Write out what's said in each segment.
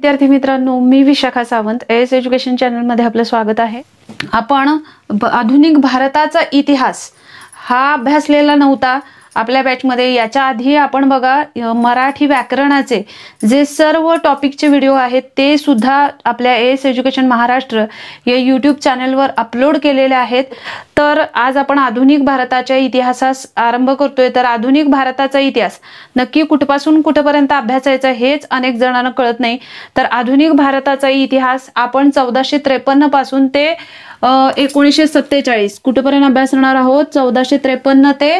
विद्यार्थी मित्रांनो मी विशाखा सावंत एस एज्युकेशन चॅनलमध्ये आपलं स्वागत आहे आपण आधुनिक भारताचा इतिहास हा अभ्यासलेला नव्हता आपल्या बॅचमध्ये याच्या आधी आपण बघा मराठी व्याकरणाचे जे सर्व टॉपिकचे व्हिडिओ आहेत ते सुद्धा आपल्या एस एज्युकेशन महाराष्ट्र या यूट्यूब चॅनलवर अपलोड केलेले आहेत तर आज आपण आधुनिक भारताच्या इतिहासास आरंभ करतोय तर आधुनिक भारताचा इतिहास नक्की कुठपासून कुठपर्यंत अभ्यासायचा हेच अनेक जणांना कळत नाही तर आधुनिक भारताचा इतिहास आपण चौदाशे त्रेपन्न पासून ते एकोणीसशे सत्तेचाळीस कुठपर्यंत अभ्यासणार आहोत चौदाशे त्रेपन्न ते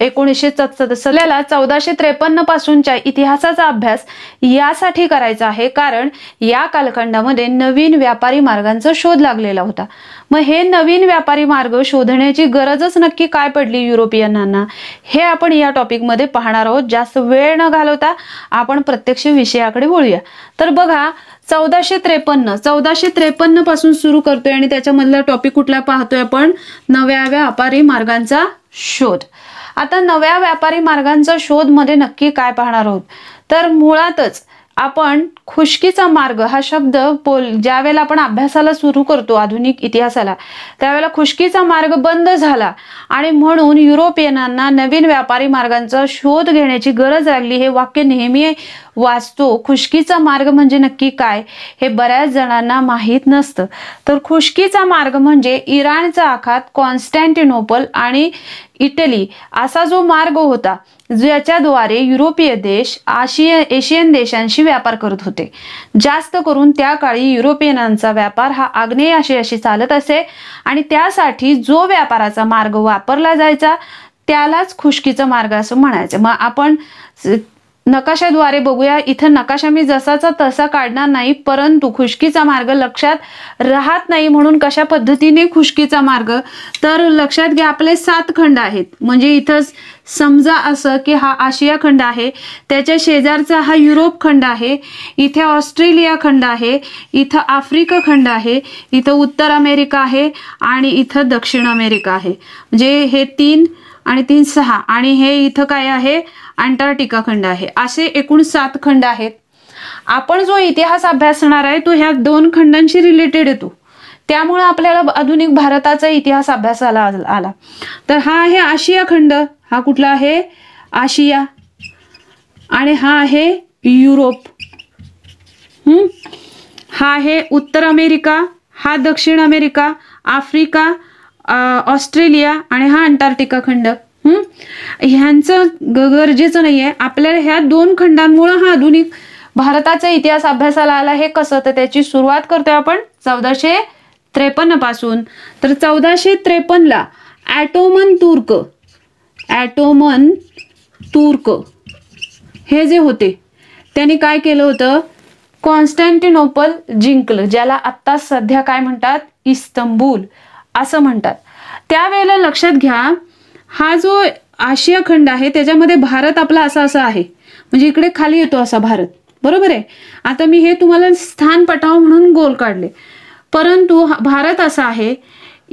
एकोणीसशे सदस्याला चौदाशे त्रेपन्न पासूनच्या इतिहासाचा अभ्यास यासाठी करायचा आहे कारण या कालखंडामध्ये नवीन व्यापारी मार्गांचा शोध लागलेला होता मग हे नवीन व्यापारी मार्ग शोधण्याची गरजच नक्की काय पडली युरोपियनांना हे आपण या टॉपिकमध्ये पाहणार आहोत जास्त वेळ न घालवता आपण प्रत्यक्ष विषयाकडे बोलूया तर बघा चौदाशे त्रेपन्न चौदाशे त्रेपन्न पासून सुरू करतोय आणि त्याच्यामधला टॉपिक कुठला पाहतोय आपण नव्या व्यापारी मार्गांचा शोध आता नव्या व्यापारी मार्गांचा शोध मध्ये नक्की काय पाहणार आहोत तर मुळातच आपण खुशकीचा मार्ग हा शब्द बोल ज्यावेळेला आपण अभ्यासाला सुरू करतो आधुनिक इतिहासाला त्यावेळेला खुशकीचा मार्ग बंद झाला आणि म्हणून युरोपियनांना नवीन व्यापारी मार्गांचा शोध घेण्याची गरज लागली हे वाक्य नेहमी वाचतो खुशकीचा मार्ग म्हणजे नक्की काय हे बऱ्याच जणांना माहीत नसतं तर खुशकीचा मार्ग म्हणजे इराणचा आखात कॉन्स्टँटिनोपल आणि इटली असा जो मार्ग होता ज्याच्याद्वारे युरोपीय देश आशिया एशियन देशांशी व्यापार करत होते जास्त करून त्या काळी युरोपियनांचा व्यापार हा आग्नेय आशियाशी चालत असे आणि त्यासाठी जो व्यापाराचा मार्ग वापरला जायचा त्यालाच खुशकीचा मार्ग असं म्हणायचं मग आपण नकाशाद्वारे बघूया इथं नकाशा मी जसाचा तसा काढणार नाही परंतु खुशकीचा मार्ग लक्षात राहत नाही म्हणून कशा पद्धतीने खुशकीचा मार्ग तर लक्षात घ्या आपले सात खंड आहेत म्हणजे इथं समजा असं की हा आशिया खंड आहे त्याच्या शेजारचा हा युरोप खंड आहे इथे ऑस्ट्रेलिया खंड आहे इथं आफ्रिका खंड आहे इथं उत्तर अमेरिका आहे आणि इथं दक्षिण अमेरिका आहे म्हणजे हे तीन आणि तीन सहा आणि हे इथं काय आहे अंटार्क्टिका खंड आहे असे एकूण सात खंड आहेत आपण जो इतिहास अभ्यासणार आहे तो ह्या दोन खंडांशी रिलेटेड येतो त्यामुळे आपल्याला आधुनिक भारताचा इतिहास अभ्यासाला आला तर हा आहे आशिया खंड हा कुठला आहे आशिया आणि हा आहे युरोप हम्म हा आहे उत्तर अमेरिका हा दक्षिण अमेरिका आफ्रिका ऑस्ट्रेलिया आणि हा अंटार्क्टिका खंड ह्यांचं गरजेचं नाही आहे आपल्याला ह्या दोन खंडांमुळं हा आधुनिक भारताचा इतिहास अभ्यासाला आला हे कसं तर त्याची सुरुवात करतोय आपण चौदाशे त्रेपन्न पासून तर चौदाशे त्रेपन्नला ॲटोमन तुर्क ॲटोमन तुर्क हे जे होते त्यांनी काय केलं होतं कॉन्स्टँटिनोपल जिंकलं ज्याला आत्ता सध्या काय म्हणतात इस्तंबूल असं म्हणतात त्यावेळेला लक्षात घ्या हा जो आशिया खंड आहे त्याच्यामध्ये भारत आपला असा असा आहे म्हणजे इकडे खाली येतो असा भारत बरोबर आहे आता मी हे तुम्हाला स्थान पटाव म्हणून गोल काढले परंतु भारत असा आहे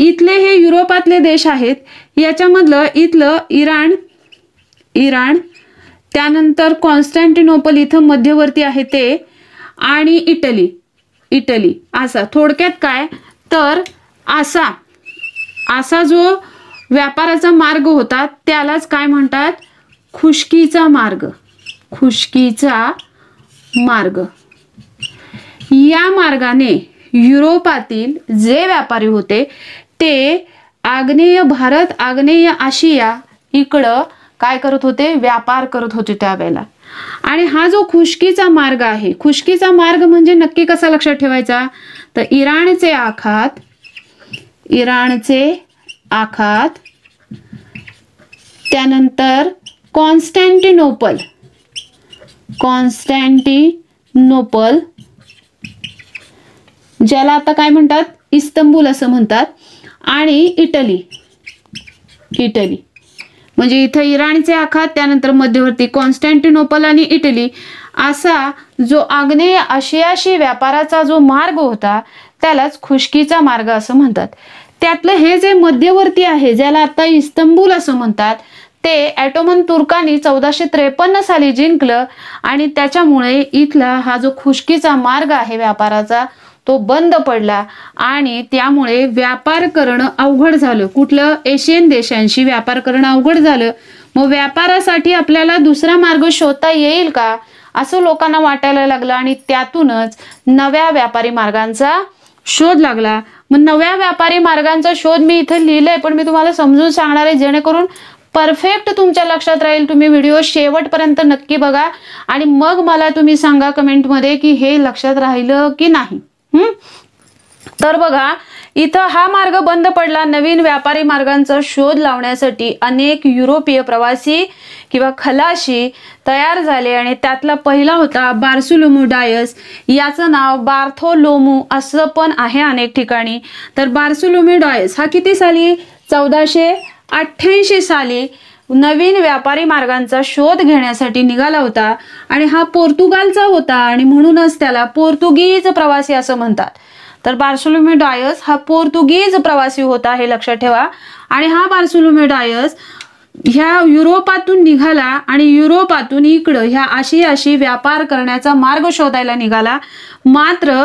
इथले हे युरोपातले देश आहेत याच्यामधलं इथलं इराण इराण त्यानंतर कॉन्स्टँटिनोपल इथं मध्यवर्ती आहे ते आणि इटली इटली असा थोडक्यात काय तर आसा असा जो व्यापाराचा मार्ग होता त्यालाच काय म्हणतात खुशकीचा मार्ग खुशकीचा मार्ग या मार्गाने युरोपातील जे व्यापारी होते ते आग्नेय भारत आग्नेय आशिया इकडं काय करत होते व्यापार करत होते त्यावेळेला आणि हा जो खुशकीचा मार्ग आहे खुशकीचा मार्ग म्हणजे नक्की कसा लक्षात ठेवायचा तर इराणचे आखात इराणचे आखात त्यानंतर कॉन्स्टँटिनोपल कॉन्स्टँटिनोपल ज्याला आता काय म्हणतात इस्तंबुल असं म्हणतात आणि इटली इटली म्हणजे इथं इराणचे आखात त्यानंतर मध्यवर्ती कॉन्स्टँटिनोपल आणि इटली असा जो आग्नेय आशियाशी व्यापाराचा जो मार्ग होता त्यालाच खुशकीचा मार्ग असं म्हणतात त्यातलं हे जे मध्यवर्ती आहे ज्याला आता इस्तंबूल असं म्हणतात ते ॲटोमन तुर्कांनी चौदाशे त्रेपन्न साली जिंकलं आणि त्याच्यामुळे इथला हा जो खुशकीचा मार्ग आहे व्यापाराचा तो बंद पडला आणि त्यामुळे व्यापार करणं अवघड झालं कुठलं एशियन देशांशी व्यापार करणं अवघड झालं मग व्यापारासाठी आपल्याला दुसरा मार्ग शोधता येईल का असं लोकांना वाटायला लागलं आणि त्यातूनच नव्या व्यापारी मार्गांचा शोध लागला मग नव्या व्यापारी मार्गांचा शोध मी इथे लिहिलंय पण मी तुम्हाला समजून सांगणार आहे जेणेकरून परफेक्ट तुमच्या लक्षात राहील तुम्ही व्हिडिओ शेवटपर्यंत नक्की बघा आणि मग मला तुम्ही सांगा कमेंटमध्ये की हे लक्षात राहिलं की नाही तर बघा इथं हा मार्ग बंद पडला नवीन व्यापारी मार्गांचा शोध लावण्यासाठी अनेक युरोपीय प्रवासी किंवा खलाशी तयार झाले आणि त्यातला पहिला होता बार्सुलोमो डायस याचं नाव बार्थोलोमू असं पण आहे अनेक ठिकाणी तर बार्सुलोमी डायस हा किती साली चौदाशे अठ्ठ्याऐंशी साली नवीन व्यापारी मार्गांचा शोध घेण्यासाठी निघाला होता आणि हा पोर्तुगालचा होता आणि म्हणूनच त्याला पोर्तुगीज प्रवासी असं म्हणतात तर बार्सोलोमे डायस हा पोर्तुगीज प्रवासी होता हे लक्षात ठेवा आणि हा बार्सोलोमे डायस ह्या युरोपातून निघाला आणि युरोपातून इकडं ह्या आशियाशी व्यापार करण्याचा मार्ग शोधायला निघाला मात्र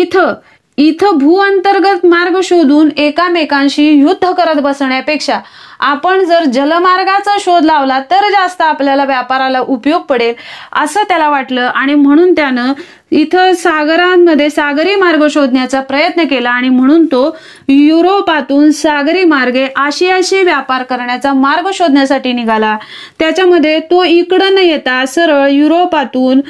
इथं इथं भूअंतर्गत मार्ग शोधून एकामेकांशी युद्ध करत बसण्यापेक्षा आपण जर जलमार्गाचा शोध लावला तर जास्त आपल्याला व्यापाराला उपयोग पडेल असं त्याला वाटलं आणि म्हणून त्यानं इथं सागरांमध्ये सागरी मार्ग शोधण्याचा प्रयत्न केला आणि म्हणून तो युरोपातून सागरी मार्गे आशियाशी व्यापार करण्याचा मार्ग शोधण्यासाठी निघाला त्याच्यामध्ये तो इकडं न येता सरळ युरोपातून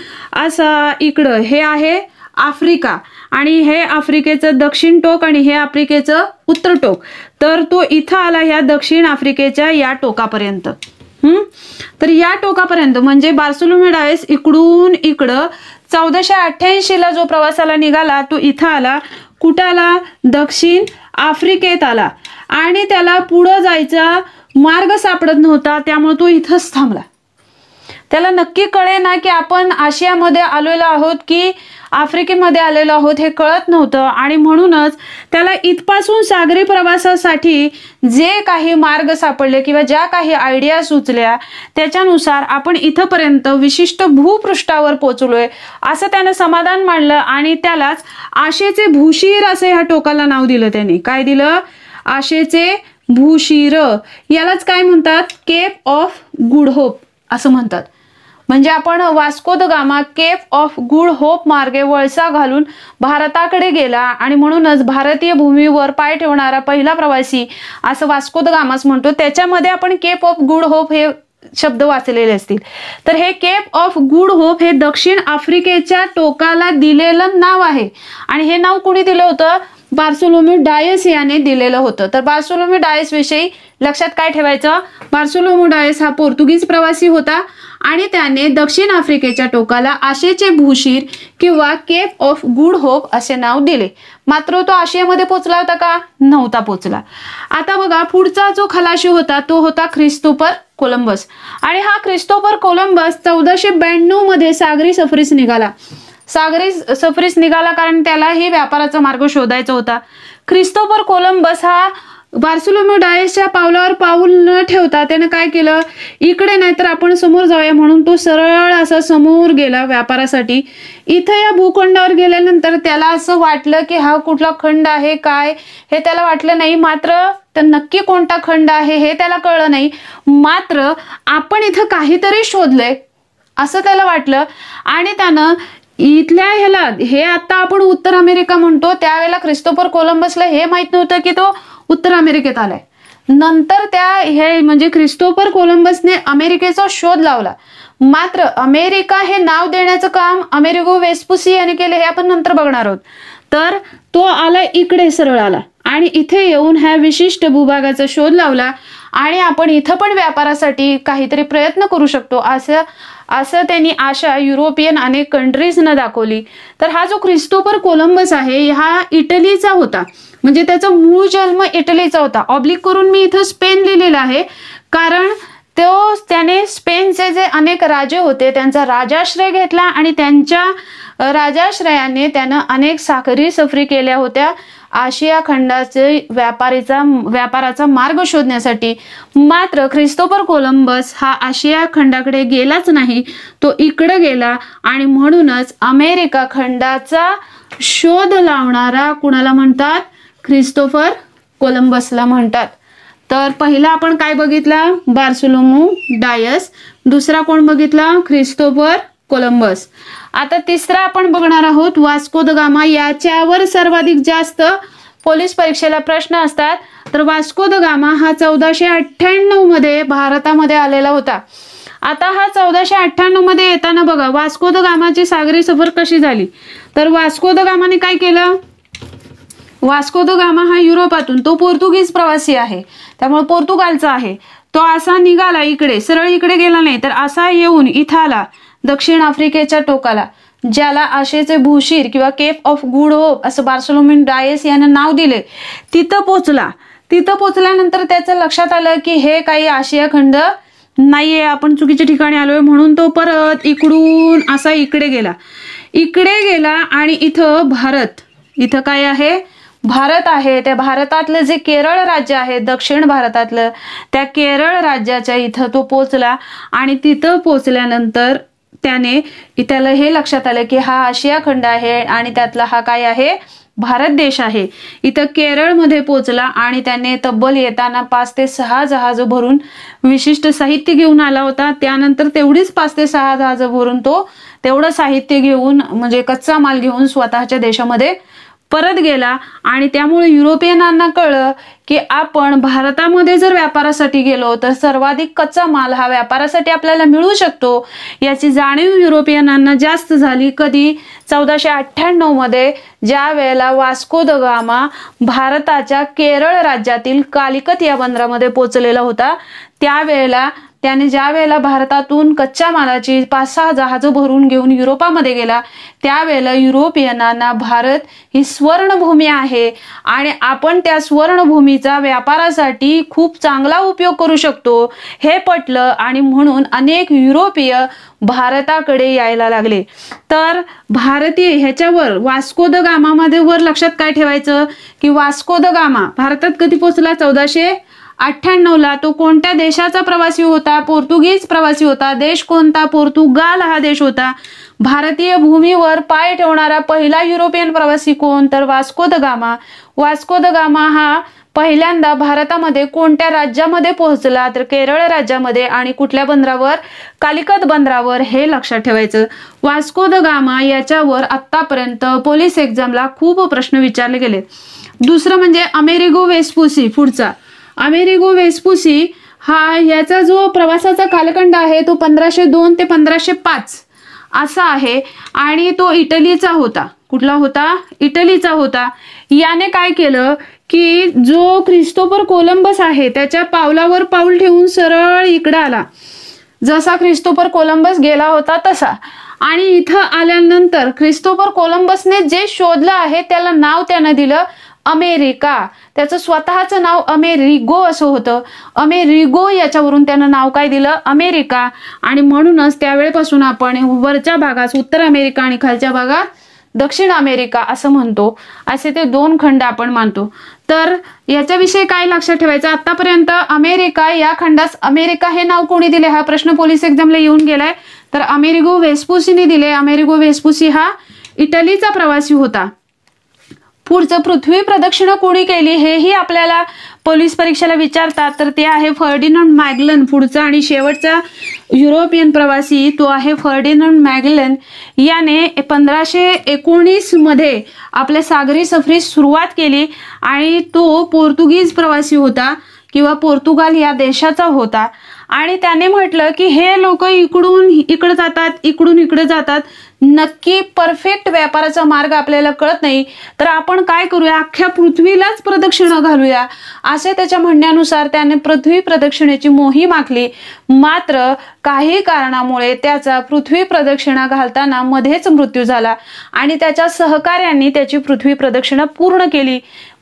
असा इकडं हे आहे आफ्रिका आणि हे आफ्रिकेचं दक्षिण टोक आणि हे आफ्रिकेचं उत्तर टोक तर तो इथं आला ह्या दक्षिण आफ्रिकेच्या या टोकापर्यंत हम्म तर या टोकापर्यंत म्हणजे बार्सोलोमे इकडून इकडं चौदाशे अठ्ठ्याऐंशीला ला जो प्रवासाला निघाला तो इथं आला कुठं आला दक्षिण आफ्रिकेत आला आणि त्याला पुढं जायचा मार्ग सापडत नव्हता त्यामुळे तो इथंच थांबला त्याला नक्की कळे ना की आपण आशियामध्ये आलेलो आहोत की आफ्रिकेमध्ये आलेलो आहोत हे कळत नव्हतं आणि म्हणूनच त्याला इथपासून सागरी प्रवासासाठी जे काही मार्ग सापडले किंवा ज्या काही आयडिया सुचल्या त्याच्यानुसार आपण इथंपर्यंत विशिष्ट भूपृष्ठावर पोचलोय असं त्यानं समाधान मांडलं आणि त्यालाच आशेचे भूशीर असे ह्या टोकाला नाव दिलं त्याने काय दिलं आशेचे भूशीर यालाच काय म्हणतात केप ऑफ गुड होप असं म्हणतात म्हणजे आपण Vasco da Gama Cape of Good Hope मार्गे वळसा घालून भारताकडे गेला आणि म्हणूनच भारतीय भूमीवर पाय ठेवणारा पहिला प्रवासी असं वास्को द गामाच म्हणतो त्याच्यामध्ये आपण केप ऑफ गुड होप हे शब्द वाचलेले असतील तर हे केप ऑफ गुड होप हे दक्षिण आफ्रिकेच्या टोकाला दिलेलं नाव आहे आणि हे नाव कोणी दिलं होतं बार्सोलोमी डायस याने दिलेलं होतं तर बार्सोलोमी डायस विषयी लक्षात काय ठेवायचं बार्सोलोमो डायस हा पोर्तुगीज प्रवासी होता आणि त्याने दक्षिण आफ्रिकेच्या टोकाला आशेचे भूशीर किंवा केप ऑफ गुड होप असे नाव दिले मात्र तो आशियामध्ये पोचला होता का नव्हता पोचला आता बघा पुढचा जो खलाशी होता तो होता ख्रिस्तोपर कोलंबस आणि हा ख्रिस्तोपर कोलंबस चौदाशे ब्याण्णव मध्ये सागरी सफरीस निघाला सागरी सफरीस निघाला कारण त्यालाही व्यापाराचा मार्ग शोधायचा होता ख्रिस्तोफर कोलंबस हा बार्सिलोमो डायसच्या पावलावर पाऊल न ठेवता त्याने काय केलं इकडे तर आपण समोर जाऊया म्हणून तो सरळ असा समोर गेला व्यापारासाठी इथं या भूखंडावर गेल्यानंतर त्याला असं वाटलं की हा कुठला खंड आहे काय हे त्याला वाटलं नाही मात्र तर नक्की कोणता खंड आहे हे त्याला कळलं नाही मात्र आपण इथं काहीतरी शोधलंय असं त्याला वाटलं आणि त्यानं इथल्या ह्याला हे आता आपण उत्तर अमेरिका म्हणतो त्यावेळेला क्रिस्तोफर कोलंबसला हे माहित नव्हतं की तो उत्तर अमेरिकेत आलाय नंतर त्या हे म्हणजे क्रिस्तोफर कोलंबसने अमेरिकेचा शोध लावला मात्र अमेरिका हे नाव देण्याचं काम अमेरिको वेस्पुसी याने केले हे आपण नंतर बघणार आहोत तर तो आला इकडे सरळ आला आणि इथे येऊन ह्या विशिष्ट भूभागाचा शोध लावला आणि आपण इथं पण व्यापारासाठी काहीतरी प्रयत्न करू शकतो असं असं त्यांनी आशा युरोपियन अनेक कंट्रीजनं दाखवली तर हा जो ख्रिस्तोफर कोलंबस आहे हा इटलीचा होता म्हणजे त्याचा मूळ जन्म इटलीचा होता ऑब्लिक करून मी इथं स्पेन लिहिलेला आहे कारण तो त्याने स्पेनचे जे अनेक राजे होते त्यांचा राजाश्रय घेतला आणि त्यांच्या राजाश्रयाने त्यानं अनेक साखरी सफरी केल्या होत्या आशिया खंडाचे व्यापारीचा व्यापाराचा मार्ग शोधण्यासाठी मात्र ख्रिस्तोफर कोलंबस हा आशिया खंडाकडे गेलाच नाही तो इकडे गेला आणि म्हणूनच अमेरिका खंडाचा शोध लावणारा कुणाला म्हणतात ख्रिस्तोफर कोलंबसला म्हणतात तर पहिला आपण काय बघितला बार्सोलोमो डायस दुसरा कोण बघितला ख्रिस्तोफर कोलंबस आता तिसरा आपण बघणार आहोत वास्को द गामा याच्यावर सर्वाधिक जास्त पोलीस परीक्षेला प्रश्न असतात तर वास्को द गामा हा चौदाशे अठ्ठ्याण्णव मध्ये भारतामध्ये आलेला होता आता हा चौदाशे अठ्ठ्याण्णव मध्ये येताना बघा वास्को द गामाची सागरी सफर कशी झाली तर वास्को द गामाने काय केलं वास्को द गामा हा युरोपातून तो पोर्तुगीज प्रवासी आहे त्यामुळे पोर्तुगालचा आहे तो असा निघाला इकडे सरळ इकडे गेला नाही तर असा येऊन इथं आला दक्षिण आफ्रिकेच्या टोकाला ज्याला आशेचे भूशीर किंवा केप ऑफ गुड होप असं बार्सलोमिन डायस यानं नाव दिले तिथं पोचला तिथं पोचल्यानंतर त्याचं लक्षात आलं की हे काही आशिया खंड नाहीये आपण चुकीच्या ठिकाणी आलोय म्हणून तो परत इकडून असा इकडे गेला इकडे गेला आणि इथं भारत इथं काय आहे भारत आहे त्या भारतातलं जे केरळ राज्य आहे दक्षिण भारतातलं त्या केरळ राज्याच्या इथं तो पोचला आणि तिथं पोचल्यानंतर त्याने त्याला हे लक्षात आलं की हा आशिया खंड आहे आणि त्यातला हा काय आहे भारत देश आहे इथं केरळमध्ये पोचला आणि त्याने तब्बल येताना पाच ते सहा जहाज भरून विशिष्ट साहित्य घेऊन आला होता त्यानंतर तेवढीच पाच ते सहा जहाज भरून तो तेवढं साहित्य घेऊन म्हणजे कच्चा माल घेऊन स्वतःच्या देशामध्ये परत गेला आणि त्यामुळे युरोपियनांना कळलं की आपण भारतामध्ये जर व्यापारासाठी गेलो तर सर्वाधिक कच्चा माल हा व्यापारासाठी आपल्याला मिळू शकतो याची जाणीव युरोपियनांना जास्त झाली कधी चौदाशे अठ्ठ्याण्णव मध्ये ज्या वेळेला वास्को द गामा भारताच्या केरळ राज्यातील कालिकत या बंदरामध्ये पोचलेला होता त्यावेळेला त्याने ज्या वेळेला भारतातून कच्च्या मालाची पाच सहा जहाजं भरून घेऊन युरोपामध्ये गेला त्यावेळेला युरोपियनांना भारत ही स्वर्णभूमी आहे आणि आपण त्या स्वर्णभूमीचा व्यापारासाठी खूप चांगला उपयोग करू शकतो हे पटलं आणि म्हणून अनेक युरोपीय भारताकडे यायला लागले तर भारतीय ह्याच्यावर वास्को द गामामध्ये वर लक्षात काय ठेवायचं की वास्को द गामा भारतात कधी पोचला चौदाशे अठ्ठ्याण्णवला तो कोणत्या देशाचा प्रवासी होता पोर्तुगीज प्रवासी होता देश कोणता पोर्तुगाल हा देश होता भारतीय भूमीवर पाय ठेवणारा पहिला युरोपियन प्रवासी कोण तर Vasco da Gama Vasco da Gama हा पहिल्यांदा भारतामध्ये कोणत्या राज्यामध्ये पोहोचला तर केरळ राज्यामध्ये आणि कुठल्या बंदरावर कालिकत बंदरावर हे लक्षात ठेवायचं वास्को द गामा याच्यावर आतापर्यंत पोलीस एक्झामला खूप प्रश्न विचारले गेले दुसरं म्हणजे अमेरिगो वेस्पुसी पुढचा अमेरिगो वेस्पुसी हा याचा जो प्रवासाचा कालखंड आहे तो पंधराशे दोन ते पंधराशे पाच असा आहे आणि तो इटलीचा होता कुठला होता इटलीचा होता याने काय केलं की जो ख्रिस्तोफर कोलंबस आहे त्याच्या पावलावर पाऊल ठेवून सरळ इकडं आला जसा ख्रिस्तोफर कोलंबस गेला होता तसा आणि इथं आल्यानंतर ख्रिस्तोफर कोलंबसने जे शोधलं आहे त्याला नाव त्यानं दिलं अमेरिका त्याचं स्वतःचं नाव अमेरिगो असं होतं अमेरिगो याच्यावरून त्यानं नाव काय दिलं अमेरिका आणि म्हणूनच त्यावेळेपासून आपण वरच्या भागास उत्तर अमेरिका आणि खालच्या भागात दक्षिण अमेरिका असं म्हणतो असे ते दोन खंड आपण मानतो तर याच्याविषयी काय लक्षात ठेवायचं आतापर्यंत अमेरिका या खंडास अमेरिका हे नाव कोणी दिले हा प्रश्न पोलीस एक्झामला येऊन गेलाय तर अमेरिगो वेस्पुसीने दिले अमेरिगो व्हेस्पुसी हा इटलीचा प्रवासी होता पुढचं पृथ्वी प्रदक्षिणा कोणी केली हेही आपल्याला पोलीस परीक्षेला विचारतात तर ते आहे फर्डिनंड मॅगलन पुढचा आणि शेवटचा युरोपियन प्रवासी तो आहे फर्डिनंड मॅगलन याने पंधराशे मध्ये आपल्या सागरी सफरीस सुरुवात केली आणि तो पोर्तुगीज प्रवासी होता किंवा पोर्तुगाल या देशाचा होता आणि त्याने म्हटलं की हे लोक इकडून इकडे जातात इकडून इकडे जातात नक्की परफेक्ट व्यापाराचा मार्ग आपल्याला कळत नाही तर आपण काय करूया अख्ख्या पृथ्वीलाच प्रदक्षिणा घालूया असे त्याच्या म्हणण्यानुसार त्याने पृथ्वी प्रदक्षिणेची मोहीम आखली मात्र काही कारणामुळे त्याचा पृथ्वी प्रदक्षिणा घालताना मध्येच मृत्यू झाला आणि त्याच्या सहकार्यांनी त्याची पृथ्वी प्रदक्षिणा पूर्ण केली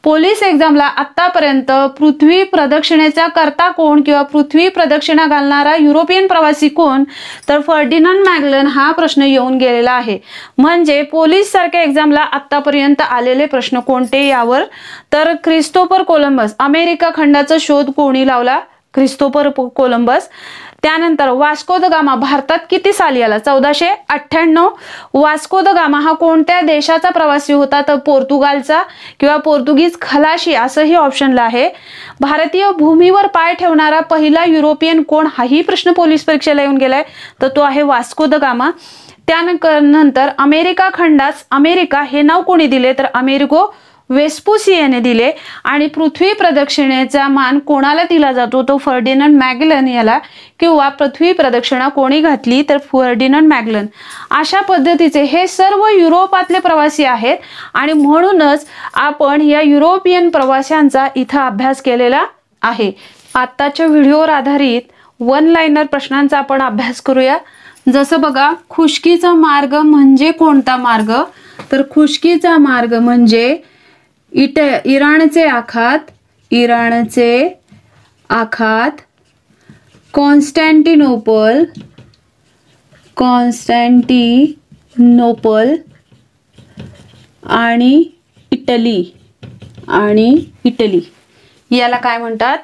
पोलीस एक्झामला आतापर्यंत पृथ्वी प्रदक्षिणेचा करता कोण किंवा पृथ्वी प्रदक्षिणा घालणारा युरोपियन प्रवासी कोण तर फर्डिनंड मॅगलन हा प्रश्न येऊन गेलेला आहे म्हणजे पोलीस सारख्या एक्झामला आतापर्यंत आलेले प्रश्न कोणते यावर तर क्रिस्टोफर कोलंबस अमेरिका खंडाचा शोध कोणी लावला ख्रिस्तोपर कोलंबस त्यानंतर वास्को द गामा भारतात किती साली आला चौदाशे अठ्ठ्याण्णव वास्को द गामा हा कोणत्या देशाचा प्रवासी होता तर पोर्तुगालचा किंवा पोर्तुगीज खलाशी असंही ऑप्शनला आहे भारतीय भूमीवर पाय ठेवणारा पहिला युरोपियन कोण हाही प्रश्न पोलीस परीक्षेला येऊन गेलाय तर तो आहे वास्को द गामा त्यानंतर अमेरिका खंडास अमेरिका हे नाव कोणी दिले तर अमेरिको याने दिले आणि पृथ्वी प्रदक्षिणेचा मान कोणाला दिला जातो तो फर्डिनंड मॅगलन याला किंवा पृथ्वी प्रदक्षिणा कोणी घातली तर फर्डिनंड मॅगलन अशा पद्धतीचे हे सर्व युरोपातले प्रवासी आहेत आणि म्हणूनच आपण या युरोपियन प्रवाशांचा इथं अभ्यास केलेला आहे आत्ताच्या व्हिडिओवर आधारित वन लाईनर प्रश्नांचा आपण अभ्यास करूया जसं बघा खुशकीचा मार्ग म्हणजे कोणता मार्ग तर खुशकीचा मार्ग म्हणजे इट इराणचे आखात इराणचे आखात कॉन्स्टँटिनोपल कॉन्स्टँटिनोपल आणि इटली आणि इटली याला काय म्हणतात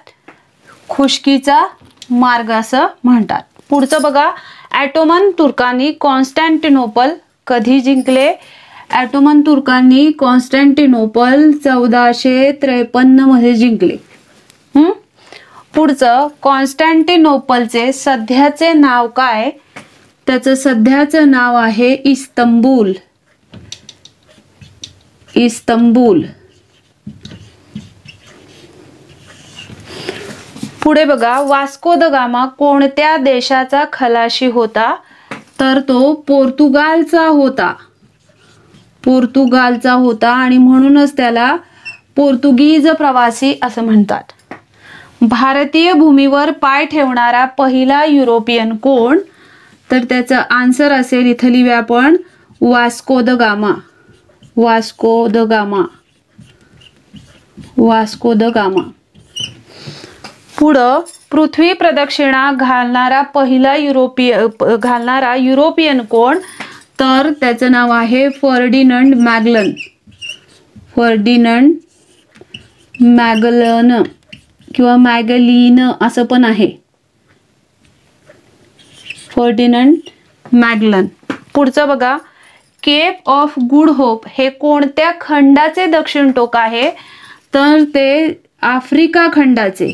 खुशकीचा मार्ग असं म्हणतात पुढचं बघा ॲटोमन तुर्कांनी कॉन्स्टँटिनोपल कधी जिंकले ॲटोमन तुर्कांनी कॉन्स्टँटिनोपल चौदाशे त्रेपन्न मध्ये जिंकले पुढचं कॉन्स्टँटिनोपलचे सध्याचे नाव काय त्याचं सध्याचं नाव आहे इस्तंबूल इस्तंबूल पुढे बघा वास्को द गामा कोणत्या देशाचा खलाशी होता तर तो पोर्तुगालचा होता पोर्तुगालचा होता आणि म्हणूनच त्याला पोर्तुगीज प्रवासी असं म्हणतात भारतीय भूमीवर पाय ठेवणारा पहिला युरोपियन कोण तर त्याचं आन्सर असेल इथं लिहिव्या आपण Vasco da Gama Vasco da Gama Vasco da Gama पुढं पृथ्वी प्रदक्षिणा घालणारा पहिला युरोपिय घालणारा युरोपियन कोण तर त्याचं नाव आहे फर्डिनंड मॅगलन फर्डिनंड मॅगलन किंवा मॅगलिन असं पण आहे फर्डिनंड मॅगलन पुढचं बघा केप ऑफ गुड होप हे कोणत्या खंडाचे दक्षिण टोक आहे तर ते आफ्रिका खंडाचे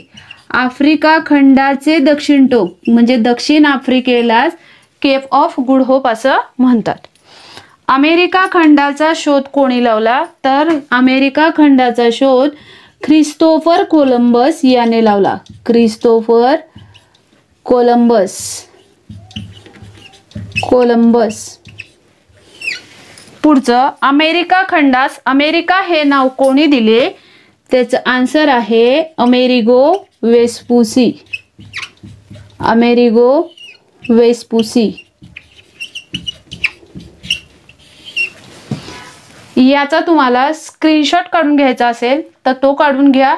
आफ्रिका खंडाचे दक्षिण टोक म्हणजे दक्षिण आफ्रिकेलाच केप ऑफ गुड होप असं म्हणतात अमेरिका खंडाचा शोध कोणी लावला तर अमेरिका खंडाचा शोध ख्रिस्तोफर कोलंबस याने लावला क्रिस्तोफर कोलंबस कोलंबस पुढचं अमेरिका खंडास अमेरिका हे नाव कोणी दिले त्याचं आन्सर आहे अमेरिगो वेस्पुसी अमेरिगो वेसपुसी याचा तुम्हाला स्क्रीनशॉट काढून घ्यायचा असेल तर तो काढून घ्या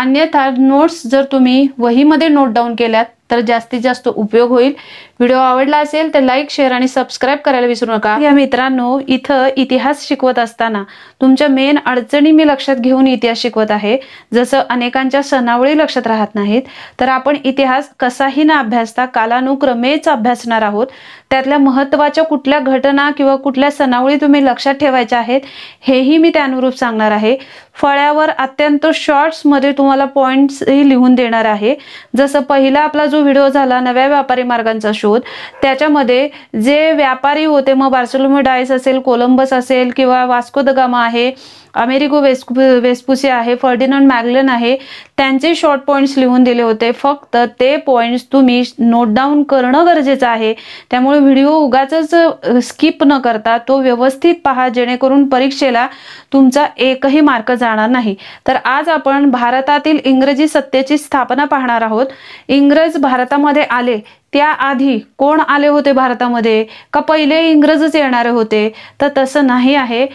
अन्यथा नोट्स जर तुम्ही वहीमध्ये नोट डाऊन केल्यात तर जास्तीत जास्त उपयोग होईल व्हिडिओ आवडला असेल तर लाईक शेअर आणि सबस्क्राईब करायला विसरू नका या मित्रांनो इथं इतिहास शिकवत असताना तुमच्या मेन अडचणी मी लक्षात घेऊन इतिहास शिकवत आहे जसं अनेकांच्या सणावळी लक्षात राहत नाहीत तर आपण इतिहास कसाही ना अभ्यासता कालानुक्रमेच अभ्यासणार आहोत त्यातल्या महत्वाच्या कुठल्या घटना किंवा कुठल्या सणावळी तुम्ही लक्षात ठेवायच्या आहेत हेही मी त्यानुरूप सांगणार आहे फळ्यावर अत्यंत शॉर्ट्समध्ये तुम्हाला पॉईंट्सही लिहून देणार आहे जसं पहिला आपला जो व्हिडिओ झाला नव्या व्यापारी मार्गांचा शो शोध त्याच्यामध्ये जे व्यापारी होते मग बार्सोलोमो डायस असेल कोलंबस असेल किंवा वास्को द गामा आहे अमेरिको वेस्कु वेस्पुसे आहे फर्डिनंड मॅगलन आहे त्यांचे शॉर्ट पॉईंट्स लिहून दिले होते फक्त ते पॉईंट्स तुम्ही नोट डाऊन करणं गरजेचं आहे त्यामुळे व्हिडिओ उगाच स्किप न करता तो व्यवस्थित पहा जेणेकरून परीक्षेला तुमचा एकही मार्क जाणार नाही तर आज आपण भारतातील इंग्रजी सत्तेची स्थापना पाहणार आहोत इंग्रज भारतामध्ये आले त्याआधी कोण आले होते भारतामध्ये का पहिले इंग्रजच येणारे होते तर तसं नाही आहे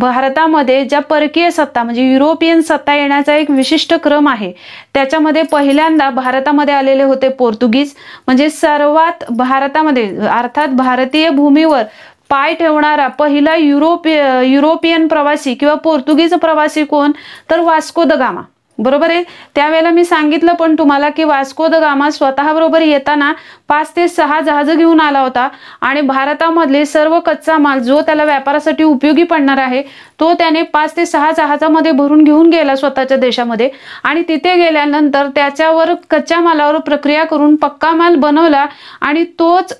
भारतामध्ये ज्या परकीय सत्ता म्हणजे युरोपियन सत्ता येण्याचा एक विशिष्ट क्रम आहे त्याच्यामध्ये पहिल्यांदा भारतामध्ये आलेले होते पोर्तुगीज म्हणजे सर्वात भारतामध्ये अर्थात भारतीय भूमीवर पाय ठेवणारा पहिला युरोपिय युरोपियन प्रवासी किंवा पोर्तुगीज प्रवासी कोण तर वास्को द गामा बरोबर आहे त्यावेळेला मी सांगितलं पण तुम्हाला की वास्को द गामा स्वतःबरोबर येताना पाच ते सहा जहाज घेऊन आला होता आणि भारतामधले सर्व कच्चा माल जो त्याला व्यापारासाठी उपयोगी पडणार आहे तो त्याने पाच ते सहा जहाजामध्ये भरून घेऊन गेला स्वतःच्या देशामध्ये आणि तिथे गेल्यानंतर त्याच्यावर कच्च्या मालावर प्रक्रिया करून पक्का माल बनवला आणि तोच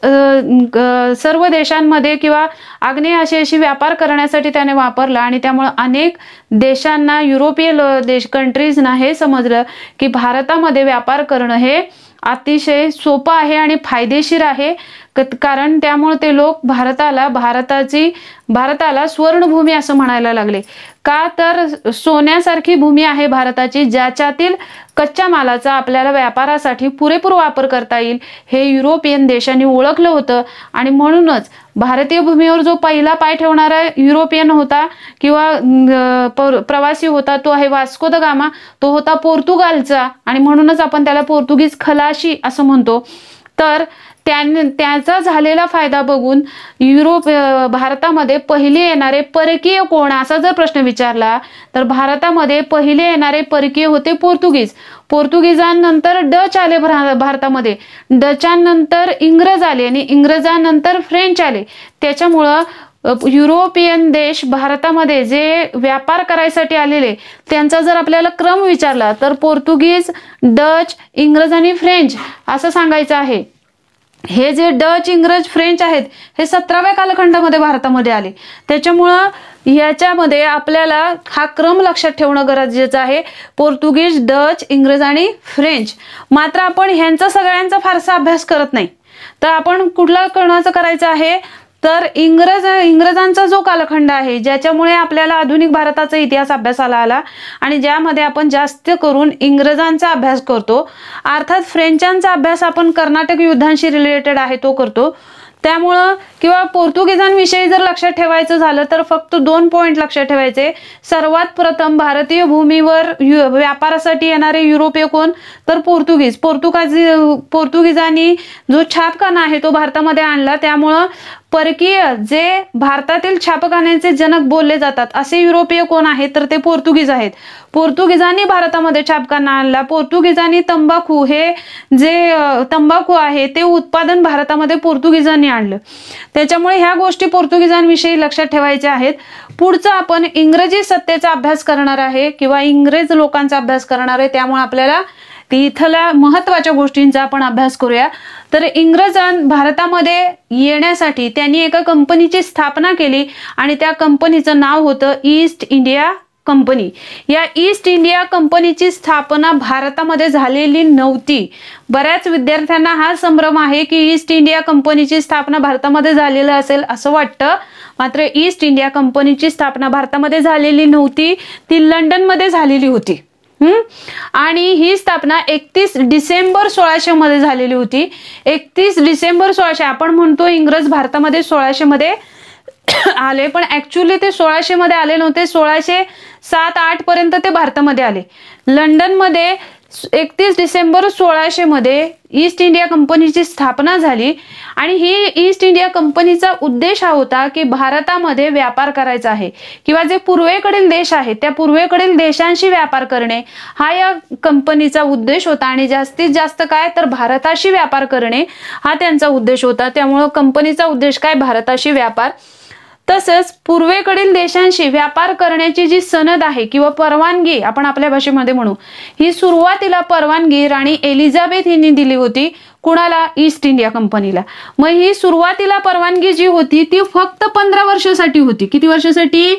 सर्व देशांमध्ये किंवा आग्नेय आशियाशी व्यापार करण्यासाठी त्याने वापरला आणि त्यामुळे अनेक देशांना युरोपियन देश कंट्रीजना हे समजलं की भारतामध्ये व्यापार करणं हे अतिशय सोपं आहे आणि फायदेशीर आहे कारण त्यामुळे ते लोक भारताला भारताची भारताला स्वर्णभूमी असं म्हणायला लागले का तर सोन्यासारखी भूमी आहे भारताची ज्याच्यातील कच्च्या मालाचा आपल्याला व्यापारासाठी पुरेपूर वापर करता येईल हे युरोपियन देशांनी ओळखलं होतं आणि म्हणूनच भारतीय भूमीवर जो पहिला पाय ठेवणारा युरोपियन होता किंवा प्रवासी होता तो आहे वास्को द गामा तो होता पोर्तुगालचा आणि म्हणूनच आपण त्याला पोर्तुगीज खलाशी असं म्हणतो तर त्याचा झालेला फायदा बघून युरोप भारतामध्ये पहिले येणारे परकीय कोण असा जर प्रश्न विचारला तर भारतामध्ये पहिले येणारे परकीय होते पोर्तुगीज पोर्तुगीजांनंतर डच आले भारतामध्ये डचांनंतर इंग्रज आले आणि इंग्रजांनंतर फ्रेंच आले त्याच्यामुळं युरोपियन देश भारतामध्ये जे व्यापार करायसाठी आलेले त्यांचा जर आपल्याला क्रम विचारला तर पोर्तुगीज डच इंग्रज आणि फ्रेंच असं सांगायचं आहे हे जे डच इंग्रज फ्रेंच आहेत हे सतराव्या कालखंडामध्ये भारतामध्ये आले त्याच्यामुळं याच्यामध्ये आपल्याला हा क्रम लक्षात ठेवणं गरजेचं आहे पोर्तुगीज डच इंग्रज आणि फ्रेंच मात्र आपण ह्यांचा सगळ्यांचा फारसा अभ्यास करत नाही तर आपण कुठला कणाचं करायचं आहे तर इंग्रज इंग्रजांचा जो कालखंड आहे ज्याच्यामुळे आपल्याला आधुनिक भारताचा इतिहास अभ्यासाला आला आणि ज्यामध्ये आपण जास्त करून इंग्रजांचा अभ्यास करतो अर्थात फ्रेंचांचा अभ्यास आपण कर्नाटक युद्धांशी रिलेटेड आहे तो करतो त्यामुळं किंवा पोर्तुगीजांविषयी जर लक्षात ठेवायचं झालं तर फक्त दोन पॉईंट लक्षात ठेवायचे सर्वात प्रथम भारतीय भूमीवर व्यापारासाठी येणारे युरोपीय कोण तर पोर्तुगीज पोर्तुगाजी पोर्तुगीजांनी जो छापखाना आहे तो भारतामध्ये आणला त्यामुळं परकीय जे भारतातील छापखान्यांचे जनक बोलले जातात असे युरोपीय कोण आहेत तर ते पोर्तुगीज आहेत पोर्तुगीजांनी भारतामध्ये छापखाना आणला पोर्तुगीजांनी तंबाखू हे जे तंबाखू आहे ते उत्पादन भारतामध्ये पोर्तुगीजांनी आणलं त्याच्यामुळे ह्या गोष्टी पोर्तुगीजांविषयी लक्षात ठेवायच्या आहेत पुढचं आपण इंग्रजी सत्तेचा अभ्यास करणार आहे किंवा इंग्रज लोकांचा अभ्यास करणार आहे त्यामुळे आपल्याला इथल्या महत्वाच्या गोष्टींचा आपण अभ्यास करूया तर इंग्रजां भारतामध्ये येण्यासाठी त्यांनी एका कंपनीची स्थापना केली आणि त्या कंपनीचं नाव होतं ईस्ट इंडिया कंपनी या ईस्ट इंडिया कंपनीची स्थापना भारतामध्ये झालेली नव्हती बऱ्याच विद्यार्थ्यांना हा संभ्रम आहे की ईस्ट इंडिया कंपनीची स्थापना भारतामध्ये झालेलं असेल असं वाटतं मात्र ईस्ट इंडिया कंपनीची स्थापना भारतामध्ये झालेली नव्हती ती लंडनमध्ये झालेली होती आणि ही स्थापना एकतीस डिसेंबर सोळाशे मध्ये झालेली होती एकतीस डिसेंबर सोळाशे आपण म्हणतो इंग्रज भारतामध्ये सोळाशे मध्ये आले पण ऍक्च्युली ते सोळाशे मध्ये आले नव्हते सोळाशे सात आठ पर्यंत ते भारतामध्ये आले लंडनमध्ये एकतीस डिसेंबर सोळाशे मध्ये ईस्ट इंडिया कंपनीची स्थापना झाली आणि ही ईस्ट इंडिया कंपनीचा उद्देश हा होता की भारतामध्ये व्यापार करायचा आहे किंवा जे पूर्वेकडील देश आहेत त्या पूर्वेकडील देशांशी व्यापार करणे हा या कंपनीचा उद्देश होता आणि जास्तीत जास्त काय तर भारताशी व्यापार करणे हा त्यांचा उद्देश होता त्यामुळं कंपनीचा उद्देश काय भारताशी व्यापार तसंच पूर्वेकडील देशांशी व्यापार करण्याची जी सनद आहे किंवा परवानगी आपण आपल्या भाषेमध्ये म्हणू ही सुरुवातीला परवानगी राणी एलिझाबेथ यांनी दिली होती कुणाला ईस्ट इंडिया कंपनीला मग ही सुरुवातीला परवानगी जी होती ती फक्त पंधरा वर्षासाठी होती किती वर्षासाठी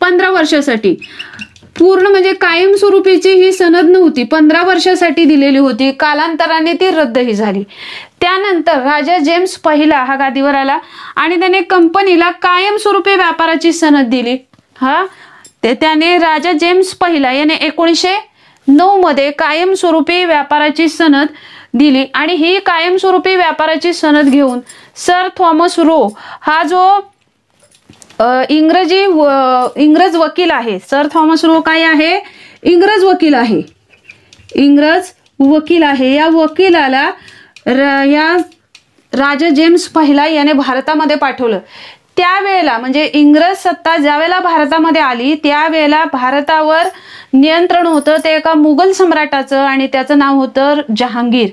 पंधरा वर्षासाठी पूर्ण म्हणजे कायमस्वरूपीची ही सनद नव्हती पंधरा वर्षासाठी दिलेली होती कालांतराने ती रद्दही झाली त्यानंतर राजा जेम्स पहिला हा गादीवर आला आणि त्याने कंपनीला कायमस्वरूपी व्यापाराची सनद दिली हा ते त्याने राजा जेम्स पहिला याने एकोणीसशे नऊ मध्ये कायमस्वरूपी व्यापाराची सनद दिली आणि ही कायमस्वरूपी व्यापाराची सनद घेऊन सर थॉमस रो हा जो इंग्रजी व इंग्रज वकील आहे सर थॉमस रो काय आहे इंग्रज वकील आहे इंग्रज वकील आहे या वकिलाला या राजा जेम्स पहिला याने भारतामध्ये पाठवलं त्यावेळेला म्हणजे इंग्रज सत्ता ज्यावेळेला भारतामध्ये आली त्यावेळेला भारतावर नियंत्रण होतं ते एका मुघल सम्राटाचं आणि त्याचं नाव होतं जहांगीर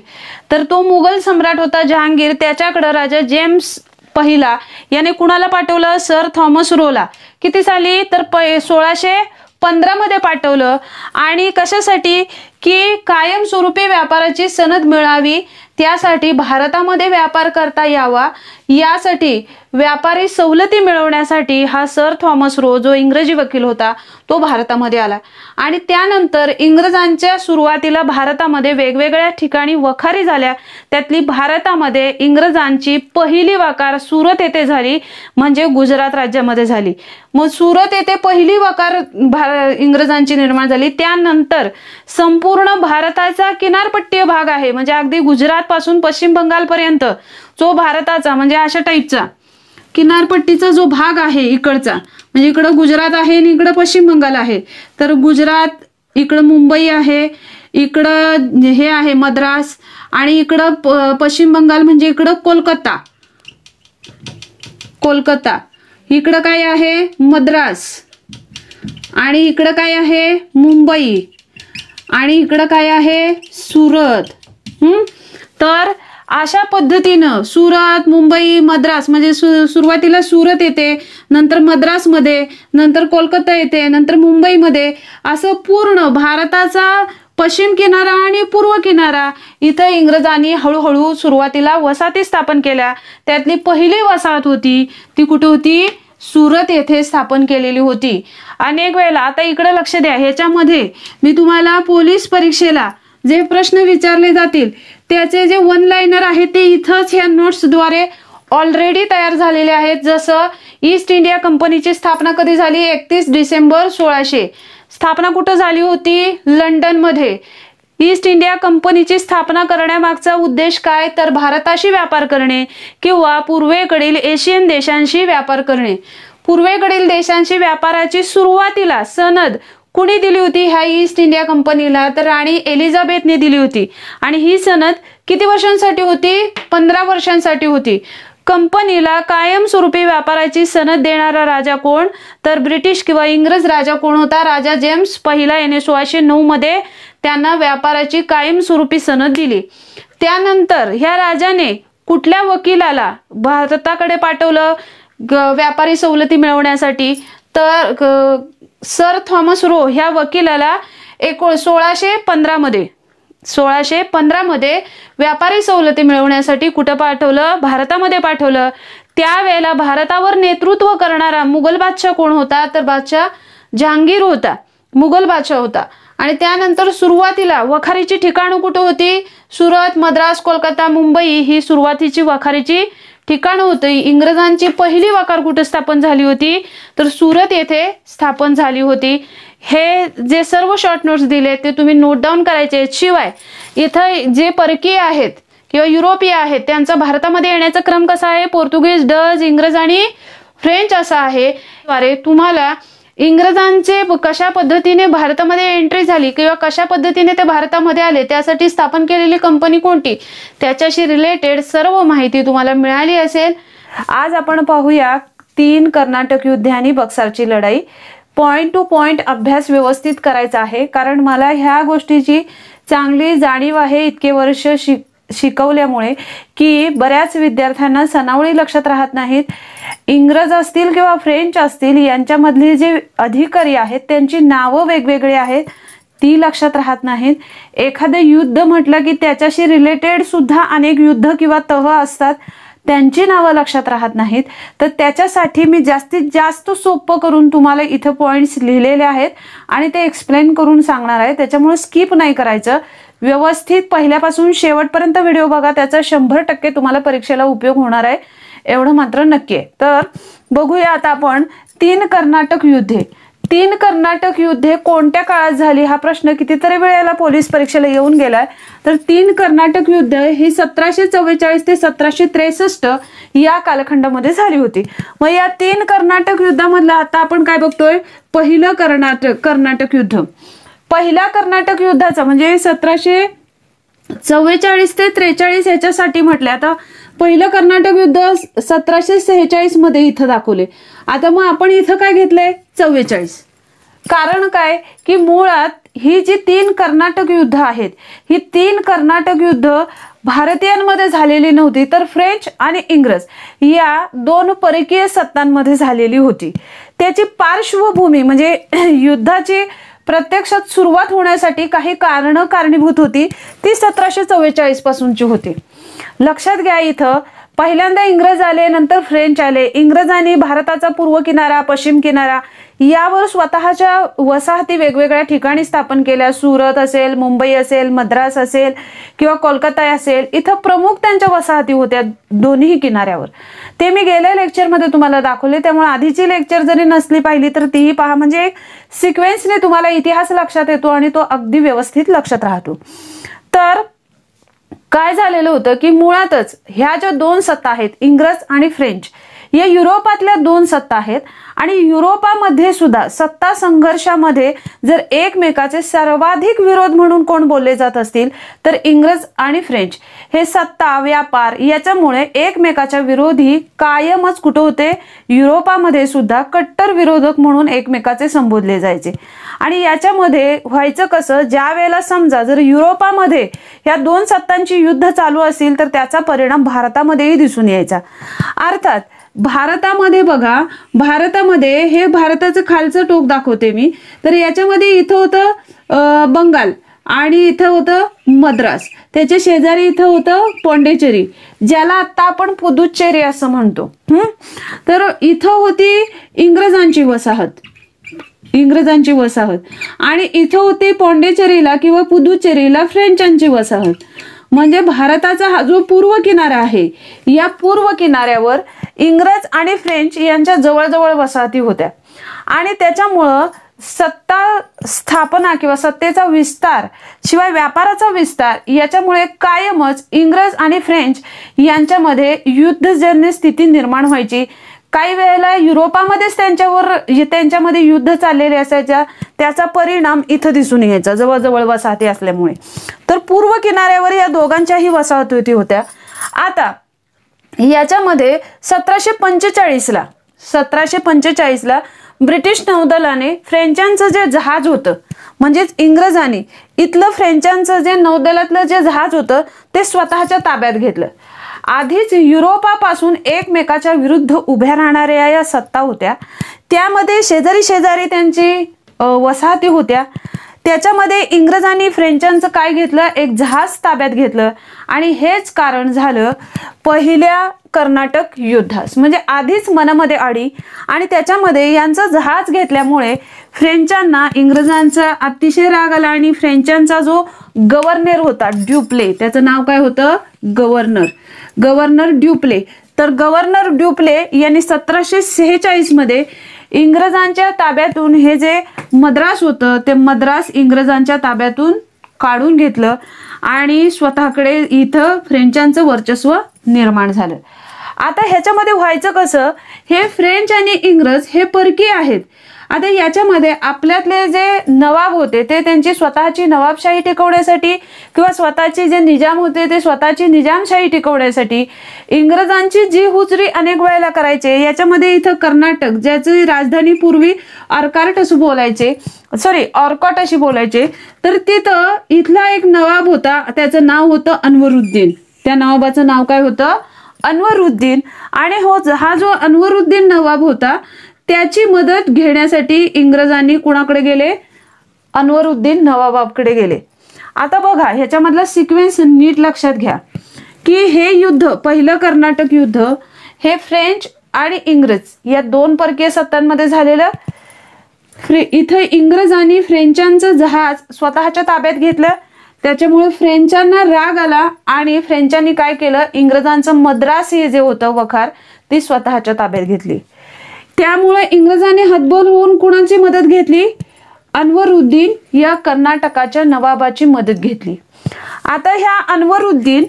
तर तो मुघल सम्राट होता जहांगीर त्याच्याकडं राजा जेम्स पहिला याने कुणाला पाठवलं सर थॉमस रोला किती साली तर प सोळाशे पंधरामध्ये पाठवलं आणि कशासाठी की कायमस्वरूपी व्यापाराची सनद मिळावी त्यासाठी भारतामध्ये व्यापार करता यावा यासाठी व्यापारी सवलती मिळवण्यासाठी हा सर थॉमस रो जो इंग्रजी वकील होता तो भारतामध्ये आला आणि त्यानंतर इंग्रजांच्या सुरुवातीला भारतामध्ये वेगवेगळ्या ठिकाणी वखारी झाल्या त्यातली भारतामध्ये इंग्रजांची पहिली वकार सुरत येथे झाली म्हणजे गुजरात राज्यामध्ये झाली मग सुरत येथे पहिली भार इंग्रजांची निर्माण झाली त्यानंतर संपूर्ण पूर्ण भारताचा किनारपट्टीय भाग आहे म्हणजे अगदी गुजरात पासून पश्चिम बंगाल पर्यंत जो भारताचा म्हणजे अशा टाईपचा किनारपट्टीचा जो भाग आहे इकडचा म्हणजे इकडं गुजरात आहे आणि इकडं पश्चिम बंगाल आहे तर गुजरात इकडं मुंबई आहे इकडं हे आहे मद्रास आणि इकडं पश्चिम बंगाल म्हणजे इकडं कोलकाता कोलकाता इकडं काय आहे मद्रास आणि इकडं काय आहे मुंबई आणि इकडं काय आहे सुरत तर अशा पद्धतीनं सुरत मुंबई मद्रास म्हणजे सु सुरुवातीला सुरत येते नंतर मद्रासमध्ये नंतर कोलकाता येते नंतर मुंबईमध्ये असं पूर्ण भारताचा पश्चिम किनारा आणि पूर्व किनारा इथं इंग्रजांनी हळूहळू सुरुवातीला वसाहती स्थापन केल्या त्यातली पहिली वसाहत होती ती कुठे होती सुरत येथे स्थापन केलेली होती अनेक वेळेला आता इकडे लक्ष द्या ह्याच्यामध्ये मी तुम्हाला पोलीस परीक्षेला जे प्रश्न विचारले जातील त्याचे जे वन लाईनर आहे ते इथंच ह्या नोट्सद्वारे ऑलरेडी तयार झालेले आहेत जसं ईस्ट इंडिया कंपनीची स्थापना कधी झाली एकतीस डिसेंबर सोळाशे स्थापना कुठं झाली होती लंडनमध्ये ईस्ट इंडिया कंपनीची स्थापना करण्यामागचा उद्देश काय तर भारताशी व्यापार करणे किंवा पूर्वेकडील एशियन देशांशी व्यापार करणे पूर्वेकडील देशांशी व्यापाराची सुरुवातीला सनद कुणी दिली होती ह्या ईस्ट इंडिया कंपनीला तर राणी एलिझाबेथने दिली होती आणि ही सनद किती वर्षांसाठी होती पंधरा वर्षांसाठी होती कंपनीला कायमस्वरूपी व्यापाराची सनद देणारा राजा कोण तर ब्रिटिश किंवा इंग्रज राजा कोण होता राजा जेम्स पहिला याने सोळाशे नऊ मध्ये त्यांना व्यापाराची कायमस्वरूपी सनद दिली त्यानंतर ह्या राजाने कुठल्या वकिलाला भारताकडे पाठवलं व्यापारी सवलती मिळवण्यासाठी तर सर थॉमस रो ह्या वकिलाला एकूण सोळाशे पंधरामध्ये सोळाशे पंधरामध्ये व्यापारी सवलती मिळवण्यासाठी कुठं पाठवलं भारतामध्ये पाठवलं त्यावेळेला भारतावर नेतृत्व करणारा मुघल बादशाह कोण होता तर बादशाह जहांगीर होता मुघल बादशाह होता आणि त्यानंतर सुरुवातीला वखारीची ठिकाणं कुठं होती सुरत मद्रास कोलकाता मुंबई ही सुरुवातीची वखारीची ठिकाणं होती इंग्रजांची पहिली वखार कुठं स्थापन झाली होती तर सुरत येथे स्थापन झाली होती हे जे सर्व शॉर्ट नोट्स दिले ते तुम्ही नोट डाऊन करायचे आहेत शिवाय इथं जे परकीय आहेत किंवा युरोपीय आहेत त्यांचा भारतामध्ये येण्याचा क्रम कसा आहे पोर्तुगीज डज इंग्रज आणि फ्रेंच असा आहे द्वारे तुम्हाला इंग्रजांचे कशा पद्धतीने भारतामध्ये एंट्री झाली किंवा कशा पद्धतीने ते भारतामध्ये आले त्यासाठी स्थापन केलेली कंपनी कोणती त्याच्याशी रिलेटेड सर्व माहिती तुम्हाला मिळाली असेल आज आपण पाहूया तीन कर्नाटक युद्ध आणि बक्सारची लढाई पॉइंट टू पॉइंट अभ्यास व्यवस्थित करायचा आहे कारण मला ह्या गोष्टीची चांगली जाणीव आहे इतके वर्ष शिक शिकवल्यामुळे की बऱ्याच विद्यार्थ्यांना सणावळी लक्षात राहत नाहीत इंग्रज असतील किंवा फ्रेंच असतील यांच्यामधली जे अधिकारी आहेत त्यांची नावं वेगवेगळी आहेत ती लक्षात राहत नाहीत एखादं युद्ध म्हटलं की त्याच्याशी रिलेटेड सुद्धा अनेक युद्ध किंवा तह असतात त्यांची नावं लक्षात राहत नाहीत तर त्याच्यासाठी मी जास्तीत जास्त सोपं करून तुम्हाला इथं पॉईंट्स लिहिलेले आहेत आणि ते एक्सप्लेन करून सांगणार आहे त्याच्यामुळे स्किप नाही करायचं व्यवस्थित पहिल्यापासून शेवटपर्यंत व्हिडिओ बघा त्याचा शंभर टक्के तुम्हाला परीक्षेला उपयोग होणार आहे एवढं मात्र नक्की आहे तर बघूया आता आपण तीन कर्नाटक युद्धे तीन कर्नाटक युद्धे कोणत्या काळात झाली हा प्रश्न कितीतरी वेळेला पोलीस परीक्षेला येऊन गेलाय तर तीन कर्नाटक युद्ध ही सतराशे चव्वेचाळीस ते सतराशे त्रेसष्ट या कालखंडामध्ये झाली होती मग या तीन कर्नाटक युद्धामधलं आता आपण काय बघतोय पहिलं कर्नाटक कर्नाटक युद्ध पहिल्या कर्नाटक युद्धाचा म्हणजे सतराशे चव्वेचाळीस ते त्रेचाळीस याच्यासाठी म्हटले आता पहिलं कर्नाटक युद्ध सतराशे सेहेचाळीस मध्ये इथं दाखवले आता मग आपण इथं काय घेतलंय चव्वेचाळीस कारण काय की मुळात ही जी तीन कर्नाटक युद्ध आहेत ही तीन कर्नाटक युद्ध भारतीयांमध्ये झालेली नव्हती तर फ्रेंच आणि इंग्रज या दोन परकीय सत्तांमध्ये झालेली होती त्याची पार्श्वभूमी म्हणजे युद्धाची प्रत्यक्षात सुरुवात होण्यासाठी काही कारणं कारणीभूत होती ती सतराशे चव्वेचाळीस पासूनची होती लक्षात घ्या इथं पहिल्यांदा इंग्रज आले नंतर फ्रेंच आले इंग्रजांनी भारताचा पूर्व किनारा पश्चिम किनारा यावर स्वतःच्या वसाहती वेगवेगळ्या ठिकाणी स्थापन केल्या सुरत असेल मुंबई असेल मद्रास असेल किंवा कोलकाता असेल इथं प्रमुख त्यांच्या वसाहती होत्या दोन्ही किनाऱ्यावर ते मी गेल्या लेक्चरमध्ये तुम्हाला दाखवले त्यामुळे आधीची लेक्चर जरी नसली पाहिली तर तीही पहा म्हणजे एक सिक्वेन्सने तुम्हाला इतिहास लक्षात येतो आणि तो अगदी व्यवस्थित लक्षात राहतो तर काय झालेलं होतं की मुळातच ह्या ज्या दोन सत्ता आहेत इंग्रज आणि फ्रेंच या युरोपातल्या दोन सत्ता आहेत आणि युरोपामध्ये सुद्धा सत्ता संघर्षामध्ये जर एकमेकाचे सर्वाधिक विरोध म्हणून कोण बोलले जात असतील तर इंग्रज आणि फ्रेंच हे सत्ता व्यापार याच्यामुळे एकमेकाच्या विरोधी कायमच कुठं होते युरोपामध्ये सुद्धा कट्टर विरोधक म्हणून एकमेकाचे संबोधले जायचे आणि याच्यामध्ये व्हायचं कसं ज्या वेळेला समजा जर युरोपामध्ये या दोन सत्तांची युद्ध चालू असेल तर त्याचा परिणाम भारतामध्येही दिसून यायचा अर्थात भारतामध्ये बघा भारतामध्ये हे भारताचं खालचं टोक दाखवते मी तर याच्यामध्ये इथं होतं बंगाल आणि इथं होतं मद्रास त्याच्या शेजारी इथं होतं पोंडेचेरी ज्याला आता आपण पुदुच्चेरी असं म्हणतो तर इथं होती इंग्रजांची वसाहत इंग्रजांची वसाहत आणि इथं होती पोंडेचेरीला किंवा पुदुच्चेरीला फ्रेंचांची वसाहत म्हणजे भारताचा हा जो पूर्व किनारा आहे या पूर्व किनाऱ्यावर इंग्रज आणि फ्रेंच यांच्या जवळजवळ वसाहती होत्या आणि त्याच्यामुळं सत्ता स्थापना किंवा सत्तेचा विस्तार शिवाय व्यापाराचा विस्तार याच्यामुळे कायमच इंग्रज आणि फ्रेंच यांच्यामध्ये युद्धजन्य स्थिती निर्माण व्हायची काही वेळेला युरोपामध्येच त्यांच्यावर त्यांच्यामध्ये युद्ध चाललेले असायच्या त्याचा परिणाम इथं दिसून यायचा जवळजवळ वसाहती असल्यामुळे तर पूर्व किनाऱ्यावर या दोघांच्याही वसाहती होत्या आता याच्यामध्ये सतराशे पंचेचाळीसला सतराशे पंचेचाळीसला ब्रिटिश नौदलाने फ्रेंचांचं जे जहाज होतं म्हणजेच इंग्रजांनी इथलं फ्रेंचांचं जे नौदलातलं जे जहाज होतं ते स्वतःच्या ताब्यात घेतलं आधीच युरोपापासून एकमेकाच्या विरुद्ध उभ्या राहणाऱ्या या सत्ता होत्या त्यामध्ये शेजारी शेजारी त्यांची वसाहती होत्या त्याच्यामध्ये इंग्रजांनी फ्रेंचांचं काय घेतलं एक जहाज ताब्यात घेतलं आणि हेच कारण झालं पहिल्या कर्नाटक युद्धास म्हणजे आधीच मनामध्ये आडी आणि त्याच्यामध्ये यांचं जहाज घेतल्यामुळे फ्रेंचांना इंग्रजांचा अतिशय राग आला आणि फ्रेंचांचा जो गव्हर्नर होता ड्युप्ले त्याचं नाव काय होतं गव्हर्नर गव्हर्नर ड्युप्ले तर गव्हर्नर ड्युप्ले यांनी सतराशे सेहेचाळीसमध्ये इंग्रजांच्या ताब्यातून हे जे मद्रास होतं ते मद्रास इंग्रजांच्या ताब्यातून काढून घेतलं आणि स्वतःकडे इथं फ्रेंचांचं वर्चस्व निर्माण झालं आता ह्याच्यामध्ये व्हायचं कसं हे फ्रेंच आणि इंग्रज हे परकी आहेत आता याच्यामध्ये आपल्यातले जे नवाब होते ते त्यांची स्वतःची नवाबशाही टिकवण्यासाठी किंवा स्वतःचे जे निजाम होते ते स्वतःची निजामशाही टिकवण्यासाठी इंग्रजांची जी हुजरी अनेक वेळेला करायचे याच्यामध्ये इथं कर्नाटक ज्याची राजधानी पूर्वी अर्कार्ट असं बोलायचे सॉरी ऑर्कॉट अशी बोलायचे तर तिथं इथला एक नवाब होता त्याचं नाव होतं अनवरुद्दीन त्या नवाबाचं नाव काय होतं अनवरुद्दीन आणि हो हा जो अनवरुद्दीन नवाब होता त्याची मदत घेण्यासाठी इंग्रजांनी कुणाकडे गेले अनवर उद्दीन गेले आता बघा ह्याच्यामधला सिक्वेन्स नीट लक्षात घ्या की हे युद्ध पहिलं कर्नाटक युद्ध हे फ्रेंच आणि इंग्रज या दोन परकीय सत्तांमध्ये झालेलं इथे इंग्रजांनी फ्रेंचांचं जहाज स्वतःच्या ताब्यात घेतलं त्याच्यामुळे फ्रेंचांना राग आला आणि फ्रेंचांनी काय केलं इंग्रजांचं मद्रास हे जे होतं वखार ती स्वतःच्या ताब्यात घेतली त्यामुळे इंग्रजांनी हतबल होऊन कुणाची मदत घेतली अनवरुद्दीन या कर्नाटकाच्या नवाबाची मदत घेतली आता ह्या अनवरुद्दीन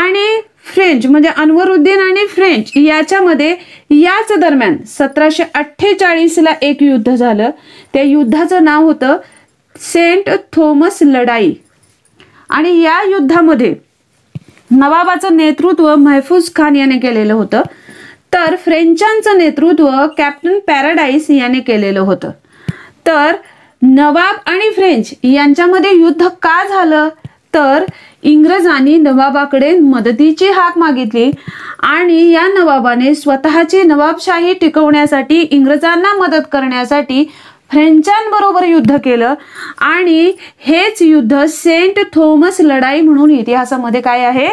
आणि फ्रेंच म्हणजे अनवरुद्दीन आणि फ्रेंच याच्यामध्ये याच दरम्यान सतराशे अठ्ठेचाळीसला एक युद्ध झालं त्या युद्धाचं नाव होतं सेंट थॉमस लढाई आणि या युद्धामध्ये नवाबाचं नेतृत्व महफूज खान याने केलेलं होतं तर फ्रेंचांचं नेतृत्व कॅप्टन पॅराडाईस याने केलेलं होतं तर नवाब आणि फ्रेंच यांच्यामध्ये युद्ध का झालं तर इंग्रजांनी नवाबाकडे मदतीची हाक मागितली आणि या नवाबाने स्वतःची नवाबशाही टिकवण्यासाठी इंग्रजांना मदत करण्यासाठी फ्रेंचांबरोबर युद्ध केलं आणि हेच युद्ध सेंट थॉमस लढाई म्हणून इतिहासामध्ये काय आहे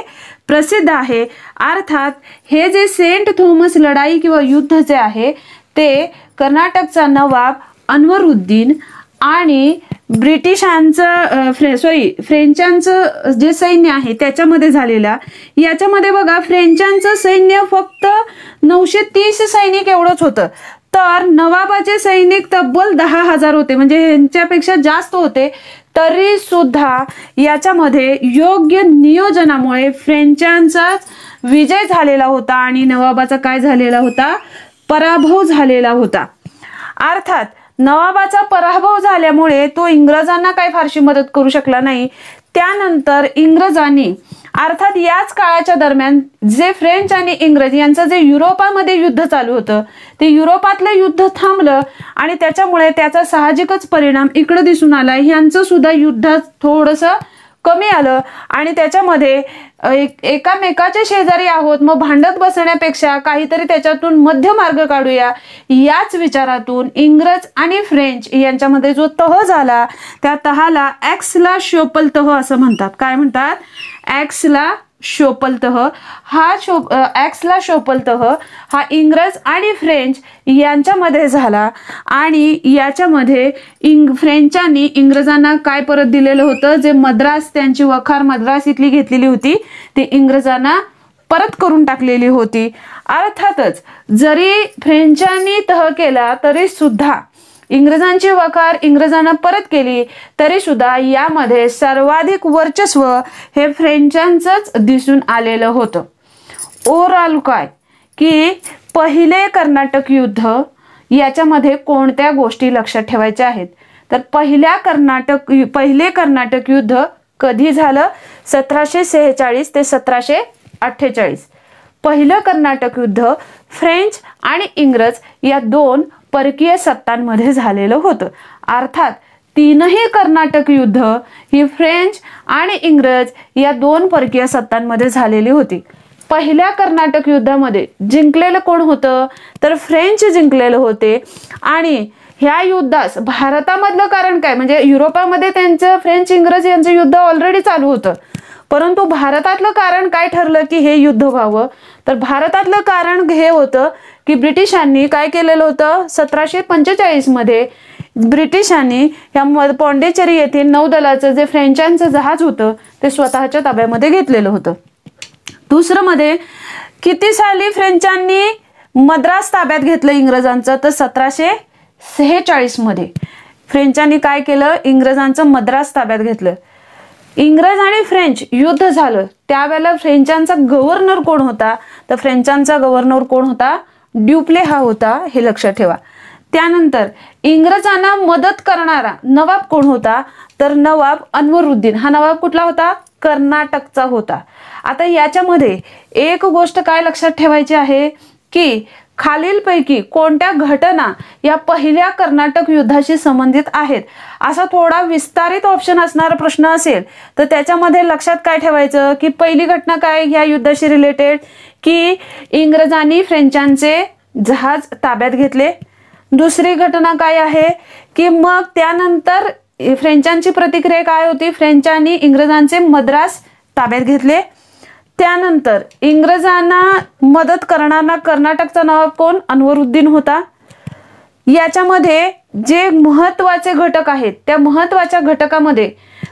प्रसिद्ध आहे अर्थात हे जे सेंट थॉमस लढाई किंवा युद्ध जे आहे ते कर्नाटकचा नवाब अनवरुद्दीन आणि ब्रिटिशांचं फ्रे सॉरी फ्रेंचांचं जे सैन्य आहे त्याच्यामध्ये झालेला याच्यामध्ये बघा फ्रेंचांचं सैन्य फक्त नऊशे तीस सैनिक एवढंच होतं तर नवाबाचे सैनिक तब्बल दहा हजार होते म्हणजे यांच्यापेक्षा जास्त होते तरी सुद्धा याच्यामध्ये योग्य नियोजनामुळे फ्रेंचांचाच विजय झालेला होता आणि नवाबाचा काय झालेला होता पराभव झालेला होता अर्थात नवाबाचा पराभव झाल्यामुळे तो इंग्रजांना काही फारशी मदत करू शकला नाही त्यानंतर इंग्रजांनी अर्थात याच काळाच्या दरम्यान जे फ्रेंच आणि इंग्रज यांचं जे युरोपामध्ये युद्ध चालू होतं ते युरोपातलं युद्ध थांबलं आणि त्याच्यामुळे त्याचा साहजिकच परिणाम इकडं दिसून आला यांचं सुद्धा युद्धात थोडंसं कमी आलं आणि त्याच्यामध्ये एकामेकाच्या शेजारी आहोत मग भांडत बसण्यापेक्षा काहीतरी त्याच्यातून मध्य मार्ग काढूया याच विचारातून इंग्रज आणि फ्रेंच यांच्यामध्ये जो तह झाला त्या तहाला एक्सला शोपल तह असं म्हणतात काय म्हणतात एक्सला शोपलतह हा शो ॲक्सला शोपलतह हा इंग्रज आणि फ्रेंच यांच्यामध्ये झाला आणि याच्यामध्ये इंग फ्रेंचांनी इंग्रजांना काय परत दिलेलं होतं जे मद्रास त्यांची वखार मद्रास इथली घेतलेली होती ती इंग्रजांना परत करून टाकलेली होती अर्थातच जरी फ्रेंचांनी तह केला तरी सुद्धा इंग्रजांची वकार इंग्रजांना परत केली तरी सुद्धा यामध्ये सर्वाधिक वर्चस्व हे फ्रेंचांच दिसून आलेलं होतं ओव्हरऑल काय की पहिले कर्नाटक युद्ध याच्यामध्ये कोणत्या गोष्टी लक्षात ठेवायच्या आहेत तर पहिल्या कर्नाटक पहिले कर्नाटक युद्ध कधी झालं सतराशे सेहेचाळीस ते सतराशे अठ्ठेचाळीस पहिलं कर्नाटक युद्ध फ्रेंच आणि इंग्रज या दोन परकीय सत्तांमध्ये झालेलं होतं अर्थात तीनही कर्नाटक युद्ध ही फ्रेंच आणि इंग्रज या दोन परकीय सत्तांमध्ये झालेली होती पहिल्या कर्नाटक युद्धामध्ये जिंकलेलं कोण होतं तर फ्रेंच जिंकलेले होते आणि ह्या युद्धास भारतामधलं कारण काय म्हणजे युरोपामध्ये त्यांचं फ्रेंच इंग्रज यांचं युद्ध ऑलरेडी चालू होतं परंतु भारतातलं कारण काय ठरलं की हे युद्ध व्हावं तर भारतातलं कारण हे होतं की ब्रिटिशांनी काय केलेलं होतं सतराशे पंचेचाळीसमध्ये ब्रिटिशांनी ह्या पॉंडेचेरी येथील नौदलाचं जे फ्रेंचांचं जहाज होतं ते स्वतःच्या ताब्यामध्ये घेतलेलं होतं दुसरं मध्ये किती साली फ्रेंचांनी मद्रास ताब्यात घेतलं इंग्रजांचं तर सतराशे सेहेचाळीसमध्ये फ्रेंचांनी काय केलं इंग्रजांचं मद्रास ताब्यात घेतलं इंग्रज आणि फ्रेंच युद्ध झालं त्यावेळेला फ्रेंचांचा गव्हर्नर कोण होता तर फ्रेंचांचा गव्हर्नर कोण होता ड्युप्ले हा होता हे लक्षात ठेवा त्यानंतर इंग्रजांना मदत करणारा नवाब कोण होता तर नवाब अनवरुद्दीन हा नवाब कुठला होता कर्नाटकचा होता आता याच्यामध्ये एक गोष्ट काय लक्षात ठेवायची आहे की खालीलपैकी कोणत्या घटना या पहिल्या कर्नाटक युद्धाशी संबंधित आहेत असा थोडा विस्तारित ऑप्शन असणारा प्रश्न असेल तर त्याच्यामध्ये लक्षात काय ठेवायचं की पहिली घटना काय या युद्धाशी रिलेटेड की इंग्रजांनी फ्रेंचांचे जहाज ताब्यात घेतले दुसरी घटना काय आहे की मग त्यानंतर फ्रेंचांची प्रतिक्रिया काय होती फ्रेंचांनी इंग्रजांचे मद्रास ताब्यात घेतले त्यानंतर इंग्रजांना मदत करणारा कर्नाटकचा नाव कोण अनवरुद्दीन होता याच्यामध्ये जे महत्वाचे घटक आहेत त्या महत्वाच्या घटकामध्ये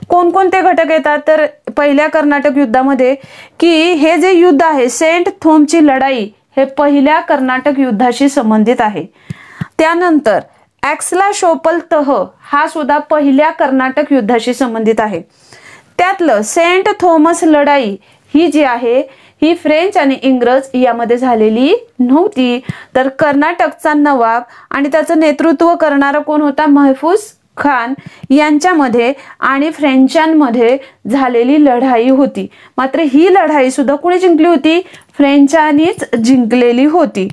कोणकोणते घटक येतात तर पहिल्या कर्नाटक युद्धामध्ये की हे जे युद्ध आहे सेंट थोमची लढाई हे पहिल्या कर्नाटक युद्धाशी संबंधित आहे त्यानंतर ॲक्सला शोपल तह हा सुद्धा पहिल्या कर्नाटक युद्धाशी संबंधित आहे त्यातलं सेंट थॉमस लढाई ही जी आहे ही फ्रेंच आणि इंग्रज यामध्ये झालेली नव्हती तर कर्नाटकचा नवाब आणि त्याचं नेतृत्व करणारा कोण होता महफूज खान यांच्यामध्ये आणि फ्रेंचांमध्ये झालेली लढाई होती मात्र ही लढाई सुद्धा कुणी जिंकली होती फ्रेंचांनीच जिंकलेली होती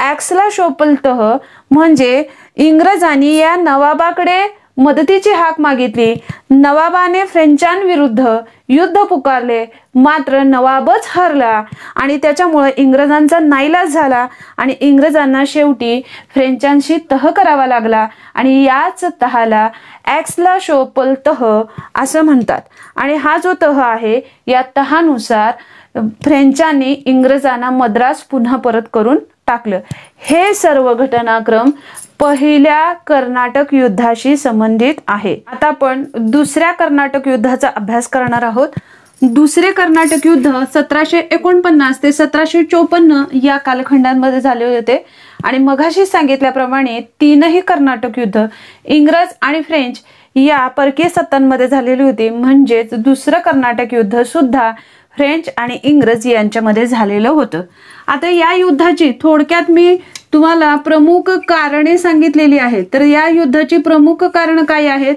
ॲक्सला शोपलतह म्हणजे इंग्रजांनी या नवाबाकडे मदतीची हाक मागितली नवाबाने फ्रेंचांविरुद्ध युद्ध पुकारले मात्र नवाबच हरला आणि त्याच्यामुळे इंग्रजांचा नाईलाज झाला आणि इंग्रजांना शेवटी फ्रेंचांशी तह करावा लागला आणि याच तहाला एक्सला शोपल तह असं म्हणतात आणि हा जो तह आहे या तहानुसार फ्रेंचांनी इंग्रजांना मद्रास पुन्हा परत करून टाकलं हे सर्व घटनाक्रम पहिल्या कर्नाटक युद्धाशी संबंधित आहे आता आपण दुसऱ्या कर्नाटक युद्धाचा अभ्यास करणार आहोत दुसरे कर्नाटक युद्ध सतराशे एकोणपन्नास ते सतराशे चोपन्न या कालखंडांमध्ये झाले होते आणि मघाशी सांगितल्याप्रमाणे तीनही कर्नाटक युद्ध इंग्रज आणि फ्रेंच या परकीय सत्तांमध्ये झालेली होती म्हणजेच दुसरं कर्नाटक युद्ध सुद्धा फ्रेंच आणि इंग्रज यांच्यामध्ये झालेलं होतं आता या युद्धाची थोडक्यात मी तुम्हाला प्रमुख कारणे सांगितलेली आहेत तर या युद्धाची प्रमुख कारण काय आहेत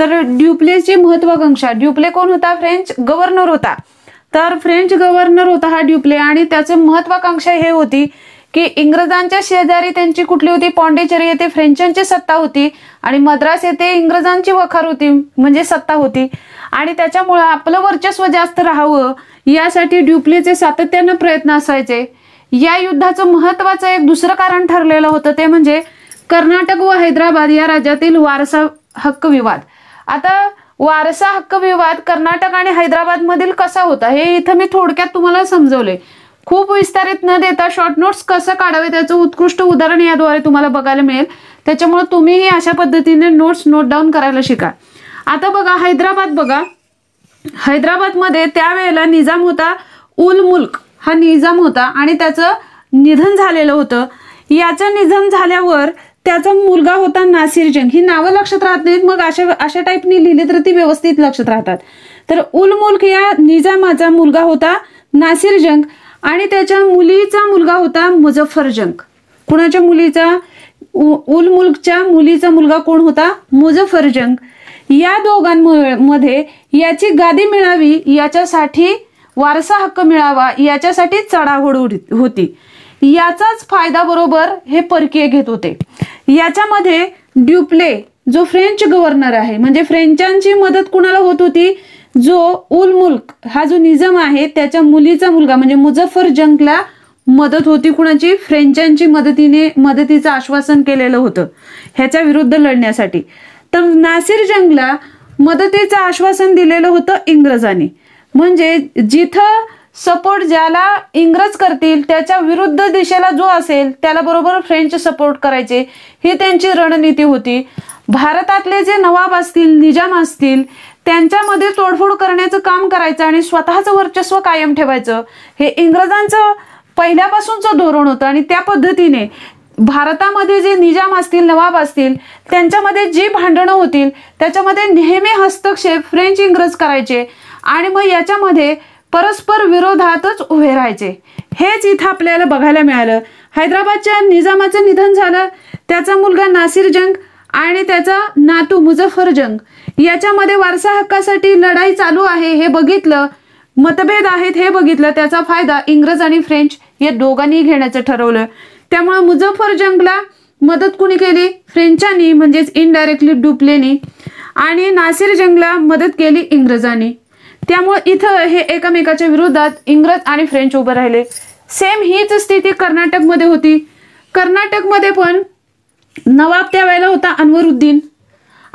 तर ड्युप्लेची महत्वाकांक्षा ड्युप्ले कोण होता फ्रेंच गव्हर्नर होता तर फ्रेंच गव्हर्नर होता हा ड्युप्ले आणि त्याचे महत्वाकांक्षा हे होती की इंग्रजांच्या शेजारी त्यांची कुठली होती पॉंडेचेरी येथे फ्रेंचांची सत्ता होती आणि मद्रास येथे इंग्रजांची वखार होती म्हणजे सत्ता होती आणि त्याच्यामुळं आपलं वर्चस्व जास्त राहावं यासाठी ड्युप्लेचे सातत्यानं प्रयत्न असायचे या युद्धाचं महत्वाचं एक दुसरं कारण ठरलेलं होतं ते म्हणजे कर्नाटक व हैदराबाद या राज्यातील वारसा हक्क विवाद आता वारसा हक्क विवाद कर्नाटक आणि हैदराबाद मधील कसा होता हे इथं मी थोडक्यात तुम्हाला समजवले खूप विस्तारित न देता शॉर्ट नोट्स कसं काढावे त्याचं उत्कृष्ट उदाहरण याद्वारे तुम्हाला बघायला मिळेल त्याच्यामुळे तुम्हीही अशा पद्धतीने नोट्स नोट डाऊन करायला शिका आता बघा हैदराबाद बघा मध्ये त्यावेळेला निजाम होता उल मुल्क हा निजाम होता आणि त्याचं निधन झालेलं होतं याचं निधन झाल्यावर त्याचा मुलगा होता नासिर जंग ही नावं लक्षात राहत नाहीत मग अशा अशा टाईपनी लिहिली तर ती व्यवस्थित लक्षात राहतात तर उल मुल्क या निजामाचा मुलगा होता नासिर जंग आणि त्याच्या मुलीचा मुलगा होता मुजफ्फर जंग कुणाच्या मुलीचा उल मुल्कच्या मुलीचा मुलगा कोण होता मुजफ्फर जंग या मध्ये याची गादी मिळावी याच्यासाठी वारसा हक्क मिळावा याच्यासाठी चढाओढ होती याचाच फायदा बरोबर हे परकीय घेत होते याच्यामध्ये ड्युप्ले जो फ्रेंच गव्हर्नर आहे म्हणजे फ्रेंचांची मदत कुणाला होत होती जो उल मुल्क हा जो निजम आहे त्याच्या मुलीचा मुलगा म्हणजे मुझफ्फर जंगला मदत होती कुणाची फ्रेंचांची मदतीने मदतीचं आश्वासन केलेलं होतं ह्याच्या विरुद्ध लढण्यासाठी तर नासिर जंगला मदतीचं आश्वासन दिलेलं होतं इंग्रजांनी म्हणजे जिथं सपोर्ट ज्याला इंग्रज करतील त्याच्या विरुद्ध दिशेला जो असेल त्याला बरोबर फ्रेंच सपोर्ट करायचे ही त्यांची रणनीती होती भारतातले जे नवाब असतील निजाम असतील त्यांच्यामध्ये तोडफोड करण्याचं काम करायचं आणि स्वतःचं वर्चस्व कायम ठेवायचं हे इंग्रजांचं पहिल्यापासूनचं धोरण होतं आणि त्या पद्धतीने भारतामध्ये जे निजाम असतील नवाब असतील त्यांच्यामध्ये जी भांडणं होतील त्याच्यामध्ये नेहमी हस्तक्षेप फ्रेंच इंग्रज करायचे आणि मग याच्यामध्ये परस्पर विरोधातच उभे राहायचे हेच इथं आपल्याला बघायला मिळालं हैदराबादच्या निजामाचं निधन झालं त्याचा मुलगा नासिर जंग आणि त्याचा नातू मुजफ्फर जंग याच्यामध्ये वारसा हक्कासाठी लढाई चालू आहे हे बघितलं मतभेद आहेत हे बघितलं त्याचा फायदा इंग्रज आणि फ्रेंच या दोघांनी घेण्याचं ठरवलं त्यामुळे मुजफ्फर जंगला मदत कुणी केली फ्रेंचांनी म्हणजेच इनडायरेक्टली डुपलेनी आणि नासिर जंगला मदत केली इंग्रजांनी त्यामुळे इथं हे एकमेकाच्या विरोधात इंग्रज आणि फ्रेंच उभे राहिले सेम हीच स्थिती कर्नाटकमध्ये होती कर्नाटकमध्ये पण नवाब त्यावेळेला होता अनवरुद्दीन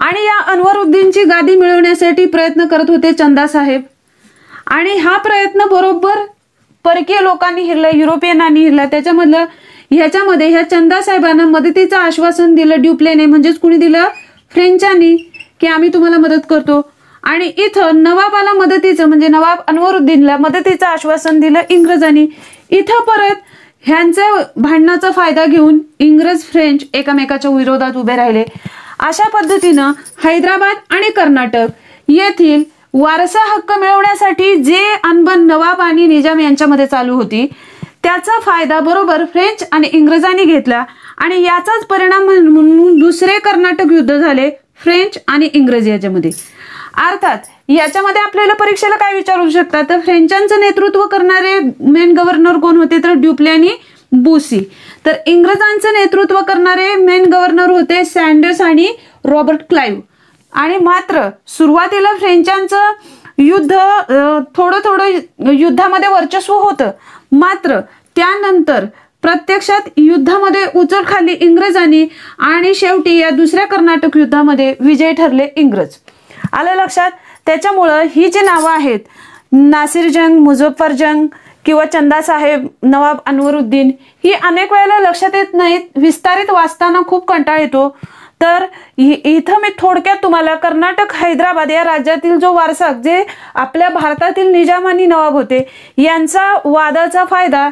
आणि या अनवरुद्दीनची गादी मिळवण्यासाठी प्रयत्न करत होते चंदा साहेब आणि हा प्रयत्न बरोबर परकीय लोकांनी हिरला युरोपियनांनी हिरला त्याच्यामधलं ह्याच्यामध्ये ह्या चंदा साहेबांना मदतीचं आश्वासन दिलं ड्युप्लेने म्हणजेच कुणी दिलं फ्रेंचांनी की आम्ही तुम्हाला मदत करतो आणि इथं नवाबाला मदतीचं म्हणजे नवाब अनवरुद्दीनला मदतीचं आश्वासन दिलं इंग्रजांनी इथं परत ह्यांच्या भांडणाचा फायदा घेऊन इंग्रज फ्रेंच एकामेकाच्या विरोधात उभे राहिले अशा पद्धतीनं हैदराबाद आणि कर्नाटक येथील वारसा हक्क मिळवण्यासाठी जे अनबन नवाब आणि निजाम यांच्यामध्ये चालू होती त्याचा फायदा बरोबर फ्रेंच आणि इंग्रजांनी घेतला आणि याचाच परिणाम म्हणून दुसरे कर्नाटक युद्ध झाले फ्रेंच आणि इंग्रज याच्यामध्ये अर्थात याच्यामध्ये आपल्याला परीक्षेला काय विचारू शकतात तर फ्रेंचांचं नेतृत्व करणारे मेन गव्हर्नर कोण होते तर ड्युप्ले आणि बुसी तर इंग्रजांचं नेतृत्व करणारे मेन गव्हर्नर होते सँडर्स आणि रॉबर्ट क्लाइव्ह आणि मात्र सुरुवातीला फ्रेंचांचं युद्ध थोडं थोडं युद्धामध्ये वर्चस्व होतं मात्र त्यानंतर प्रत्यक्षात युद्धामध्ये उचल खाली इंग्रजांनी आणि शेवटी या दुसऱ्या कर्नाटक युद्धामध्ये विजय ठरले इंग्रज आलं लक्षात त्याच्यामुळं ही जी नावं आहेत नासिर जंग मुझफ्फर जंग किंवा चंदा साहेब नवाब अनवरुद्दीन ही अनेक वेळेला लक्षात येत नाहीत विस्तारित वाचताना खूप कंटाळ येतो तर इथं मी थोडक्यात तुम्हाला कर्नाटक हैदराबाद या राज्यातील जो वारसा जे आपल्या भारतातील निजाम आणि नवाब होते यांचा वादाचा फायदा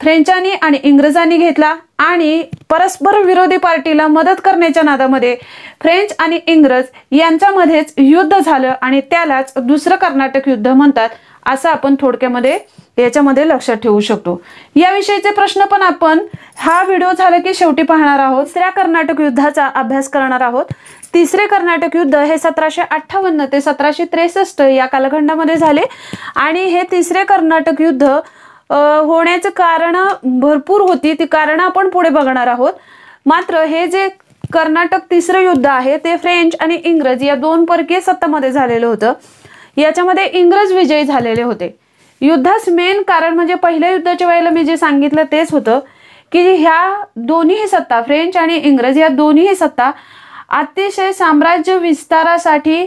फ्रेंचांनी आणि इंग्रजांनी घेतला आणि परस्पर विरोधी पार्टीला मदत करण्याच्या नादामध्ये फ्रेंच आणि इंग्रज यांच्यामध्येच युद्ध झालं आणि त्यालाच दुसरं कर्नाटक युद्ध म्हणतात असं आपण थोडक्यामध्ये याच्यामध्ये लक्षात ठेवू शकतो याविषयीचे प्रश्न पण आपण हा व्हिडिओ झाला की शेवटी पाहणार आहोत तिसऱ्या कर्नाटक युद्धाचा अभ्यास करणार आहोत तिसरे कर्नाटक युद्ध हे सतराशे अठ्ठावन्न ते सतराशे त्रेसष्ट या कालखंडामध्ये झाले आणि हे तिसरे कर्नाटक युद्ध होण्याचं कारण भरपूर होती ती कारण आपण पुढे बघणार आहोत मात्र हे जे कर्नाटक तिसरं युद्ध आहे ते फ्रेंच आणि इंग्रज या दोन परकीय सत्तामध्ये झालेलं होतं याच्यामध्ये इंग्रज विजयी झालेले होते युद्धास मेन कारण म्हणजे पहिल्या युद्धाच्या वेळेला मी जे सांगितलं तेच होतं की ह्या दोन्ही सत्ता फ्रेंच आणि इंग्रज या दोन्ही सत्ता अतिशय साम्राज्य विस्तारासाठी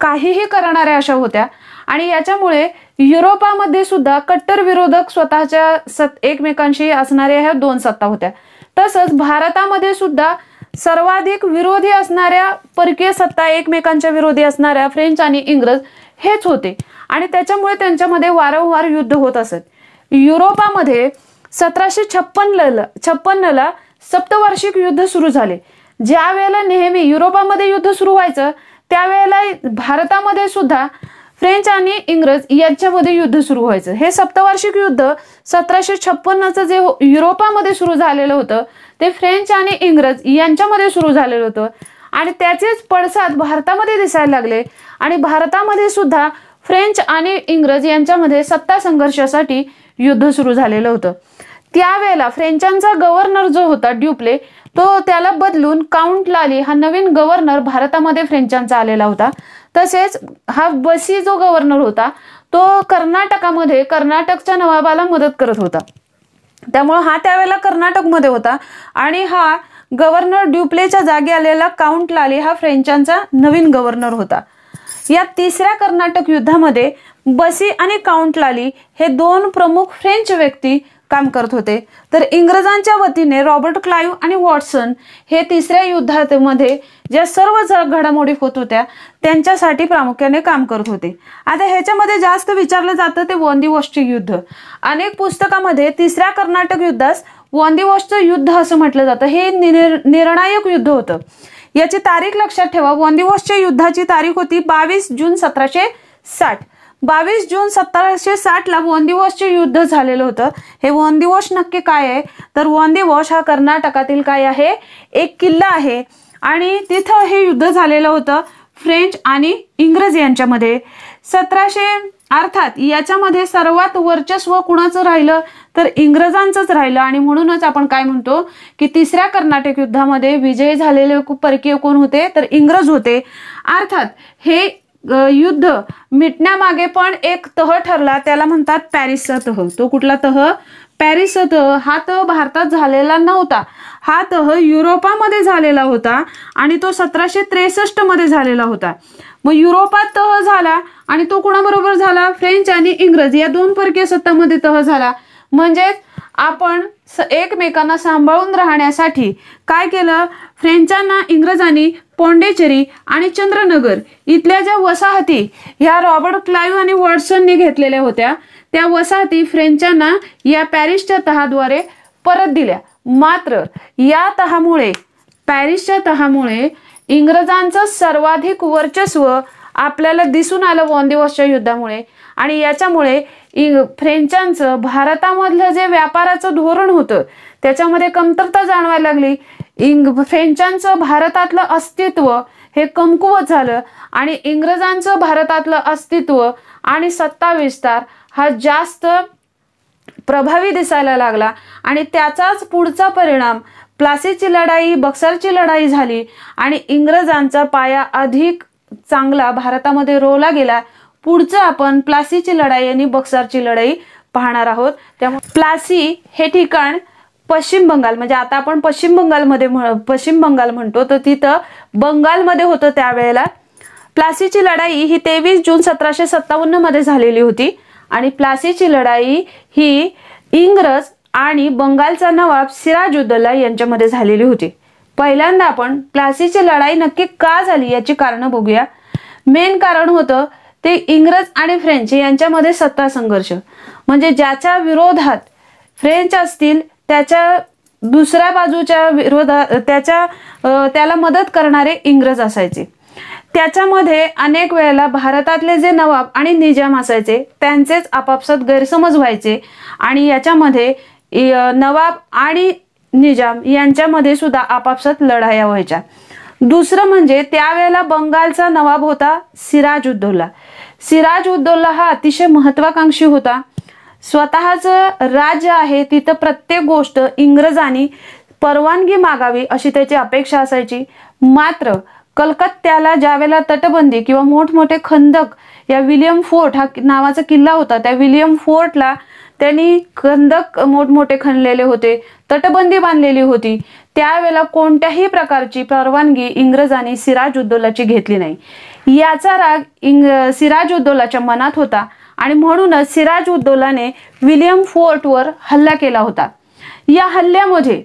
काहीही करणाऱ्या अशा होत्या आणि याच्यामुळे युरोपामध्ये सुद्धा कट्टर विरोधक स्वतःच्या सत एकमेकांशी असणाऱ्या ह्या दोन सत्ता होत्या तसंच भारतामध्ये सुद्धा सर्वाधिक विरोधी असणाऱ्या परकीय सत्ता एकमेकांच्या विरोधी असणाऱ्या फ्रेंच आणि इंग्रज हेच होते आणि त्याच्यामुळे त्यांच्यामध्ये वारंवार युद्ध होत असत युरोपामध्ये सतराशे छप्पन छप्पन्नला सप्तवार्षिक युद्ध सुरू झाले ज्या वेळेला नेहमी युरोपामध्ये युद्ध सुरू व्हायचं त्यावेळेला भारतामध्ये सुद्धा फ्रेंच आणि इंग्रज यांच्यामध्ये युद्ध सुरू व्हायचं हे सप्तवार्षिक युद्ध सतराशे छप्पन्नचं जे युरोपामध्ये सुरू झालेलं होतं ते फ्रेंच आणि इंग्रज यांच्यामध्ये सुरू झालेलं होतं आणि त्याचेच पडसाद भारतामध्ये दिसायला लागले आणि भारतामध्ये सुद्धा फ्रेंच आणि इंग्रज यांच्यामध्ये सत्ता संघर्षासाठी युद्ध सुरू झालेलं होतं त्यावेळेला फ्रेंचांचा गव्हर्नर जो होता ड्युप्ले तो त्याला बदलून काउंट लाली हा नवीन गव्हर्नर भारतामध्ये फ्रेंचांचा आलेला होता तसेच हा बसी जो गव्हर्नर होता तो कर्नाटकामध्ये कर्नाटकच्या नवाबाला मदत करत होता त्यामुळे हा त्यावेळेला कर्नाटकमध्ये होता आणि हा गव्हर्नर ड्युप्लेच्या जागी आलेला काउंट लाली हा फ्रेंचांचा नवीन गव्हर्नर होता या तिसऱ्या कर्नाटक युद्धामध्ये बसी आणि काउंट लाली हे दोन प्रमुख फ्रेंच व्यक्ती काम करत होते तर इंग्रजांच्या वतीने रॉबर्ट क्लाईव्ह आणि वॉटसन हे तिसऱ्या युद्धामध्ये ज्या सर्व घडामोडी होत होत्या त्यांच्यासाठी प्रामुख्याने काम करत होते आता ह्याच्यामध्ये जास्त विचारलं जातं ते वंदिवोष्ठ युद्ध अनेक पुस्तकामध्ये तिसऱ्या कर्नाटक युद्धास वंदिवोष्ठ युद्ध असं म्हटलं जातं हे निर्णायक युद्ध होतं याची तारीख लक्षात ठेवा वंदिवोष्ठ युद्धाची तारीख होती बावीस जून सतराशे साठ बावीस जून सतराशे साठ ला युद्ध झालेलं होतं हे वोंदिवोस नक्की काय आहे तर वोंदिवोस हा कर्नाटकातील काय आहे एक किल्ला आहे आणि तिथं हे युद्ध झालेलं होतं फ्रेंच आणि इंग्रज यांच्यामध्ये सतराशे अर्थात याच्यामध्ये सर्वात वर्चस्व कुणाचं राहिलं तर इंग्रजांचंच राहिलं आणि म्हणूनच आपण काय म्हणतो की तिसऱ्या कर्नाटक युद्धामध्ये विजयी झालेले परकीय कोण होते तर इंग्रज होते अर्थात हे युद्ध मिटण्यामागे पण एक तह ठरला त्याला म्हणतात पॅरिसचा तह तो कुठला तह पॅरिस तह हा तह भारतात झालेला नव्हता हा तह युरोपामध्ये झालेला होता आणि तो सतराशे त्रेसष्ट मध्ये झालेला होता मग युरोपात तह झाला आणि तो कुणाबरोबर झाला फ्रेंच आणि इंग्रज या दोन परकीय सत्तामध्ये तह झाला म्हणजेच आपण एकमेकांना सांभाळून राहण्यासाठी काय केलं फ्रेंचांना इंग्रजांनी पोंडेचेरी आणि चंद्रनगर इथल्या ज्या वसाहती ह्या रॉबर्ट क्लाईव्ह आणि वॉटसननी घेतलेल्या होत्या त्या वसाहती फ्रेंचांना या पॅरिसच्या तहाद्वारे परत दिल्या मात्र या तहामुळे पॅरिसच्या तहामुळे इंग्रजांचं सर्वाधिक वर्चस्व आपल्याला दिसून आलं वॉन युद्धामुळे आणि याच्यामुळे फ्रेंचांचं भारतामधलं जे व्यापाराचं धोरण होतं त्याच्यामध्ये कमतरता जाणवायला लागली इंग फ्रेंचांचं भारतातलं अस्तित्व हे कमकुवत झालं आणि इंग्रजांचं भारतातलं अस्तित्व आणि सत्ता विस्तार हा जास्त प्रभावी दिसायला लागला आणि त्याचाच पुढचा परिणाम प्लासीची लढाई बक्सरची लढाई झाली आणि इंग्रजांचा पाया अधिक चांगला भारतामध्ये रोवला गेला पुढचं आपण प्लासीची लढाई आणि बक्सारची लढाई पाहणार आहोत त्यामुळे प्लासी हे ठिकाण पश्चिम बंगाल म्हणजे आता आपण पश्चिम बंगालमध्ये पश्चिम बंगाल म्हणतो तर तिथं बंगालमध्ये होतं त्यावेळेला प्लासीची लढाई ही तेवीस जून सतराशे सत्तावन्न मध्ये झालेली होती आणि प्लासीची लढाई ही इंग्रज आणि बंगालचा नवाब सिराजुद्दौला यांच्यामध्ये झालेली होती पहिल्यांदा आपण प्लासीची लढाई नक्की का झाली याची कारणं बघूया मेन कारण होतं ते इंग्रज आणि फ्रेंच यांच्यामध्ये सत्ता संघर्ष म्हणजे ज्याच्या विरोधात फ्रेंच असतील त्याच्या दुसऱ्या बाजूच्या विरोधात त्याच्या त्याला मदत करणारे इंग्रज असायचे त्याच्यामध्ये अनेक वेळेला भारतातले जे नवाब आणि निजाम असायचे त्यांचेच आपापसात गैरसमज व्हायचे आणि याच्यामध्ये नवाब आणि निजाम यांच्यामध्ये सुद्धा आपापसात लढाया व्हायच्या दुसरं म्हणजे त्यावेळेला बंगालचा नवाब होता सिराज उद्दौला सिराज उद्दौला हा अतिशय महत्वाकांक्षी होता स्वतःचं राज्य आहे तिथं प्रत्येक गोष्ट इंग्रजांनी परवानगी मागावी अशी त्याची अपेक्षा असायची मात्र कलकत्त्याला ज्यावेळेला तटबंदी किंवा मोठमोठे खंदक या विलियम फोर्ट हा नावाचा किल्ला होता त्या विलियम फोर्टला त्यांनी खंदक मोठमोठे खणलेले होते तटबंदी बांधलेली होती त्यावेळेला कोणत्याही प्रकारची परवानगी इंग्रजांनी सिराज उद्दोलाची घेतली नाही याचा राग इंग सिराज उद्दोलाच्या मनात होता आणि म्हणूनच सिराज उद्दोलाने विलियम फोर्टवर हल्ला केला होता या हल्ल्यामध्ये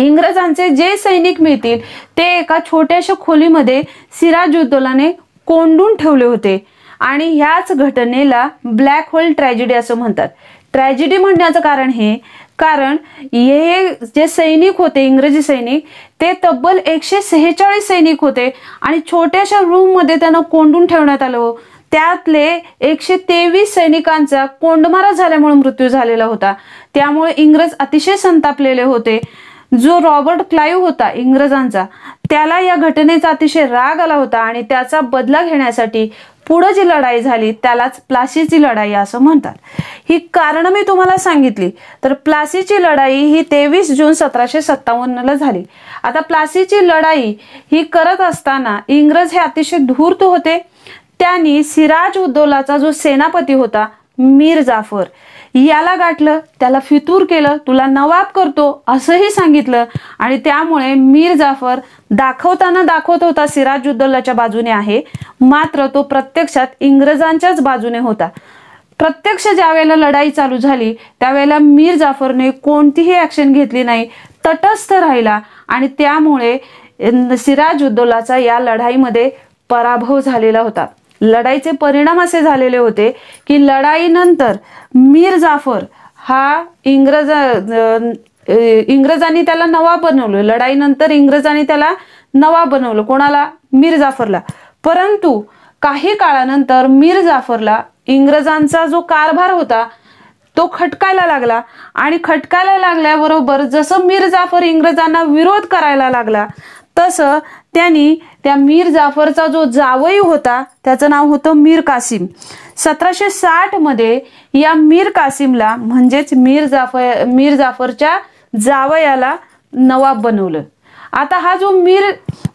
इंग्रजांचे जे सैनिक मिळतील ते एका छोट्याशा खोलीमध्ये सिराज उद्दोलाने कोंडून ठेवले होते आणि ह्याच घटनेला ब्लॅक होल ट्रॅजेडी असं म्हणतात ट्रॅजेडी म्हणण्याचं कारण हे कारण हे जे सैनिक होते इंग्रजी सैनिक ते तब्बल एकशे सेहेचाळीस सैनिक होते आणि छोट्याशा रूममध्ये त्यांना कोंडून ठेवण्यात आलं हो. त्यातले एकशे तेवीस सैनिकांचा कोंडमारा झाल्यामुळे मृत्यू झालेला होता त्यामुळे इंग्रज अतिशय संतापलेले होते जो रॉबर्ट क्लाईव्ह होता इंग्रजांचा त्याला या घटनेचा अतिशय राग आला होता आणि त्याचा बदला घेण्यासाठी पुढं जी लढाई झाली त्यालाच प्लासीची लढाई असं म्हणतात ही कारण मी तुम्हाला सांगितली तर प्लासीची लढाई ही तेवीस जून सतराशे सत्तावन्नला झाली आता प्लासीची लढाई ही करत असताना इंग्रज हे अतिशय धूर्त होते त्यांनी सिराज उद्दौलाचा जो सेनापती होता मीर जाफर याला गाठलं त्याला फितूर केलं तुला नवाब करतो असंही सांगितलं आणि त्यामुळे मीर जाफर दाखवताना दाखवत होता सिराजुद्दौलाच्या बाजूने आहे मात्र तो प्रत्यक्षात इंग्रजांच्याच बाजूने होता प्रत्यक्ष ज्यावेळेला लढाई चालू झाली त्यावेळेला मीर जाफरने कोणतीही ॲक्शन घेतली नाही तटस्थ राहिला आणि त्यामुळे सिराजुद्दौलाचा या लढाईमध्ये पराभव झालेला होता लढाईचे परिणाम असे झालेले होते की लढाईनंतर मीर जाफर हा इंग्रज इंग्रजांनी त्याला नवा बनवलं लढाईनंतर इंग्रजांनी त्याला नवा बनवलं कोणाला मीर जाफरला परंतु काही काळानंतर मीर जाफरला इंग्रजांचा जो कारभार होता तो खटकायला लागला आणि खटकायला लागल्याबरोबर जसं मीर जाफर इंग्रजांना विरोध करायला लागला तसं त्यांनी त्या मीर जाफरचा जो जावई होता त्याचं नाव होतं मीर कासिम सतराशे साठ मध्ये या मीर कासिमला म्हणजेच मीर जाफर मीर जाफरच्या जावयाला नवाब बनवलं आता हा जो मीर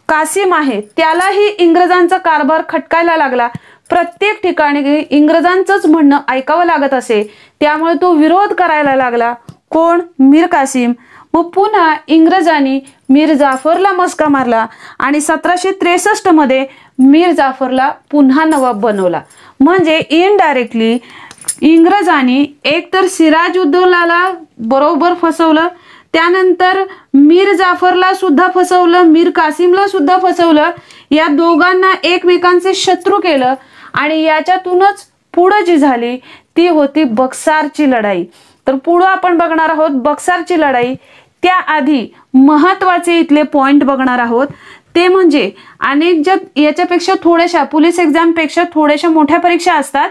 कासिम आहे त्यालाही इंग्रजांचा कारभार खटकायला लागला प्रत्येक ठिकाणी इंग्रजांचंच म्हणणं ऐकावं लागत असे त्यामुळे तो विरोध करायला लागला कोण मीर कासिम मग पुन्हा इंग्रजांनी मीर जाफरला मस्का मारला आणि सतराशे त्रेसष्टमध्ये मीर जाफरला पुन्हा नवाब बनवला म्हणजे इनडायरेक्टली इंग्रजांनी एकतर सिराज उद्दौलाला बरोबर फसवलं त्यानंतर मीर जाफरला सुद्धा फसवलं मीर कासिमला सुद्धा फसवलं या दोघांना एकमेकांचे शत्रू केलं आणि याच्यातूनच पुढं जी झाली ती होती बक्सारची लढाई तर पुढं आपण बघणार आहोत बक्सारची लढाई त्याआधी महत्वाचे इथले पॉईंट बघणार आहोत ते म्हणजे अनेक ज्या याच्यापेक्षा थोड्याशा पोलीस एक्झामपेक्षा थोड्याशा मोठ्या परीक्षा असतात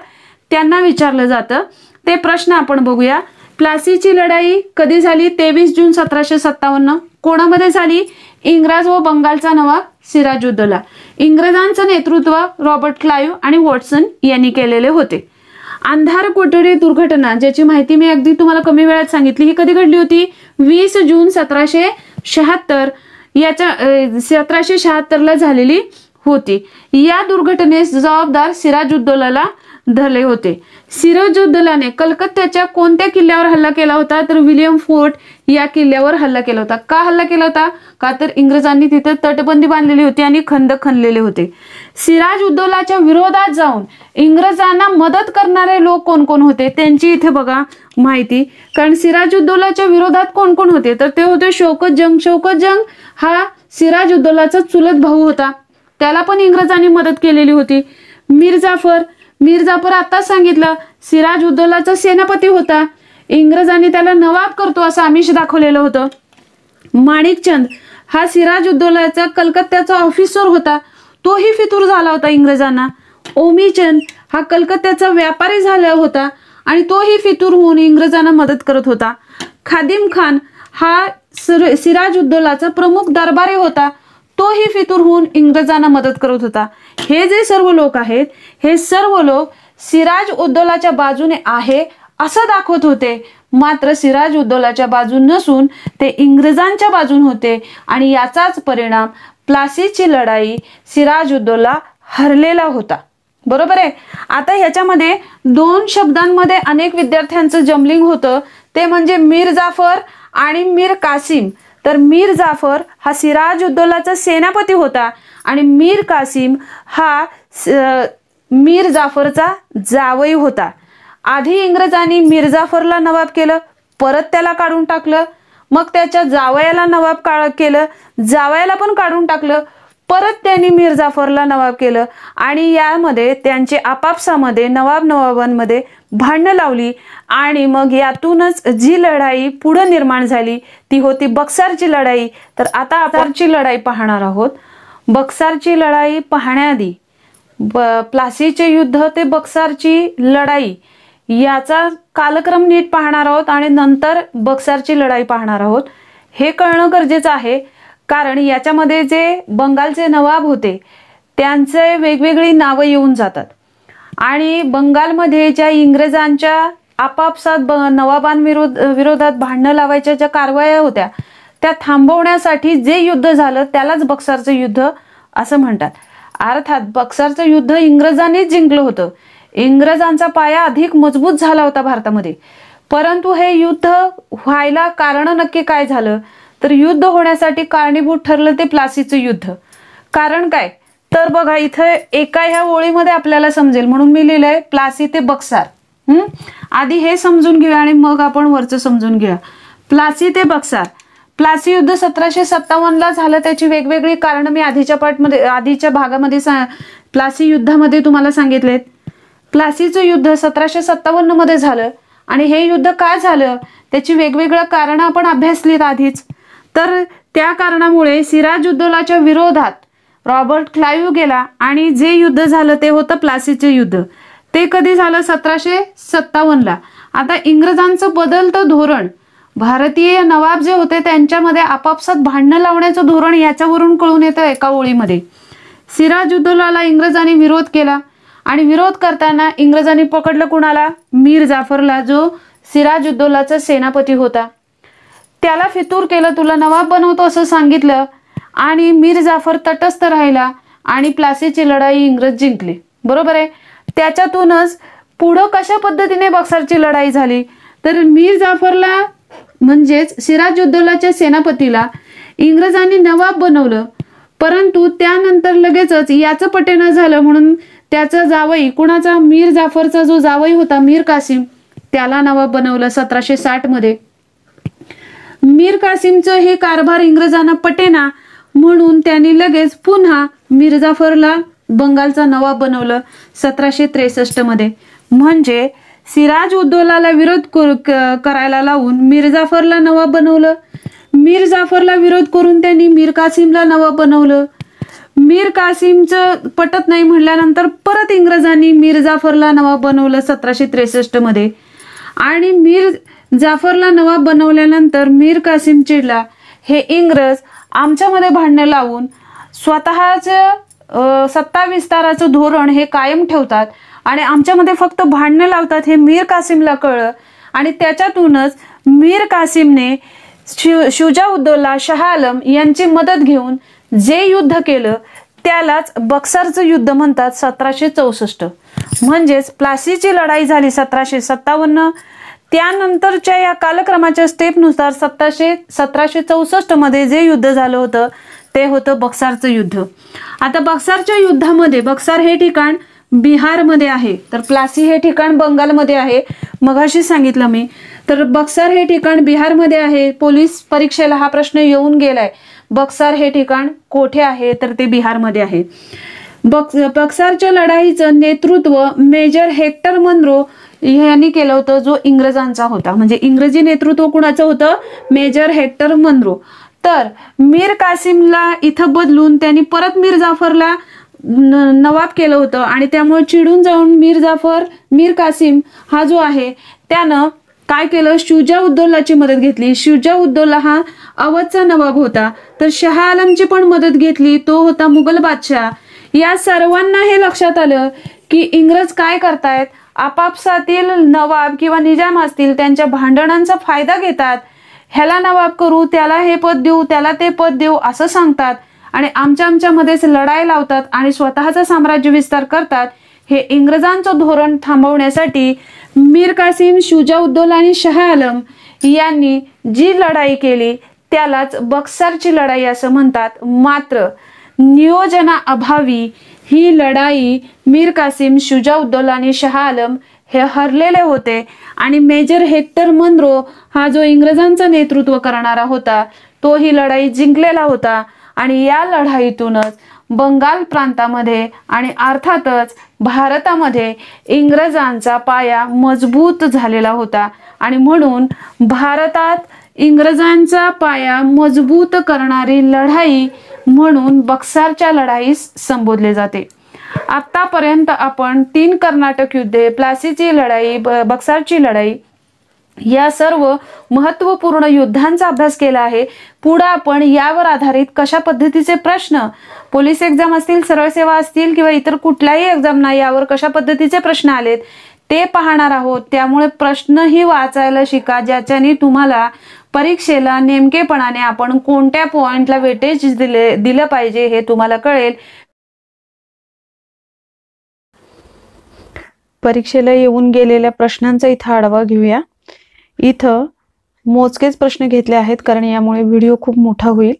त्यांना विचारलं जातं ते प्रश्न आपण बघूया प्लासीची लढाई कधी झाली तेवीस जून सतराशे सत्तावन्न कोणामध्ये झाली इंग्रज व बंगालचा नवाब सिराजुद्दौला इंग्रजांचं नेतृत्व रॉबर्ट क्लाइव आणि वॉटसन यांनी केलेले होते अंधार कोठडी दुर्घटना ज्याची माहिती मी अगदी तुम्हाला कमी वेळात सांगितली ही कधी घडली होती वीस जून सतराशे शहात्तर याच्या सतराशे शहात्तरला झालेली होती या दुर्घटनेस जबाबदार सिराज उद्दौलाला धरले होते सिरज दलाने कलकत्त्याच्या कोणत्या किल्ल्यावर हल्ला केला होता तर विलियम फोर्ट या किल्ल्यावर हल्ला केला होता का हल्ला केला होता का तर इंग्रजांनी तिथे तटबंदी बांधलेली होती आणि खंद खणलेले होते सिराज उद्दौलाच्या विरोधात जाऊन इंग्रजांना मदत करणारे लोक कोण कोण होते त्यांची इथे बघा माहिती कारण सिराज उद्दोलाच्या विरोधात कोण कोण होते तर ते होते शौकत जंग शौकत जंग हा सिराज उद्दोलाचा चुलत भाऊ होता त्याला पण इंग्रजांनी मदत केलेली होती मीर जाफर मिर्जापूर आताच सांगितलं सिराज उद्दौलाचा सेनापती होता इंग्रजांनी त्याला नवाब करतो असं आमिष दाखवलेलं होतं माणिकचंद हा सिराज उद्दौलाचा कलकत्त्याचा ऑफिसर होता तोही फितूर झाला होता इंग्रजांना ओमीचंद हा कलकत्त्याचा व्यापारी झाला होता आणि तोही फितूर होऊन इंग्रजांना मदत करत होता खादिम खान हा सिराज उद्दौलाचा प्रमुख दरबारी होता तोही फितूर होऊन इंग्रजांना मदत करत होता हे जे सर्व लोक आहेत हे सर्व लोक सिराज उद्दोलाच्या बाजूने आहे असं दाखवत होते मात्र सिराज उद्दोलाच्या बाजून नसून ते इंग्रजांच्या बाजून होते आणि याचाच परिणाम प्लासीची लढाई सिराज उद्दोला हरलेला होता बरोबर आहे आता ह्याच्यामध्ये दोन शब्दांमध्ये अनेक विद्यार्थ्यांचं जमलिंग होतं ते म्हणजे मीर जाफर आणि मीर कासिम तर मीर जाफर हा सिराज उद्दोलाचा सेनापती होता आणि मीर कासिम हा मीर जाफरचा जावई होता आधी इंग्रजांनी मीर जाफरला नवाब केलं परत त्याला काढून टाकलं मग त्याच्या जावयाला नवाब काळ केलं जावयाला पण काढून टाकलं परत त्यांनी मीर जाफरला नवाब केलं आणि यामध्ये त्यांचे आपापसामध्ये नवाब नवाबांमध्ये भांडणं लावली आणि मग यातूनच जी लढाई पुढे निर्माण झाली ती होती बक्सारची लढाई तर आता आपारची लढाई पाहणार आहोत बक्सारची लढाई पाहण्याआधी ब प्लासीचे युद्ध ते बक्सारची लढाई याचा कालक्रम नीट पाहणार आहोत आणि नंतर बक्सारची लढाई पाहणार आहोत हे कळणं गरजेचं आहे कारण याच्यामध्ये जे बंगालचे नवाब होते त्यांचे वेगवेगळी नावं येऊन जातात आणि बंगालमध्ये ज्या इंग्रजांच्या आपापसात ब नवाबांविरोध विरोधात भांडणं लावायच्या ज्या कारवाया होत्या त्या थांबवण्यासाठी जे युद्ध झालं त्यालाच बक्सरचं युद्ध असं म्हणतात अर्थात बक्सरचं युद्ध इंग्रजांनीच जिंकलं होतं इंग्रजांचा पाया अधिक मजबूत झाला होता भारतामध्ये परंतु हे युद्ध व्हायला कारण नक्की काय झालं तर युद्ध होण्यासाठी कारणीभूत ठरलं ते प्लासीचं युद्ध कारण काय तर बघा इथं एका ह्या ओळीमध्ये आपल्याला समजेल म्हणून मी लिहिलंय प्लासी ते बक्सार हम्म आधी हे समजून घेऊया आणि मग आपण वरचं समजून घेऊया प्लासी ते बक्सार प्लासी युद्ध सतराशे सत्तावन्नला झालं त्याची वेगवेगळी कारण मी आधीच्या पार्टमध्ये आधीच्या भागामध्ये सा प्लासी युद्धामध्ये तुम्हाला सांगितलेत प्लासीचं युद्ध सतराशे मध्ये झालं आणि हे युद्ध का झालं त्याची वेगवेगळं कारणं आपण अभ्यासलीत आधीच तर त्या कारणामुळे सिराज युद्धलाच्या विरोधात रॉबर्ट क्लायू गेला आणि जे युद्ध झालं ते होतं प्लासीचे युद्ध ते कधी झालं सतराशे सत्तावन्नला आता इंग्रजांचं बदलतं धोरण भारतीय नवाब जे होते त्यांच्यामध्ये आपापसात भांडणं लावण्याचं धोरण याच्यावरून कळून येतं एका ओळीमध्ये सिराजुद्दौलाला इंग्रजांनी विरोध केला आणि विरोध करताना इंग्रजांनी पकडलं कुणाला मीर जाफरला जो सिराजुद्दौलाचा सेनापती होता त्याला फितूर केलं तुला नवाब बनवतो असं सांगितलं आणि मीर जाफर तटस्थ राहिला आणि प्लासीची लढाई इंग्रज जिंकले बरोबर आहे त्याच्यातूनच पुढं कशा पद्धतीने बक्सरची लढाई झाली तर मीर जाफरला म्हणजेच सिराजुद्दौलाच्या सेनापतीला इंग्रजांनी नवाब बनवलं परंतु त्यानंतर लगेचच याचं पटेना झालं म्हणून त्याचा जावई कुणाचा मीर जाफरचा जो जावई होता मीर कासिम त्याला नवाब बनवलं सतराशे साठ मध्ये मीर कासिमचं हे कारभार इंग्रजांना पटेना म्हणून त्यांनी लगेच पुन्हा मीर जाफरला बंगालचा नवाब बनवलं सतराशे त्रेसष्ट मध्ये म्हणजे सिराज उद्दोलाला विरोध करायला लावून मीर जाफरला नवाब बनवलं मीर जाफरला विरोध करून त्यांनी मीर कासिमला नवाब बनवलं मीर कासिमचं पटत नाही म्हणल्यानंतर परत इंग्रजांनी मीर जाफरला नवाब बनवलं सतराशे त्रेसष्ट मध्ये आणि मीर जाफरला नवाब बनवल्यानंतर मीर कासिम चिडला हे इंग्रज आमच्यामध्ये भांडणं लावून स्वतःच सत्ता विस्ताराचं धोरण हे कायम ठेवतात आणि आमच्यामध्ये फक्त भांडणं लावतात हे मीर कासिमला कळलं आणि त्याच्यातूनच मीर कासिमने शिव शुजा उद्दौला शाह आलम यांची मदत घेऊन जे युद्ध केलं त्यालाच बक्सरचं युद्ध म्हणतात सतराशे चौसष्ट म्हणजेच प्लासीची लढाई झाली सतराशे सत्तावन्न त्यानंतरच्या या कालक्रमाच्या स्टेपनुसार सत्ताशे सतराशे चौसष्ट मध्ये जे युद्ध झालं होतं ते होतं बक्सारचं युद्ध आता बक्सारच्या युद्धामध्ये बक्सार हे ठिकाण बिहारमध्ये आहे तर प्लासी हे ठिकाण बंगालमध्ये आहे मगाशी सांगितलं मी तर बक्सर हे ठिकाण बिहारमध्ये आहे पोलीस परीक्षेला हा प्रश्न येऊन गेलाय बक्सार हे ठिकाण कोठे आहे तर ते बिहारमध्ये आहे बक्स बक्सारच्या लढाईचं नेतृत्व मेजर हेक्टर मनरो यांनी केलं होतं जो इंग्रजांचा होता म्हणजे इंग्रजी नेतृत्व कुणाचं होतं मेजर हेक्टर मनरो तर मीर कासिमला इथं बदलून त्यांनी परत मीर जाफरला नवाब केलं होतं आणि त्यामुळे चिडून जाऊन मीर जाफर मीर कासिम हा जो आहे त्यानं काय केलं शुजा उद्दोल्लाची मदत घेतली शुजा उद्दोल्ला हा अवधचा नवाब होता तर शहा आलमची पण मदत घेतली तो होता मुघल बादशाह या सर्वांना हे लक्षात आलं की इंग्रज काय करतायत आपापसातील नवाब किंवा निजाम असतील त्यांच्या भांडणांचा फायदा घेतात ह्याला नवाब करू त्याला हे पद देऊ त्याला ते पद देऊ असं सांगतात आणि आमच्या आमच्यामध्येच लढाई लावतात आणि स्वतःचा साम्राज्य विस्तार करतात हे इंग्रजांचं धोरण थांबवण्यासाठी मीर कासिम शुजाउद्दौला आणि शहा आलम यांनी जी लढाई केली त्यालाच बक्सरची लढाई असं म्हणतात मात्र नियोजना अभावी ही लढाई मीर कासिम शुजाउद्दौला आणि शहा आलम हे हरलेले होते आणि मेजर हेक्टर मनरो हा जो इंग्रजांचं नेतृत्व करणारा होता तो ही लढाई जिंकलेला होता आणि या लढाईतूनच बंगाल प्रांतामध्ये आणि अर्थातच भारतामध्ये इंग्रजांचा पाया मजबूत झालेला होता आणि म्हणून भारतात इंग्रजांचा पाया मजबूत करणारी लढाई म्हणून बक्सारच्या लढाईस संबोधले जाते आत्तापर्यंत आपण तीन कर्नाटक युद्धे प्लासीची लढाई बक्सारची लढाई या सर्व महत्त्वपूर्ण युद्धांचा अभ्यास केला आहे पुढं आपण यावर आधारित कशा पद्धतीचे प्रश्न पोलीस एक्झाम असतील सरळ सेवा असतील किंवा इतर कुठल्याही एक्झामना यावर कशा पद्धतीचे प्रश्न आलेत ते पाहणार आहोत त्यामुळे प्रश्नही वाचायला शिका ज्याच्याने तुम्हाला परीक्षेला नेमकेपणाने आपण कोणत्या पॉइंटला वेटेज दिले दिलं पाहिजे हे तुम्हाला कळेल परीक्षेला येऊन गेलेल्या प्रश्नांचा इथं आढावा घेऊया इथं मोजकेच प्रश्न घेतले आहेत कारण यामुळे व्हिडिओ खूप मोठा होईल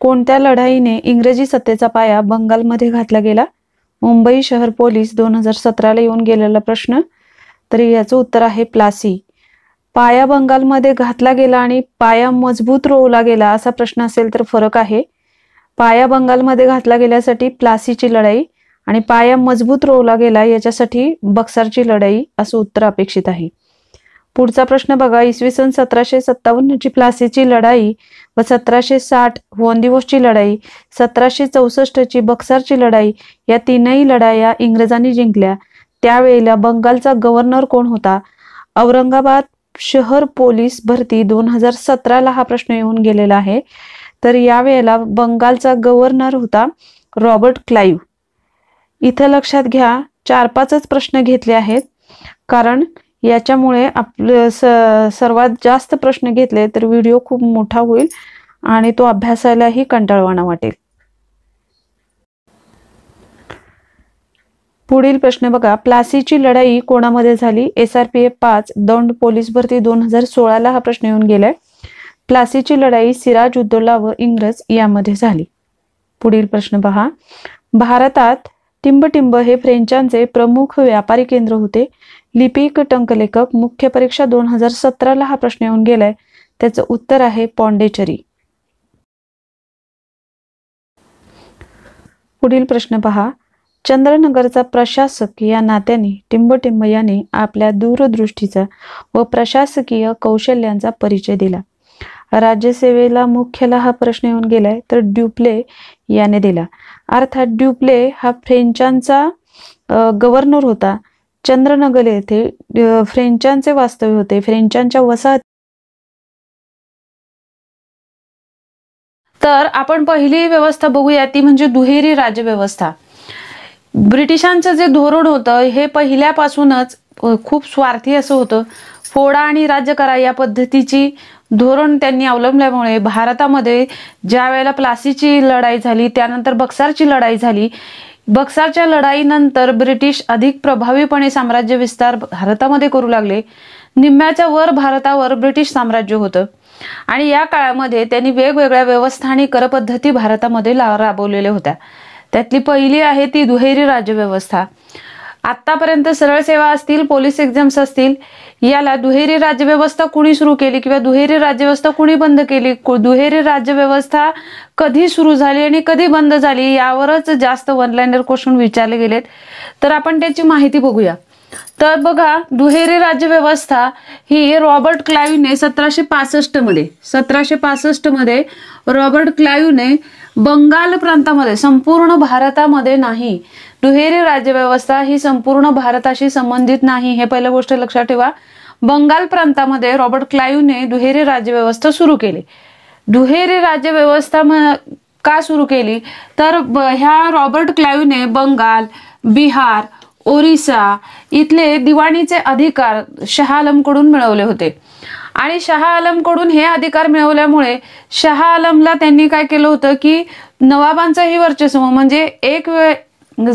कोणत्या लढाईने इंग्रजी सत्तेचा पाया बंगालमध्ये घातला गेला मुंबई शहर पोलीस दोन हजार सतराला येऊन गेलेला प्रश्न तरी याचं उत्तर आहे प्लासी पाया बंगालमध्ये घातला गेला आणि पाया मजबूत रोवला गेला असा प्रश्न असेल तर फरक आहे पाया बंगालमध्ये घातला गेल्यासाठी प्लासीची लढाई आणि पाया मजबूत रोवला गेला याच्यासाठी बक्सारची लढाई असं उत्तर अपेक्षित आहे पुढचा प्रश्न बघा इसवी सन सतराशे सत्तावन्नची प्लासीची लढाई व सतराशे साठ वोंदिवसची लढाई सतराशे चौसष्टची बक्सरची लढाई या तीनही लढाया इंग्रजांनी जिंकल्या त्यावेळेला बंगालचा गव्हर्नर कोण होता औरंगाबाद शहर पोलीस भरती दोन हजार सतराला हा प्रश्न येऊन गेलेला आहे तर यावेळेला बंगालचा गव्हर्नर होता रॉबर्ट क्लाईव्ह इथं लक्षात घ्या चार पाचच प्रश्न घेतले आहेत कारण याच्यामुळे आपलं स सर्वात जास्त प्रश्न घेतले तर व्हिडिओ खूप मोठा होईल आणि तो अभ्यासालाही कंटाळवाणा वाटेल पुढील प्रश्न बघा प्लासीची लढाई कोणामध्ये झाली एस आर पी ए पाच दंड पोलीस भरती दोन हजार सोळाला हा प्रश्न येऊन गेलाय प्लासीची लढाई सिराज उद्दोला व इंग्रज यामध्ये झाली पुढील प्रश्न पहा भारतात टिंबटिंब हे फ्रेंचांचे प्रमुख व्यापारी केंद्र होते लिपिक टंकलेखक मुख्य परीक्षा दोन हजार सतराला हा प्रश्न येऊन गेलाय त्याचं उत्तर आहे पॉंडेचरी पुढील प्रश्न पहा चंद्रनगरचा प्रशासक या नात्याने टिंबटिंब याने आपल्या दूरदृष्टीचा व प्रशासकीय कौशल्यांचा परिचय दिला राज्यसेवेला मुख्यला हा प्रश्न येऊन गेलाय तर ड्युप्ले याने दिला अर्थात ड्युप्ले हा फ्रेंचांचा गव्हर्नर होता चंद्रनगर येथे फ्रेंचांचे वास्तव्य होते फ्रेंचांच्या वसाहत तर आपण पहिली व्यवस्था बघूया ती म्हणजे दुहेरी राज्यव्यवस्था ब्रिटिशांचं जे धोरण होतं हे पहिल्यापासूनच खूप स्वार्थी असं होतं फोडा आणि राज्य करा या पद्धतीची धोरण त्यांनी अवलंबल्यामुळे भारतामध्ये ज्या वेळेला प्लासीची लढाई झाली त्यानंतर बक्सारची लढाई झाली बक्सारच्या लढाईनंतर ब्रिटिश अधिक प्रभावीपणे साम्राज्य विस्तार भारतामध्ये करू लागले निम्म्याच्या वर भारतावर ब्रिटिश साम्राज्य होतं आणि या काळामध्ये त्यांनी वेगवेगळ्या व्यवस्था आणि करपद्धती भारतामध्ये राबवलेल्या होत्या त्यातली पहिली आहे ती दुहेरी राज्यव्यवस्था आत्तापर्यंत सरळ सेवा असतील पोलीस एक्झाम्स असतील याला दुहेरी राज्यव्यवस्था कुणी सुरू केली किंवा दुहेरी राज्यव्यवस्था कुणी बंद केली दुहेरी राज्यव्यवस्था कधी सुरू झाली आणि कधी बंद झाली यावरच जास्त वन लाईनर क्वेश्चन विचारले गेलेत तर आपण त्याची माहिती बघूया तर बघा दुहेरी राज्यव्यवस्था ही रॉबर्ट क्लाईव्हने सतराशे पासष्ट मध्ये सतराशे पासष्ट मध्ये रॉबर्ट क्लाईव्हने बंगाल प्रांतामध्ये संपूर्ण भारतामध्ये नाही दुहेरी राज्यव्यवस्था ही संपूर्ण भारताशी संबंधित नाही हे पहिलं गोष्ट लक्षात ठेवा बंगाल प्रांतामध्ये रॉबर्ट क्लायूने दुहेरी राज्यव्यवस्था सुरू केली दुहेरी राज्यव्यवस्था का सुरू केली तर ह्या रॉबर्ट क्लायूने बंगाल बिहार ओरिसा इथले दिवाणीचे अधिकार शहा आलमकडून मिळवले होते आणि शहा आलमकडून हे अधिकार मिळवल्यामुळे शहा आलमला त्यांनी काय केलं होतं की नवाबांचंही वर्चस्व म्हणजे एक वेळ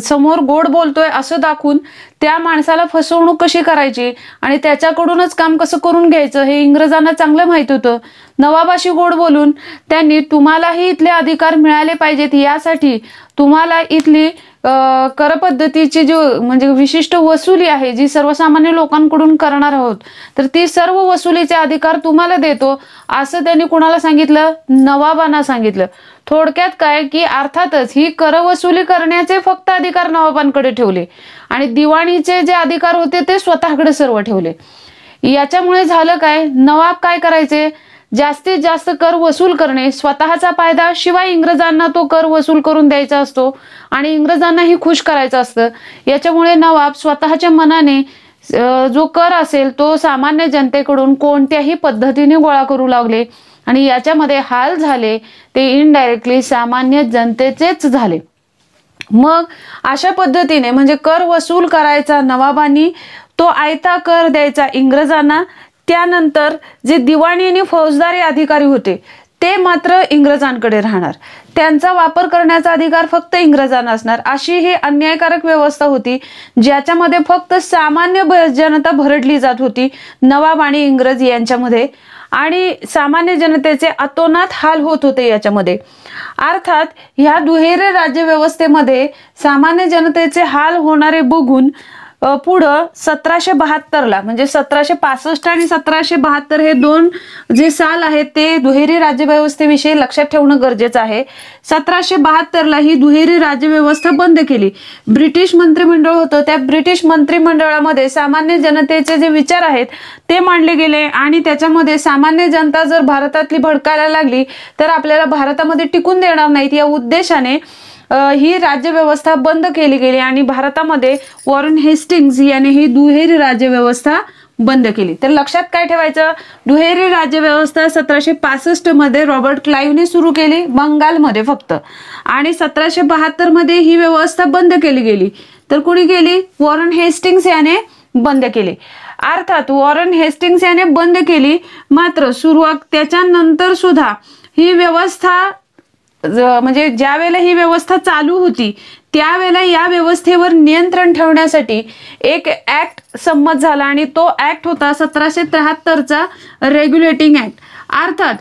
समोर गोड बोलतोय असं दाखवून त्या माणसाला फसवणूक कशी करायची आणि त्याच्याकडूनच काम कसं करून घ्यायचं हे इंग्रजांना चांगलं माहित होतं नवाबाशी गोड बोलून त्यांनी तुम्हालाही इथले अधिकार मिळाले पाहिजेत यासाठी तुम्हाला इथली कर पद्धतीची जी म्हणजे विशिष्ट वसुली आहे जी सर्वसामान्य लोकांकडून करणार आहोत तर ती सर्व वसुलीचे अधिकार तुम्हाला देतो असं त्यांनी कुणाला सांगितलं नवाबांना सांगितलं थोडक्यात काय की अर्थातच ही कर वसुली करण्याचे फक्त अधिकार नवाबांकडे ठेवले आणि दिवाणीचे जे अधिकार होते ते स्वतःकडे सर्व ठेवले याच्यामुळे झालं काय नवाब काय करायचे जास्तीत जास्त कर वसूल करणे स्वतःचा फायदा शिवाय इंग्रजांना तो कर वसूल करून द्यायचा असतो आणि इंग्रजांनाही खुश करायचं असतं याच्यामुळे नवाब स्वतःच्या मनाने जो कर असेल तो सामान्य जनतेकडून कोणत्याही पद्धतीने गोळा करू लागले आणि याच्यामध्ये हाल झाले ते इनडायरेक्टली सामान्य जनतेचेच झाले मग अशा पद्धतीने म्हणजे कर वसूल करायचा नवाबांनी तो आयता कर द्यायचा इंग्रजांना त्यानंतर जे दिवाणी आणि फौजदारी अधिकारी होते ते मात्र इंग्रजांकडे राहणार त्यांचा वापर करण्याचा अधिकार फक्त इंग्रजांना असणार अशी ही अन्यायकारक व्यवस्था होती ज्याच्यामध्ये फक्त सामान्य जनता भरडली जात होती नवाब आणि इंग्रज यांच्यामध्ये आणि सामान्य जनतेचे अतोनात हाल होत होते याच्यामध्ये अर्थात ह्या दुहेरी राज्यव्यवस्थेमध्ये सामान्य जनतेचे हाल होणारे बघून पुढं सतराशे बहात्तरला म्हणजे सतराशे पासष्ट आणि सतराशे बहात्तर हे दोन जे साल आहेत ते दुहेरी राज्यव्यवस्थेविषयी लक्षात ठेवणं गरजेचं आहे सतराशे बहात्तरला ही दुहेरी राज्यव्यवस्था बंद केली ब्रिटिश मंत्रिमंडळ होतं त्या ब्रिटिश मंत्रिमंडळामध्ये सामान्य जनतेचे जे विचार आहेत ते मांडले गेले आणि त्याच्यामध्ये सामान्य जनता जर भारतातली भडकायला लागली तर आपल्याला भारतामध्ये टिकून देणार नाहीत या उद्देशाने ही राज्यव्यवस्था बंद केली गेली आणि भारतामध्ये वॉरन हेस्टिंग्ज याने ही दुहेरी राज्यव्यवस्था बंद केली तर लक्षात काय ठेवायचं दुहेरी राज्यव्यवस्था सतराशे पासष्ट मध्ये रॉबर्ट क्लाईव्हने सुरू केली बंगालमध्ये फक्त आणि सतराशे बहात्तर मध्ये ही व्यवस्था बंद केली गेली तर कुणी केली वॉरन हेस्टिंग्स याने बंद केली अर्थात वॉरन हेस्टिंग्स याने बंद केली मात्र सुरुवात त्याच्यानंतर सुद्धा ही व्यवस्था म्हणजे ज्या वेळेला ही व्यवस्था चालू होती त्यावेळेला या व्यवस्थेवर नियंत्रण ठेवण्यासाठी एक ऍक्ट संमत झाला आणि तो ऍक्ट होता सतराशे त्र्याहत्तरचा रेग्युलेटिंग ऍक्ट अर्थात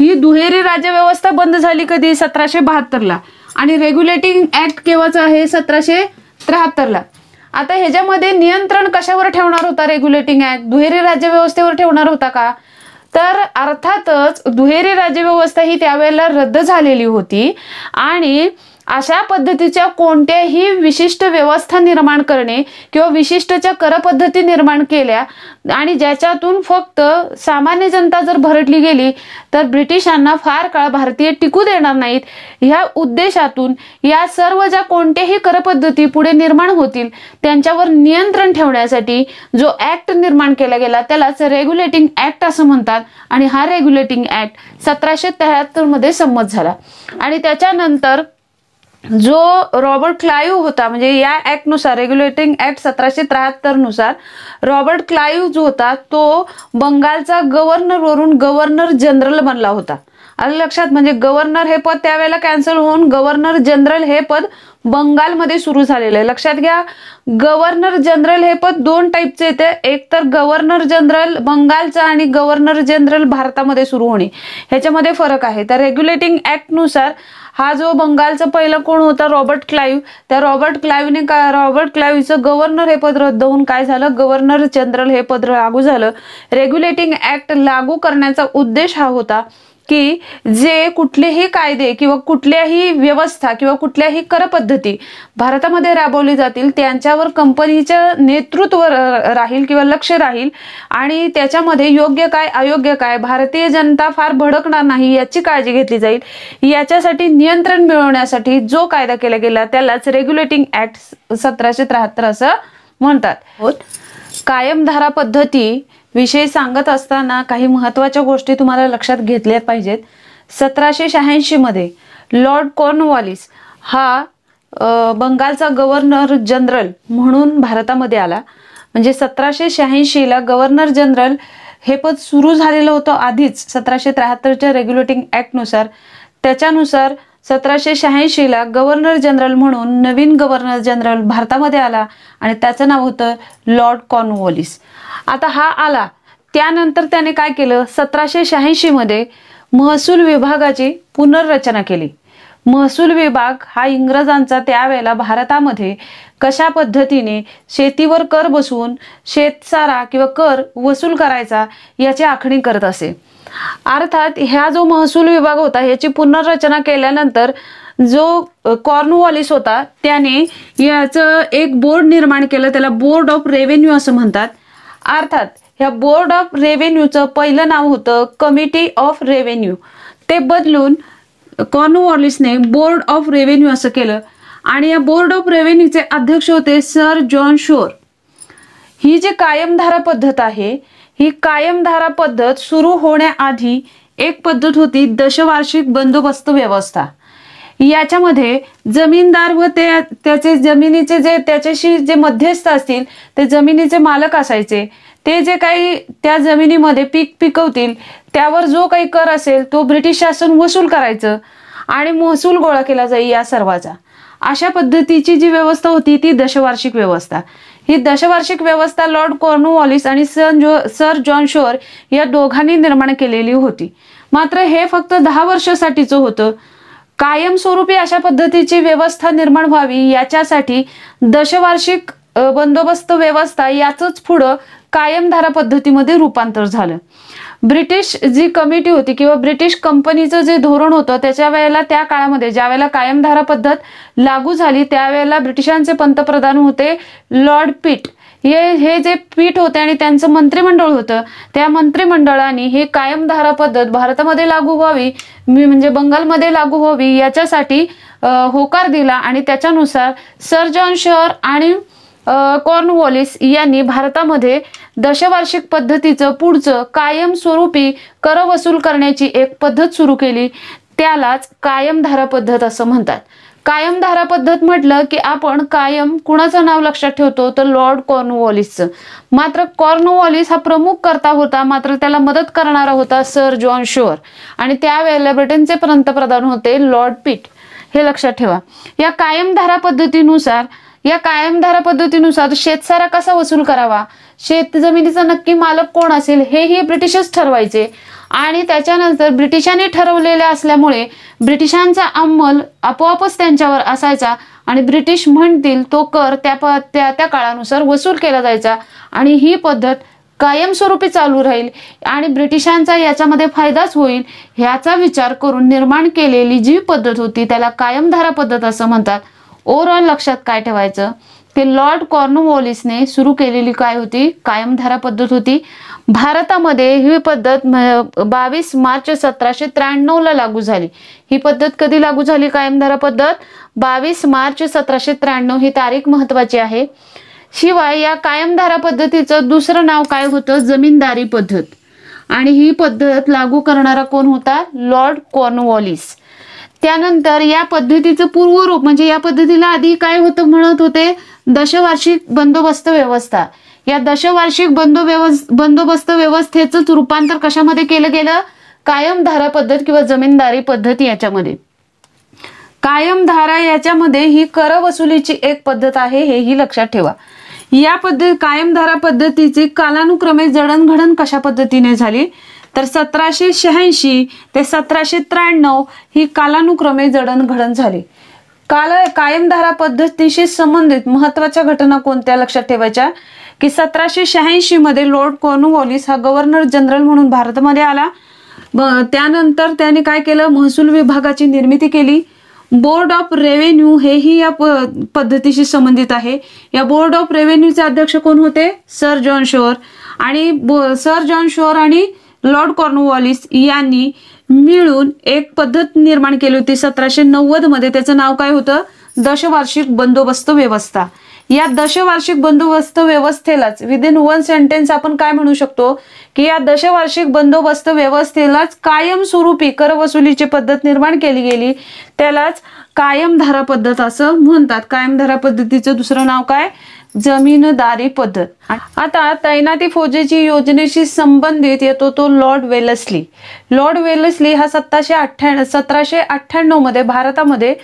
ही दुहेरी राज्यव्यवस्था बंद झाली कधी सतराशे बहात्तरला आणि रेग्युलेटिंग ऍक्ट केव्हाचा आहे सतराशे त्र्याहत्तरला आता ह्याच्यामध्ये नियंत्रण कशावर ठेवणार होता रेग्युलेटिंग ऍक्ट दुहेरी राज्यव्यवस्थेवर ठेवणार होता का तर अर्थातच दुहेरी राज्यव्यवस्था ही त्यावेळेला रद्द झालेली होती आणि अशा पद्धतीच्या कोणत्याही विशिष्ट व्यवस्था निर्माण करणे किंवा विशिष्टच्या करपद्धती निर्माण केल्या आणि ज्याच्यातून फक्त सामान्य जनता जर भरटली गेली तर ब्रिटिशांना फार काळ भारतीय टिकू देणार नाहीत ह्या उद्देशातून या सर्व ज्या कोणत्याही करपद्धती पुढे निर्माण होतील त्यांच्यावर नियंत्रण ठेवण्यासाठी जो ऍक्ट निर्माण केला गेला त्यालाच रेग्युलेटिंग ऍक्ट असं म्हणतात आणि हा रेग्युलेटिंग ऍक्ट सतराशे त्र्याहत्तर मध्ये संमत झाला आणि त्याच्यानंतर जो रॉबर्ट क्लाइव होता म्हणजे या ऍक्टनुसार रेग्युलेटिंग ऍक्ट सतराशे त्र्याहत्तर नुसार रॉबर्ट क्लाइव्ह जो होता तो बंगालचा गव्हर्नर वरून गव्हर्नर जनरल बनला होता आलं लक्षात म्हणजे गव्हर्नर हे पद त्यावेळेला कॅन्सल होऊन गव्हर्नर जनरल हे पद बंगालमध्ये सुरू झालेलं आहे लक्षात घ्या गव्हर्नर जनरल हे पद दोन टाईपचे येते एक तर गव्हर्नर जनरल बंगालचा आणि गव्हर्नर जनरल भारतामध्ये सुरू होणे ह्याच्यामध्ये फरक आहे तर रेग्युलेटिंग ऍक्टनुसार हा जो बंगालचा पहिला कोण होता रॉबर्ट क्लाईव्ह त्या रॉबर्ट क्लाईव्हने का रॉबर्ट क्लाईव्हचं गव्हर्नर हे पद रद्द होऊन काय झालं गव्हर्नर जनरल हे पद लागू झालं रेग्युलेटिंग ऍक्ट लागू करण्याचा उद्देश हा होता की जे कुठलेही कायदे किंवा कुठल्याही व्यवस्था किंवा कुठल्याही करपद्धती भारतामध्ये राबवली जातील त्यांच्यावर कंपनीच्या नेतृत्व राहील किंवा लक्ष राहील आणि त्याच्यामध्ये योग्य काय अयोग्य काय भारतीय जनता फार भडकणार नाही याची काळजी घेतली जाईल याच्यासाठी नियंत्रण मिळवण्यासाठी जो कायदा केला गेला त्यालाच रेग्युलेटिंग ऍक्ट सतराशे त्र्याहत्तर असं म्हणतात कायमधारा पद्धती विषय सांगत असताना काही महत्वाच्या गोष्टी तुम्हाला लक्षात घेतल्या पाहिजेत सतराशे शहाऐंशी मध्ये लॉर्ड कॉर्नवॉलिस हा बंगालचा गव्हर्नर जनरल म्हणून भारतामध्ये आला म्हणजे सतराशे शहाऐंशीला गव्हर्नर जनरल हे पद सुरू झालेलं होतं आधीच सतराशे त्र्याहत्तरच्या रेग्युलेटिंग ऍक्ट नुसार त्याच्यानुसार सतराशे शहाऐंशीला गव्हर्नर जनरल म्हणून नवीन गव्हर्नर जनरल भारतामध्ये आला आणि त्याचं नाव होतं लॉर्ड कॉर्नवॉलिस आता हा आला त्यानंतर त्याने काय केलं सतराशे मध्ये महसूल विभागाची पुनर्रचना केली महसूल विभाग हा इंग्रजांचा त्यावेळेला भारतामध्ये कशा पद्धतीने शेतीवर कर बसवून शेतसारा किंवा कर वसूल करायचा याची आखणी करत असे अर्थात ह्या जो महसूल विभाग होता याची पुनर्रचना केल्यानंतर जो कॉर्नवॉलिस होता त्याने याचं एक बोर्ड निर्माण केलं त्याला बोर्ड ऑफ रेव्हेन्यू असं म्हणतात अर्थात ह्या बोर्ड ऑफ रेव्हेन्यूचं पहिलं नाव होतं कमिटी ऑफ रेव्हेन्यू ते बदलून कॉर्नवॉलिसने बोर्ड ऑफ रेव्हेन्यू असं केलं आणि या बोर्ड ऑफ चे अध्यक्ष होते सर जॉन शोर ही जी कायमधारा पद्धत आहे ही कायमधारा पद्धत सुरू होण्याआधी एक पद्धत होती दशवार्षिक बंदोबस्त व्यवस्था याच्यामध्ये जमीनदार व ते त्याचे जमिनीचे जे त्याच्याशी जे मध्यस्थ असतील ते जमिनीचे मालक असायचे ते जे काही त्या जमिनीमध्ये पीक पिकवतील त्यावर जो काही कर असेल तो ब्रिटिश शासन वसूल करायचं आणि महसूल गोळा केला जाईल या सर्वाचा अशा पद्धतीची जी व्यवस्था होती ती दशवार्षिक व्यवस्था ही दशवार्षिक व्यवस्था लॉर्ड कॉर्नोवॉलिस आणि सन जो सर जॉन शोर या दोघांनी निर्माण केलेली होती मात्र हे फक्त दहा वर्षासाठीचं होतं कायमस्वरूपी अशा पद्धतीची व्यवस्था निर्माण व्हावी याच्यासाठी दशवार्षिक बंदोबस्त व्यवस्था याचंच पुढं कायमधारा पद्धतीमध्ये रूपांतर झालं ब्रिटिश जी कमिटी होती किंवा ब्रिटिश कंपनीचं जे धोरण होतं त्याच्या वेळेला त्या काळामध्ये ज्या वेळेला कायमधारा पद्धत लागू झाली त्यावेळेला ब्रिटिशांचे पंतप्रधान होते लॉर्ड पीट हे हे जे पीठ होते आणि त्यांचं मंत्रिमंडळ होतं त्या मंत्रिमंडळाने हे कायमधारा पद्धत भारतामध्ये लागू व्हावी म्हणजे बंगालमध्ये लागू व्हावी याच्यासाठी होकार दिला आणि त्याच्यानुसार सर जॉन शहर आणि कॉर्नवॉलिस यांनी भारतामध्ये दशवार्षिक पद्धतीचं पुढचं कायमस्वरूपी कर वसूल करण्याची एक पद्धत सुरू केली त्यालाच कायमधारा पद्धत असं म्हणतात कायम धारा पद्धत म्हटलं की आपण कायम कुणाचं नाव लक्षात ठेवतो तर लॉर्ड कॉर्नवॉलिसचं मात्र कॉर्नवॉलिस हा प्रमुख करता होता मात्र त्याला मदत करणारा होता सर जॉन शोअर आणि त्यावेळेला ब्रिटनचे पंतप्रधान होते लॉर्ड पिट हे लक्षात ठेवा या कायमधारा पद्धतीनुसार या कायमधारा पद्धतीनुसार शेतसारा कसा वसूल करावा शेत जमिनीचा नक्की मालक कोण असेल हेही ब्रिटिशच ठरवायचे आणि त्याच्यानंतर ब्रिटिशांनी ठरवलेले असल्यामुळे ब्रिटिशांचा अंमल आपोआपच त्यांच्यावर असायचा आणि ब्रिटिश म्हणतील तो कर त्या त्या त्या काळानुसार वसूल केला जायचा आणि ही पद्धत कायमस्वरूपी चालू राहील आणि ब्रिटिशांचा याच्यामध्ये फायदाच होईल ह्याचा विचार करून निर्माण केलेली जी पद्धत होती त्याला कायमधारा पद्धत असं म्हणतात ओव्हरऑल लक्षात काय ठेवायचं की लॉर्ड कॉर्नवॉलिसने सुरू केलेली काय होती कायमधारा पद्धत होती भारतामध्ये ही पद्धत बावीस मार्च सतराशे त्र्याण्णव लागू झाली ही पद्धत कधी लागू झाली कायमधारा पद्धत बावीस मार्च सतराशे त्र्याण्णव ही तारीख महत्वाची आहे शिवाय या कायमधारा पद्धतीचं दुसरं नाव काय होतं जमीनदारी पद्धत आणि ही पद्धत लागू करणारा कोण होता लॉर्ड कॉर्नवॉलिस त्यानंतर या पद्धतीचं पूर्वरूप म्हणजे या पद्धतीला आधी काय होतं म्हणत होते दशवार्षिक बंदोबस्त व्यवस्था या दशवार्षिक बंदोबस्त व्यवस्थेच रूपांतर कशामध्ये केलं गेलं कायमधारा पद्धत किंवा जमीनदारी पद्धत याच्यामध्ये कायमधारा याच्यामध्ये ही कर वसुलीची एक पद्धत आहे हेही लक्षात ठेवा या पद्धत कायमधारा पद्धतीची कालानुक्रमे जडणघडण कशा पद्धतीने झाली तर सतराशे शहाऐंशी ते सतराशे त्र्याण्णव ही कालानुक्रमे जडणघडण झाली काल कायमधारा पद्धतीशी संबंधित महत्वाच्या घटना कोणत्या लक्षात ठेवायच्या की सतराशे शहाऐंशी मध्ये लॉर्ड कॉर्नवॉलिस हा गव्हर्नर जनरल म्हणून भारतामध्ये आला त्यानंतर त्याने काय केलं महसूल विभागाची निर्मिती केली बोर्ड ऑफ रेव्हेन्यू हेही या पद्धतीशी संबंधित आहे या बोर्ड ऑफ रेव्हेन्यूचे अध्यक्ष कोण होते सर जॉन शोअर आणि सर जॉन शोअर आणि लॉर्ड कॉर्नवॉलिस यांनी मिळून एक पद्धत निर्माण केली होती सतराशे नव्वद मध्ये त्याचं नाव काय होतं दशवार्षिक बंदोबस्त व्यवस्था या दशवार्षिक बंदोबस्त व्यवस्थेलाच विदिन वन सेंटेन्स आपण काय म्हणू शकतो की या दशवार्षिक बंदोबस्त व्यवस्थेलाच कायमस्वरूपी करवसुलीची पद्धत निर्माण केली गेली त्यालाच कायमधारा पद्धत असं म्हणतात कायमधारा पद्धतीचं दुसरं नाव काय जमीनदारी पद्धत आता तैनाती फौजेची योजनेशी संबंधित येतो तो लॉर्ड वेलसली लॉर्ड वेलसली हा सत्ताशे सतराशे अठ्ठ्याण्णव मध्ये भारतामध्ये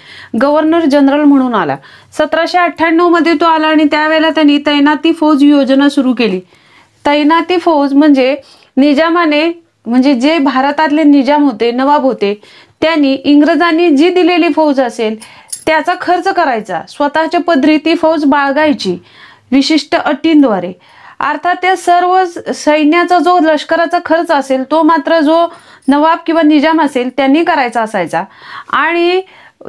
गव्हर्नर जनरल म्हणून आला सतराशे अठ्ठ्याण्णव मध्ये तो आला आणि त्यावेळेला त्यांनी तैनाती फौज योजना सुरू केली तैनाती फौज म्हणजे निजामाने म्हणजे जे भारतातले निजाम होते नवाब होते त्यांनी इंग्रजांनी जी दिलेली फौज असेल त्याचा खर्च करायचा स्वतःच्या पदरी ती फौज बाळगायची विशिष्ट अटींद्वारे अर्थात त्या सर्व सैन्याचा जो लष्कराचा खर्च असेल तो मात्र जो नवाब किंवा निजाम असेल त्यांनी करायचा असायचा आणि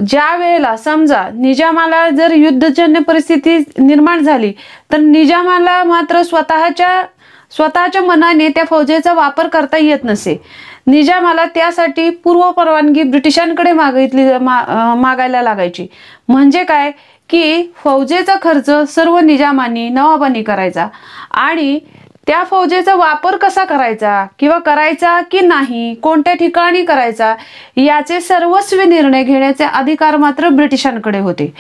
ज्या वेळेला समजा निजामाला जर युद्धजन्य परिस्थिती निर्माण झाली तर निजामाला मात्र स्वतःच्या स्वतःच्या मनाने त्या फौजेचा वापर करता येत नसे निजामाला त्यासाठी पूर्व परवानगी ब्रिटिशांकडे मागितली मागायला लागायची म्हणजे काय की फौजेचा खर्च सर्व निजामानी नवाबानी करायचा आणि त्या फौजेचा वापर कसा करायचा किंवा करायचा की नाही कोणत्या ठिकाणी करायचा याचे सर्वस्वी निर्णय घेण्याचे अधिकार मात्र ब्रिटिशांकडे होते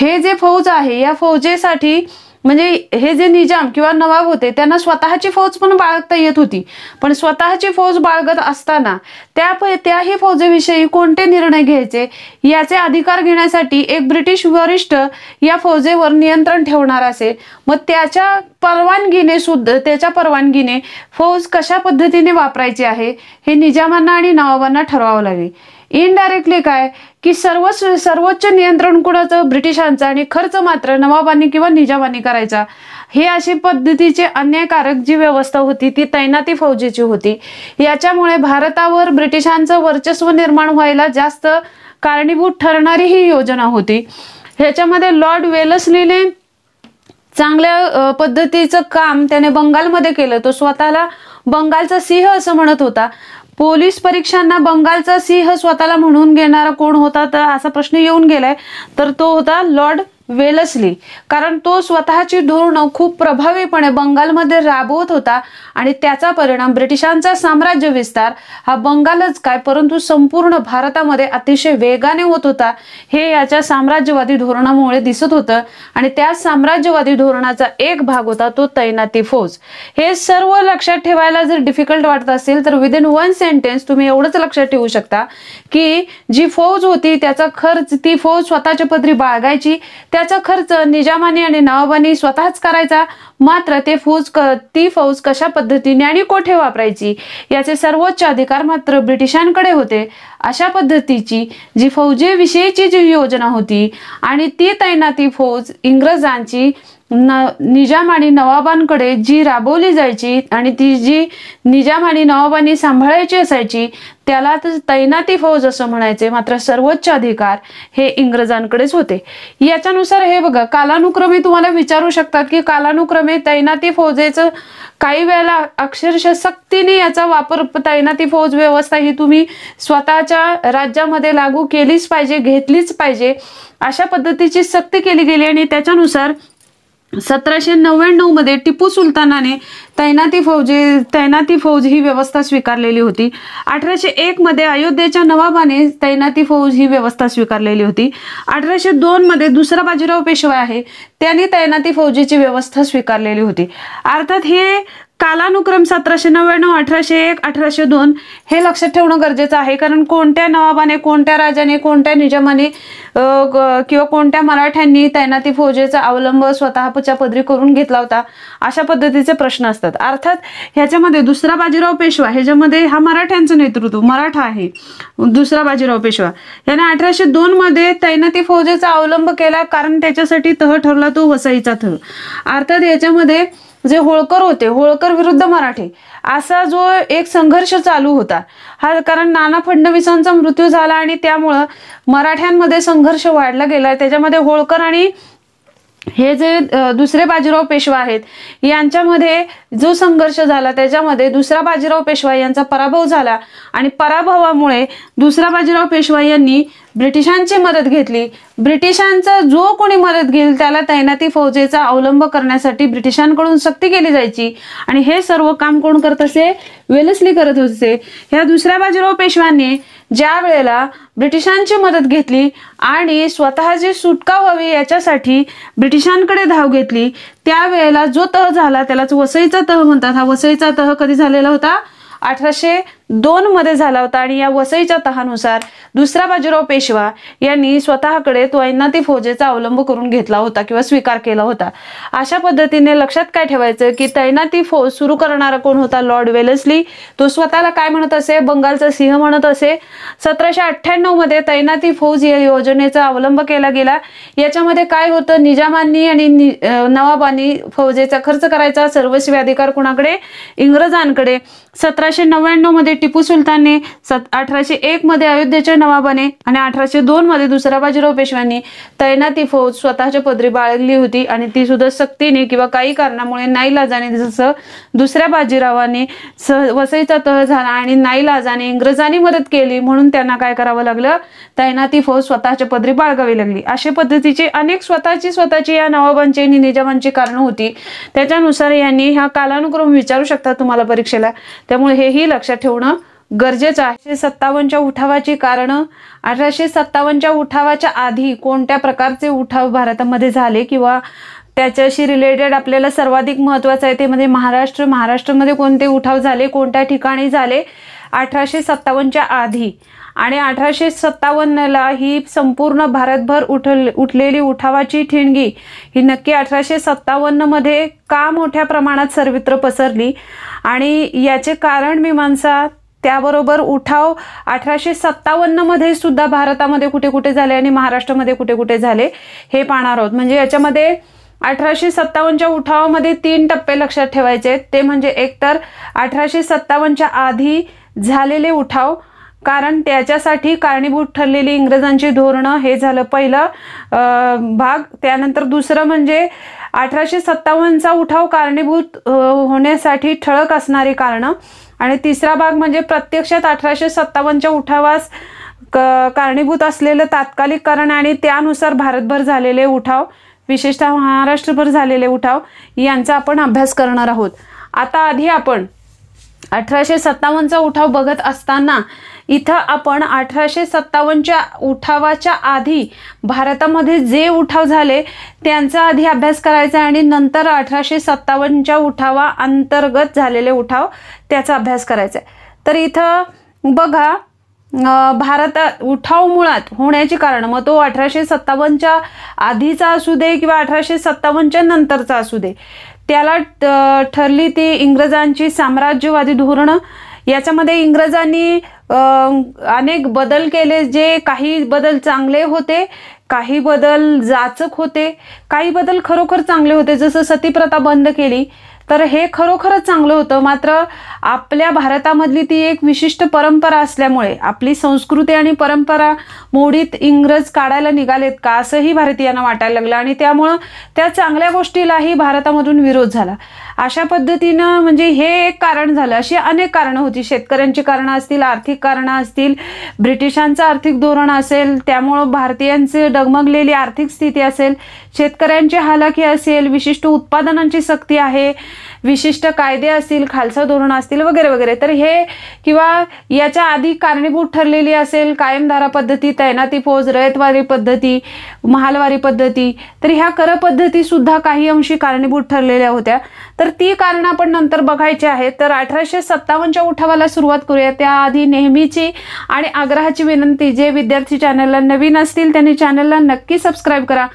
हे जे फौज आहे या फौजेसाठी म्हणजे हे जे निजाम किंवा नवाब होते त्यांना स्वतःची फौज पण बाळगता येत होती पण स्वतःची फौज बाळगत असताना त्या त्याही फौजेविषयी कोणते निर्णय घ्यायचे याचे अधिकार घेण्यासाठी एक ब्रिटिश वरिष्ठ या फौजेवर नियंत्रण ठेवणार असे मग त्याच्या परवानगीने सुद्धा त्याच्या परवानगीने फौज कशा पद्धतीने वापरायची आहे हे निजामांना आणि नवाबांना ठरवावं लागेल इनडायरेक्टली काय की सर्व सर्वोच्च नियंत्रण कुणाचं ब्रिटिशांचं आणि खर्च मात्र नवाबांनी किंवा निजामांनी करायचा हे अशी पद्धतीचे अन्यायकारक जी व्यवस्था होती ती तैनाती फौजेची होती याच्यामुळे भारतावर ब्रिटिशांचं वर्चस्व निर्माण व्हायला जास्त कारणीभूत ठरणारी ही योजना होती ह्याच्यामध्ये लॉर्ड वेलसलीने चांगल्या पद्धतीचं काम त्याने बंगालमध्ये केलं तो स्वतःला बंगालचा सिंह असं म्हणत होता पोलीस परीक्षांना बंगालचा सिंह स्वतःला म्हणून घेणारा कोण होता तर असा प्रश्न येऊन गेलाय तर तो होता लॉर्ड वेलसली कारण तो स्वतःची धोरणं खूप प्रभावीपणे बंगालमध्ये राबवत होता आणि त्याचा परिणाम ब्रिटिशांचा साम्राज्य विस्तार हा बंगालच काय परंतु संपूर्ण भारतामध्ये अतिशय वेगाने होत होता हे याच्या साम्राज्यवादी धोरणामुळे दिसत होतं आणि त्या साम्राज्यवादी धोरणाचा एक भाग होता तो तैनाती फौज हे सर्व लक्षात ठेवायला जर डिफिकल्ट वाटत असेल तर विदिन वन सेंटेन्स तुम्ही एवढंच लक्षात ठेवू शकता की जी फौज होती त्याचा खर्च ती फौज स्वतःच्या पदरी बाळगायची त्याचा खर्च निजामानी आणि नावाबानी स्वतःच करायचा मात्र ते फौज ती फौज कशा पद्धतीने आणि कोठे वापरायची याचे सर्वोच्च अधिकार मात्र ब्रिटिशांकडे होते अशा पद्धतीची जी फौजेविषयीची जी योजना होती आणि ती तैनाती फौज इंग्रजांची न निजाम आणि नवाबांकडे जी राबवली जायची आणि ती जी निजाम आणि नवाबांनी सांभाळायची असायची त्याला तैनाती फौज असं म्हणायचे मात्र सर्वोच्च अधिकार हे इंग्रजांकडेच होते याच्यानुसार हे बघा कालानुक्रमे तुम्हाला विचारू शकतात की कालानुक्रमे तैनाती फौजेचं काही वेळेला अक्षरशः सक्तीने याचा वापर तैनाती फौज व्यवस्था ही तुम्ही स्वतःच्या तुमच्या राज्यामध्ये लागू केलीच पाहिजे घेतलीच पाहिजे अशा पद्धतीची सक्ती केली गेली आणि त्याच्यानुसार सतराशे नव्याण्णव मध्ये टिपू सुलतानाने तैनाती फौजी तैनाती फौज ही व्यवस्था स्वीकारलेली होती अठराशे एक मध्ये अयोध्येच्या नवाबाने तैनाती फौज ही व्यवस्था स्वीकारलेली होती अठराशे दोन मध्ये दुसरा बाजीराव पेशवा आहे त्यांनी तैनाती फौजीची व्यवस्था स्वीकारलेली होती अर्थात हे कालानुक्रम सतराशे नव्याण्णव अठराशे एक अठराशे दोन हे लक्षात ठेवणं गरजेचं आहे कारण कोणत्या नवाबाने कोणत्या राजाने कोणत्या निजामाने किंवा कोणत्या मराठ्यांनी तैनाती फौजेचा अवलंब स्वतःच्या पदरी करून घेतला होता अशा पद्धतीचे प्रश्न असतात अर्थात ह्याच्यामध्ये दुसरा बाजीराव पेशवा ह्याच्यामध्ये हा मराठ्यांचं नेतृत्व मराठा आहे दुसरा बाजीराव पेशवा याने अठराशे दोन मध्ये तैनाती फौजेचा अवलंब केला कारण त्याच्यासाठी तह ठरला तो वसईचा तह अर्थात याच्यामध्ये जे होळकर होते होळकर विरुद्ध मराठे असा जो एक संघर्ष चालू होता हा कारण नाना फडणवीसांचा मृत्यू झाला आणि त्यामुळं मराठ्यांमध्ये संघर्ष वाढला गेला त्याच्यामध्ये होळकर आणि हे जे दुसरे बाजीराव पेशवा आहेत यांच्यामध्ये जो संघर्ष झाला त्याच्यामध्ये दुसरा बाजीराव पेशवा यांचा पराभव झाला आणि पराभवामुळे दुसरा बाजीराव पेशवा यांनी ब्रिटिशांची मदत घेतली ब्रिटिशांचा जो कोणी मदत घेईल त्याला तैनाती फौजेचा अवलंब करण्यासाठी ब्रिटिशांकडून सक्ती केली जायची आणि हे सर्व काम कोण करत असे वेलसली करत होते ह्या दुसऱ्या बाजीराव पेशव्यांनी ज्या वेळेला ब्रिटिशांची मदत घेतली आणि स्वतःची सुटका व्हावी याच्यासाठी ब्रिटिशांकडे धाव घेतली त्यावेळेला जो तह झाला त्यालाच वसईचा तह म्हणतात हा वसईचा तह कधी झालेला होता अठराशे दोन मध्ये झाला होता आणि या वसईच्या तहानुसार दुसरा बाजीराव पेशवा यांनी स्वतःकडे तैनाती फौजेचा अवलंब करून घेतला होता किंवा स्वीकार केला होता अशा पद्धतीने लक्षात काय ठेवायचं की तैनाती फौज सुरू करणारा कोण होता लॉर्ड वेलसली तो स्वतःला काय म्हणत असे बंगालचा सिंह म्हणत असे सतराशे अठ्ठ्याण्णव मध्ये तैनाती फौज या योजनेचा अवलंब केला गेला याच्यामध्ये काय होतं निजामांनी आणि नवाबांनी फौजेचा खर्च करायचा सर्वस्वी अधिकार कोणाकडे इंग्रजांकडे सतराशे नव्याण्णव मध्ये टिपू सुलतानने सत अठराशे एक मध्ये अयोध्येच्या नवाबाने आणि अठराशे दोन मध्ये दुसरा बाजीराव पेशव्यांनी तैनाती फौज स्वतःच्या पदरी बाळगली होती आणि ती सुद्धा सक्तीने किंवा काही कारणामुळे नाईलाजाने जसं दुसऱ्या बाजीरावाने वसईचा तह झाला आणि नाईलाजाने इंग्रजांनी मदत केली म्हणून त्यांना काय करावं लागलं तैनाती फौज स्वतःच्या पदरी बाळगावी लागली अशा पद्धतीचे अनेक स्वतःची स्वतःची या नवाबांची आणि निजामांची कारणं होती त्याच्यानुसार यांनी हा कालानुक्रम विचारू शकता तुम्हाला परीक्षेला त्यामुळे हेही लक्षात ठेवणं गरजेचं आहे सत्तावन्नच्या उठावाची कारणं अठराशे सत्तावन्नच्या उठावाच्या आधी कोणत्या प्रकारचे उठाव भारतामध्ये झाले किंवा त्याच्याशी रिलेटेड आपल्याला सर्वाधिक महत्त्वाचं आहे ते म्हणजे महाराष्ट्र महाराष्ट्रामध्ये कोणते उठाव झाले कोणत्या ठिकाणी झाले अठराशे सत्तावन्नच्या आधी आणि अठराशे सत्तावन्नला ही संपूर्ण भारतभर उठल उठलेली उठावाची ठिणगी ही नक्की अठराशे सत्तावन्नमध्ये का मोठ्या प्रमाणात सर्वत्र पसरली आणि याचे कारण मीमांसा त्याबरोबर उठाव अठराशे सत्तावन्न मध्ये सुद्धा भारतामध्ये कुठे कुठे झाले आणि महाराष्ट्रामध्ये कुठे कुठे झाले हे पाहणार आहोत म्हणजे याच्यामध्ये अठराशे सत्तावन्नच्या उठावामध्ये तीन टप्पे लक्षात ठेवायचे ते म्हणजे एकतर अठराशे सत्तावन्नच्या आधी झालेले उठाव कारण त्याच्यासाठी कारणीभूत ठरलेली इंग्रजांची धोरणं हे झालं पहिलं भाग त्यानंतर दुसरं म्हणजे अठराशे सत्तावन्नचा उठाव कारणीभूत होण्यासाठी ठळक असणारी कारणं आणि तिसरा भाग म्हणजे प्रत्यक्षात अठराशे सत्तावन्नच्या उठावास कारणीभूत असलेलं तात्कालिक कारण आणि त्यानुसार भारतभर झालेले उठाव विशेषतः महाराष्ट्रभर झालेले उठाव यांचा आपण अभ्यास करणार आहोत आता आधी आपण अठराशे सत्तावन्नचा उठाव बघत असताना इथं आपण अठराशे सत्तावन्नच्या उठावाच्या आधी भारतामध्ये जे उठाव झाले त्यांचा आधी अभ्यास करायचा आणि नंतर अठराशे सत्तावन्नच्या उठावा अंतर्गत झालेले उठाव त्याचा अभ्यास करायचा आहे तर इथं बघा भारतात उठाव मुळात होण्याची कारण मग तो अठराशे सत्तावन्नच्या आधीचा असू दे किंवा अठराशे सत्तावन्नच्या नंतरचा असू दे त्याला ठरली ती इंग्रजांची साम्राज्यवादी धोरणं याच्यामध्ये इंग्रजांनी अनेक बदल केले जे काही बदल चांगले होते काही बदल जाचक होते काही बदल खरोखर चांगले होते जसं सतीप्रथा बंद केली तर हे खरोखरच चांगलं होतं मात्र आपल्या भारतामधली ती एक विशिष्ट परंपरा असल्यामुळे आपली संस्कृती आणि परंपरा मोडीत इंग्रज काढायला निघालेत का असंही भारतीयांना वाटायला लागलं आणि त्यामुळं त्या चांगल्या गोष्टीलाही भारतामधून विरोध झाला अशा पद्धतीनं म्हणजे हे एक कारण झालं अशी अनेक कारणं होती शेतकऱ्यांची कारणं असतील आर्थिक कारणं असतील ब्रिटिशांचं आर्थिक धोरण असेल त्यामुळं भारतीयांचे डगमगलेली आर्थिक स्थिती असेल शेतकऱ्यांची हालाखी असेल विशिष्ट उत्पादनांची सक्ती आहे विशिष्ट कायदे असतील खालसा धोरण असतील वगैरे वगैरे तर हे किंवा याच्या आधी कारणीभूत ठरलेली असेल कायमधारा पद्धती तैनाती फौज रयतवारी पद्धती महालवारी पद्धती तर ह्या कर पद्धती सुद्धा काही अंशी कारणीभूत ठरलेल्या होत्या तर ती कारण आपण नंतर बघायची आहेत तर अठराशे सत्तावनच्या उठावाला सुरुवात करूया त्याआधी नेहमीची आणि आग्रहाची विनंती जे विद्यार्थी चॅनलला नवीन असतील त्यांनी चॅनलला नक्की सबस्क्राईब करा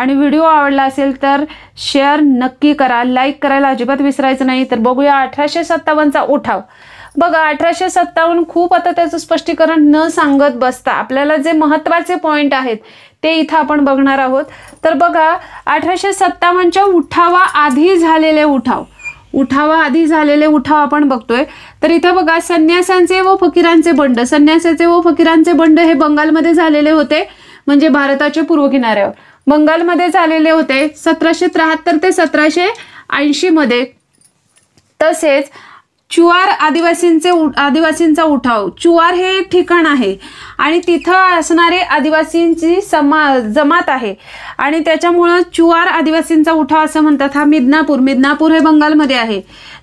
आणि व्हिडिओ आवडला असेल तर शेअर नक्की करा लाईक करायला अजिबात विसरायचं नाही तर बघूया अठराशे सत्तावन्नचा उठाव बघा अठराशे सत्तावन्न खूप आता त्याचं स्पष्टीकरण न सांगत बसता आपल्याला जे महत्त्वाचे पॉईंट आहेत ते इथं आपण बघणार आहोत तर बघा अठराशे सत्तावन्नच्या आधी झालेले उठाव आधी झालेले उठाव आपण बघतोय तर इथं बघा संन्यासांचे व फकीरांचे बंड संन्यासाचे व फकीरांचे बंड हे बंगालमध्ये झालेले होते म्हणजे भारताच्या पूर्व किनाऱ्यावर बंगालमध्ये झालेले होते सतराशे त्र्याहत्तर ते सतराशे मध्ये तसेच चुआर आदिवासींचे आदिवासींचा उठाव चुआर हे एक ठिकाण आहे आणि तिथं असणारे आदिवासींची समा जमात आहे आणि त्याच्यामुळं चुआर आदिवासींचा उठाव असं म्हणतात हा मिदनापूर मिदनापूर हे बंगालमध्ये आहे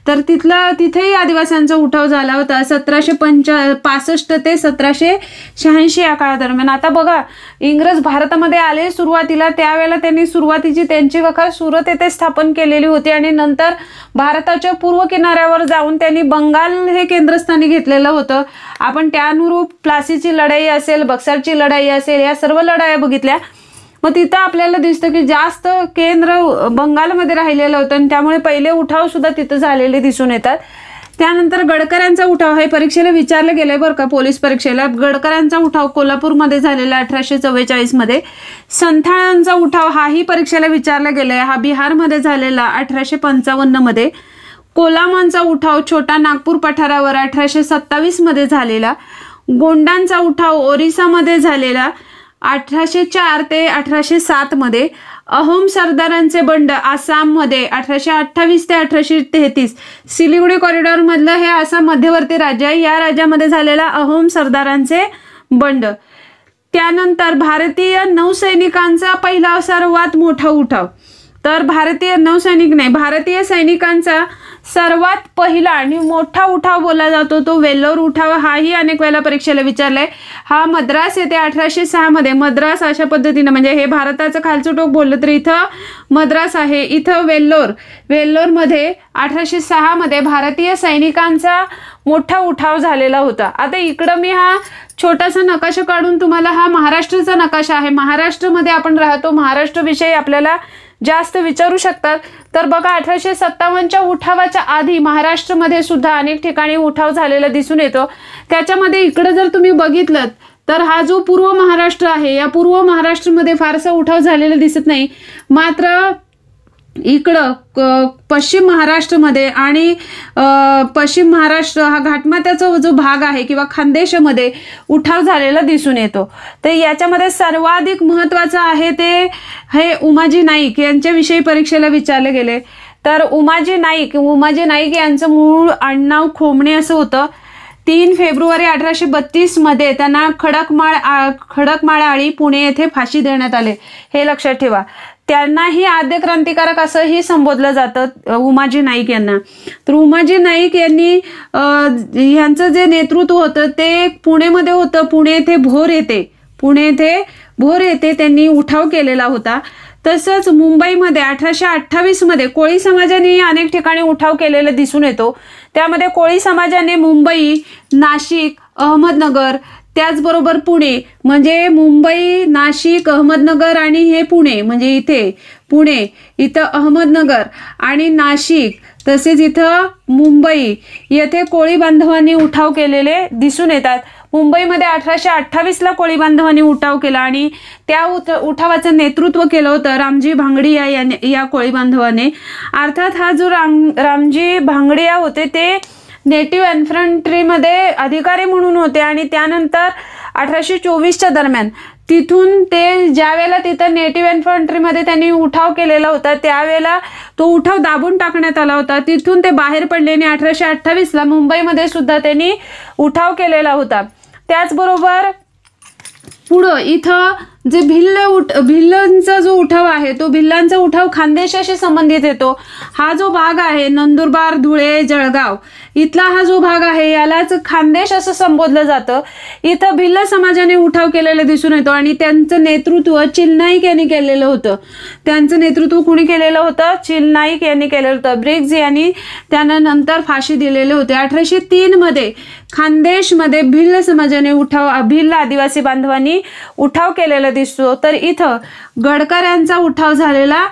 तर तिथला तिथेही आदिवासींचा उठाव झाला होता सतराशे पंचा पासष्ट ते सतराशे शहाऐंशी या काळादरम्यान आता बघा इंग्रज भारतामध्ये आले सुरुवातीला त्यावेळेला त्यांनी सुरुवातीची त्यांची वखा सुरत येथे स्थापन केलेली होती आणि नंतर भारताच्या पूर्व किनाऱ्यावर जाऊन त्यांनी बंगाल हे केंद्रस्थानी घेतलेलं होतं आपण त्यानुरूप प्लासीची लढाई असेल बक्सरची लढाई असेल या सर्व लढाया बघितल्या मग तिथं आपल्याला दिसतं की जास्त केंद्र बंगालमध्ये राहिलेलं होतं आणि त्यामुळे पहिले उठाव सुद्धा तिथं झालेले दिसून येतात त्यानंतर गडकऱ्यांचा उठाव हे परीक्षेला विचारलं गेलंय बरं का पोलीस परीक्षेला गडकऱ्यांचा उठाव कोल्हापूरमध्ये झालेला अठराशे चव्वेचाळीसमध्ये संथाळांचा उठाव हाही परीक्षेला विचारला गेलाय हा बिहारमध्ये झालेला अठराशे पंचावन्नमध्ये कोलामांचा उठाव छोटा नागपूर पठारावर अठराशे सत्तावीसमध्ये झालेला गोंडांचा उठाव ओरिसामध्ये झालेला अठराशे चार ते अठराशे मध्ये अहोम सरदारांचे बंड आसाममध्ये अठराशे अठ्ठावीस ते अठराशे तेहतीस सिलिगुडी मधलं हे आसाम मध्यवर्ती राज्य आहे या राज्यामध्ये झालेला अहोम सरदारांचे बंड त्यानंतर भारतीय नौसैनिकांचा पहिला सर्वात मोठा उठाव तर भारतीय नौसैनिक नाही भारतीय सैनिकांचा सर्वात पहिला आणि मोठा उठाव बोलला जातो तो वेल्लोर उठाव हाही अनेक वेळेला परीक्षेला विचारलाय हा मद्रास येथे अठराशे सहामध्ये मद्रास अशा पद्धतीनं म्हणजे हे भारताचं खालचं टोक बोललं तर इथं मद्रास आहे इथं वेल्लोर वेल्लोरमध्ये अठराशे सहामध्ये भारतीय सैनिकांचा मोठा उठाव झालेला होता आता इकडं मी हा छोटासा नकाशा काढून तुम्हाला हा महाराष्ट्राचा नकाशा आहे महाराष्ट्रमध्ये आपण राहतो महाराष्ट्र विषयी आपल्याला जास्त विचारू शकतात तर बघा अठराशे सत्तावन्नच्या उठावाच्या आधी महाराष्ट्रामध्ये सुद्धा अनेक ठिकाणी उठाव झालेला दिसून येतो त्याच्यामध्ये इकडे जर तुम्ही बघितलं तर हा जो पूर्व महाराष्ट्र आहे या पूर्व महाराष्ट्रामध्ये फारसा उठाव झालेला दिसत नाही मात्र इकडं पश्चिम महाराष्ट्रमध्ये आणि पश्चिम महाराष्ट्र हा घाटमात्याचा जो भाग आहे किंवा खानदेशमध्ये उठाव झालेला दिसून येतो तर याच्यामध्ये सर्वाधिक महत्त्वाचं आहे ते हे उमाजी नाईक यांच्याविषयी परीक्षेला विचारले गेले तर उमाजी नाईक उमाजी नाईक यांचं मूळ आडनाव खोमणे असं होतं तीन फेब्रुवारी अठराशे बत्तीसमध्ये त्यांना खडकमाळ आळी पुणे येथे फाशी देण्यात आले हे लक्षात ठेवा त्यांनाही आद्य क्रांतिकारक असंही संबोधलं जातं उमाजी नाईक यांना तर उमाजी नाईक यांनी यांचं जे नेतृत्व होतं ते पुणेमध्ये होतं पुणे येथे भोर येते पुणे येथे भोर येते त्यांनी उठाव केलेला होता तसंच मुंबईमध्ये अठराशे अठ्ठावीसमध्ये कोळी समाजाने अनेक ठिकाणी उठाव केलेला दिसून येतो त्यामध्ये कोळी समाजाने मुंबई नाशिक अहमदनगर त्याचबरोबर पुणे म्हणजे मुंबई नाशिक अहमदनगर आणि हे पुणे म्हणजे इथे पुणे इथं अहमदनगर आणि नाशिक तसेच इथं मुंबई येथे कोळी बांधवांनी उठाव केलेले दिसून येतात मुंबईमध्ये अठराशे अठ्ठावीसला कोळी बांधवांनी उठाव केला आणि त्या उठ उठावाचं नेतृत्व केलं होतं रामजी भांगडिया या या, या कोळी बांधवाने अर्थात हा जो राम रामजी भांगडिया होते ते नेटिव्ह इन्फंट्रीमध्ये अधिकारी म्हणून होते आणि त्यानंतर अठराशे चोवीसच्या दरम्यान तिथून ते ज्यावेळेला तिथं नेटिव्ह इन्फंट्रीमध्ये त्यांनी उठाव केलेला होता त्यावेळेला तो उठाव दाबून टाकण्यात आला होता तिथून ते बाहेर पडले आणि अठराशे अठ्ठावीसला मुंबईमध्ये सुद्धा त्यांनी उठाव केलेला होता त्याचबरोबर पुढं इथं जे भिल्ल उठ भिल्लांचा जो उठाव आहे तो भिल्लांचा उठाव खानदेशाशी संबंधित येतो हा जो भाग आहे नंदुरबार धुळे जळगाव इथला हा जो भाग आहे यालाच खानदेश असं संबोधलं जातं इथं भिल्ल समाजाने उठाव केलेला दिसून येतो आणि त्यांचं नेतृत्व चिलनाईक यांनी केलेलं होतं त्यांचं नेतृत्व कुणी केलेलं होतं चिलनाईक यांनी केलेलं होतं ब्रिक्स यांनी त्यांना नंतर फाशी दिलेले होते अठराशे तीन मध्ये खानदेशमध्ये भिल्ल समाजाने उठाव भिल्ल आदिवासी बांधवांनी उठाव केलेला दिसतो तर इथं गडकऱ्यांचा उठाव झालेला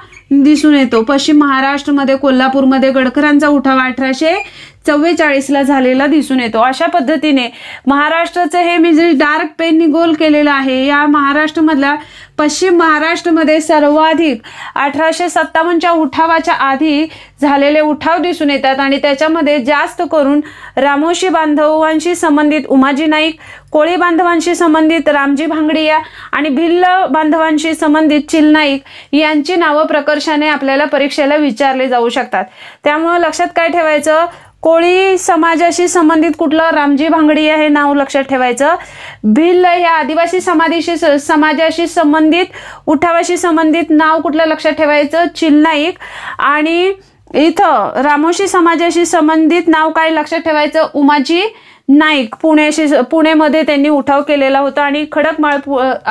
दिसून येतो पश्चिम महाराष्ट्रमध्ये कोल्हापूरमध्ये गडकरांचा उठाव अठराशे चव्वेचाळीसला झालेला दिसून येतो अशा पद्धतीने महाराष्ट्राचं हे मी जे म्हणजे डार्क पेननी गोल केलेलं आहे या महाराष्ट्रमधल्या पश्चिम महाराष्ट्रमध्ये सर्वाधिक अठराशे सत्तावन्नच्या उठावाच्या आधी झालेले उठाव दिसून येतात आणि त्याच्यामध्ये जास्त करून रामोशी बांधवांशी संबंधित उमाजी नाईक कोळी बांधवांशी संबंधित रामजी भांगडिया आणि भिल्ल बांधवांशी संबंधित चिल नाईक यांची नावं प्रकर्षाने आपल्याला परीक्षेला विचारले जाऊ शकतात त्यामुळं लक्षात काय ठेवायचं कोळी समाजाशी संबंधित कुठलं रामजी भांगडी हे नाव लक्षात ठेवायचं भिल्ल हे आदिवासी समाधीशी समाजाशी संबंधित उठावाशी संबंधित नाव कुठलं लक्षात ठेवायचं चिलनाईक आणि इथं रामोशी समाजाशी संबंधित नाव काय लक्षात ठेवायचं उमाजी नाईक पुण्याशी पुणेमध्ये त्यांनी उठाव केलेला होता आणि खडकमाळ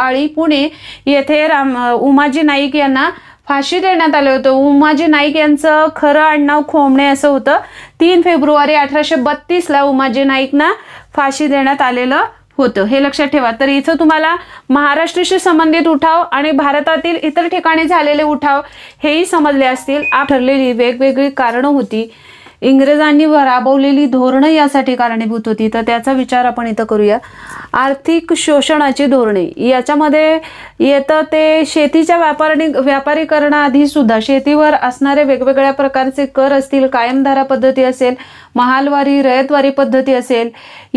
आळी पुणे येथे राम उमाजी नाईक यांना फाशी देण्यात आलं होतं उमाजी नाईक यांचं खरं आडनाव खोमणे असं होतं तीन फेब्रुवारी अठराशे बत्तीसला उमाजी नाईकना फाशी देण्यात आलेलं होतं हे लक्षात ठेवा तर इथं तुम्हाला महाराष्ट्राशी संबंधित उठाव आणि भारतातील इतर ठिकाणी झालेले उठाव हेही समजले असतील ठरलेली वेगवेगळी कारणं होती इंग्रजांनी राबवलेली धोरणं यासाठी कारणीभूत होती तर त्याचा विचार आपण इथं करूया आर्थिक शोषणाची धोरणे याच्यामध्ये येतं ते शेतीच्या व्यापारी व्यापारीकरणाआधी सुद्धा शेतीवर असणारे वेगवेगळ्या प्रकारचे कर असतील कायमधारा पद्धती असेल महालवारी रयतवारी पद्धती असेल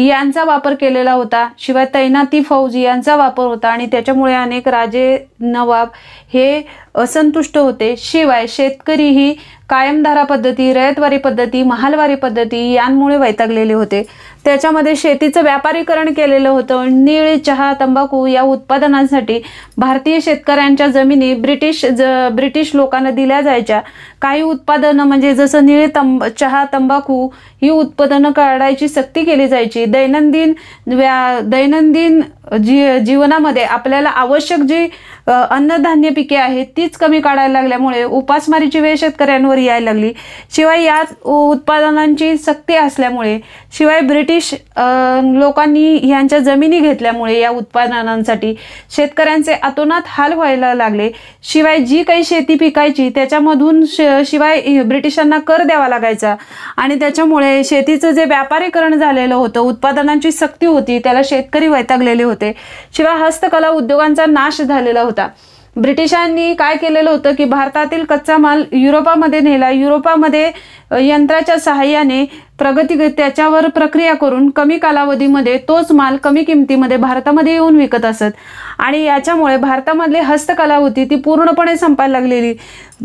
यांचा वापर केलेला होता शिवाय तैनाती फौज यांचा वापर होता आणि त्याच्यामुळे अनेक राजे नवाब हे असंतुष्ट होते शिवाय शेतकरी ही कायमधारा पद्धती रयतवारी पद्धती महालवारी पद्धती यांमुळे वैतागलेले होते त्याच्यामध्ये शेतीचं व्यापारीकरण केलेलं होतं नीळ चहा तंबाखू या उत्पादनांसाठी भारतीय शेतकऱ्यांच्या जमिनी ब्रिटिश ज ब्रिटिश लोकांना दिल्या जायच्या काही उत्पादनं म्हणजे जसं नीळ तंब चहा तंबाखू ही उत्पादनं काढायची सक्ती केली जायची दैनंदिन व्या दैनंदिन जी जीवनामध्ये आपल्याला आवश्यक जी अन्नधान्य पिके आहेत तीच कमी काढायला लागल्यामुळे उपासमारीची वेळ शेतकऱ्यांवर यायला लागली शिवाय या उत्पादनांची सक्ती असल्यामुळे शिवाय ब्रिटिश ब्रिटिश लोकांनी यांच्या जमिनी घेतल्यामुळे या उत्पादनांसाठी शेतकऱ्यांचे अतोनात हाल व्हायला लागले शिवाय जी काही शेती पिकायची त्याच्यामधून शिवाय ब्रिटिशांना कर द्यावा लागायचा आणि त्याच्यामुळे शेतीचं जे व्यापारीकरण झालेलं होतं उत्पादनांची सक्ती होती त्याला शेतकरी वैतागलेले होते शिवाय हस्तकला उद्योगांचा नाश झालेला होता ब्रिटिशांनी काय केलेलं होतं की भारतातील कच्चा माल युरोपामध्ये नेला युरोपामध्ये यंत्राच्या सहाय्याने प्रगती त्याच्यावर प्रक्रिया करून कमी कालावधीमध्ये तोच माल कमी किमतीमध्ये भारतामध्ये येऊन विकत असत आणि याच्यामुळे भारतामधली हस्तकला होती ती पूर्णपणे संपायला लागलेली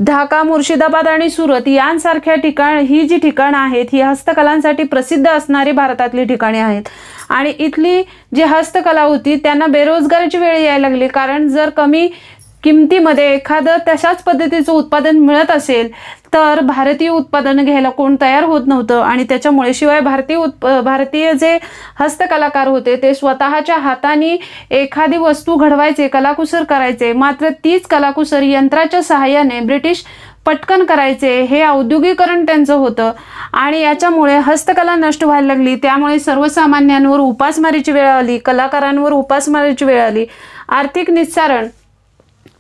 ढाका मुर्शिदाबाद आणि सुरत यांसारख्या ठिकाण ही जी ठिकाणं आहेत ही हस्तकलांसाठी प्रसिद्ध असणारी भारतातली ठिकाणे आहेत आणि इथली जी हस्तकला होती त्यांना बेरोजगारीची वेळ यायला लागली कारण जर कमी किमतीमध्ये एखादं तशाच पद्धतीचं उत्पादन मिळत असेल तर भारतीय उत्पादन घ्यायला कोण तयार होत नव्हतं आणि त्याच्यामुळे शिवाय भारतीय उत्प भारतीय जे हस्तकलाकार होते ते स्वतःच्या हाताने एखादी वस्तू घडवायचे कलाकुसर करायचे मात्र तीच कलाकुसर यंत्राच्या सहाय्याने ब्रिटिश पटकन करायचे हे औद्योगिकरण त्यांचं होतं आणि याच्यामुळे हस्तकला नष्ट व्हायला लागली त्यामुळे सर्वसामान्यांवर उपासमारीची वेळ आली कलाकारांवर उपासमारीची वेळ आली आर्थिक निस्सारण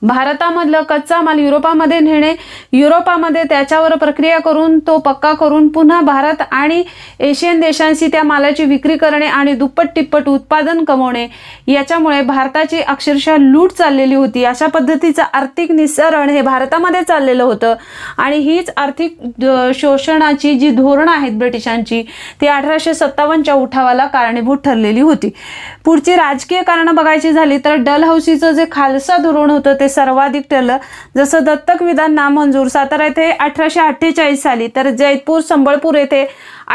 भारतामधलं कच्चा माल युरोपामध्ये नेणे युरोपामध्ये त्याच्यावर प्रक्रिया करून तो पक्का करून पुन्हा भारत आणि एशियन देशांशी त्या मालाची विक्री करणे आणि दुप्पट तिप्पट उत्पादन कमवणे याच्यामुळे भारताची अक्षरशः लूट चाललेली होती अशा पद्धतीचं आर्थिक निसरण हे भारतामध्ये चाललेलं होतं आणि हीच आर्थिक शोषणाची जी धोरणं आहेत ब्रिटिशांची ती अठराशे सत्तावन्नच्या उठावाला कारणीभूत ठरलेली होती पुढची राजकीय कारणं बघायची झाली तर डल हाऊसीचं जे खालसा धोरण होतं ते सर्वाधिक ठरलं जसं दत्तक विधान नामंजूर सातारा येथे अठराशे अठ्ठेचाळीस साली तर जयपूर संबळपूर येथे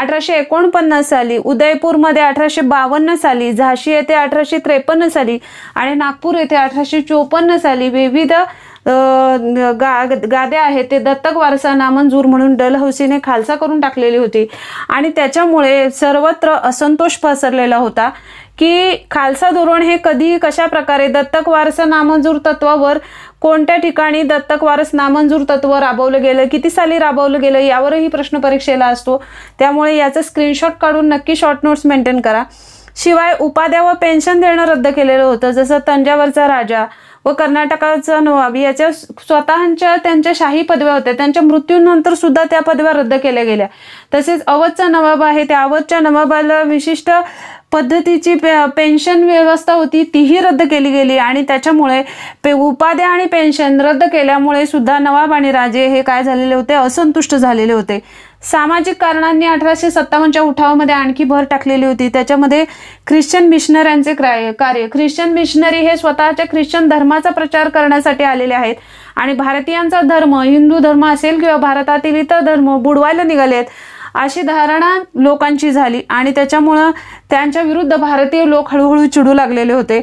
अठराशे एकोणपन्नास साली उदयपूरमध्ये अठराशे बावन्न साली झाशी येथे अठराशे त्रेपन्न साली आणि नागपूर येथे अठराशे चोपन्न साली विविध गा गाद्या आहेत ते दत्तक वारसा नामंजूर म्हणून डलहौसीने खालसा करून टाकलेली होती आणि त्याच्यामुळे सर्वत्र असंतोष पसरलेला होता की खालसा धोरण हे कधी कशा प्रकारे दत्तक वारस नामंजूर तत्वावर कोणत्या ठिकाणी दत्तक वारस नामंजूर तत्व राबवलं गेलं किती साली राबवलं गेलं यावरही प्रश्न परीक्षेला असतो त्यामुळे याचा स्क्रीनशॉट काढून नक्की शॉर्ट नोट्स मेंटेन करा शिवाय उपाध्या व पेन्शन देणं रद्द केलेलं होतं जसं तंजावरचा राजा व कर्नाटकाचा नवाब याच्या स्वतःच्या त्यांच्या शाही पदव्या होत्या त्यांच्या मृत्यूनंतर सुद्धा त्या पदव्या रद्द केल्या गेल्या तसेच अवधचा नवाब आहे त्या अवधच्या नवाबाला विशिष्ट पद्धतीची पेन्शन व्यवस्था होती तीही रद्द केली गेली आणि त्याच्यामुळे पे उपाध्या आणि पेन्शन रद्द केल्यामुळे सुद्धा नवाब आणि राजे हे काय झालेले होते असंतुष्ट झालेले होते सामाजिक कारणांनी अठराशे सत्तावन्नच्या उठावामध्ये आणखी भर टाकलेली होती त्याच्यामध्ये ख्रिश्चन मिशनऱ्यांचे कार्य ख्रिश्चन मिशनरी हे स्वतःच्या ख्रिश्चन धर्माचा प्रचार करण्यासाठी आलेले आहेत आणि भारतीयांचा धर्म हिंदू धर्म असेल किंवा भारतातील इतर धर्म बुडवायला निघालेत अशी धारणा लोकांची झाली आणि त्याच्यामुळं त्यांच्या विरुद्ध भारतीय लोक हळूहळू चिडू लागलेले होते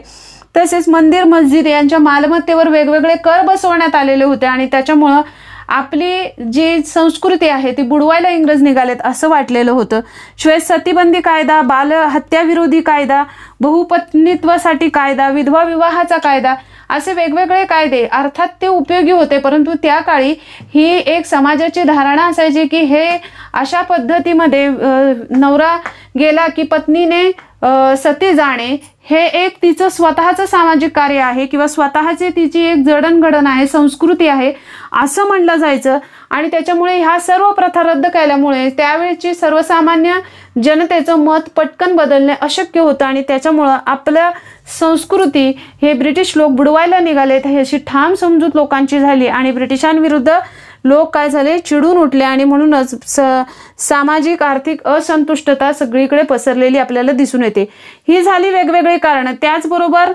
तसेच मंदिर मस्जिद यांच्या मालमत्तेवर वेगवेगळे कर बसवण्यात आलेले होते आणि त्याच्यामुळं आपली जी संस्कृती आहे ती बुडवायला इंग्रज निघालेत असं वाटलेलं होतं श्वेत सतीबंदी कायदा बाल हत्याविरोधी कायदा बहुपत्नीत्वासाठी कायदा विधवा विवाहाचा कायदा असे वेगवेगळे कायदे अर्थात ते उपयोगी होते परंतु त्या काळी ही एक समाजाची धारणा असायची की हे अशा पद्धतीमध्ये नवरा गेला की पत्नीने सती जाणे हे एक तिचं स्वतःचं सामाजिक कार्य आहे किंवा स्वतःचे तिची एक जडणघडण आहे संस्कृती आहे असं म्हणलं जायचं आणि त्याच्यामुळे ह्या सर्व प्रथा रद्द केल्यामुळे त्यावेळची सर्वसामान्य जनतेचं मत पटकन बदलणे अशक्य होतं आणि त्याच्यामुळं आपल्या संस्कृती हे ब्रिटिश लोक बुडवायला निघालेत अशी ठाम समजूत लोकांची झाली आणि ब्रिटिशांविरुद्ध लोक काय झाले चिडून उठले आणि म्हणूनच सामाजिक आर्थिक असंतुष्टता सगळीकडे पसरलेली आपल्याला दिसून येते ही झाली वेगवेगळी कारणं त्याचबरोबर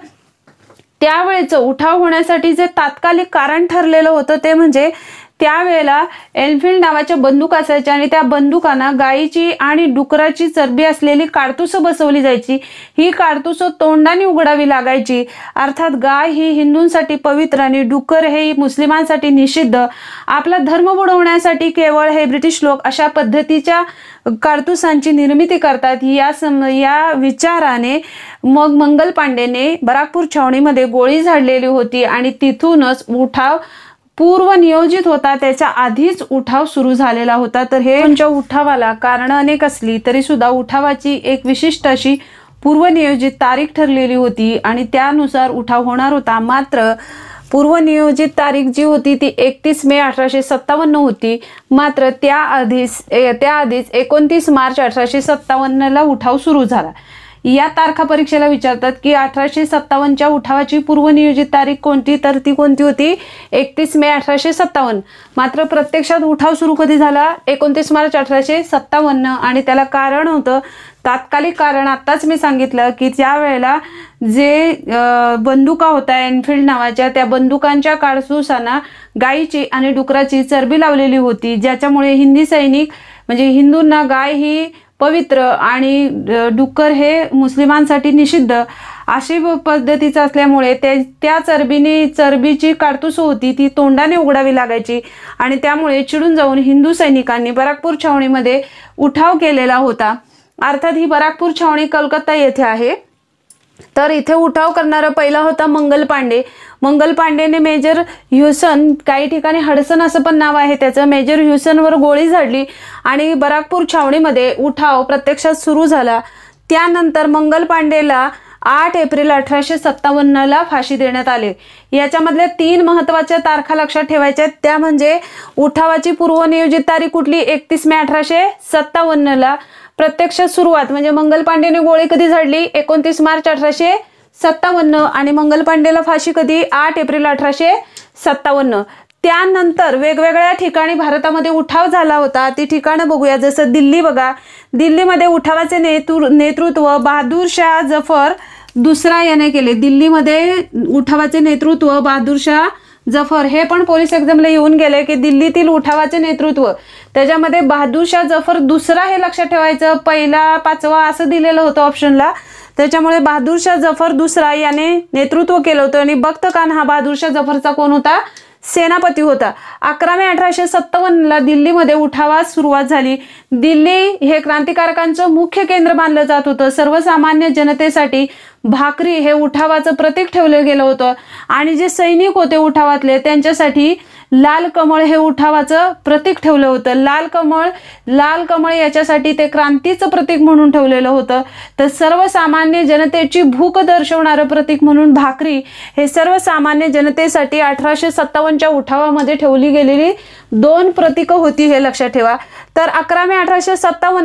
त्यावेळेचं उठाव होण्यासाठी जे तात्कालिक कारण ठरलेलं होतं ते म्हणजे त्यावेळेला एनफिल्ड नावाच्या बंदूक असायच्या आणि त्या बंदुकांना गायीची आणि डुकराची चरबी असलेली कारतुसं बसवली जायची ही कारतुसं तोंडाने उघडावी लागायची अर्थात गाय ही हिंदूंसाठी पवित्र आणि डुकर हे मुस्लिमांसाठी निषिद्ध आपला धर्म बुडवण्यासाठी केवळ हे ब्रिटिश लोक अशा पद्धतीच्या कारतुसांची निर्मिती करतात या सम या विचाराने मग मंगल पांडेने बराकपूर छावणीमध्ये गोळी झाडलेली होती आणि तिथूनच उठाव पूर्व नियोजित होता त्याच्या आधीच उठाव सुरू झालेला होता तर हे तुमच्या म्हणजे उठावाला कारण अनेक असली तरी सुद्धा उठावाची एक विशिष्ट अशी पूर्वनियोजित तारीख ठरलेली होती आणि त्यानुसार उठाव होणार होता मात्र पूर्वनियोजित तारीख जी होती ती एकतीस मे अठराशे सत्तावन्न होती मात्र त्याआधीच त्याआधीच एकोणतीस मार्च अठराशे सत्तावन्नला उठाव सुरू झाला या तारखा परीक्षेला विचारतात की अठराशे सत्तावन्नच्या उठावाची पूर्वनियोजित तारीख कोणती तर ती कोणती होती एकतीस मे अठराशे सत्तावन्न मात्र प्रत्यक्षात उठाव सुरू कधी झाला एकोणतीस मार्च अठराशे सत्तावन्न आणि त्याला कारण होतं तात्कालिक कारण आत्ताच मी सांगितलं की त्यावेळेला जे बंदुका होत्या एनफिल्ड नावाच्या त्या बंदुकांच्या काळसुसांना गायीची आणि डुकराची चरबी लावलेली होती ज्याच्यामुळे हिंदी सैनिक म्हणजे हिंदूंना गाय ही पवित्र आणि डुक्कर हे मुस्लिमांसाठी निषिद्ध अशी पद्धतीचं असल्यामुळे ते त्या चरबीने चरबीची काडतूस होती ती तोंडाने उघडावी लागायची आणि त्यामुळे चिडून जाऊन हिंदू सैनिकांनी बराकपूर छावणीमध्ये उठाव केलेला होता अर्थात ही बराकपूर छावणी कलकत्ता येथे आहे तर इथे उठाव करणारा पहिला होता मंगल पांडे मंगल मेजर ह्युसन काही ठिकाणी हडसन असं पण नाव आहे त्याचं मेजर ह्युसनवर गोळी झाडली आणि बराकपूर छावणीमध्ये उठाव प्रत्यक्षात सुरू झाला त्यानंतर मंगल पांडेला आठ एप्रिल अठराशे सत्तावन्नला फाशी देण्यात आले याच्यामधल्या तीन महत्वाच्या तारखा लक्षात ठेवायच्या आहेत त्या म्हणजे उठावाची पूर्वनियोजित तारीख कुठली एकतीस मे अठराशे सत्तावन्नला प्रत्यक्ष सुरुवात म्हणजे मंगल गोळी कधी झाडली एकोणतीस मार्च अठराशे सत्तावन्न आणि मंगल पांडेला फाशी कधी आठ एप्रिल अठराशे सत्तावन्न त्यानंतर वेगवेगळ्या ठिकाणी भारतामध्ये उठाव झाला होता ती ठिकाणं बघूया जसं दिल्ली बघा दिल्लीमध्ये उठावाचे नेतृ नेतृत्व बहादूर शाह जफर दुसरा याने केले दिल्लीमध्ये उठावाचे नेतृत्व बहादूर शाह जफर हे पण पोलीस एक्झामला येऊन गेले की दिल्लीतील उठावाचे नेतृत्व त्याच्यामध्ये बहादूर शाह जफर दुसरा हे लक्षात ठेवायचं पहिला पाचवा असं दिलेलं होतं ऑप्शनला त्याच्यामुळे शाह जफर दुसरा याने नेतृत्व केलं होतं आणि बख्त खान हा शाह जफरचा कोण होता सेनापती होता अकरा मे अठराशे सत्तावन्नला दिल्लीमध्ये उठावास सुरुवात झाली दिल्ली हे क्रांतिकारकांचं मुख्य केंद्र मानलं जात होतं सर्वसामान्य जनतेसाठी भाकरी हे उठावाचं प्रतीक ठेवलं गेलं होतं आणि जे सैनिक होते उठावातले त्यांच्यासाठी लाल कमळ हे उठावाचं प्रतीक ठेवलं होतं लाल कमळ लाल कमळ याच्यासाठी ते क्रांतीचं प्रतीक म्हणून ठेवलेलं होतं तर सर्वसामान्य जनतेची भूक दर्शवणारं प्रतीक म्हणून भाकरी हे सर्वसामान्य जनतेसाठी अठराशे सत्तावन्नच्या उठावामध्ये ठेवली गेलेली दोन प्रतीक होती हे लक्षात ठेवा तर अकरा मे अठराशे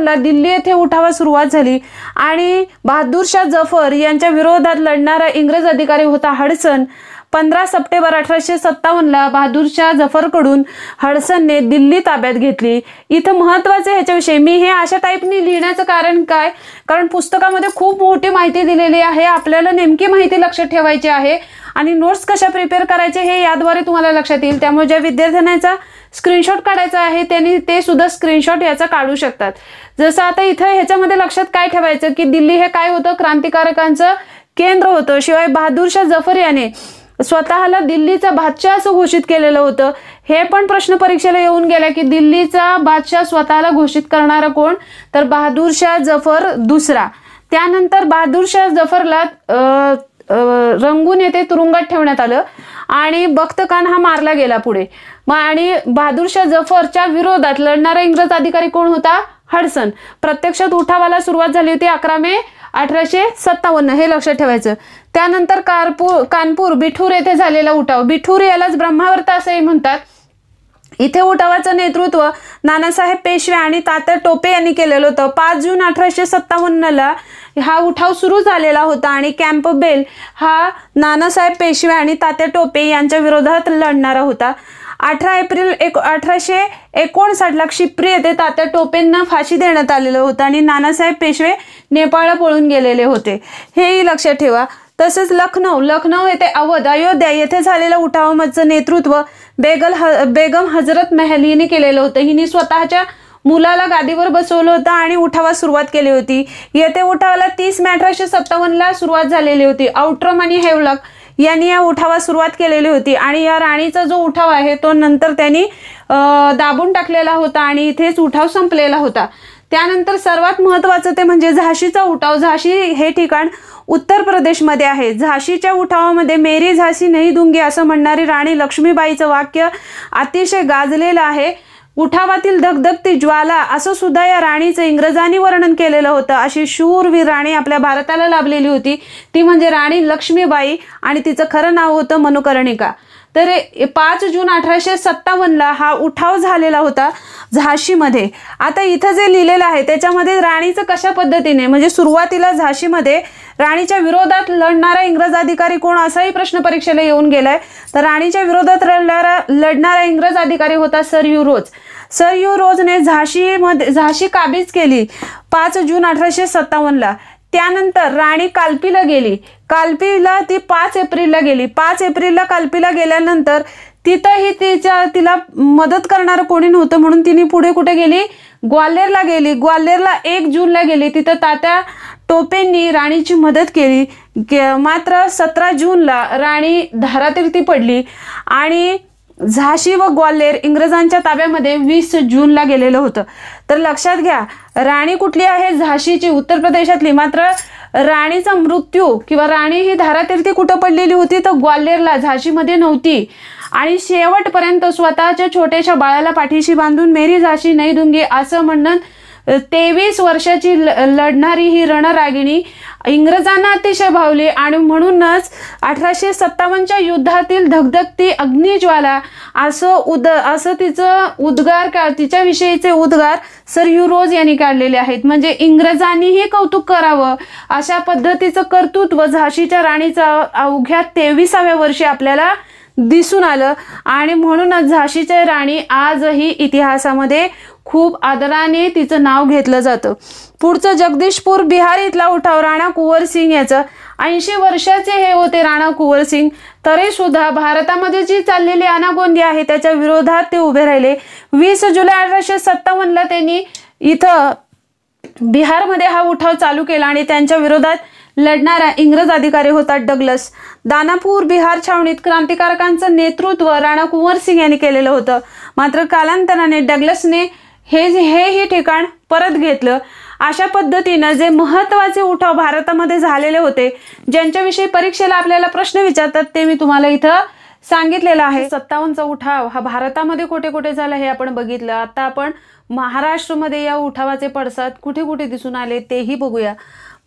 ला दिल्ली येथे उठावा सुरुवात झाली आणि बहादूरशाह जफर यांच्या विरोधात लढणारा इंग्रज अधिकारी होता हडसन पंधरा सप्टेंबर अठराशे सत्तावन्नला बहादूरशाह जफरकडून हडसनने दिल्ली ताब्यात घेतली इथं महत्त्वाचे ह्याच्याविषयी मी हे अशा टाईपनी लिहिण्याचं कारण काय कारण पुस्तकामध्ये खूप मोठी माहिती दिलेली आहे आपल्याला नेमकी माहिती लक्षात ठेवायची आहे आणि नोट्स कशा प्रिपेअर करायचे हे याद्वारे तुम्हाला लक्षात येईल त्यामुळे ज्या विद्यार्थ्यांचा स्क्रीनशॉट काढायचा आहे त्यांनी ते सुद्धा स्क्रीनशॉट याचा काढू शकतात जसं आता इथं ह्याच्यामध्ये लक्षात काय ठेवायचं की दिल्ली हे काय होतं क्रांतिकारकांचं केंद्र होतं शिवाय बहादूरशाह जफर याने स्वतःला दिल्लीचा बादशाह असं घोषित केलेलं होतं हे पण प्रश्न परीक्षेला येऊन गेला की दिल्लीचा बादशाह स्वतःला घोषित करणारा कोण तर बहादूरशाह जफर दुसरा त्यानंतर बहादूरशाह जफरला रंगून येथे तुरुंगात ठेवण्यात आलं आणि खान हा मारला गेला पुढे मग आणि बहादूरशाह जफरच्या विरोधात लढणारा इंग्रज अधिकारी कोण होता हडसन प्रत्यक्षात उठावाला सुरुवात झाली होती अकरा मे अठराशे सत्तावन्न हे लक्षात ठेवायचं त्यानंतर कारपूर कानपूर बिठूर येथे झालेला उठाव बिठूर यालाच ब्रह्मावर्त असंही म्हणतात इथे उठावाचं नेतृत्व नानासाहेब पेशवे आणि तात्या टोपे यांनी केलेलं होतं पाच जून अठराशे सत्तावन्नला हा उठाव सुरू झालेला होता आणि कॅम्पबेल हा नानासाहेब पेशवे आणि तात्या टोपे यांच्या विरोधात लढणारा होता अठरा एप्रिल एक अठराशे एकोणसाठला येथे तात्या टोपेंना फाशी देण्यात आलेलं होतं आणि नानासाहेब पेशवे नेपाळ पळून गेलेले होते हेही लक्षात ठेवा तसंच लखनौ लखनौ येथे अवध अयोध्या येथे झालेल्या उठावाचं नेतृत्व बेगल ह बेगम हजरत महल हिने केलेलं होतं हिने स्वतःच्या मुलाला गादीवर बसवलं होतं आणि उठावास सुरुवात केली होती येथे उठावाला तीस मे अठराशे सत्तावन्नला सुरुवात झालेली होती आउट्रम आणि हेवलक यांनी या उठावास सुरुवात केलेली होती आणि या राणीचा जो उठाव आहे तो नंतर त्यांनी दाबून टाकलेला होता आणि इथेच उठाव संपलेला होता त्यानंतर सर्वात महत्वाचं ते म्हणजे झाशीचा उठाव झाशी हे ठिकाण उत्तर प्रदेशमध्ये आहे झाशीच्या उठावामध्ये मेरी झाशी नाही दुंगी असं म्हणणारी राणी लक्ष्मीबाईचं वाक्य अतिशय गाजलेलं आहे उठावातील धगधगती ज्वाला असं सुद्धा या राणीचं इंग्रजांनी वर्णन केलेलं होतं अशी शूरवीर राणी आपल्या भारताला लाभलेली होती ती म्हणजे राणी लक्ष्मीबाई आणि तिचं खरं नाव होतं मनुकर्णिका तर पाच जून अठराशे सत्तावन्नला हा उठाव झालेला होता झाशीमध्ये आता इथं जे लिहिलेलं आहे त्याच्यामध्ये राणीचं कशा पद्धतीने म्हणजे सुरुवातीला झाशीमध्ये राणीच्या विरोधात लढणारा इंग्रज अधिकारी कोण असाही प्रश्न परीक्षेला येऊन गेलाय तर राणीच्या विरोधात लढणारा लढणारा इंग्रज अधिकारी होता सर रोज सर युरोजने झाशीमध्ये झाशी काबीज केली पाच जून अठराशे सत्तावन्नला त्यानंतर राणी कालपीला गेली कालपीला ती पाच एप्रिलला गेली पाच एप्रिलला कालपीला गेल्यानंतर तिथंही तिच्या तिला मदत करणारं कोणी नव्हतं म्हणून तिने पुढे कुठे गेली ग्वाल्हेरला गेली ग्वाल्हेरला एक जूनला गेली तिथं तात्या टोपेंनी राणीची मदत केली मात्र सतरा जूनला राणी धारातीर्थी पडली आणि झाशी व ग्वाल्हेर इंग्रजांच्या ताब्यामध्ये वीस जूनला गेलेलं होतं तर लक्षात घ्या राणी कुठली आहे झाशीची उत्तर प्रदेशातली मात्र राणीचा मृत्यू किंवा राणी ही धारातीर्थी कुठं पडलेली होती तर ग्वाल्हेरला झाशीमध्ये नव्हती आणि शेवटपर्यंत स्वतःच्या छोट्याशा बाळाला पाठीशी बांधून मेरी झाशी नाही दुंगी असं म्हणणं तेवीस वर्षाची लढणारी ही रणरागिणी इंग्रजांना अतिशय भावली आणि म्हणूनच अठराशे सत्तावन्नच्या युद्धातील धगधगती अग्निज्वाला असं उद असं तिचं उद्गार का तिच्याविषयीचे उद्गार सर युरोज यांनी काढलेले आहेत म्हणजे इंग्रजांनीही कौतुक करावं अशा पद्धतीचं कर्तृत्व झाशीच्या राणीचं अवघ्या तेविसाव्या वर्षी आपल्याला दिसून आलं आणि म्हणूनच झाशीच्या राणी आजही इतिहासामध्ये खूप आदराने तिचं नाव घेतलं जातं पुढचं जगदीशपूर बिहार इथला उठाव राणा कुंवर सिंग याचं ऐंशी वर्षाचे हे होते राणा कुंवर सिंग तरी सुद्धा भारतामध्ये जी चाललेली अनागोंदी आहे त्याच्या विरोधात ते उभे राहिले वीस जुलै अठराशे सत्तावन्नला त्यांनी इथं बिहारमध्ये हा उठाव चालू केला आणि त्यांच्या विरोधात लढणारा इंग्रज अधिकारी होता डगलस दानापूर बिहार छावणीत क्रांतिकारकांचं नेतृत्व राणा कुंवर सिंग यांनी केलेलं होतं मात्र कालांतराने डगलसने हे हेही ठिकाण परत घेतलं अशा पद्धतीनं जे महत्वाचे उठाव भारतामध्ये झालेले होते ज्यांच्याविषयी परीक्षेला आपल्याला प्रश्न विचारतात ते मी तुम्हाला इथं सांगितलेलं आहे सत्तावन्नचा उठाव हा भारतामध्ये कुठे कुठे झाला हे आपण बघितलं आता आपण महाराष्ट्रमध्ये या उठावाचे पडसाद कुठे कुठे दिसून आले तेही बघूया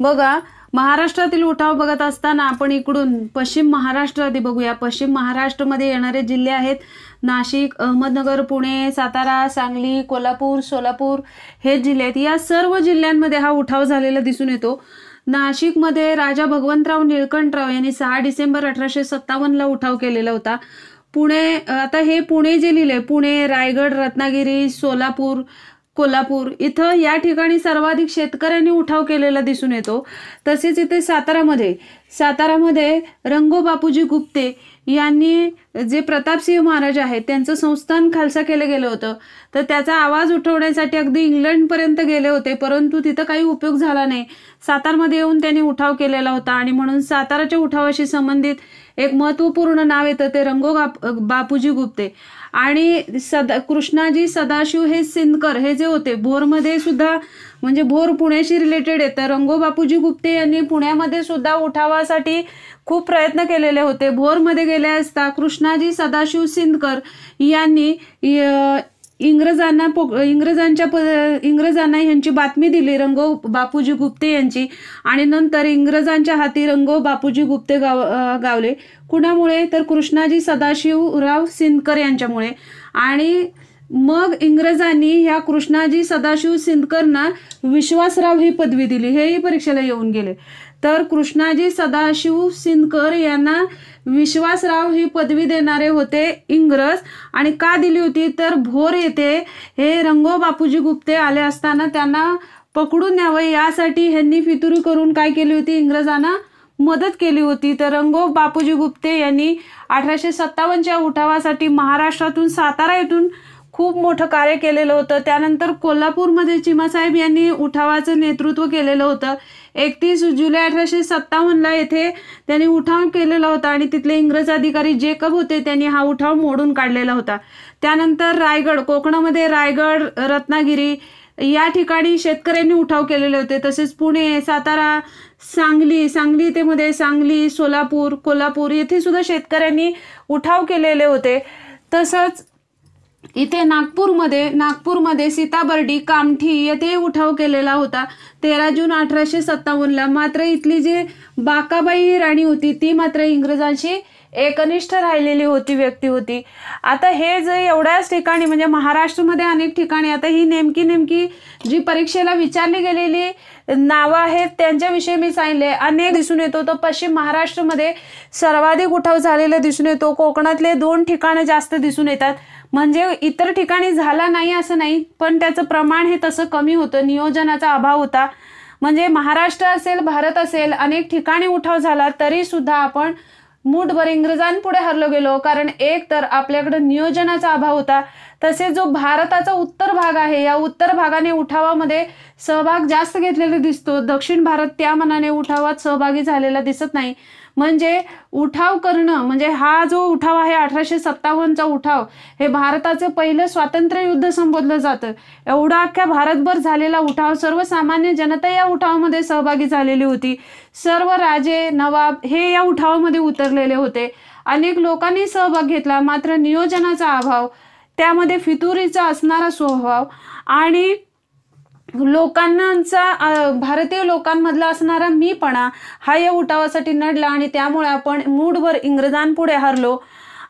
बघा महाराष्ट्रातील उठाव बघत असताना आपण इकडून पश्चिम महाराष्ट्र आधी बघूया पश्चिम महाराष्ट्रमध्ये येणारे जिल्हे आहेत नाशिक अहमदनगर पुणे सातारा सांगली कोल्हापूर सोलापूर हे जिल्हे आहेत या सर्व जिल्ह्यांमध्ये हा उठाव झालेला दिसून येतो नाशिकमध्ये राजा भगवंतराव निळकंठराव यांनी सहा डिसेंबर अठराशे सत्तावन्नला उठाव केलेला होता पुणे आता हे पुणे जे लिहिले पुणे रायगड रत्नागिरी सोलापूर कोल्हापूर इथं या ठिकाणी सर्वाधिक शेतकऱ्यांनी उठाव केलेला दिसून येतो तसेच इथे सातारामध्ये सातारामध्ये रंगो बापूजी गुप्ते यांनी जे प्रतापसिंह महाराज आहेत त्यांचं संस्थान खालसा केलं गेलं होतं तर त्याचा आवाज उठवण्यासाठी अगदी इंग्लंडपर्यंत गेले होते परंतु तिथं काही उपयोग झाला नाही सातारमध्ये येऊन त्यांनी उठाव केलेला होता आणि म्हणून साताराच्या उठावाशी संबंधित एक महत्त्वपूर्ण नाव येतं ते रंगो बापूजी गुप्ते आणि सदा कृष्णाजी सदाशिव हे सिंदकर हे जे होते भोरमध्ये सुद्धा म्हणजे भोर पुण्याशी रिलेटेड आहे तर बापूजी गुप्ते यांनी पुण्यामध्ये सुद्धा उठावासाठी खूप प्रयत्न केलेले होते भोरमध्ये गेले असता कृष्णाजी सदाशिव सिंदकर यांनी इंग्रजांना पो इंग्रजांच्या इंग्रजांना यांची बातमी दिली रंगो बापूजी गुप्ते यांची आणि नंतर इंग्रजांच्या हाती रंगो बापूजी गुप्ते गाव गावले कुणामुळे तर कृष्णाजी सदाशिवराव सिंदकर यांच्यामुळे आणि मग इंग्रजांनी ह्या कृष्णाजी सदाशिव सिंदकरना विश्वासराव ही पदवी दिली हेही परीक्षेला येऊन गेले तर कृष्णाजी सदाशिव सिंदकर यांना विश्वासराव ही पदवी देणारे होते इंग्रज आणि का दिली होती तर भोर येथे हे रंगो बापूजी गुप्ते आले असताना त्यांना पकडून न्यावं यासाठी ह्यांनी फितुरी करून काय केली होती इंग्रजांना मदत केली होती तर रंगो बापूजी गुप्ते यांनी अठराशे सत्तावनच्या उठावासाठी महाराष्ट्रातून सातारा येथून खूप मोठं कार्य केलेलं होतं त्यानंतर कोल्हापूरमध्ये चिमासाहेब यांनी उठावाचं नेतृत्व केलेलं होतं एकतीस जुलै अठराशे सत्तावन्नला येथे त्यांनी उठाव केलेला होता आणि तिथले इंग्रज अधिकारी जेकब होते त्यांनी हा उठाव मोडून काढलेला होता त्यानंतर रायगड कोकणामध्ये रायगड रत्नागिरी या ठिकाणी शेतकऱ्यांनी उठाव केलेले होते तसेच पुणे सातारा सांगली सांगली मध्ये सांगली सोलापूर कोल्हापूर येथे सुद्धा शेतकऱ्यांनी उठाव केलेले होते तसंच इथे नागपूरमध्ये नागपूरमध्ये सीताबर्डी कामठी येथे उठाव केलेला होता तेरा जून अठराशे सत्तावन्नला मात्र इथली जी बाकाबाई राणी होती ती मात्र इंग्रजांशी एकनिष्ठ राहिलेली होती व्यक्ती होती आता हे जे एवढ्याच ठिकाणी म्हणजे महाराष्ट्रमध्ये अनेक ठिकाणी आता ही नेमकी नेमकी जी परीक्षेला विचारली गेलेली नावं आहेत त्यांच्याविषयी मी सांगितले अनेक दिसून येतो तर पश्चिम महाराष्ट्रमध्ये सर्वाधिक उठाव झालेला दिसून येतो कोकणातले दोन ठिकाणं जास्त दिसून येतात म्हणजे इतर ठिकाणी झाला नाही असं नाही पण त्याचं प्रमाण हे तसं कमी होतं नियोजनाचा अभाव होता म्हणजे महाराष्ट्र असेल भारत असेल अनेक ठिकाणी उठाव झाला तरी सुद्धा आपण मूठभर इंग्रजांपुढे हरलो गेलो कारण एक तर आपल्याकडे नियोजनाचा अभाव होता तसेच जो भारताचा उत्तर भाग आहे या उत्तर भागाने उठावामध्ये सहभाग जास्त घेतलेला दिसतो दक्षिण भारत त्या मनाने उठावात सहभागी झालेला दिसत नाही म्हणजे उठाव करणं म्हणजे हा जो उठाव आहे अठराशे सत्तावन्नचा उठाव हे भारताचं पहिलं स्वातंत्र्य युद्ध संबोधलं जातं एवढा अख्ख्या भारतभर झालेला उठाव सर्वसामान्य जनता या उठावामध्ये सहभागी झालेली होती सर्व राजे नवाब हे या उठावामध्ये उतरलेले होते अनेक लोकांनी सहभाग घेतला मात्र नियोजनाचा अभाव त्यामध्ये फितुरीचा असणारा स्वभाव आणि लोकांचा भारतीय लोकांमधला असणारा मीपणा हा या उठावासाठी नडला आणि त्यामुळे आपण मूडवर इंग्रजांपुढे हरलो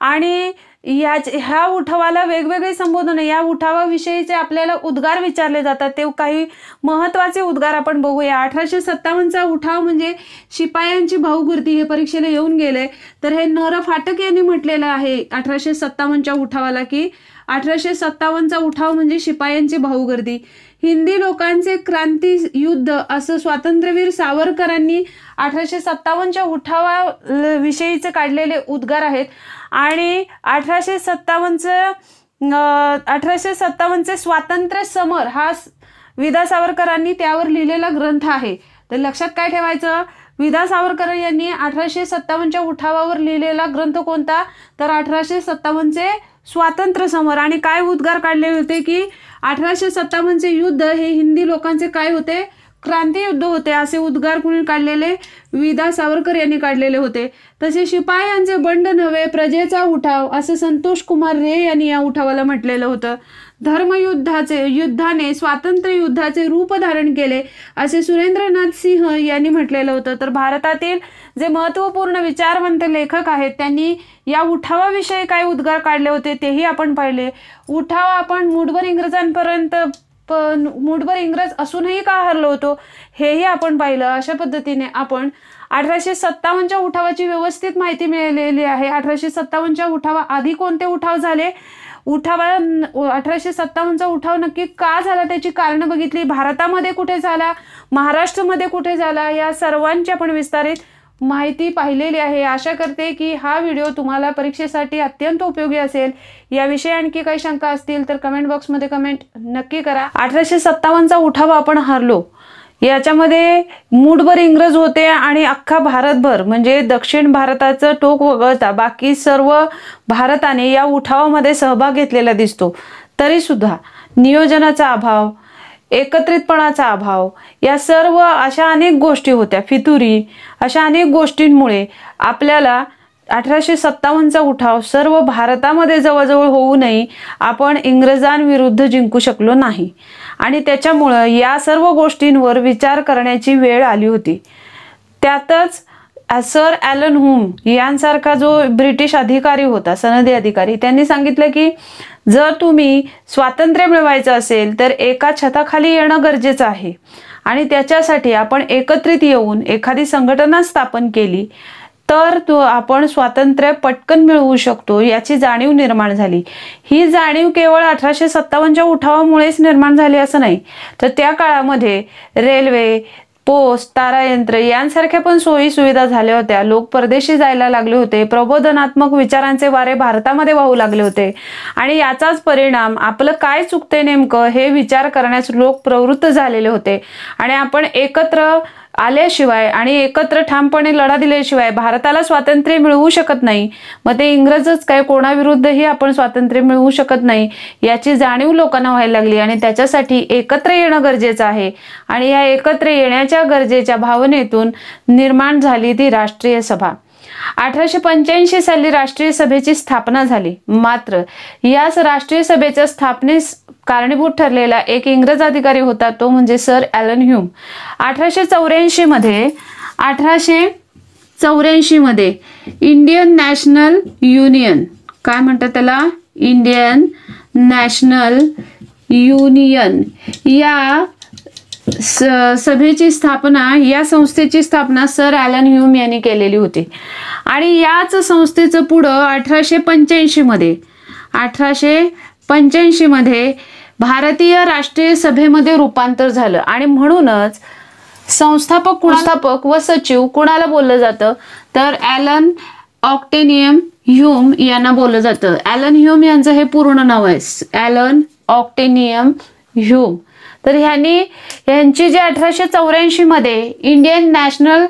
आणि याच ह्या उठावाला वेगवेगळे संबोधन या उठावाविषयीचे आपल्याला उद्गार विचारले जातात ते काही महत्त्वाचे उद्गार आपण बघूया अठराशे सत्तावन्नचा उठाव म्हणजे शिपायांची भाऊगुर्दी हे परीक्षेला येऊन गेले तर हे नर फाटक यांनी म्हटलेलं आहे अठराशे सत्तावन्नच्या उठावाला की अठराशे सत्तावन्नचा उठाव म्हणजे शिपायांची भाऊगर्दी हिंदी लोकांचे क्रांती युद्ध असं स्वातंत्र्यवीर सावरकरांनी अठराशे सत्तावन्नच्या विषयीचे काढलेले उद्गार आहेत आणि अठराशे सत्तावन्नचं अठराशे सत्तावन्नचे स्वातंत्र्य समर हा विदा सावरकरांनी त्यावर लिहिलेला ग्रंथ आहे तर लक्षात काय ठेवायचं विदा सावरकर यांनी अठराशे सत्तावन्नच्या उठावावर लिहिलेला ग्रंथ कोणता तर अठराशे सत्तावन्नचे स्वातंत्र्य समर आणि काय उद्गार काढले होते की अठराशे सत्तावन्नचे युद्ध हे हिंदी लोकांचे काय होते क्रांती युद्ध होते असे उद्गार कुणी काढलेले विदा सावरकर यांनी काढलेले होते तसे शिपायांचे बंड नव्हे प्रजेचा उठाव असे संतोष कुमार रे यांनी या उठावाला म्हटलेलं होतं धर्मयुद्धाचे युद्धाने स्वातंत्र्य युद्धाचे रूप धारण केले असे सुरेंद्रनाथ सिंह यांनी म्हटलेलं होतं तर भारतातील जे महत्त्वपूर्ण विचारवंत लेखक आहेत त्यांनी या उठावाविषयी काय उद्गार काढले होते तेही आपण पाहिले उठाव आपण मुठभर इंग्रजांपर्यंत पण मूठभर इंग्रज असूनही का हरलो होतो हेही आपण पाहिलं अशा पद्धतीने आपण अठराशे सत्तावन्नच्या उठावाची व्यवस्थित माहिती मिळालेली आहे अठराशे सत्तावन्नच्या उठावा आधी कोणते उठाव झाले उठावा अठराशे सत्तावन्नचा उठाव नक्की का झाला त्याची कारणं बघितली भारतामध्ये कुठे झाला महाराष्ट्रामध्ये कुठे झाला या सर्वांची आपण विस्तारित माहिती पाहिलेली आहे आशा करते की हा व्हिडिओ तुम्हाला परीक्षेसाठी अत्यंत उपयोगी असेल याविषयी आणखी काही शंका असतील तर कमेंट बॉक्समध्ये कमेंट नक्की करा अठराशे सत्तावन्नचा उठाव आपण हरलो याच्यामध्ये मूठभर इंग्रज होते आणि अख्खा भारतभर म्हणजे दक्षिण भारताचं टोक वगळता बाकी सर्व भारताने या उठावामध्ये सहभाग घेतलेला दिसतो तरीसुद्धा नियोजनाचा अभाव एकत्रितपणाचा अभाव या सर्व अशा अनेक गोष्टी होत्या फितुरी अशा अनेक गोष्टींमुळे आपल्याला अठराशे सत्तावन्नचा उठाव सर्व भारतामध्ये जवळजवळ होऊनही आपण इंग्रजांविरुद्ध जिंकू शकलो नाही आणि त्याच्यामुळं या सर्व गोष्टींवर विचार करण्याची वेळ आली होती त्यातच सर ॲलन हुम यांसारखा जो ब्रिटिश अधिकारी होता सनदी अधिकारी त्यांनी सांगितलं की जर तुम्ही स्वातंत्र्य मिळवायचं असेल तर एका छताखाली येणं गरजेचं आहे आणि त्याच्यासाठी आपण एकत्रित येऊन एखादी संघटना स्थापन केली तर तो आपण स्वातंत्र्य पटकन मिळवू शकतो याची जाणीव निर्माण झाली ही जाणीव केवळ अठराशे सत्तावन्नच्या उठावामुळेच निर्माण झाली असं नाही तर त्या काळामध्ये रेल्वे पोस्ट तारायंत्र यांसारख्या पण सोयी सुविधा झाल्या होत्या लोक परदेशी जायला लागले होते प्रबोधनात्मक विचारांचे वारे भारतामध्ये वाहू लागले होते आणि याचाच परिणाम आपलं काय चुकते नेमकं हे विचार करण्यास लोक प्रवृत्त झालेले होते आणि आपण एकत्र आल्याशिवाय आणि एकत्र ठामपणे लढा दिल्याशिवाय भारताला स्वातंत्र्य मिळवू शकत नाही मग ते इंग्रजच काय कोणाविरुद्धही आपण स्वातंत्र्य मिळवू शकत नाही याची जाणीव लोकांना व्हायला लागली आणि त्याच्यासाठी एकत्र येणं गरजेचं आहे आणि या एकत्र येण्याच्या गरजेच्या भावनेतून निर्माण झाली ती राष्ट्रीय सभा अठराशे पंच्याऐंशी साली राष्ट्रीय सभेची स्थापना झाली मात्र याच राष्ट्रीय सभेच्या स्थापनेस कारणीभूत ठरलेला एक इंग्रज अधिकारी होता तो म्हणजे सर एलन ह्यूम अठराशे चौऱ्याऐंशी मध्ये अठराशे चौऱ्याऐंशी मध्ये इंडियन नॅशनल युनियन काय म्हणतात त्याला इंडियन नॅशनल युनियन या सभेची स्थापना या संस्थेची स्थापना सर ॲलन ह्यूम यांनी केलेली होती आणि याच संस्थेचं पुढं अठराशे मध्ये अठराशे मध्ये भारतीय राष्ट्रीय सभेमध्ये रूपांतर झालं आणि म्हणूनच संस्थापक संस्थापक व सचिव कुणाला बोललं जातं तर ॲलन ऑक्टेनियम ह्यूम यांना बोललं जातं ॲलन ह्यूम यांचं हे पूर्ण नाव आहे ॲलन ऑक्टेनियम ह्यूम तर ह्यांनी यांची जे अठराशे मध्ये इंडियन नॅशनल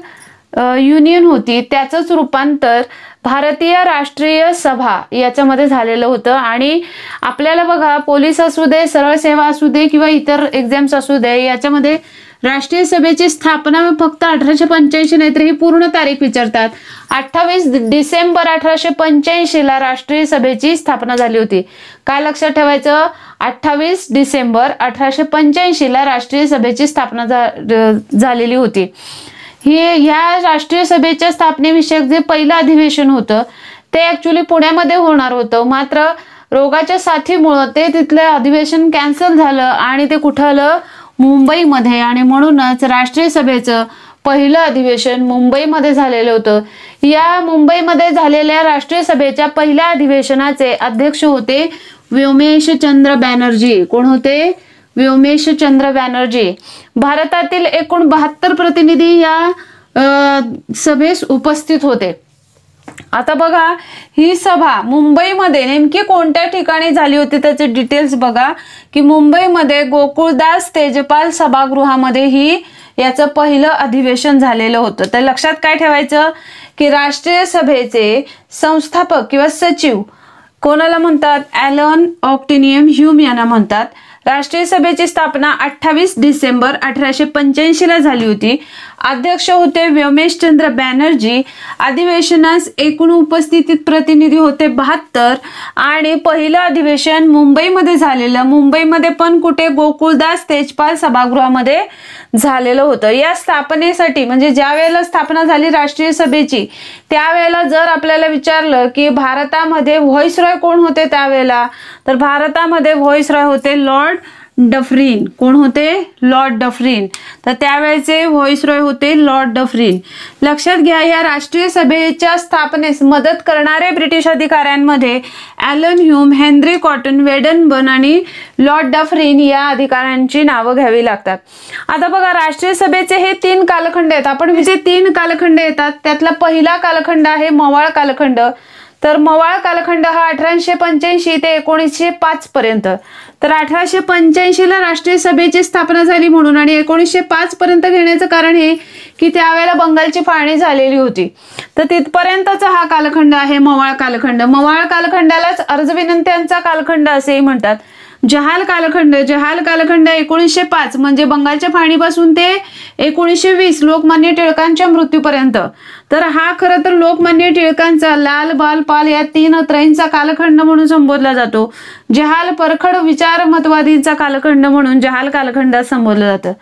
युनियन होती त्याचंच रूपांतर भारतीय राष्ट्रीय सभा याच्यामध्ये झालेलं होतं आणि आपल्याला बघा पोलीस असू दे सरळ सेवा असू दे किंवा इतर एक्झाम्स असू दे याच्यामध्ये राष्ट्रीय सभेची स्थापना फक्त अठराशे पंच्याऐंशी नाही ही पूर्ण तारीख विचारतात अठ्ठावीस डिसेंबर अठराशे पंच्याऐंशी ला राष्ट्रीय सभेची स्थापना झाली होती काय लक्षात ठेवायचं अठ्ठावीस डिसेंबर अठराशे पंच्याऐंशी ला राष्ट्रीय सभेची स्थापना झालेली होती ही ह्या राष्ट्रीय सभेच्या स्थापनेविषयक जे पहिलं अधिवेशन होतं ते ऍक्च्युली पुण्यामध्ये होणार होतं मात्र रोगाच्या साथीमुळं ते तिथलं अधिवेशन कॅन्सल झालं आणि ते कुठं आलं मुंबईमध्ये आणि म्हणूनच राष्ट्रीय सभेचं पहिलं अधिवेशन मुंबईमध्ये झालेलं होतं या मुंबईमध्ये झालेल्या राष्ट्रीय सभेच्या पहिल्या अधिवेशनाचे अध्यक्ष होते व्योमेश चंद्र बॅनर्जी कोण होते व्योमेश चंद्र बॅनर्जी भारतातील एकूण बहात्तर प्रतिनिधी या सभेस उपस्थित होते आता बघा ही सभा मुंबईमध्ये नेमकी कोणत्या ठिकाणी झाली होती त्याचे डिटेल्स बघा की मुंबईमध्ये गोकुळदास तेजपाल सभागृहामध्ये ही याचं पहिलं अधिवेशन झालेलं होतं तर लक्षात काय ठेवायचं की राष्ट्रीय सभेचे संस्थापक किंवा सचिव कोणाला म्हणतात ॲलन ऑक्टिनियम ह्यूम यांना म्हणतात राष्ट्रीय सभेची स्थापना अठ्ठावीस डिसेंबर अठराशे ला झाली होती अध्यक्ष होते व्योमेशचंद्र बॅनर्जी अधिवेशनास एकूण उपस्थितीत प्रतिनिधी होते बहात्तर आणि पहिलं अधिवेशन मुंबईमध्ये झालेलं मुंबईमध्ये पण कुठे गोकुळदास तेजपाल सभागृहामध्ये झालेलं होतं या स्थापनेसाठी म्हणजे ज्या वेळेला स्थापना झाली राष्ट्रीय सभेची त्यावेळेला जर आपल्याला विचारलं की भारतामध्ये व्हॉइस रॉय कोण होते त्यावेळेला तर भारतामध्ये व्हॉइस रॉय होते लॉर्ड डफरीन कोण होते लॉर्ड डफरीन तर त्यावेळेचे रॉय होते लॉर्ड डफरीन लक्षात घ्या या राष्ट्रीय सभेच्या स्थापनेस मदत करणाऱ्या ब्रिटिश अधिकाऱ्यांमध्ये Allan Hume Henry Cotton Wedderburn आणि लॉर्ड डफरीन या अधिकाऱ्यांची नावं घ्यावी लागतात आता बघा राष्ट्रीय सभेचे हे तीन कालखंड आहेत आपण जे तीन कालखंड येतात त्यातला पहिला कालखंड आहे मवाळ कालखंड तर मवाळ कालखंड हा अठराशे पंच्याऐंशी ते एकोणीसशे पाच पर्यंत तर अठराशे पंच्याऐंशीला राष्ट्रीय सभेची स्थापना झाली म्हणून आणि एकोणीसशे पाच पर्यंत घेण्याचं कारण हे की त्यावेळेला बंगालची फाळणी झालेली होती तर तिथपर्यंतचा हा कालखंड आहे मवाळ कालखंड मवाळ कालखंडालाच अर्ज विनंत्यांचा कालखंड असेही म्हणतात जहाल कालखंड जहाल कालखंड एकोणीसशे पाच म्हणजे बंगालच्या फाळणीपासून ते एकोणीसशे वीस लोकमान्य टिळकांच्या मृत्यूपर्यंत तर हा खरं तर लोकमान्य टिळकांचा लाल बाल पाल या तीन त्रयींचा कालखंड म्हणून संबोधला जातो जहाल परखड विचार मतवादींचा कालखंड म्हणून जहाल कालखंडात संबोधलं जातं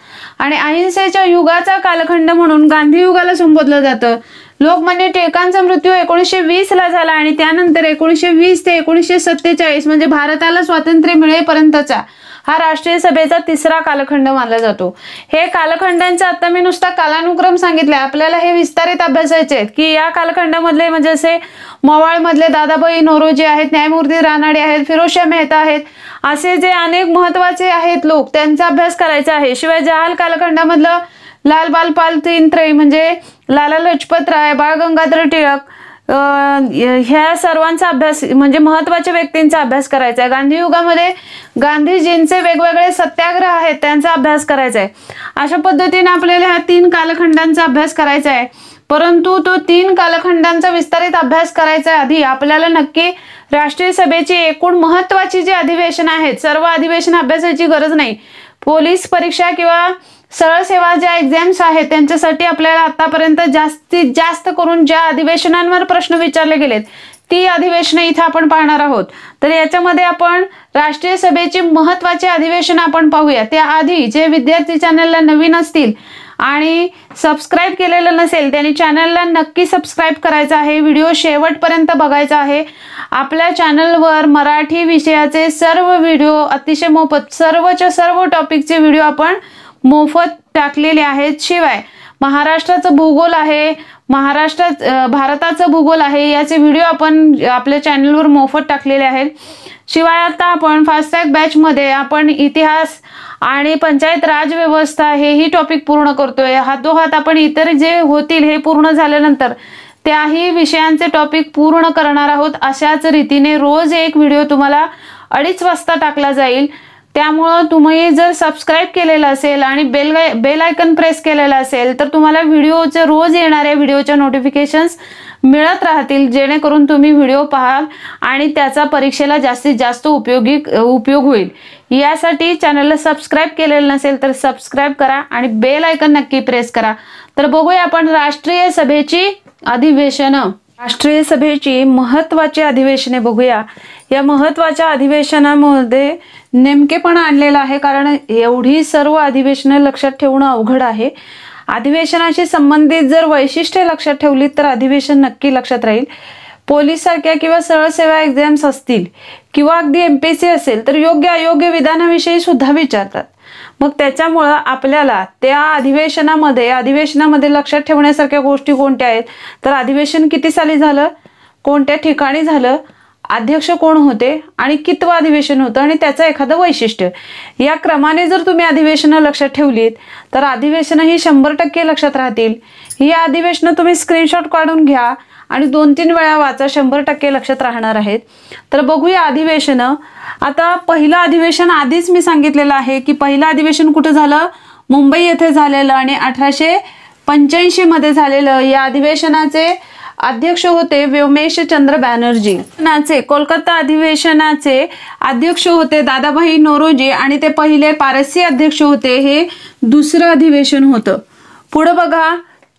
आणि अहिंसेच्या युगाचा कालखंड म्हणून गांधी युगाला संबोधलं जातं लोकमान्य टिळकांचा मृत्यू एकोणीसशे वीस ला झाला आणि त्यानंतर एकोणीसशे वीस ते एकोणीसशे सत्तेचाळीस म्हणजे भारताला स्वातंत्र्य मिळेपर्यंतचा हा राष्ट्रीय सभेचा तिसरा कालखंड मानला जातो हे कालखंडांचा आता मी नुसता कालानुक्रम सांगितले आपल्याला हे विस्तारित अभ्यासायचे आहेत की या कालखंडामधले म्हणजे असे मवाळमधले दादाबाई नोरोजी आहेत न्यायमूर्ती रानाडे आहेत फिरोजशा मेहता आहेत असे जे अनेक महत्वाचे आहेत लोक त्यांचा अभ्यास करायचा आहे शिवाय जहाल कालखंडामधलं लाल बाल पाल तीन म्हणजे लाला लजपत राय बाळ गंगाधर टिळक ह्या सर्वांचा अभ्यास म्हणजे महत्वाच्या व्यक्तींचा अभ्यास करायचा आहे गांधी युगामध्ये गांधीजींचे वेगवेगळे सत्याग्रह आहेत त्यांचा अभ्यास करायचा आहे अशा पद्धतीने आपल्याला ह्या तीन कालखंडांचा अभ्यास करायचा आहे परंतु तो तीन कालखंडांचा विस्तारित अभ्यास करायचा आहे आधी आपल्याला नक्की राष्ट्रीय सभेची एकूण महत्वाची जी अधिवेशन आहेत सर्व अधिवेशन अभ्यासाची गरज नाही पोलीस परीक्षा किंवा सरळ सेवा ज्या एक्झाम्स आहेत त्यांच्यासाठी आपल्याला आतापर्यंत जास्तीत जास्त करून ज्या अधिवेशनांवर प्रश्न विचारले गेलेत ती अधिवेशन इथं आपण पाहणार आहोत तर याच्यामध्ये आपण राष्ट्रीय सभेचे महत्वाचे अधिवेशन आपण पाहूया त्याआधी जे विद्यार्थी चॅनलला नवीन असतील आणि सबस्क्राईब केलेलं नसेल त्यांनी चॅनलला नक्की सबस्क्राईब करायचं आहे व्हिडिओ शेवटपर्यंत बघायचा आहे आपल्या चॅनलवर मराठी विषयाचे सर्व व्हिडिओ अतिशय मोफत सर्वच्या सर्व टॉपिकचे व्हिडिओ आपण मोफत टाकलेले आहेत शिवाय महाराष्ट्राचं भूगोल आहे महाराष्ट्रात भारताचं भूगोल आहे याचे व्हिडिओ आपण आपल्या चॅनलवर मोफत टाकलेले आहेत शिवाय आता आपण फास्टॅग बॅचमध्ये आपण इतिहास आणि पंचायत राज व्यवस्था हेही टॉपिक पूर्ण करतोय हातोहात आपण इतर जे होतील हे पूर्ण झाल्यानंतर त्याही विषयांचे टॉपिक पूर्ण करणार आहोत अशाच रीतीने रोज एक व्हिडिओ तुम्हाला अडीच वाजता टाकला जाईल त्यामुळं तुम्ही जर सबस्क्राईब केलेलं असेल आणि बेल बेल आयकन प्रेस केलेलं असेल तर तुम्हाला व्हिडिओचे रोज येणाऱ्या व्हिडिओच्या नोटिफिकेशन्स मिळत राहतील जेणेकरून तुम्ही व्हिडिओ पाहाल आणि त्याचा परीक्षेला जास्तीत जास्त उपयोगी उपयोग होईल यासाठी चॅनलला सबस्क्राईब केलेलं नसेल तर सबस्क्राईब करा आणि बेल आयकन नक्की प्रेस करा तर बघूया आपण राष्ट्रीय सभेची अधिवेशनं राष्ट्रीय सभेची महत्त्वाची अधिवेशने बघूया या महत्त्वाच्या अधिवेशनामध्ये पण आणलेलं आहे कारण एवढी सर्व अधिवेशनं लक्षात ठेवणं अवघड आहे अधिवेशनाशी संबंधित जर वैशिष्ट्ये लक्षात ठेवलीत तर अधिवेशन नक्की लक्षात राहील सारख्या किंवा सेवा एक्झाम्स असतील किंवा अगदी एम पी सी असेल तर योग्य अयोग्य विधानाविषयी सुद्धा विचारतात मग त्याच्यामुळं आपल्याला त्या अधिवेशनामध्ये अधिवेशनामध्ये लक्षात ठेवण्यासारख्या गोष्टी कोणत्या आहेत तर अधिवेशन किती साली झालं कोणत्या ठिकाणी झालं अध्यक्ष कोण होते आणि कितवं अधिवेशन होतं आणि त्याचं एखादं वैशिष्ट्य या क्रमाने जर तुम्ही अधिवेशनं लक्षात ठेवलीत तर अधिवेशनं ही शंभर टक्के लक्षात राहतील ही अधिवेशनं तुम्ही स्क्रीनशॉट काढून घ्या आणि दोन तीन वेळा वाचा शंभर टक्के लक्षात राहणार आहेत तर बघूया अधिवेशनं आता पहिलं अधिवेशन आधीच मी सांगितलेलं आहे की पहिलं अधिवेशन कुठं झालं मुंबई येथे झालेलं आणि अठराशे मध्ये झालेलं या अधिवेशनाचे अध्यक्ष होते व्योमेश चंद्र बॅनर्जी नाचे कोलकाता अधिवेशनाचे अध्यक्ष होते दादाभाई नोरोजी आणि ते पहिले पारसी अध्यक्ष होते हे दुसरं अधिवेशन होतं पुढं बघा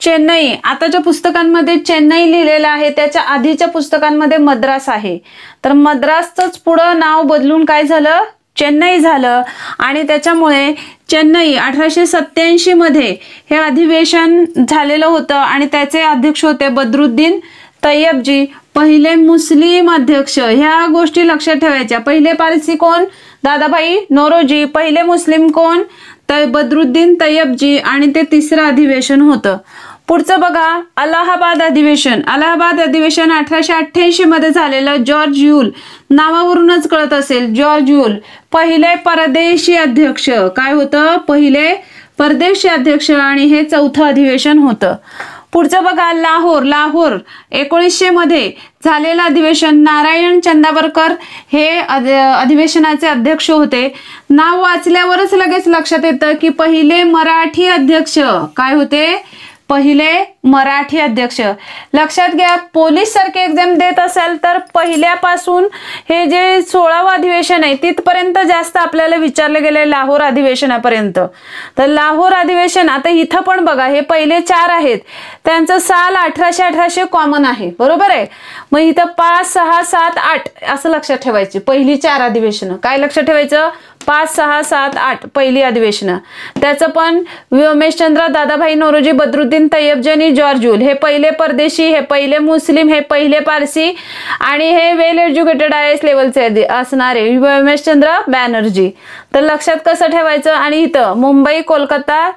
चेन्नई आता पुस्तकांमध्ये चेन्नई लिहिलेलं आहे त्याच्या आधीच्या पुस्तकांमध्ये मद्रास आहे तर मद्रासचंच पुढं नाव बदलून काय झालं चेन्नई झालं आणि त्याच्यामुळे चेन्नई अठराशे सत्याऐंशी मध्ये हे अधिवेशन झालेलं होतं आणि त्याचे अध्यक्ष होते बदरुद्दीन तय्यबजी पहिले मुस्लिम अध्यक्ष ह्या गोष्टी लक्षात ठेवायच्या पहिले पारसी कोण दादाभाई नोरोजी पहिले मुस्लिम कोण तर बदरुद्दीन तय्यबजी आणि ते तिसरं अधिवेशन होतं पुढचं बघा अलाहाबाद अधिवेशन अलाहाबाद अधिवेशन अठराशे अठ्ठ्याऐंशी मध्ये झालेलं जॉर्ज युल नावावरूनच कळत असेल जॉर्ज युल पहिले परदेशी अध्यक्ष काय होतं पहिले परदेशी अध्यक्ष आणि हे चौथं अधिवेशन होतं पुढचं बघा लाहोर लाहोर एकोणीसशे मध्ये झालेलं अधिवेशन नारायण चंदावरकर हे अधिवेशनाचे अध्यक्ष होते नाव वाचल्यावरच लगेच लक्षात येतं की पहिले मराठी अध्यक्ष काय होते पहिले मराठी अध्यक्ष लक्षात घ्या पोलीस सारखे एक्झाम देत असेल तर पहिल्यापासून हे जे सोळावं अधिवेशन आहे तिथपर्यंत जास्त आपल्याला विचारलं गेलंय लाहोर अधिवेशनापर्यंत तर लाहोर अधिवेशन आता इथं पण बघा हे पहिले चार आहेत त्यांचं साल अठराशे अठराशे कॉमन आहे बरोबर आहे मग इथं पाच सहा सात आठ असं लक्षात ठेवायचे पहिली चार अधिवेशन काय लक्षात ठेवायचं पाच सहा सात आठ पहिली अधिवेशन त्याचं पण व्योमेशचंद्र दादाभाई नोरोजी बद्रुद्दीन तय्यबजनी जॉर्जुल हे पहिले परदेशी हे पहिले मुस्लिम हे पहिले पारसी आणि हे वेल एज्युकेटेड आय एस लेवलचे असणारे व्योमेशचंद्र बॅनर्जी तर लक्षात कसं ठेवायचं आणि इथं मुंबई कोलकाता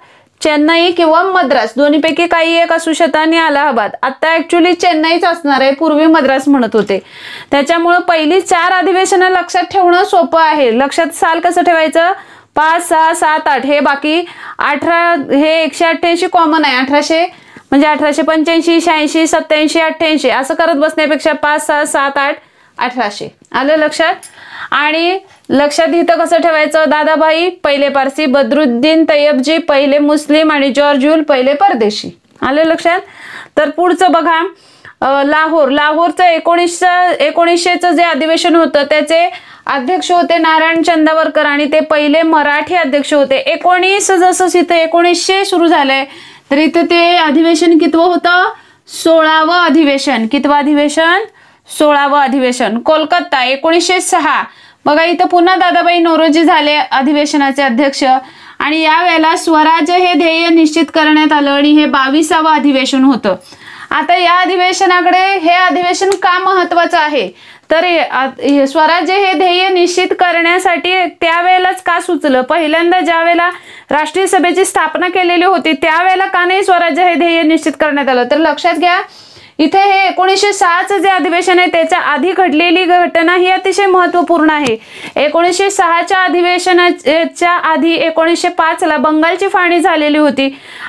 चेन्नई किंवा मद्रास दोन्हीपैकी काही एक असू शकतं आणि अलाहाबाद आता ऍक्च्युली चेन्नईच असणार आहे पूर्वी मद्रास म्हणत होते त्याच्यामुळं पहिली चार अधिवेशनं लक्षात ठेवणं सोपं आहे लक्षात साल कसं ठेवायचं पाच सहा सात आठ हे बाकी अठरा हे एकशे अठ्ठ्याऐंशी कॉमन आहे अठराशे म्हणजे अठराशे पंच्याऐंशी शहाऐंशी सत्याऐंशी अठ्ठ्याऐंशी असं करत बसण्यापेक्षा पाच सहा सात आठ अठराशे आलं लक्षात आणि लक्षात इथं कसं ठेवायचं दादाभाई पहिले पारसी बदरुद्दीन तय्यबजी पहिले मुस्लिम आणि जॉर्जुल पहिले परदेशी आलं लक्षात तर पुढचं बघा लाहोर लाहोरचं एकोणीसचं एकोणीसशेचं जे अधिवेशन होतं त्याचे अध्यक्ष होते नारायण चंदावरकर आणि ते पहिले मराठी अध्यक्ष होते एकोणीस जसं इथं एकोणीसशे सुरू झालंय तर इथं ते अधिवेशन कितवं होतं सोळावं अधिवेशन कितवं अधिवेशन सोळावं अधिवेशन कोलकाता एकोणीसशे सहा बघा इथं पुन्हा दादाबाई नोरोजी झाले अधिवेशनाचे अध्यक्ष आणि यावेळेला स्वराज्य हे ध्येय निश्चित करण्यात आलं आणि हे बावीसावं अधिवेशन होतं आता या अधिवेशनाकडे हे अधिवेशन का महत्वाचं आहे तर स्वराज्य हे ध्येय निश्चित करण्यासाठी त्यावेळेलाच का सुचलं पहिल्यांदा ज्या वेळेला राष्ट्रीय सभेची स्थापना केलेली होती त्यावेळेला का नाही स्वराज्य हे ध्येय निश्चित करण्यात आलं तर लक्षात घ्या इथे हे एकोणीसशे सहाचं जे अधिवेशन आहे त्याच्या आधी घडलेली घटना ही अतिशय महत्वपूर्ण आहे एकोणीसशे सहाच्या अधिवेशनाच्या आधी एकोणीसशे पाच ला बंगालची फाळणी झालेली होती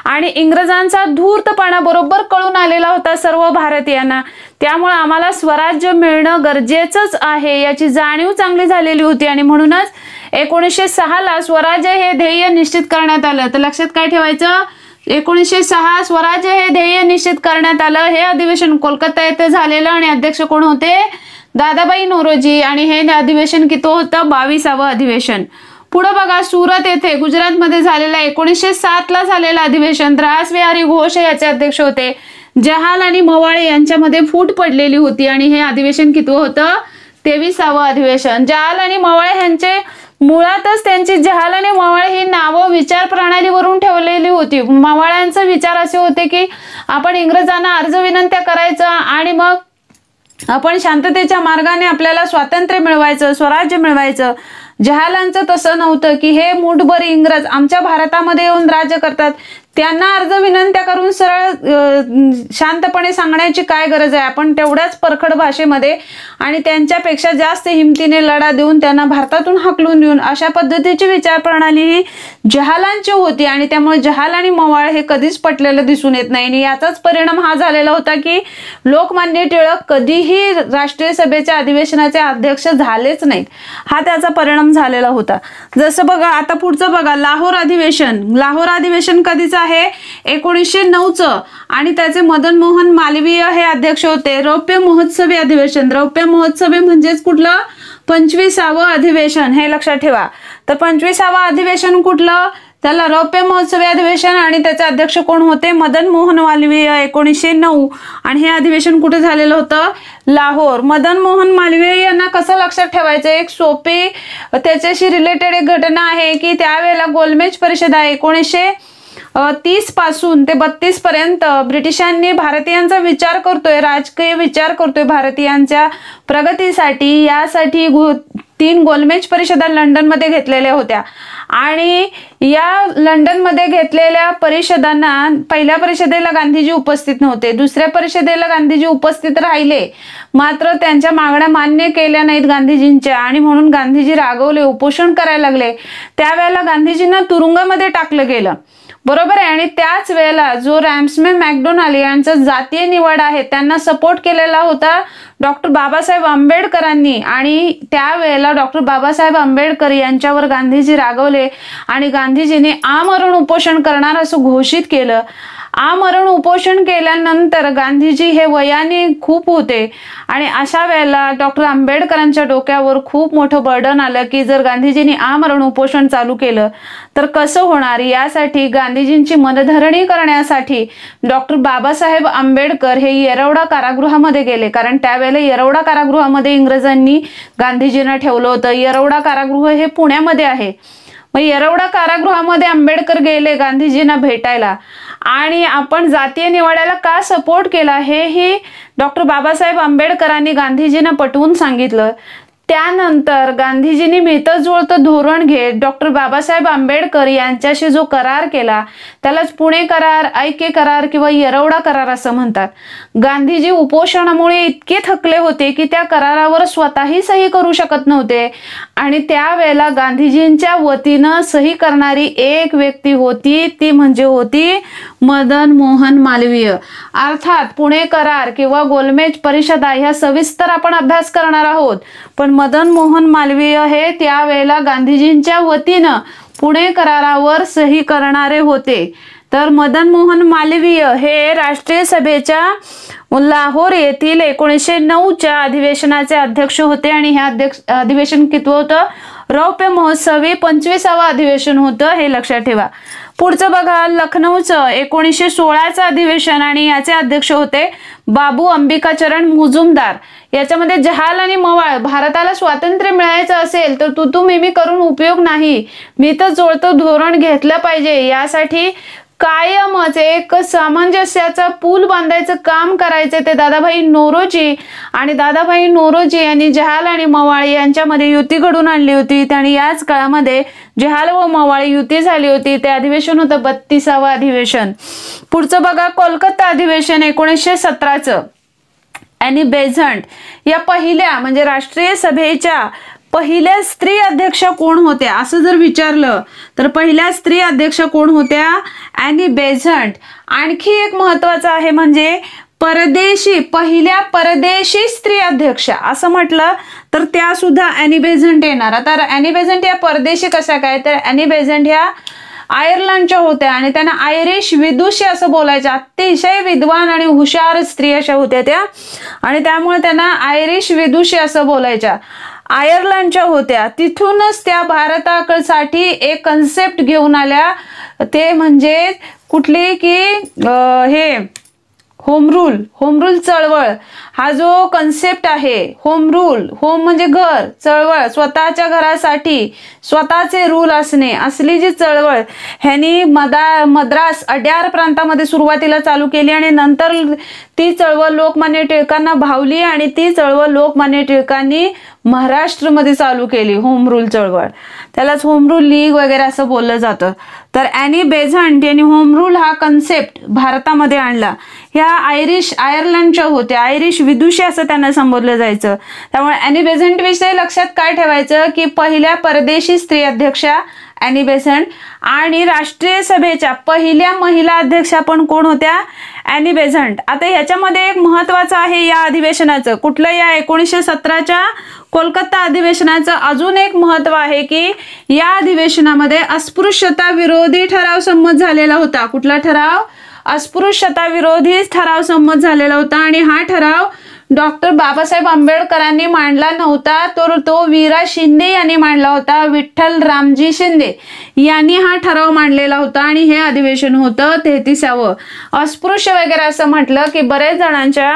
आणि इंग्रजांचा धूर्तपणा बरोबर कळून आलेला होता सर्व भारतीयांना त्यामुळे आम्हाला स्वराज्य मिळणं गरजेचंच आहे याची जाणीव चांगली झालेली होती आणि म्हणूनच एकोणीसशे सहा ला स्वराज्य हे ध्येय निश्चित करण्यात आलं तर लक्षात काय ठेवायचं एकोणीसशे सहा स्वराज्य हे ध्येय निश्चित करण्यात आलं हे अधिवेशन कोलकाता येथे झालेलं आणि अध्यक्ष कोण होते दादाबाई नोरोजी आणि हे अधिवेशन किती होतं बावीसावं अधिवेशन पुढे बघा सुरत येथे गुजरातमध्ये झालेला एकोणीसशे सात ला झालेलं अधिवेशन रासविहारी घोष याचे अध्यक्ष होते जहाल आणि मवाळे यांच्यामध्ये फूट पडलेली होती आणि हे अधिवेशन किती होतं तेविसावं अधिवेशन जहाल आणि मवाळे यांचे मुळातच त्यांची जहाल आणि मवाळ ही नावं विचार प्रणालीवरून ठेवलेली होती मावाळ्यांचे विचार असे होते की आपण इंग्रजांना अर्ज विनंत्या करायचं आणि मग आपण शांततेच्या मार्गाने आपल्याला स्वातंत्र्य मिळवायचं स्वराज्य मिळवायचं जहालांचं तसं नव्हतं की हे मुठभर इंग्रज आमच्या भारतामध्ये येऊन राज्य करतात त्यांना अर्ज विनंत्या करून सरळ शांतपणे सांगण्याची काय गरज आहे आपण तेवढ्याच परखड भाषेमध्ये आणि त्यांच्यापेक्षा जास्त हिमतीने लढा देऊन त्यांना भारतातून हाकलून देऊन अशा पद्धतीची विचारप्रणाली ही जहालांची होती आणि त्यामुळे जहाल आणि मवाळ हे कधीच पटलेलं दिसून येत नाही आणि याचाच परिणाम हा झालेला होता की लोकमान्य टिळक कधीही राष्ट्रीय सभेच्या अधिवेशनाचे अध्यक्ष झालेच नाहीत हा त्याचा परिणाम झालेला होता जसं बघा आता पुढचं बघा लाहोर अधिवेशन लाहोर अधिवेशन कधीच आहे एकोणीसशे नऊचं आणि त्याचे मदन मोहन मालवीय हे अध्यक्ष होते रौप्य महोत्सवी अधिवेशन रौप्य महोत्सवी म्हणजेच कुठलं पंचवीसावं अधिवेशन हे लक्षात ठेवा तर पंचवीसावं अधिवेशन कुठलं त्याला रौप्य महोत्सवी अधिवेशन आणि त्याचे अध्यक्ष कोण होते मदन मोहन मालवीय एकोणीसशे नऊ आणि हे अधिवेशन कुठे झालेलं होतं लाहोर मदन मोहन मालवीय यांना कसं लक्षात ठेवायचं एक सोपी त्याच्याशी रिलेटेड एक घटना आहे की त्यावेळेला गोलमेज परिषद आहे एकोणीसशे तीस पासून ते बत्तीस पर्यंत ब्रिटिशांनी भारतीयांचा विचार करतोय राजकीय विचार करतोय भारतीयांच्या प्रगतीसाठी यासाठी तीन गोलमेज परिषदा लंडनमध्ये घेतलेल्या होत्या आणि या लंडनमध्ये घेतलेल्या परिषदांना पहिल्या परिषदेला गांधीजी उपस्थित नव्हते दुसऱ्या परिषदेला गांधीजी उपस्थित राहिले मात्र त्यांच्या मागण्या मान्य केल्या नाहीत गांधीजींच्या आणि म्हणून गांधीजी रागवले उपोषण करायला लागले त्यावेळेला गांधीजींना तुरुंगामध्ये टाकलं गेलं बरोबर आहे आणि त्याच वेळेला जो रॅम्समे मॅकडोनाल यांचा जातीय निवड आहे त्यांना सपोर्ट केलेला होता डॉक्टर बाबासाहेब आंबेडकरांनी आणि त्यावेळेला डॉक्टर बाबासाहेब आंबेडकर यांच्यावर गांधीजी रागवले आणि गांधीजीने आमरण उपोषण करणार असं घोषित केलं आमरण उपोषण केल्यानंतर गांधीजी हे वयाने खूप होते आणि अशा वेळेला डॉक्टर आंबेडकरांच्या डोक्यावर खूप मोठं बर्डन आलं की जर गांधीजींनी आमरण उपोषण चालू केलं तर कसं होणार यासाठी गांधीजींची मनधरणी करण्यासाठी डॉक्टर बाबासाहेब आंबेडकर हे येरवडा कारागृहामध्ये गेले कारण त्यावेळेला येरवडा कारागृहामध्ये इंग्रजांनी गांधीजींना ठेवलं होतं येरवडा कारागृह हे पुण्यामध्ये आहे मग येरवडा कारागृहामध्ये आंबेडकर गेले गांधीजींना भेटायला आणि आपण जातीय निवाड्याला का सपोर्ट केला हे ही डॉक्टर बाबासाहेब आंबेडकरांनी गांधीजींना पटवून सांगितलं त्यानंतर गांधीजींनी मिळतं जुळत धोरण घेत डॉक्टर बाबासाहेब आंबेडकर यांच्याशी जो करार केला त्यालाच पुणे करार ऐके करार किंवा येरवडा करार असं म्हणतात गांधीजी उपोषणामुळे इतके थकले होते की त्या करारावर स्वतःही सही करू शकत नव्हते आणि त्यावेळेला गांधीजींच्या वतीनं सही करणारी एक व्यक्ती होती ती म्हणजे होती मदन मोहन मालवीय अर्थात पुणे करार किंवा गोलमेज परिषदा ह्या सविस्तर आपण अभ्यास करणार आहोत पण मदन मोहन मालवीय हे त्यावेळेला गांधीजींच्या वतीनं पुणे करारावर सही करणारे होते तर मदन मोहन मालवीय हे राष्ट्रीय सभेच्या लाहोर येथील एकोणीसशे नऊच्या अधिवेशनाचे अध्यक्ष होते आणि हे अध्यक्ष अधिवेशन कितवं होतं रौप्य महोत्सवी पंचवीसावं अधिवेशन होतं हे लक्षात ठेवा पुढचं बघा लखनौचं एकोणीसशे सोळाचं अधिवेशन आणि याचे अध्यक्ष होते बाबू अंबिकाचरण मुजुमदार याच्यामध्ये जहाल आणि मवाळ भारताला स्वातंत्र्य मिळायचं असेल तर तू तू मी करून उपयोग नाही मी तर जोडतो धोरण घेतलं पाहिजे यासाठी कायमच एक सामंजस्याचा पूल बांधायचं काम करायचं ते दादाभाई नोरोजी आणि दादाभाई नोरोजी यांनी जहाल आणि मवाळी यांच्यामध्ये युती घडून आणली होती आणि याच काळामध्ये जहाल व मवाळी युती झाली होती ते अधिवेशन होतं बत्तीसावं अधिवेशन पुढचं बघा कोलकाता अधिवेशन एकोणीसशे सतराचं ॲनी बेझंट या पहिल्या म्हणजे राष्ट्रीय सभेच्या पहिल्या स्त्री अध्यक्ष कोण होत्या असं जर विचारलं तर पहिल्या स्त्री अध्यक्ष कोण होत्या ॲनी बेझंट आणखी एक महत्वाचं आहे म्हणजे परदेशी पहिल्या परदेशी स्त्री अध्यक्षा असं म्हटलं तर त्या सुद्धा अॅनिबेझंट बेझंट येणार आता अॅनिबेझंट बेझंट या परदेशी कशा काय तर एनी बेझंट ह्या आयर्लंडच्या होत्या आणि त्यांना आयरिश विदुषी असं बोलायचं अतिशय विद्वान आणि हुशार स्त्री अशा होत्या त्या आणि त्यामुळे त्यांना आयरिश विदुषी असं बोलायच्या आयर्लंडच्या होत्या तिथूनच त्या भारताकडसाठी एक कन्सेप्ट घेऊन आल्या ते म्हणजे कुठली की हे होम रूल होम रूल चळवळ हा जो कन्सेप्ट आहे होम रूल होम म्हणजे घर चळवळ स्वतःच्या घरासाठी स्वतःचे रूल असणे असली जी चळवळ ह्यांनी मदा मद्रास अड्यार प्रांतामध्ये सुरुवातीला चालू केली आणि नंतर ती चळवळ लोकमान्य टिळकांना भावली आणि ती चळवळ लोकमान्य टिळकांनी महाराष्ट्रमध्ये चालू केली होम रूल चळवळ त्यालाच होम रूल लीग वगैरे असं बोललं जातं तर ॲनी बेझंट यांनी होम रूल हा कन्सेप्ट भारतामध्ये आणला ह्या आयरिश आयर्लंडच्या होत्या आयरिश विदुषी असं त्यांना संबोधलं जायचं त्यामुळे ॲनी बेझंट विषयी लक्षात काय ठेवायचं की पहिल्या परदेशी स्त्री अध्यक्षा ॲनी बेझंट आणि राष्ट्रीय सभेच्या पहिल्या महिला अध्यक्षा पण कोण होत्या ॲनी बेझंट आता ह्याच्यामध्ये एक महत्वाचं आहे या अधिवेशनाचं कुठलं या एकोणीसशे सतराच्या कोलकाता अधिवेशनाचं अजून एक महत्व आहे की या अधिवेशनामध्ये अस्पृश्यता विरोधी ठराव संमत झालेला होता कुठला ठराव अस्पृश्यता विरोधी ठराव संमत झालेला होता आणि हा ठराव डॉक्टर बाबासाहेब आंबेडकरांनी मांडला नव्हता तर तो वीरा शिंदे यांनी मांडला होता विठ्ठल रामजी शिंदे यांनी हा ठराव मांडलेला होता आणि हे अधिवेशन होतं तेहतीसावं अस्पृश्य वगैरे असं म्हटलं की बऱ्याच जणांच्या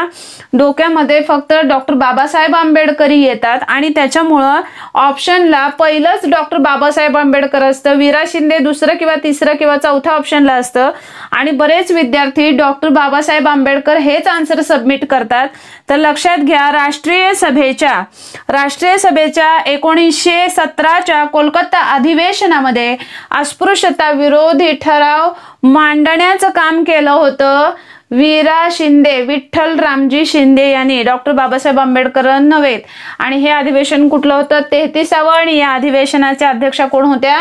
डोक्यामध्ये फक्त डॉक्टर बाबासाहेब आंबेडकरी येतात आणि त्याच्यामुळं ऑप्शनला पहिलंच डॉक्टर बाबासाहेब आंबेडकर असतं वीरा शिंदे दुसरं किंवा तिसरं किंवा चौथ्या ऑप्शनला असतं आणि बरेच विद्यार्थी डॉक्टर बाबासाहेब आंबेडकर हेच आन्सर सबमिट करतात तर लक्षात घ्या राष्ट्रीय सभेच्या राष्ट्रीय सभेच्या एकोणीसशे सतराच्या कोलकाता अधिवेशनामध्ये अस्पृश्यता विरोधी ठराव मांडण्याचं काम केलं होतं वीरा शिंदे विठ्ठल रामजी शिंदे यांनी डॉक्टर बाबासाहेब आंबेडकर नव्हेत आणि हे अधिवेशन कुठलं होतं तेहतीसावं आणि या अधिवेशनाच्या अध्यक्षा कोण होत्या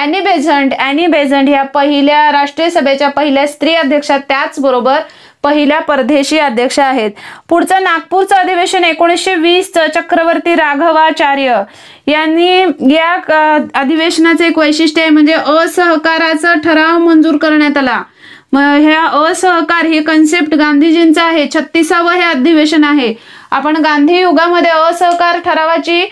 अॅनी बेझंट अॅनी बेझंट ह्या पहिल्या राष्ट्रीय सभेच्या पहिल्या स्त्री अध्यक्षा त्याचबरोबर पहिल्या परदेशी अध्यक्ष आहेत पुढचं नागपूरचं अधिवेशन एकोणीसशे वीसचं चक्रवर्ती राघवाचार्य यांनी या अधिवेशनाचं एक वैशिष्ट्य आहे म्हणजे असहकाराचा ठराव मंजूर करण्यात आला ह्या असहकार ही कन्सेप्ट गांधीजींचा आहे छत्तीसावं हे अधिवेशन आहे आपण गांधी युगामध्ये असहकार ठरावाची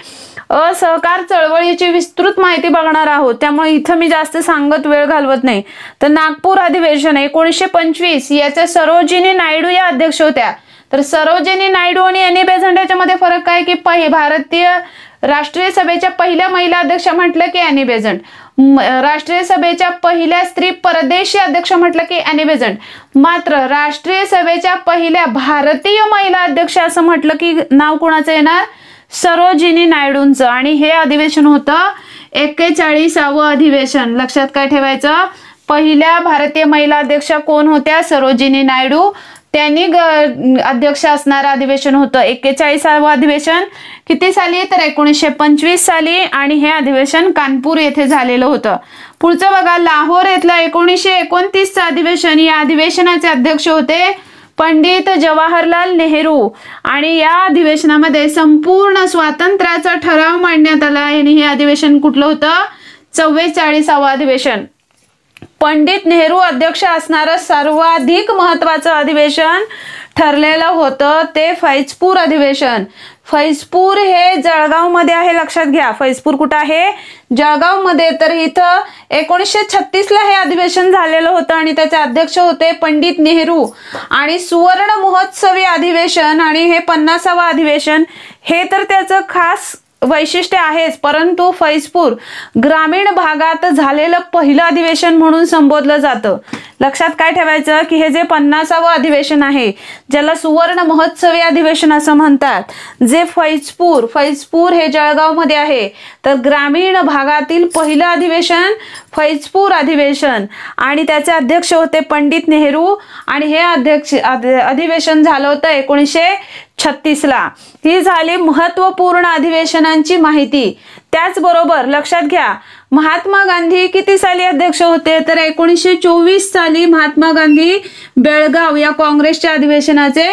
असहकार चळवळीची विस्तृत माहिती बघणार आहोत त्यामुळे इथं मी जास्त सांगत वेळ घालवत नाही तर नागपूर अधिवेशन एकोणीसशे पंचवीस याच्या सरोजिनी नायडू या अध्यक्ष होत्या तर सरोजिनी नायडू आणि एनी बेझंट याच्यामध्ये फरक काय की पहि भारतीय राष्ट्रीय सभेच्या पहिल्या महिला अध्यक्ष म्हटलं की एनी बेझंट राष्ट्रीय सभेच्या पहिल्या स्त्री परदेशी अध्यक्ष म्हटलं की एनी बेझंट मात्र राष्ट्रीय सभेच्या पहिल्या भारतीय महिला अध्यक्ष असं म्हटलं की नाव कोणाचं येणार सरोजिनी नायडूंचं आणि हे अधिवेशन होतं एक्केचाळीसावं अधिवेशन लक्षात काय ठेवायचं पहिल्या भारतीय महिला अध्यक्ष कोण होत्या सरोजिनी नायडू त्यांनी अध्यक्ष असणारं अधिवेशन होतं एक्केचाळीसावं अधिवेशन किती साली तर एकोणीसशे पंचवीस साली आणि हे अधिवेशन कानपूर येथे झालेलं होतं पुढचं बघा लाहोर येथलं एकोणीसशे एकोणतीसचं अधिवेशन या अधिवेशनाचे अध्यक्ष होते पंडित जवाहरलाल नेहरू आणि या अधिवेशनामध्ये संपूर्ण स्वातंत्र्याचा ठराव मांडण्यात आला आणि हे अधिवेशन कुठलं होतं चव्वेचाळीसावं अधिवेशन पंडित नेहरू अध्यक्ष असणारं सर्वाधिक महत्वाचं अधिवेशन ठरलेलं होतं ते फैजपूर अधिवेशन फैजपूर हे जळगावमध्ये आहे लक्षात घ्या फैजपूर कुठं आहे जळगावमध्ये तर इथं एकोणीसशे छत्तीसला हे अधिवेशन झालेलं होतं आणि त्याचे अध्यक्ष होते पंडित नेहरू आणि सुवर्ण महोत्सवी अधिवेशन आणि हे पन्नासावं अधिवेशन हे तर त्याचं खास वैशिष्ट्य आहेच परंतु फैजपूर ग्रामीण भागात झालेलं पहिलं अधिवेशन म्हणून संबोधलं जातं लक्षात काय ठेवायचं की हे जे पन्नासावं अधिवेशन आहे ज्याला सुवर्ण महोत्सवी अधिवेशन असं म्हणतात जे फैजपूर फैजपूर हे जळगावमध्ये आहे तर ग्रामीण भागातील पहिलं अधिवेशन फैजपूर अधिवेशन आणि त्याचे अध्यक्ष होते पंडित नेहरू आणि हे अध्यक्ष अधिवेशन झालं होतं एकोणीसशे छत्तीसला ही झाली महत्वपूर्ण अधिवेशनांची माहिती त्याचबरोबर लक्षात घ्या महात्मा गांधी किती साली अध्यक्ष होते तर एकोणीसशे चोवीस साली महात्मा गांधी बेळगाव या काँग्रेसच्या अधिवेशनाचे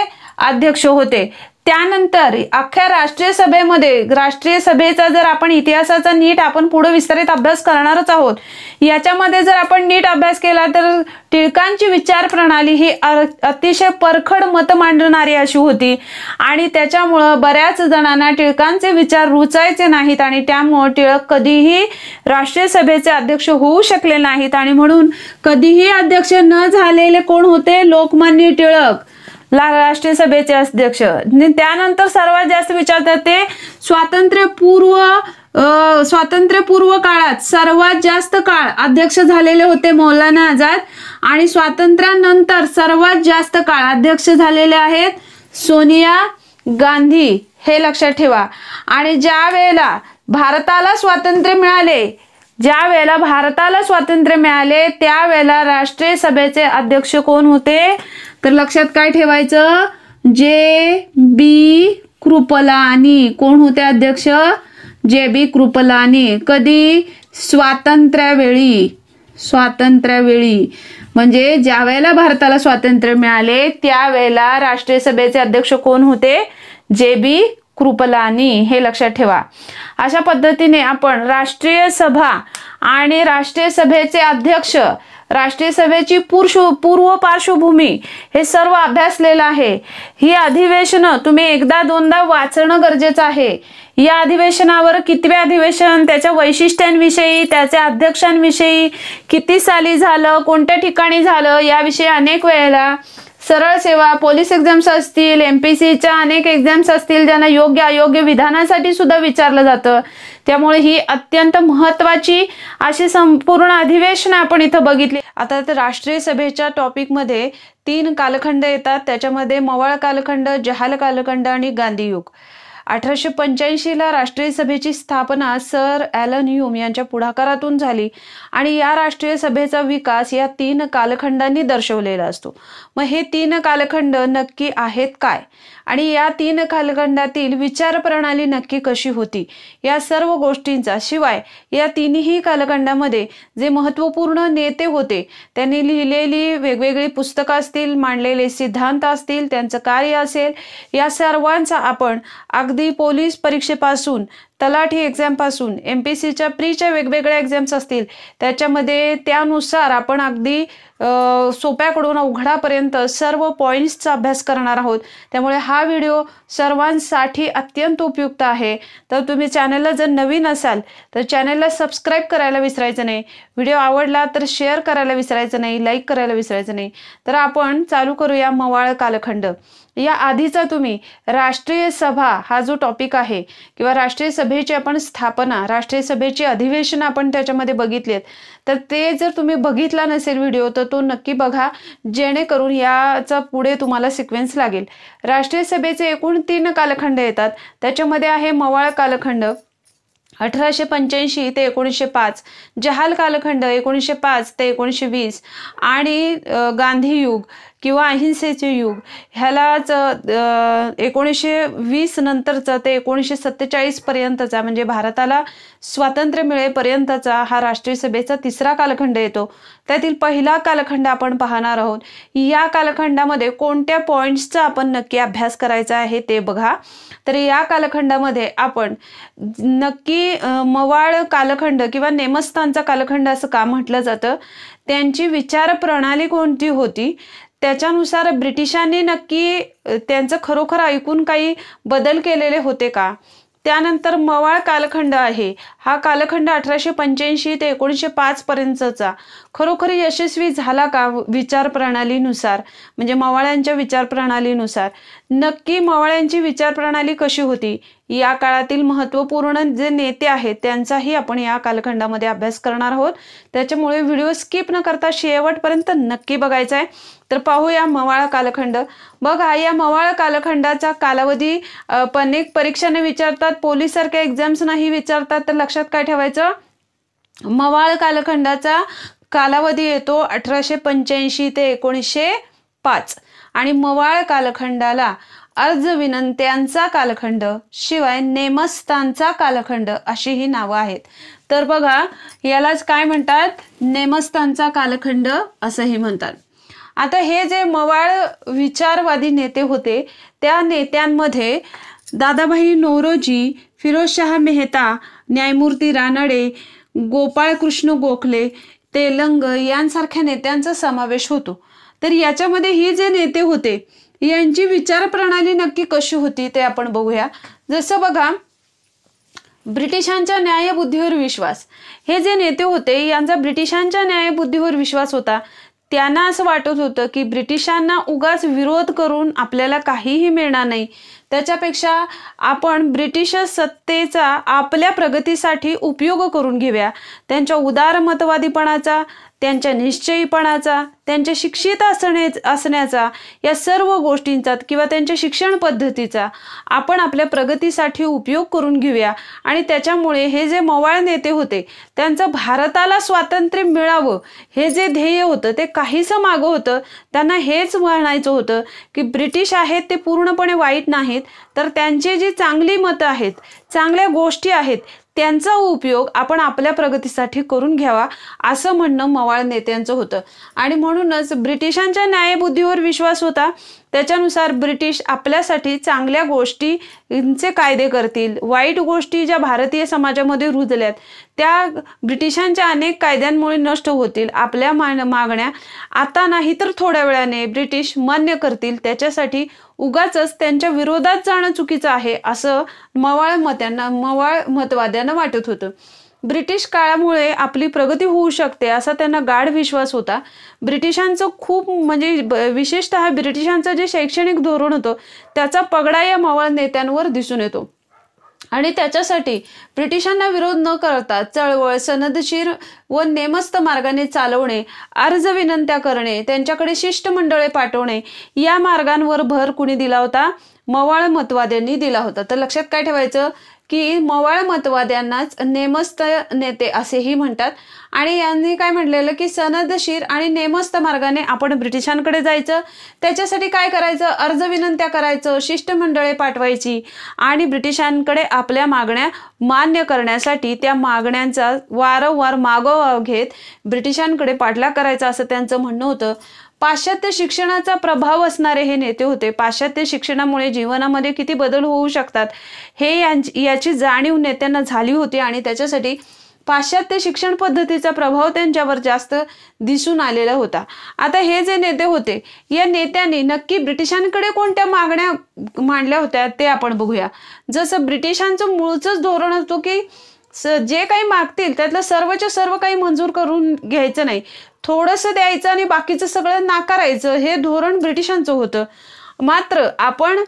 अध्यक्ष होते त्यानंतर अख्ख्या राष्ट्रीय सभेमध्ये राष्ट्रीय सभेचा जर आपण इतिहासाचा नीट आपण पुढे विस्तारित अभ्यास करणारच आहोत याच्यामध्ये जर आपण नीट अभ्यास केला तर टिळकांची विचार प्रणाली ही अतिशय परखड मत मांडणारी अशी होती आणि त्याच्यामुळं बऱ्याच जणांना टिळकांचे विचार रुचायचे नाहीत आणि त्यामुळं टिळक कधीही राष्ट्रीय सभेचे अध्यक्ष होऊ शकले नाहीत आणि म्हणून कधीही अध्यक्ष न झालेले कोण होते लोकमान्य टिळक राष्ट्रीय सभेचे अध्यक्ष त्यानंतर सर्वात जास्त विचारतात ते स्वातंत्र्यपूर्व स्वातंत्र्यपूर्व काळात सर्वात जास्त काळ अध्यक्ष झालेले होते मौलाना आझाद आणि स्वातंत्र्यानंतर सर्वात जास्त काळ अध्यक्ष झालेले आहेत सोनिया गांधी हे लक्षात ठेवा आणि ज्या वेळेला भारताला स्वातंत्र्य मिळाले ज्या वेळेला भारताला स्वातंत्र्य मिळाले त्यावेळेला राष्ट्रीय सभेचे अध्यक्ष कोण होते तर लक्षात काय ठेवायचं जे बी कृपलानी कोण होते अध्यक्ष जे बी कृपलानी कधी स्वातंत्र्यावेळी स्वातंत्र्यावेळी म्हणजे ज्या वेळेला भारताला स्वातंत्र्य मिळाले त्यावेळेला राष्ट्रीय सभेचे अध्यक्ष कोण होते जे बी कृपलानी हे लक्षात ठेवा अशा पद्धतीने आपण राष्ट्रीय सभा आणि राष्ट्रीय सभेचे अध्यक्ष राष्ट्रीय सभेची पूर्व पार्श्वभूमी हे सर्व अभ्यासलेलं आहे ही अधिवेशनं तुम्ही एकदा दोनदा वाचणं गरजेचं आहे या अधिवेशनावर कितवे अधिवेशन त्याच्या वैशिष्ट्यांविषयी त्याच्या अध्यक्षांविषयी किती साली झालं कोणत्या ठिकाणी झालं याविषयी अनेक वेळेला सरळ सेवा पोलीस एक्झाम्स असतील एम पी सीच्या अनेक एक्झाम्स असतील ज्यांना योग्य अयोग्य विधानासाठी सुद्धा विचारलं जातं त्यामुळे ही अत्यंत महत्वाची अशी संपूर्ण अधिवेशन आपण इथं बघितली आता राष्ट्रीय सभेच्या टॉपिकमध्ये तीन कालखंड येतात त्याच्यामध्ये मवाळ कालखंड जहाल कालखंड आणि गांधीयुग अठराशे पंच्याऐंशीला राष्ट्रीय सभेची स्थापना सर एलन ह्यूम यांच्या पुढाकारातून झाली आणि या राष्ट्रीय सभेचा विकास या तीन कालखंडांनी दर्शवलेला असतो मग हे तीन कालखंड नक्की आहेत काय आणि या तीन कालखंडातील विचारप्रणाली नक्की कशी होती या सर्व गोष्टींचा शिवाय या तिन्ही कालखंडामध्ये जे महत्त्वपूर्ण नेते होते त्यांनी लिहिलेली वेगवेगळी पुस्तकं असतील मांडलेले सिद्धांत असतील त्यांचं कार्य असेल या सर्वांचा आपण अगदी पोलीस परीक्षेपासून तलाठी एक्झामपासून एम पी सीच्या प्रीच्या वेगवेगळ्या एक्झाम्स असतील त्याच्यामध्ये त्यानुसार आपण अगदी सोप्याकडून अवघडापर्यंत सर्व पॉईंट्सचा अभ्यास करणार आहोत त्यामुळे हा व्हिडिओ सर्वांसाठी अत्यंत उपयुक्त आहे तर तुम्ही चॅनलला जर नवीन असाल तर चॅनलला सबस्क्राईब करायला विसरायचं नाही व्हिडिओ आवडला तर शेअर करायला विसरायचं नाही लाईक करायला विसरायचं नाही तर आपण चालू करूया मवाळ कालखंड या आधीचा तुम्ही राष्ट्रीय सभा हा जो टॉपिक आहे किंवा राष्ट्रीय सभेची आपण स्थापना राष्ट्रीय सभेची अधिवेशन आपण त्याच्यामध्ये बघितलेत तर ते जर तुम्ही बघितला नसेल व्हिडिओ तर तो नक्की बघा जेणेकरून याचा पुढे तुम्हाला सिक्वेन्स लागेल राष्ट्रीय सभेचे एकूण तीन कालखंड येतात त्याच्यामध्ये आहे मवाळ कालखंड अठराशे पंच्याऐंशी ते एकोणीसशे पाच जहाल कालखंड एकोणीसशे पाच ते एकोणीसशे वीस आणि गांधीयुग किंवा अहिंसेचे युग ह्यालाच एकोणीसशे वीस नंतरचं ते एकोणीसशे सत्तेचाळीस पर्यंतचा म्हणजे भारताला स्वातंत्र्य मिळेपर्यंतचा हा राष्ट्रीय सभेचा तिसरा कालखंड येतो त्यातील पहिला कालखंड आपण पाहणार आहोत या कालखंडामध्ये कोणत्या पॉईंट्सचा आपण नक्की अभ्यास करायचा आहे ते बघा तर या कालखंडामध्ये आपण नक्की मवाळ कालखंड किंवा नेमस्थानचा कालखंड असं का म्हटलं जातं त्यांची विचारप्रणाली कोणती होती त्याच्यानुसार ब्रिटिशांनी नक्की त्यांचं खरोखर ऐकून काही बदल केलेले होते का त्यानंतर मवाळ कालखंड आहे हा कालखंड अठराशे पंच्याऐंशी ते एकोणीसशे पाच पर्यंतचा खरोखर यशस्वी झाला का विचारप्रणालीनुसार म्हणजे मवाळ्यांच्या विचारप्रणालीनुसार नक्की मवाळ्यांची विचारप्रणाली कशी होती या काळातील महत्त्वपूर्ण जे नेते आहेत त्यांचाही आपण या कालखंडामध्ये अभ्यास करणार आहोत त्याच्यामुळे व्हिडिओ स्किप न करता शेवटपर्यंत नक्की बघायचा आहे तर पाहूया मवाळ कालखंड बघा या मवाळ कालखंडाचा कालावधी अनेक परीक्षाने विचारतात पोलीस सारख्या एक्झाम्स नाही विचारतात तर लक्षात काय ठेवायचं मवाळ कालखंडाचा कालावधी येतो अठराशे पंच्याऐंशी ते एकोणीसशे पाच आणि मवाळ कालखंडाला अर्ज विनंत्यांचा कालखंड शिवाय नेमस्तांचा कालखंड अशी ही नावं आहेत तर बघा यालाच काय म्हणतात नेमस्तांचा कालखंड असंही म्हणतात आता हे जे मवाळ विचारवादी नेते होते त्या नेत्यांमध्ये दादाभाई नोरोजी फिरोजशाह मेहता न्यायमूर्ती रानडे गोपाळकृष्ण गोखले तेलंग यांसारख्या नेत्यांचा समावेश होतो तर याच्यामध्ये ही जे नेते होते यांची विचारप्रणाली नक्की कशी होती ते आपण बघूया जसं बघा ब्रिटिशांच्या न्यायबुद्धीवर विश्वास हे जे नेते होते यांचा ब्रिटिशांच्या न्यायबुद्धीवर विश्वास होता त्यांना असं वाटत होतं की ब्रिटिशांना उगाच विरोध करून आपल्याला काहीही मिळणार नाही त्याच्यापेक्षा आपण ब्रिटिश सत्तेचा आपल्या प्रगतीसाठी उपयोग करून घेऊया त्यांच्या उदारमतवादीपणाचा त्यांच्या निश्चयीपणाचा त्यांच्या शिक्षित असणे असण्याचा या सर्व गोष्टींचा किंवा त्यांच्या शिक्षण पद्धतीचा आपण आपल्या प्रगतीसाठी उपयोग करून घेऊया आणि त्याच्यामुळे हे जे मवाळ नेते होते त्यांचं भारताला स्वातंत्र्य मिळावं हे जे ध्येय होतं ते काहीसं मागं होतं त्यांना हेच म्हणायचं होतं की ब्रिटिश आहेत ते पूर्णपणे वाईट नाहीत तर त्यांची जी चांगली मतं आहेत चांगल्या गोष्टी आहेत त्यांचा उपयोग आपण आपल्या प्रगतीसाठी करून घ्यावा असं म्हणणं मवाळ नेत्यांचं होतं आणि म्हणूनच ब्रिटिशांच्या न्यायबुद्धीवर विश्वास होता त्याच्यानुसार ब्रिटिश आपल्यासाठी चांगल्या गोष्टींचे कायदे करतील वाईट गोष्टी ज्या भारतीय समाजामध्ये रुजल्यात त्या ब्रिटिशांच्या अनेक कायद्यांमुळे नष्ट होतील आपल्या मागण्या आता नाही तर थोड्या वेळाने ब्रिटिश मान्य करतील त्याच्यासाठी उगाच त्यांच्या विरोधात जाणं चुकीचं आहे असं मवाळ मत्यांना मवाळ मतवाद्यांना वाटत होतं ब्रिटिश काळामुळे आपली प्रगती होऊ शकते असा त्यांना गाढ विश्वास होता ब्रिटिशांचं खूप म्हणजे विशेषतः ब्रिटिशांचं जे शैक्षणिक धोरण होतं त्याचा पगडा या मावळ नेत्यांवर दिसून येतो आणि त्याच्यासाठी ब्रिटिशांना विरोध न करता चळवळ सनदशीर व नेमस्त मार्गाने चालवणे अर्ज विनंत्या करणे त्यांच्याकडे शिष्टमंडळे पाठवणे या मार्गांवर भर कुणी दिला होता मवाळ मतवाद्यांनी दिला होता तर लक्षात काय ठेवायचं की मवाळ मतवाद्यांनाच नेमस्त नेते असेही म्हणतात आणि यांनी काय म्हटलेलं की सनदशीर आणि नेमस्त मार्गाने आपण ब्रिटिशांकडे जायचं त्याच्यासाठी काय करायचं अर्ज विनंत्या करायचं शिष्टमंडळे पाठवायची आणि ब्रिटिशांकडे आपल्या मागण्या मान्य करण्यासाठी त्या मागण्यांचा वारंवार मागोवा घेत ब्रिटिशांकडे पाठलाग करायचा असं त्यांचं म्हणणं होतं पाश्चात्य शिक्षणाचा प्रभाव असणारे हे नेते होते पाश्चात्य शिक्षणामुळे जीवनामध्ये किती बदल होऊ शकतात हे याची जाणीव नेत्यांना झाली होती आणि त्याच्यासाठी पाश्चात्य शिक्षण पद्धतीचा प्रभाव त्यांच्यावर जास्त दिसून आलेला होता आता हे जे नेते होते या नेत्यांनी नक्की ब्रिटिशांकडे कोणत्या मागण्या मांडल्या होत्या ते आपण बघूया जसं ब्रिटिशांचं मूळचंच धोरण होतं की जे काही मागतील त्यातलं सर्वच्या सर्व काही मंजूर करून घ्यायचं नाही थोडंसं द्यायचं आणि बाकीचं सगळं नाकारायचं हे धोरण ब्रिटिशांचं होतं मात्र आपण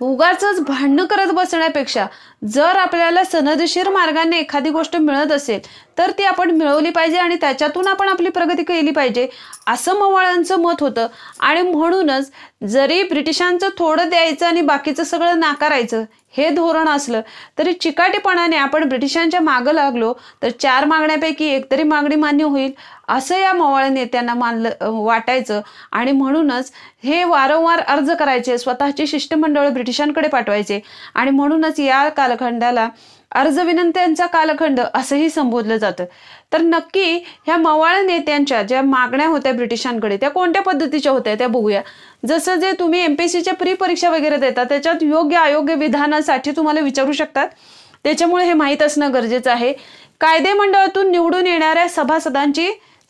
उगाच भांडणं करत बसण्यापेक्षा जर आपल्याला सनदशीर मार्गाने एखादी गोष्ट मिळत असेल तर ती आपण मिळवली पाहिजे आणि त्याच्यातून आपण आपली प्रगती केली पाहिजे असं मवाळांचं मत होतं आणि म्हणूनच जरी ब्रिटिशांचं थोडं द्यायचं आणि बाकीचं सगळं नाकारायचं हे धोरण असलं तरी चिकाटीपणाने आपण ब्रिटिशांच्या मागं लागलो तर चार मागण्यापैकी एकतरी मागणी मान्य होईल असं या मवाळ नेत्यांना मानलं वाटायचं आणि म्हणूनच हे वारंवार अर्ज करायचे स्वतःची शिष्टमंडळ ब्रिटिशांकडे पाठवायचे आणि म्हणूनच या कालखंडाला अर्ज विनंत्यांचा कालखंड असंही संबोधलं जातं तर नक्की ह्या मवाळ नेत्यांच्या ज्या मागण्या होत्या ब्रिटिशांकडे त्या कोणत्या पद्धतीच्या होत्या त्या बघूया जसं जे तुम्ही पी प्री परीक्षा वगैरे देता त्याच्यात योग्य अयोग्य विधानासाठी तुम्हाला विचारू शकतात त्याच्यामुळे हे माहीत असणं गरजेचं आहे कायदे मंडळातून निवडून येणाऱ्या सभासदांची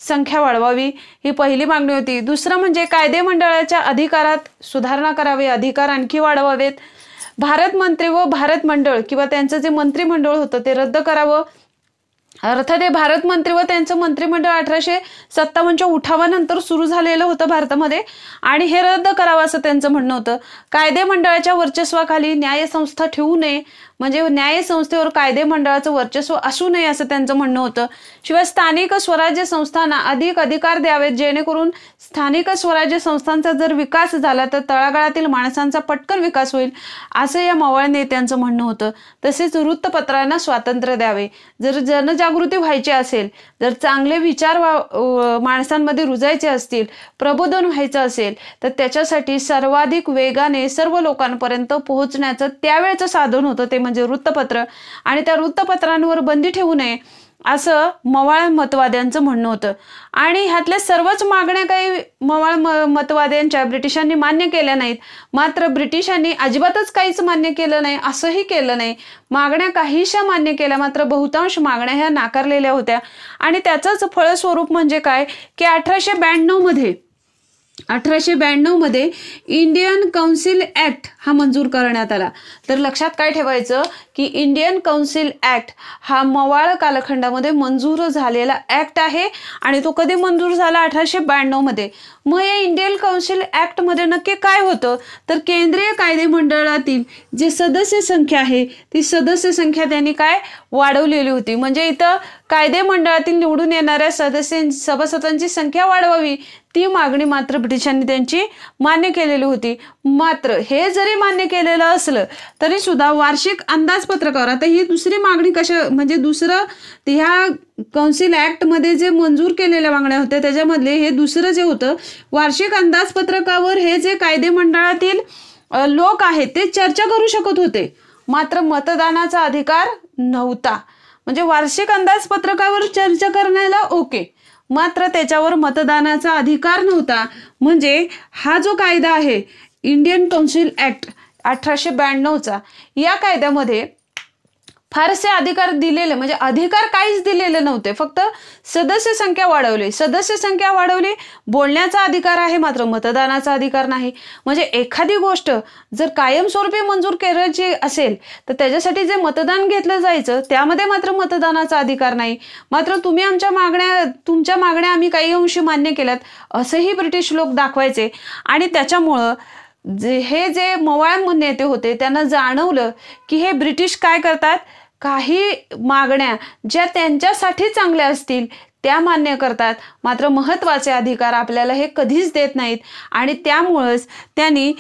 संख्या वाढवावी ही पहिली मागणी होती दुसरं म्हणजे कायदे मंडळाच्या अधिकारात सुधारणा करावी अधिकार आणखी वाढवावेत भारत मंत्री व भारत मंडळ किंवा त्यांचं जे मंत्रिमंडळ होतं ते रद्द करावं अर्थात हे भारत मंत्री व त्यांचं मंत्रिमंडळ अठराशे सत्तावन्नच्या उठावानंतर सुरू झालेलं होतं भारतामध्ये आणि हे रद्द करावं असं त्यांचं म्हणणं होतं कायदे मंडळाच्या वर्चस्वाखाली न्यायसंस्था ठेवू नये म्हणजे न्याय संस्थेवर कायदे मंडळाचं वर्चस्व असू नये असं त्यांचं म्हणणं होतं शिवाय स्थानिक स्वराज्य संस्थांना अधिक अधिकार द्यावेत जेणेकरून स्थानिक स्वराज्य संस्थांचा जर विकास झाला तर तळागाळातील माणसांचा पटकन विकास होईल असं या मवाळ नेत्यांचं म्हणणं होतं तसेच वृत्तपत्रांना स्वातंत्र्य द्यावे जर जनजागृती व्हायची असेल जर चांगले विचार माणसांमध्ये रुजायचे असतील प्रबोधन व्हायचं असेल तर त्याच्यासाठी सर्वाधिक वेगाने सर्व लोकांपर्यंत पोहोचण्याचं त्यावेळेचं साधन होतं ते म्हणजे वृत्तपत्र आणि त्या वृत्तपत्रांवर बंदी ठेवू नये असं मवाळ मतवाद्यांचं म्हणणं होतं आणि ह्यातल्या सर्वच मागण्या काही मवाळ म मतवाद्यांच्या ब्रिटिशांनी मान्य केल्या नाहीत मात्र ब्रिटिशांनी अजिबातच काहीच मान्य केलं नाही असंही केलं नाही मागण्या काहीशा मान्य केल्या मात्र बहुतांश मागण्या ह्या नाकारलेल्या होत्या आणि त्याचंच फळस्वरूप म्हणजे काय की अठराशे मध्ये अठराशे मध्ये इंडियन काउन्सिल ऍक्ट हा मंजूर करण्यात आला तर लक्षात काय ठेवायचं की इंडियन काउन्सिल ऍक्ट हा मवाळ कालखंडामध्ये मंजूर झालेला ऍक्ट आहे आणि तो कधी मंजूर झाला अठराशे मध्ये मग या इंडियन काउन्सिल मध्ये नक्की काय होतं तर केंद्रीय कायदे मंडळातील जे सदस्य संख्या आहे ती सदस्य संख्या त्यांनी काय वाढवलेली होती म्हणजे इथं कायदे मंडळातील निवडून येणाऱ्या सदस्यां सभासदांची संख्या वाढवावी ती मागणी मात्र ब्रिटिशांनी त्यांची मान्य केलेली होती मात्र हे जरी मान्य केलेलं असलं तरी सुद्धा वार्षिक अंदाजपत्रकावर आता ही दुसरी मागणी कशा म्हणजे दुसरं ह्या कौन्सिल ऍक्टमध्ये जे मंजूर केलेल्या मागण्या होत्या त्याच्यामधले हे दुसरं जे होतं वार्षिक अंदाजपत्रकावर हे जे कायदे मंडळातील लोक आहेत ते चर्चा करू शकत होते मात्र मतदानाचा अधिकार नव्हता म्हणजे वार्षिक अंदाजपत्रकावर चर्चा करण्याला ओके मात्र त्याच्यावर मतदानाचा अधिकार नव्हता म्हणजे हा जो कायदा आहे इंडियन कौन्सिल ऍक्ट अठराशे ब्याण्णवचा या कायद्यामध्ये फारसे अधिकार दिलेले म्हणजे अधिकार काहीच दिलेले नव्हते फक्त सदस्य संख्या वाढवली सदस्य संख्या वाढवली बोलण्याचा अधिकार आहे मात्र मतदानाचा अधिकार नाही म्हणजे एखादी गोष्ट जर कायमस्वरूपी मंजूर करायची असेल तर त्याच्यासाठी जे मतदान घेतलं जायचं त्यामध्ये मात्र मतदानाचा अधिकार नाही मात्र तुम्ही आमच्या मागण्या तुमच्या मागण्या आम्ही काही अंशी मान्य केल्यात असंही ब्रिटिश लोक दाखवायचे आणि त्याच्यामुळं जे हे जे मवाळ नेते होते त्यांना जाणवलं की हे ब्रिटिश काय करतात काही मागण्या ज्या त्यांच्यासाठी चांगल्या असतील त्या मान्य करतात मात्र महत्त्वाचे अधिकार आपल्याला हे कधीच देत नाहीत आणि त्यामुळंच त्यांनी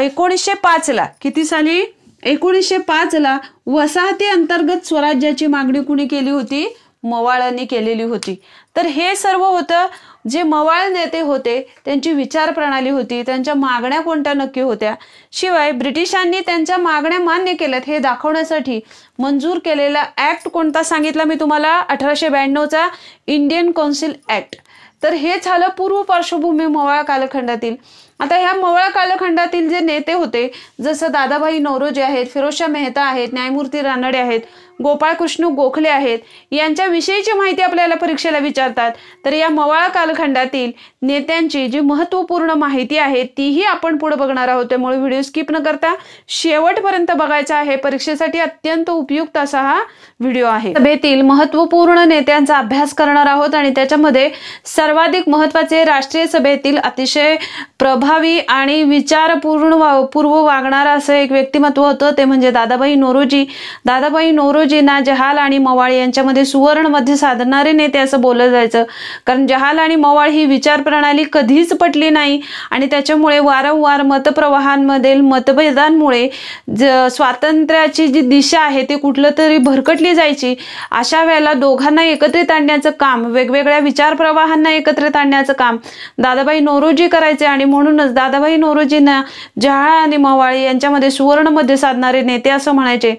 एकोणीसशे पाचला किती साली एकोणीसशे पाचला वसाहती अंतर्गत स्वराज्याची मागणी कुणी केली होती मवाळांनी केलेली होती तर हे सर्व होतं जे मवाळ नेते होते त्यांची विचारप्रणाली होती त्यांच्या मागण्या कोणत्या नक्की होत्या शिवाय ब्रिटिशांनी त्यांच्या मागण्या मान्य केल्यात हे दाखवण्यासाठी मंजूर केलेला ऍक्ट कोणता सांगितला मी तुम्हाला अठराशे ब्याण्णवचा इंडियन कौन्सिल ऍक्ट तर हे झालं पूर्व पार्श्वभूमी मवाळ कालखंडातील आता ह्या मवाळ कालखंडातील जे नेते होते जसं दादाभाई नवरोजी आहेत फिरोजशा मेहता आहेत न्यायमूर्ती रानडे आहेत गोपाळकृष्ण गोखले आहेत यांच्याविषयीची माहिती आपल्याला परीक्षेला विचारतात तर या मवाळा कालखंडातील नेत्यांची जी महत्त्वपूर्ण माहिती आहे तीही आपण पुढे बघणार आहोत त्यामुळे व्हिडिओ स्किप न करता शेवटपर्यंत बघायचा आहे परीक्षेसाठी अत्यंत उपयुक्त असा हा व्हिडिओ आहे सभेतील महत्त्वपूर्ण नेत्यांचा अभ्यास करणार आहोत आणि त्याच्यामध्ये सर्वाधिक महत्त्वाचे राष्ट्रीय सभेतील अतिशय प्रभावी आणि विचारपूर्ण पूर्व वागणारं असं एक व्यक्तिमत्व होतं ते म्हणजे दादाबाई नोरोजी दादाबाई नोरोजी तुकडोजींना जहाल आणि मवाळ यांच्यामध्ये सुवर्णमध्ये साधणारे नेते असं बोललं जायचं कारण जहाल आणि मवाळ ही विचारप्रणाली कधीच पटली नाही आणि त्याच्यामुळे वारंवार मतप्रवाहांमधील मतभेदांमुळे ज स्वातंत्र्याची जी दिशा आहे ती कुठलं तरी भरकटली जायची अशा वेळेला दोघांना एकत्रित आणण्याचं काम वेगवेगळ्या विचारप्रवाहांना एकत्रित आणण्याचं काम दादाबाई नोरोजी करायचे आणि म्हणूनच दादाबाई नोरोजींना जहाळ आणि मवाळ यांच्यामध्ये सुवर्णमध्ये साधणारे नेते असं म्हणायचे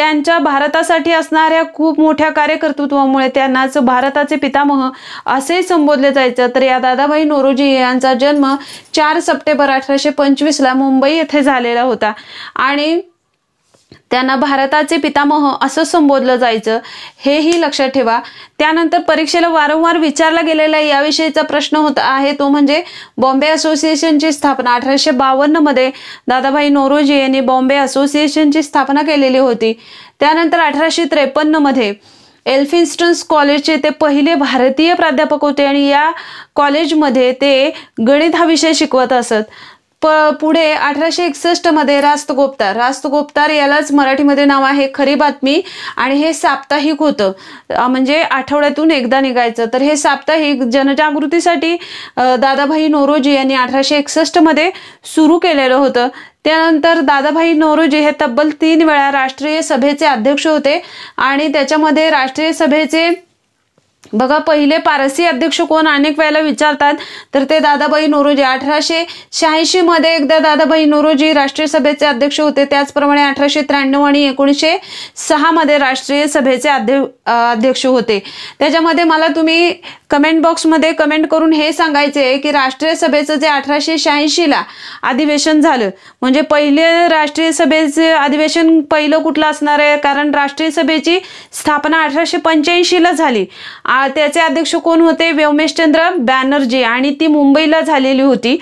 त्यांच्या भारतासाठी असणाऱ्या खूप मोठ्या कार्यकर्तृत्वामुळे त्यांनाच भारताचे पितामह असे संबोधले जायचं तर या दादाभाई नोरोजी यांचा जन्म चार सप्टेंबर अठराशे पंचवीसला मुंबई येथे झालेला होता आणि त्यांना भारताचे पितामह असं संबोधलं जायचं हेही लक्षात ठेवा त्यानंतर परीक्षेला वारंवार विचारला गेलेला याविषयीचा प्रश्न होत आहे तो म्हणजे बॉम्बे असोसिएशनची स्थापना अठराशे मध्ये दादाभाई नोरोजी यांनी बॉम्बे असोसिएशनची स्थापना केलेली होती त्यानंतर अठराशे त्रेपन्नमध्ये एल्फिन्स्टन्स कॉलेजचे ते पहिले भारतीय प्राध्यापक होते आणि या कॉलेजमध्ये ते गणित हा विषय शिकवत असत प पुढे अठराशे एकसष्ट मध्ये रास्तगोप्तार गोप्तार यालाच मराठीमध्ये नाव आहे खरी बातमी आणि हे साप्ताहिक होतं म्हणजे आठवड्यातून एकदा निघायचं तर हे साप्ताहिक जनजागृतीसाठी दादाभाई नोरोजी यांनी अठराशे एकसष्ट मध्ये सुरू केलेलं होतं त्यानंतर दादाभाई नोरोजी हे तब्बल तीन वेळा राष्ट्रीय सभेचे अध्यक्ष होते आणि त्याच्यामध्ये राष्ट्रीय सभेचे बघा पहिले पारसी अध्यक्ष कोण अनेक वेळेला विचारतात तर ते दादाबाई नोरोजी अठराशे शहाऐंशी मध्ये एकदा दादाबाई नोरोजी राष्ट्रीय सभेचे अध्यक्ष होते त्याचप्रमाणे अठराशे त्र्याण्णव आणि एकोणीसशे सहा मध्ये राष्ट्रीय सभेचे अध्यक्ष होते त्याच्यामध्ये मला तुम्ही कमेंट बॉक्समध्ये कमेंट करून हे सांगायचे की राष्ट्रीय सभेचं जे अठराशे शहाऐंशीला अधिवेशन झालं म्हणजे पहिले राष्ट्रीय सभेचे अधिवेशन पहिलं कुठलं असणार आहे कारण राष्ट्रीय सभेची स्थापना अठराशे पंच्याऐंशीला झाली त्याचे अध्यक्ष कोण होते व्योमेशचंद्र बॅनर्जी आणि ती मुंबईला झालेली होती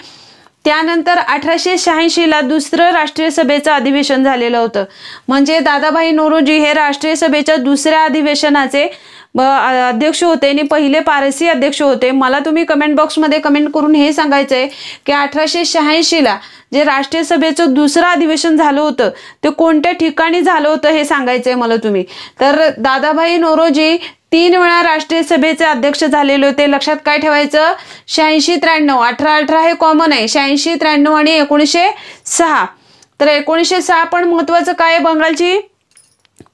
त्यानंतर अठराशे शहाऐंशीला दुसरं राष्ट्रीय सभेचं अधिवेशन झालेलं होतं म्हणजे दादाभाई नोरोजी हे राष्ट्रीय सभेच्या दुसऱ्या अधिवेशनाचे अध्यक्ष होते आणि पहिले पारसी अध्यक्ष होते मला तुम्ही कमेंट बॉक्समध्ये कमेंट करून हे सांगायचं आहे की अठराशे शहाऐंशीला जे राष्ट्रीय सभेचं दुसरं अधिवेशन झालं होतं ते कोणत्या ठिकाणी झालं होतं हे सांगायचं आहे मला तुम्ही तर दादाभाई नोरोजी तीन वेळा राष्ट्रीय सभेचे अध्यक्ष झालेले होते लक्षात काय ठेवायचं शहाऐंशी त्र्याण्णव अठरा अठरा हे कॉमन आहे शहाऐंशी त्र्याण्णव आणि एकोणीसशे सहा तर एकोणीसशे सहा पण महत्वाचं काय बंगालची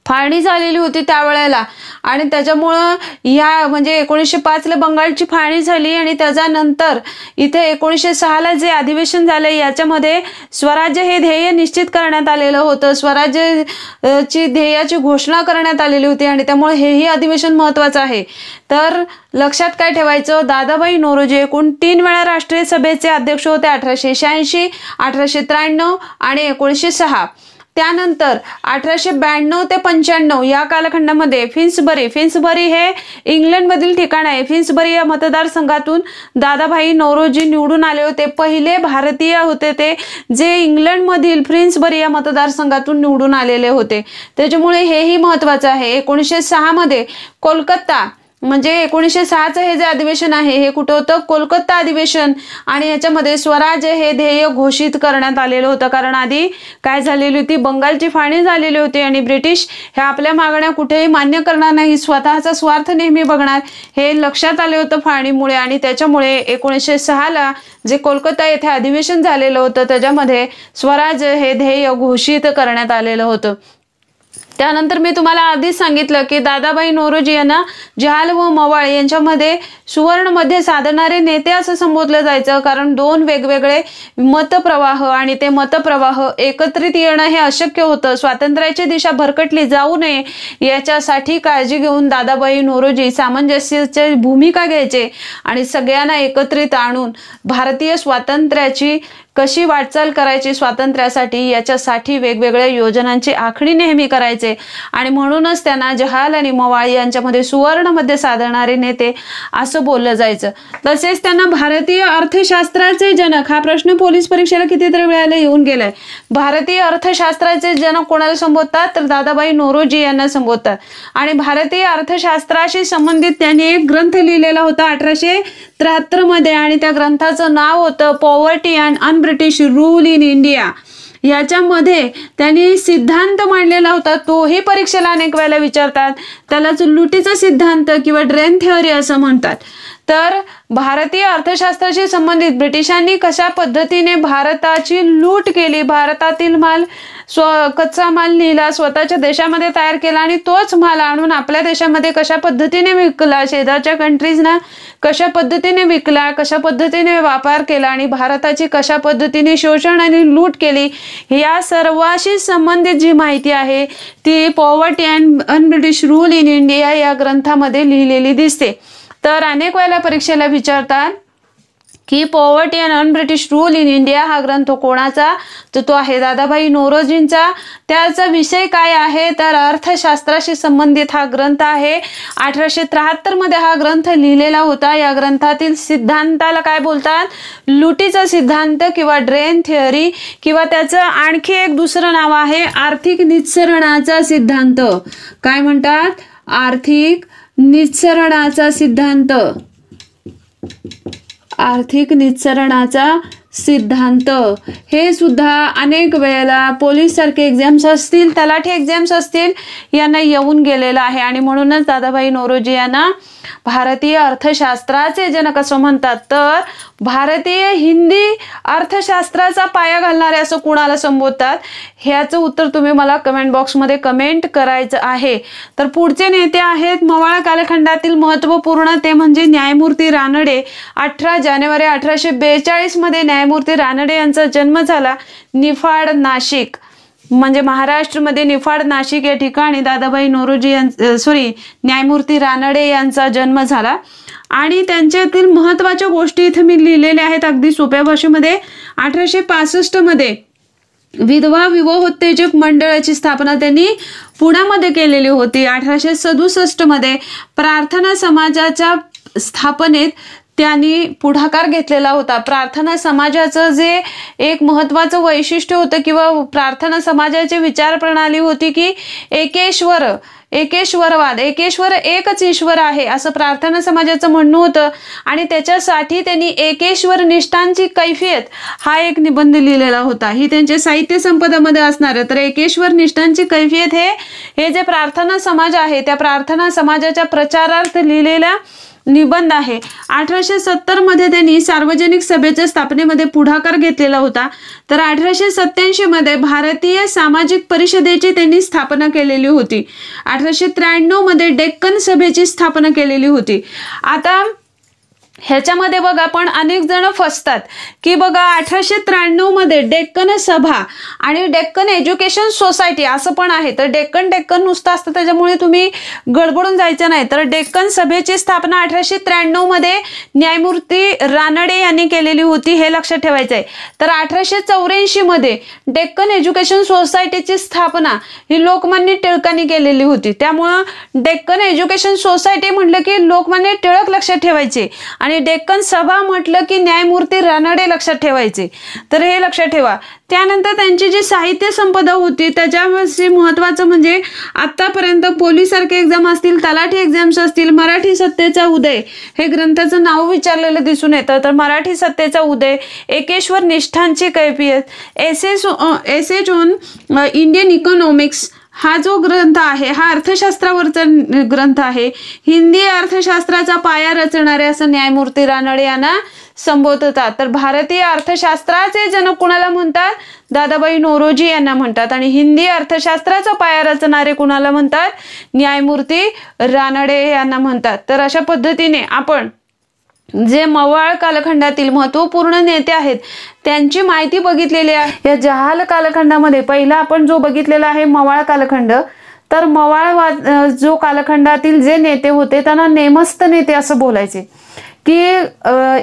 फाळणी झालेली होती त्यावेळेला आणि त्याच्यामुळं ह्या म्हणजे एकोणीसशे पाचला बंगालची फाळणी झाली आणि त्याच्यानंतर इथे एकोणीसशे सहाला जे अधिवेशन झालं याच्यामध्ये स्वराज्य हे ध्येय निश्चित करण्यात आलेलं होतं स्वराज्य ची ध्येयाची घोषणा करण्यात आलेली होती आणि त्यामुळे हेही अधिवेशन महत्त्वाचं आहे तर लक्षात काय ठेवायचं दादाबाई नोरोजी एकूण तीन वेळा राष्ट्रीय सभेचे अध्यक्ष होते अठराशे शहाऐंशी अठराशे त्र्याण्णव आणि एकोणीसशे सहा त्यानंतर अठराशे ब्याण्णव ते पंच्याण्णव या कालखंडामध्ये फिन्सबरी फिन्सबरी हे इंग्लंडमधील ठिकाण आहे फिन्सबरी या मतदारसंघातून दादाभाई नौरोजी निवडून आले होते पहिले भारतीय होते ते जे इंग्लंडमधील फिन्सबरी या मतदारसंघातून निवडून आलेले होते त्याच्यामुळे हेही महत्त्वाचं आहे एकोणीसशे सहामध्ये कोलकाता म्हणजे एकोणीसशे सहाचं हे जे अधिवेशन आहे हे कुठं होतं कोलकाता अधिवेशन आणि याच्यामध्ये स्वराज हे ध्येय घोषित करण्यात आलेलं होतं कारण आधी काय झालेली होती बंगालची फाळणी झालेली होती आणि ब्रिटिश ह्या आपल्या मागण्या कुठेही मान्य करणार नाही स्वतःचा स्वार्थ नेहमी बघणार हे लक्षात आले होतं फाळणीमुळे आणि त्याच्यामुळे एकोणीसशे सहाला जे कोलकाता येथे अधिवेशन झालेलं होतं त्याच्यामध्ये स्वराज्य हे ध्येय घोषित करण्यात आलेलं होतं त्यानंतर मी तुम्हाला आधीच सांगितलं की दादाबाई नोरोजी यांना जहाल व मवाळ यांच्यामध्ये सुवर्णमध्ये साधणारे नेते असं संबोधलं जायचं कारण दोन वेगवेगळे मतप्रवाह आणि ते मतप्रवाह एकत्रित येणं हे अशक्य होतं स्वातंत्र्याची दिशा भरकटली जाऊ नये याच्यासाठी काळजी घेऊन दादाबाई नोरोजी सामंजस्याचे भूमिका घ्यायचे आणि सगळ्यांना एकत्रित आणून भारतीय स्वातंत्र्याची कशी वाटचाल करायची स्वातंत्र्यासाठी याच्यासाठी वेगवेगळ्या योजनांची आखणी नेहमी करायचे आणि म्हणूनच त्यांना जहाल आणि मवाळी यांच्यामध्ये सुवर्णमध्ये साधणारे नेते असं बोललं जायचं तसेच त्यांना भारतीय अर्थशास्त्राचे जनक हा प्रश्न पोलीस परीक्षेला कितीतरी वेळेला येऊन गेलाय भारतीय अर्थशास्त्राचे जनक कोणाला संबोधतात तर दादाबाई नोरोजी यांना संबोधतात आणि भारतीय अर्थशास्त्राशी संबंधित त्यांनी एक ग्रंथ लिहिलेला होता अठराशे त्र्याहत्तर मध्ये आणि त्या ग्रंथाचं नाव होतं poverty and British rule in India याच्यामध्ये त्यांनी सिद्धांत मांडलेला होता तोही परीक्षेला अनेक वेळेला विचारतात त्यालाच लुटीचा सिद्धांत किंवा ड्रेन थिअरी असं म्हणतात तर भारतीय अर्थशास्त्राशी संबंधित ब्रिटिशांनी कशा पद्धतीने भारताची लूट केली भारतातील माल स्व कच्चा माल लिहिला स्वतःच्या देशामध्ये तयार केला आणि तोच माल आणून आपल्या देशामध्ये कशा पद्धतीने विकला शेजारच्या कंट्रीजना कशा पद्धतीने विकला कशा पद्धतीने व्यापार केला आणि भारताची कशा पद्धतीने शोषण आणि लूट केली या सर्वाशी संबंधित जी माहिती आहे ती poverty and un-British rule in India या ग्रंथामध्ये लिहिलेली दिसते तर अनेक वेळेला परीक्षेला विचारतात की poverty and un-British rule in India हा ग्रंथ कोणाचा तर तो आहे दादाभाई नोरोजींचा त्याचा विषय काय आहे तर अर्थशास्त्राशी संबंधित हा ग्रंथ आहे अठराशे त्र्याहत्तरमध्ये हा ग्रंथ लिहिलेला होता या ग्रंथातील सिद्धांताला काय बोलतात लुटीचा सिद्धांत किंवा ड्रेन थिअरी किंवा त्याचं आणखी एक दुसरं नाव आहे आर्थिक निसरणाचा सिद्धांत काय म्हणतात आर्थिक निसरणाचा सिद्धांत आर्थिक निसरणाचा सिद्धांत हे सुद्धा अनेक वेळेला पोलीससारखे एक्झाम्स असतील तलाठी एक्झाम्स असतील यांना येऊन गेलेलं आहे आणि म्हणूनच दादाभाई नोरोजी यांना भारतीय अर्थशास्त्राचे जनक असं म्हणतात तर भारतीय हिंदी अर्थशास्त्राचा पाया घालणारे असं कुणाला संबोधतात ह्याचं उत्तर तुम्ही मला कमेंट बॉक्समध्ये कमेंट करायचं आहे तर पुढचे नेते आहेत मवाळा कालखंडातील महत्त्वपूर्ण ते म्हणजे न्यायमूर्ती रानडे अठरा जानेवारी अठराशे बेचाळीसमध्ये न्याय न्यायमूर्ती रानडे यांचा जन्म झाला निफाड नाशिक म्हणजे महाराष्ट्रमध्ये निफाड नाशिक या ठिकाणी दादाबाई नोरोजी यां सॉरी न्यायमूर्ती रानडे यांचा जन्म झाला आणि त्यांच्यातील महत्त्वाच्या गोष्टी इथे मी लिहिलेल्या आहेत अगदी सोप्या भाषेमध्ये अठराशे मध्ये विधवा विवाहोत्तेजक मंडळाची स्थापना त्यांनी पुण्यामध्ये केलेली होती अठराशे मध्ये प्रार्थना समाजाच्या स्थापनेत त्यांनी पुढाकार घेतलेला होता प्रार्थना समाजाचं जे एक महत्त्वाचं वैशिष्ट्य होतं किंवा प्रार्थना समाजाची विचारप्रणाली होती की एकेश्वर एकेश्वरवाद एकेश्वर एकच ईश्वर आहे असं प्रार्थना समाजाचं म्हणणं होतं आणि त्याच्यासाठी त्यांनी एकेश्वर निष्ठांची कैफियत हा एक निबंध लिहिलेला होता ही त्यांच्या साहित्य संपदामध्ये असणार तर एकेश्वर निष्ठांची कैफियत हे हे जे प्रार्थना समाज आहे त्या प्रार्थना समाजाच्या प्रचारार्थ लिहिलेल्या निबंध आहे अठराशे सत्तर मध्ये त्यांनी सार्वजनिक सभेच्या स्थापनेमध्ये पुढाकार घेतलेला होता तर अठराशे सत्याऐंशी मध्ये भारतीय सामाजिक परिषदेची त्यांनी स्थापना केलेली होती अठराशे त्र्याण्णव मध्ये डेक्कन सभेची स्थापना केलेली होती आता ह्याच्यामध्ये बघा पण अनेक जण फसतात की बघा अठराशे त्र्याण्णव मध्ये डेक्कन सभा आणि डेक्कन एज्युकेशन सोसायटी असं पण आहे तर डेक्कन डेक्कन नुसतं असतं त्याच्यामुळे तुम्ही गडबडून जायचं नाही तर डेक्कन सभेची स्थापना अठराशे त्र्याण्णव मध्ये न्यायमूर्ती रानडे यांनी केलेली होती हे लक्षात ठेवायचं आहे तर अठराशे चौऱ्याऐंशी मध्ये डेक्कन एज्युकेशन सोसायटीची स्थापना ही लोकमान्य टिळकांनी केलेली होती त्यामुळं डेक्कन एज्युकेशन सोसायटी म्हटलं की लोकमान्य टिळक लक्षात ठेवायचे आणि डेक्कन सभा म्हटलं की न्यायमूर्ती रानडे लक्षात ठेवायचे तर हे लक्षात ठेवा त्यानंतर त्यांची जी साहित्य संपदा होती त्याच्यामध्ये महत्त्वाचं म्हणजे आत्तापर्यंत सारखे एक्झाम असतील तलाठी एक्झाम्स असतील मराठी सत्तेचा उदय हे ग्रंथाचं नाव विचारलेलं दिसून येतं तर मराठी सत्तेचा उदय एकेश्वर निष्ठांची कैफियत एच ऑन इंडियन इकॉनॉमिक्स हा जो ग्रंथ आहे हा अर्थशास्त्रावरचा ग्रंथ आहे हिंदी अर्थशास्त्राचा पाया रचणारे असं न्यायमूर्ती रानडे यांना संबोधतात तर, भारतीय अर्थशास्त्राचे जनक कुणाला म्हणतात दादाबाई नोरोजी यांना म्हणतात आणि हिंदी अर्थशास्त्राचा पाया रचणारे कुणाला म्हणतात न्यायमूर्ती रानडे यांना म्हणतात तर अशा पद्धतीने आपण जे मवाळ कालखंडातील महत्वपूर्ण नेते आहेत त्यांची माहिती बघितलेली आहे या जहाल कालखंडामध्ये पहिला आपण जो बघितलेला आहे मवाळ कालखंड तर मवाळ जो कालखंडातील जे नेते होते त्यांना नेमस्त नेते असं बोलायचे की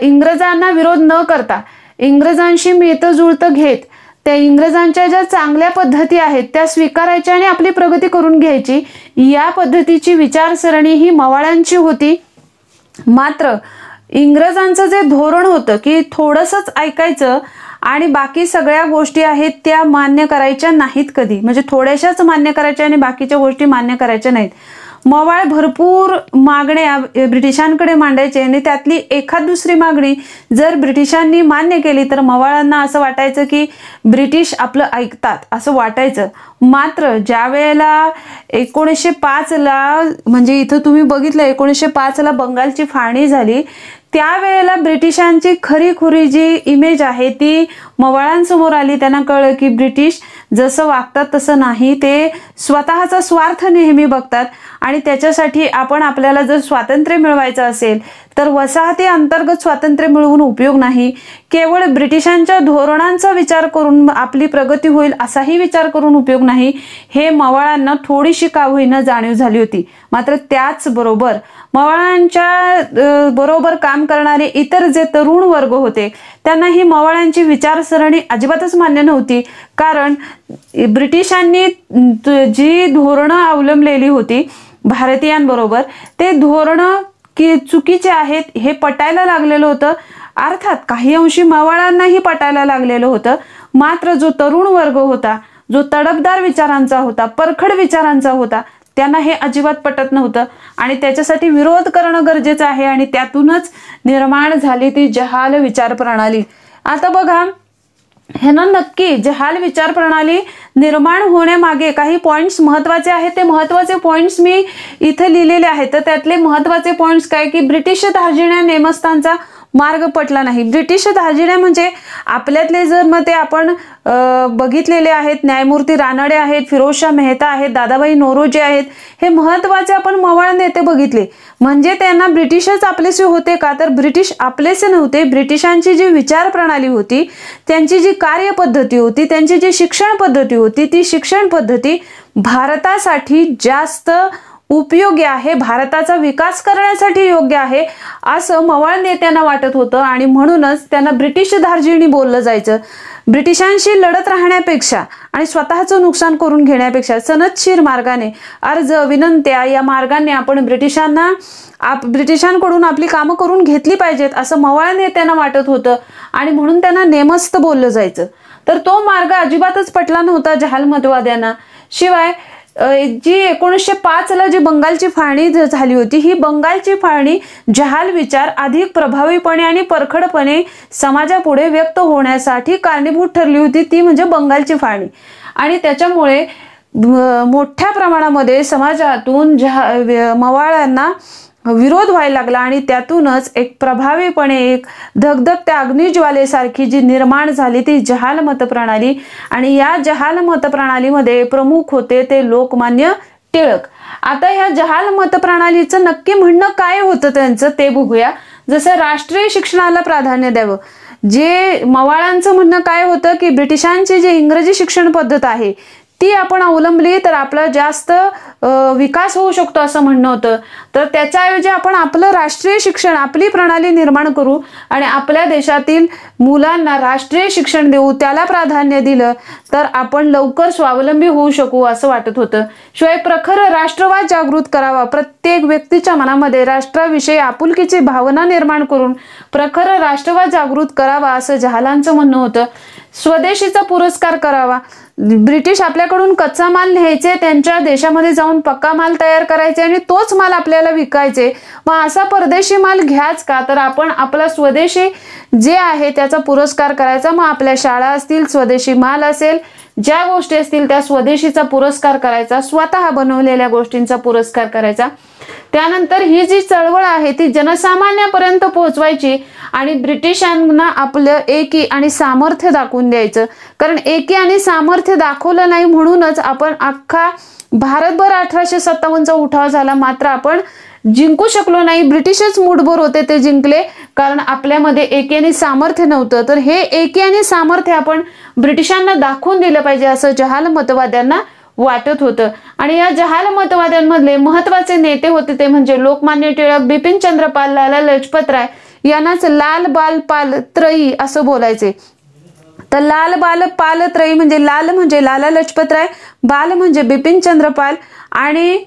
इंग्रजांना विरोध न करता इंग्रजांशी मिळतं जुळतं घेत त्या इंग्रजांच्या ज्या चांगल्या पद्धती आहेत त्या स्वीकारायच्या आणि आपली प्रगती करून घ्यायची या पद्धतीची विचारसरणी ही मवाळांची होती मात्र इंग्रजांचं जे धोरण होतं की थोडंसंच ऐकायचं आणि बाकी सगळ्या गोष्टी आहेत त्या मान्य करायच्या नाहीत कधी म्हणजे थोड्याशाच मान्य करायच्या आणि बाकीच्या गोष्टी मान्य करायच्या नाहीत मवाळ भरपूर मागण्या ब्रिटिशांकडे मांडायचे आणि त्यातली एखाद दुसरी मागणी जर ब्रिटिशांनी मान्य केली तर मवाळांना असं वाटायचं की ब्रिटिश आपलं ऐकतात असं वाटायचं मात्र ज्या वेळेला एकोणीसशे पाचला म्हणजे इथं तुम्ही बघितलं एकोणीसशे पाचला बंगालची फाळणी झाली त्यावेळेला ब्रिटिशांची खरीखुरी जी इमेज आहे ती मवाळांसमोर आली त्यांना कळलं की ब्रिटिश जसं वागतात तसं नाही ते स्वतःचा स्वार्थ नेहमी बघतात आणि त्याच्यासाठी आपण आपल्याला जर स्वातंत्र्य मिळवायचं असेल तर वसाहती अंतर्गत स्वातंत्र्य मिळवून उपयोग नाही केवळ ब्रिटिशांच्या धोरणांचा विचार करून आपली प्रगती होईल असाही विचार करून उपयोग नाही हे मवाळांना थोडीशी का होईना जाणीव झाली होती मात्र त्याचबरोबर मवाळांच्या बरोबर काम करणारे इतर जे तरुण वर्ग होते त्यांना ही मवाळांची विचारसरणी अजिबातच मान्य नव्हती कारण ब्रिटिशांनी जी धोरणं अवलंबलेली होती भारतीयांबरोबर ते धोरणं की चुकीचे आहेत हे पटायला लागलेलं होतं अर्थात काही अंशी मवाळांनाही पटायला लागलेलं होतं मात्र जो तरुण वर्ग होता जो तडफदार विचारांचा होता परखड विचारांचा होता त्यांना हे अजिबात पटत नव्हतं आणि त्याच्यासाठी विरोध करणं गरजेचं आहे आणि त्यातूनच निर्माण झाली ती जहाल विचार प्रणाली आता बघा हे ना नक्की जहाल विचार प्रणाली निर्माण होण्यामागे काही पॉइंट्स महत्वाचे आहेत ते महत्वाचे पॉइंट्स मी इथे लिहिलेले आहेत तर त्यातले महत्वाचे पॉइंट्स काय की ब्रिटिश दाजिण्या नेमस्थांचा मार्ग पटला नाही ब्रिटिश धाजिणे म्हणजे आपल्यातले जर मग ते आपण बघितलेले आहेत न्यायमूर्ती रानडे आहेत फिरोजशाह मेहता आहेत दादाबाई नोरोजे आहेत हे महत्वाचे आपण मवाळ नेते बघितले म्हणजे त्यांना ब्रिटिशच आपलेसे होते का तर ब्रिटिश आपलेसे नव्हते ब्रिटिशांची जी विचार प्रणाली होती त्यांची जी कार्यपद्धती होती त्यांची जी शिक्षण पद्धती होती ती शिक्षण पद्धती भारतासाठी जास्त उपयोगी आहे भारताचा विकास करण्यासाठी योग्य आहे असं मवाळ नेत्यांना वाटत होतं आणि म्हणूनच त्यांना ब्रिटिश धार्जिणी बोललं जायचं ब्रिटिशांशी लढत राहण्यापेक्षा आणि स्वतःचं नुकसान करून घेण्यापेक्षा सनदशीर मार्गाने अर्ज विनंत्या या मार्गाने आपण ब्रिटिशांना आप ब्रिटिशांकडून आपली कामं करून घेतली पाहिजेत असं मवाळ नेत्यांना वाटत होतं आणि म्हणून त्यांना नेमस्त बोललं जायचं तर तो मार्ग अजिबातच पटला नव्हता जहालमतवाद्यांना शिवाय जी एकोणीसशे पाच ला जी बंगालची फाळणी झाली होती ही बंगालची फाळणी जहाल विचार अधिक प्रभावीपणे आणि परखडपणे समाजापुढे व्यक्त होण्यासाठी कारणीभूत ठरली होती ती म्हणजे बंगालची फाळणी आणि त्याच्यामुळे मोठ्या प्रमाणामध्ये समाजातून जहा मवाळांना विरोध व्हायला लागला आणि त्यातूनच एक प्रभावीपणे एक धगधग त्या अग्निज्वालेसारखी जी निर्माण झाली ती जहाल मतप्रणाली आणि या जहाल मतप्रणालीमध्ये प्रमुख होते ते लोकमान्य टिळक आता ह्या जहाल मतप्रणालीचं नक्की म्हणणं काय होतं त्यांचं ते बघूया जसं राष्ट्रीय शिक्षणाला प्राधान्य द्यावं जे मवाळांचं म्हणणं काय होतं की ब्रिटिशांची जे इंग्रजी शिक्षण पद्धत आहे ती आपण अवलंबली तर आपला जास्त विकास होऊ शकतो असं म्हणणं होतं तर त्याच्याऐवजी आपण आपलं राष्ट्रीय शिक्षण आपली प्रणाली निर्माण करू आणि आपल्या देशातील मुलांना राष्ट्रीय शिक्षण देऊ त्याला प्राधान्य दिलं तर आपण लवकर स्वावलंबी होऊ शकू असं वाटत होतं शिवाय प्रखर राष्ट्रवाद जागृत करावा प्रत्येक व्यक्तीच्या मनामध्ये राष्ट्राविषयी आपुलकीची भावना निर्माण करून प्रखर राष्ट्रवाद जागृत करावा असं जहालांचं म्हणणं होतं स्वदेशीचा पुरस्कार करावा ब्रिटिश आपल्याकडून कच्चा माल न्यायचे त्यांच्या देशामध्ये जाऊन पक्का माल तयार करायचे आणि तोच माल आपल्याला विकायचे मग असा परदेशी माल घ्याच का तर आपण आपला स्वदेशी जे आहे त्याचा पुरस्कार करायचा मग आपल्या शाळा असतील स्वदेशी माल असेल ज्या गोष्टी असतील त्या स्वदेशीचा पुरस्कार करायचा स्वतः बनवलेल्या गोष्टींचा पुरस्कार करायचा त्यानंतर ही जी चळवळ आहे ती जनसामान्यापर्यंत पोहोचवायची आणि ब्रिटिशांना आपलं एकी आणि सामर्थ्य दाखवून द्यायचं कारण एकी आणि सामर्थ्य दाखवलं नाही म्हणूनच आपण अख्खा भारतभर अठराशे सत्तावन्नचा उठाव झाला मात्र आपण जिंकू शकलो नाही ब्रिटिशच मुठभोर होते ते जिंकले कारण आपल्यामध्ये एकेने सामर्थ्य नव्हतं तर हे एकेने सामर्थ्य आपण ब्रिटिशांना दाखवून दिलं पाहिजे असं जहाल मतवाद्यांना वाटत होतं आणि या जहाल मतवाद्यांमधले महत्वाचे नेते होते ते म्हणजे लोकमान्य टिळक बिपिन चंद्रपाल लाला लजपत राय यांनाच लाल बाल पाल त्रयी असं बोलायचे तर लाल बाल पाल त्रयी म्हणजे लाल म्हणजे लाला लजपत राय बाल म्हणजे बिपिन चंद्रपाल आणि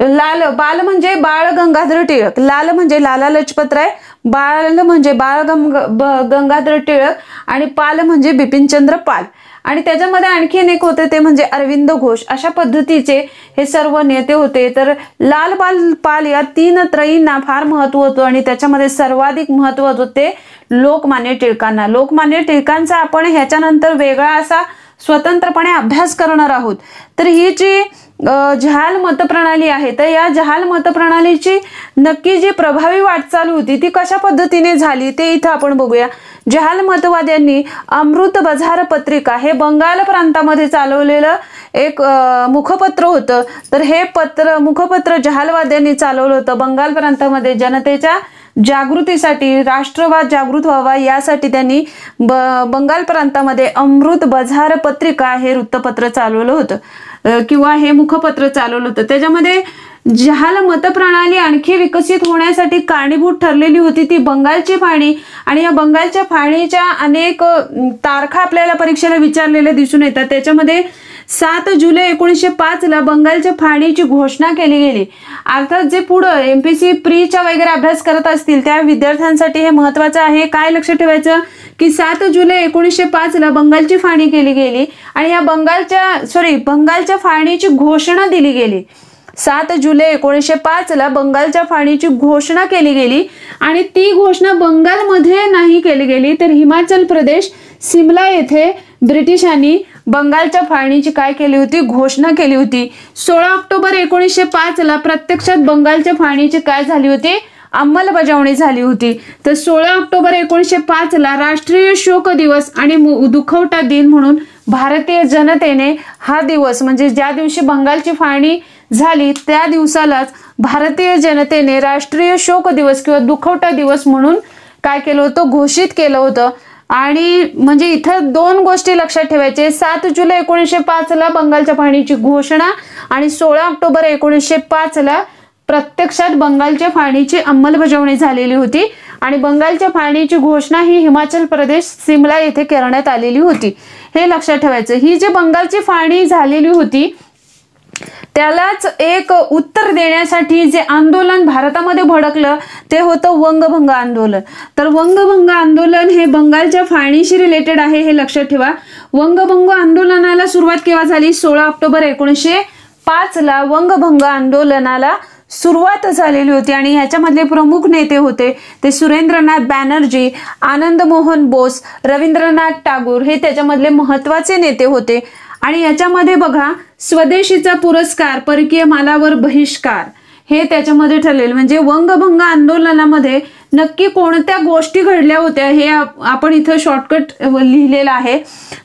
लाल बाल म्हणजे बाळ गंगाधर टिळक लाल म्हणजे लाला लजपत राय बाल म्हणजे बाळ गंगाधर टिळक आणि पाल म्हणजे बिपिनचंद्र पाल आणि त्याच्यामध्ये आणखीन एक होते ते म्हणजे अरविंद घोष अशा पद्धतीचे हे सर्व नेते होते तर लाल बाल पाल या तीन त्रयींना फार महत्व होतं आणि त्याच्यामध्ये सर्वाधिक महत्व होतं ते लोकमान्य टिळकांना लोकमान्य टिळकांचा आपण ह्याच्यानंतर वेगळा असा स्वतंत्रपणे अभ्यास करणार आहोत तर ही जी जहाल मतप्रणाली आहे तर या जहाल मतप्रणालीची नक्की जी प्रभावी वाटचाल होती ती कशा पद्धतीने झाली ते इथं आपण बघूया जहाल मतवाद्यांनी अमृत बझार पत्रिका हे बंगाल प्रांतामध्ये चालवलेलं एक मुखपत्र होतं तर हे पत्र मुखपत्र जहालवाद्यांनी चालवलं होतं बंगाल प्रांतामध्ये जनतेच्या जागृतीसाठी राष्ट्रवाद जागृत व्हावा यासाठी त्यांनी ब बंगाल प्रांतामध्ये अमृत बझार पत्रिका हे वृत्तपत्र चालवलं होतं किंवा हे मुखपत्र चालवलं होतं त्याच्यामध्ये ज्याला मतप्रणाली आणखी विकसित होण्यासाठी कारणीभूत ठरलेली होती ती बंगालची फाळणी आणि या बंगालच्या फाळणीच्या अनेक तारखा आपल्याला परीक्षेला विचारलेल्या दिसून येतात त्याच्यामध्ये सात जुलै एकोणीसशे पाच ला बंगालच्या फाळणीची घोषणा केली गेली अर्थात जे पुढं एम पी सी वगैरे अभ्यास करत असतील त्या विद्यार्थ्यांसाठी हे महत्वाचं आहे काय लक्ष ठेवायचं की सात जुलै एकोणीसशे पाच ला बंगालची फाळणी केली गेली आणि या बंगालच्या सॉरी बंगालच्या फाळणीची घोषणा दिली गेली सात जुलै एकोणीसशे पाच ला बंगालच्या फाळणीची घोषणा केली गेली आणि ती घोषणा बंगालमध्ये नाही केली गेली तर हिमाचल प्रदेश सिमला येथे ब्रिटिशांनी बंगालच्या फाळणीची काय केली होती घोषणा केली होती सोळा ऑक्टोबर एकोणीसशे पाच ला प्रत्यक्षात बंगालच्या फाळणीची काय झाली होती अंमलबजावणी झाली होती तर सोळा ऑक्टोबर एकोणीसशे पाच ला राष्ट्रीय शोक दिवस आणि दुखवटा दिन म्हणून भारतीय जनतेने हा दिवस म्हणजे ज्या दिवशी बंगालची फाळणी झाली त्या दिवसालाच भारतीय जनतेने राष्ट्रीय शोक दिवस किंवा दुखवटा दिवस म्हणून काय केलं होतं घोषित केलं होतं आणि म्हणजे इथं दोन गोष्टी लक्षात ठेवायचे सात जुलै एकोणीसशे पाच ला बंगालच्या फाळणीची घोषणा आणि सोळा ऑक्टोबर एकोणीसशे पाच ला प्रत्यक्षात बंगालच्या फाळणीची अंमलबजावणी झालेली होती आणि बंगालच्या फाळणीची घोषणा ही हिमाचल प्रदेश सिमला येथे करण्यात आलेली होती हे लक्षात ठेवायचं ही जे बंगालची फाळणी झालेली होती त्यालाच एक उत्तर देण्यासाठी जे आंदोलन भारतामध्ये भडकलं ते होतं वंगभंग आंदोलन तर वंगभंग आंदोलन हे बंगालच्या फाळणीशी रिलेटेड आहे हे लक्षात ठेवा वंगभंग आंदोलनाला सुरुवात केव्हा झाली सोळा ऑक्टोबर एकोणीसशे पाच ला वंगभंग आंदोलनाला सुरुवात झालेली होती आणि ह्याच्यामधले प्रमुख नेते होते ते सुरेंद्रनाथ बॅनर्जी आनंद मोहन बोस रवींद्रनाथ टागोर हे त्याच्यामधले महत्वाचे नेते होते आणि याच्यामध्ये बघा स्वदेशीचा पुरस्कार परकीय मालावर बहिष्कार हे त्याच्यामध्ये ठरलेल म्हणजे वंगभंग आंदोलनामध्ये नक्की कोणत्या गोष्टी घडल्या होत्या हे आपण इथं शॉर्टकट लिहिलेलं आहे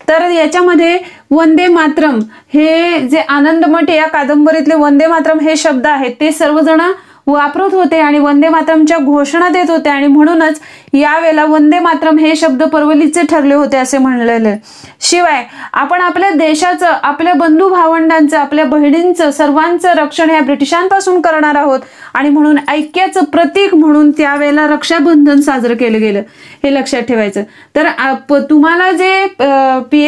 तर याच्यामध्ये वंदे मातरम हे जे आनंदमठ या कादंबरीतले वंदे मातरम हे शब्द आहेत ते सर्वजण वापरत होते आणि वंदे मातरमच्या घोषणा देत होते आणि म्हणूनच यावेळेला वंदे मातरम हे शब्द परवलीचे ठरले होते असे म्हणलेले शिवाय आपण आपल्या देशाचं आपल्या बंधू भावंडांचं आपल्या बहिणींचं सर्वांचं रक्षण या ब्रिटिशांपासून करणार आहोत आणि म्हणून ऐक्याचं प्रतीक म्हणून त्यावेळेला रक्षाबंधन साजरं केलं गेलं हे लक्षात ठेवायचं तर तुम्हाला जे पी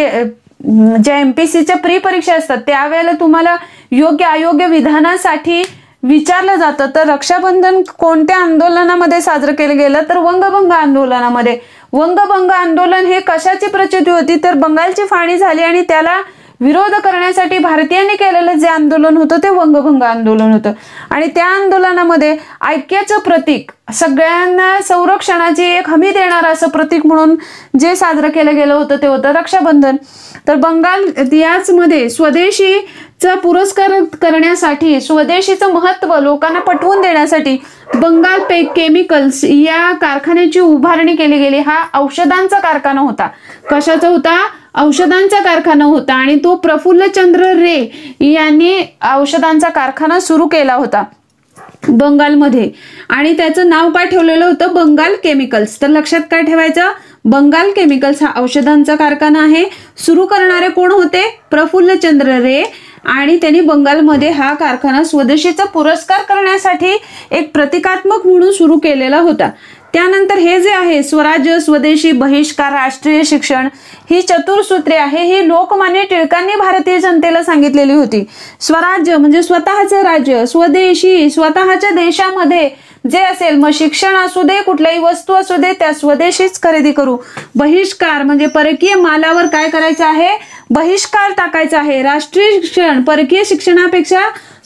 ज्या एम पी प्री परीक्षा असतात त्यावेळेला तुम्हाला योग्य अयोग्य विधानासाठी विचारलं जातं तर रक्षाबंधन कोणत्या आंदोलनामध्ये साजरं केलं गेलं तर वंगभंग आंदोलनामध्ये वंगभंग आंदोलन हे कशाची प्रचिती होती तर बंगालची फाणी झाली आणि त्याला विरोध करण्यासाठी भारतीयांनी केलेलं जे आंदोलन होतं ते वंगभंग आंदोलन होतं आणि त्या आंदोलनामध्ये ऐक्याचं प्रतीक सगळ्यांना संरक्षणाची एक हमी देणारं असं प्रतीक म्हणून जे साजरं केलं गेलं होतं ते होतं रक्षाबंधन तर बंगाल याचमध्ये स्वदेशीचा पुरस्कार करण्यासाठी स्वदेशीचं महत्त्व लोकांना पटवून देण्यासाठी बंगाल पे केमिकल्स या कारखान्याची उभारणी केली गेली हा औषधांचा कारखाना होता कशाचा होता औषधांचा कारखाना होता आणि तो प्रफुल्लचंद्र रे यांनी औषधांचा कारखाना सुरू केला होता बंगालमध्ये आणि त्याचं नाव काय ठेवलेलं होतं बंगाल केमिकल्स तर लक्षात काय ठेवायचं बंगाल केमिकल्स हा औषधांचा कारखाना आहे सुरू करणारे कोण होते प्रफुल्लचंद्र रे आणि त्यांनी बंगालमध्ये हा कारखाना स्वदेशीचा पुरस्कार करण्यासाठी एक प्रतिकात्मक म्हणून सुरू केलेला होता त्यानंतर हे जे आहे स्वराज्य स्वदेशी बहिष्कार राष्ट्रीय शिक्षण ही चतुर्सूत्रे आहे ही लोकमान्य टिळकांनी भारतीय जनतेला सांगितलेली होती स्वराज्य म्हणजे स्वतःचे राज्य स्वदेशी स्वतःच्या देशामध्ये जे असेल मग शिक्षण असू दे कुठल्याही वस्तू असू दे त्या स्वदेशीच खरेदी करू बहिष्कार म्हणजे परकीय मालावर काय करायचं आहे बहिष्कार टाकायचा आहे राष्ट्रीय शिक्षण परकीय शिक्षणापेक्षा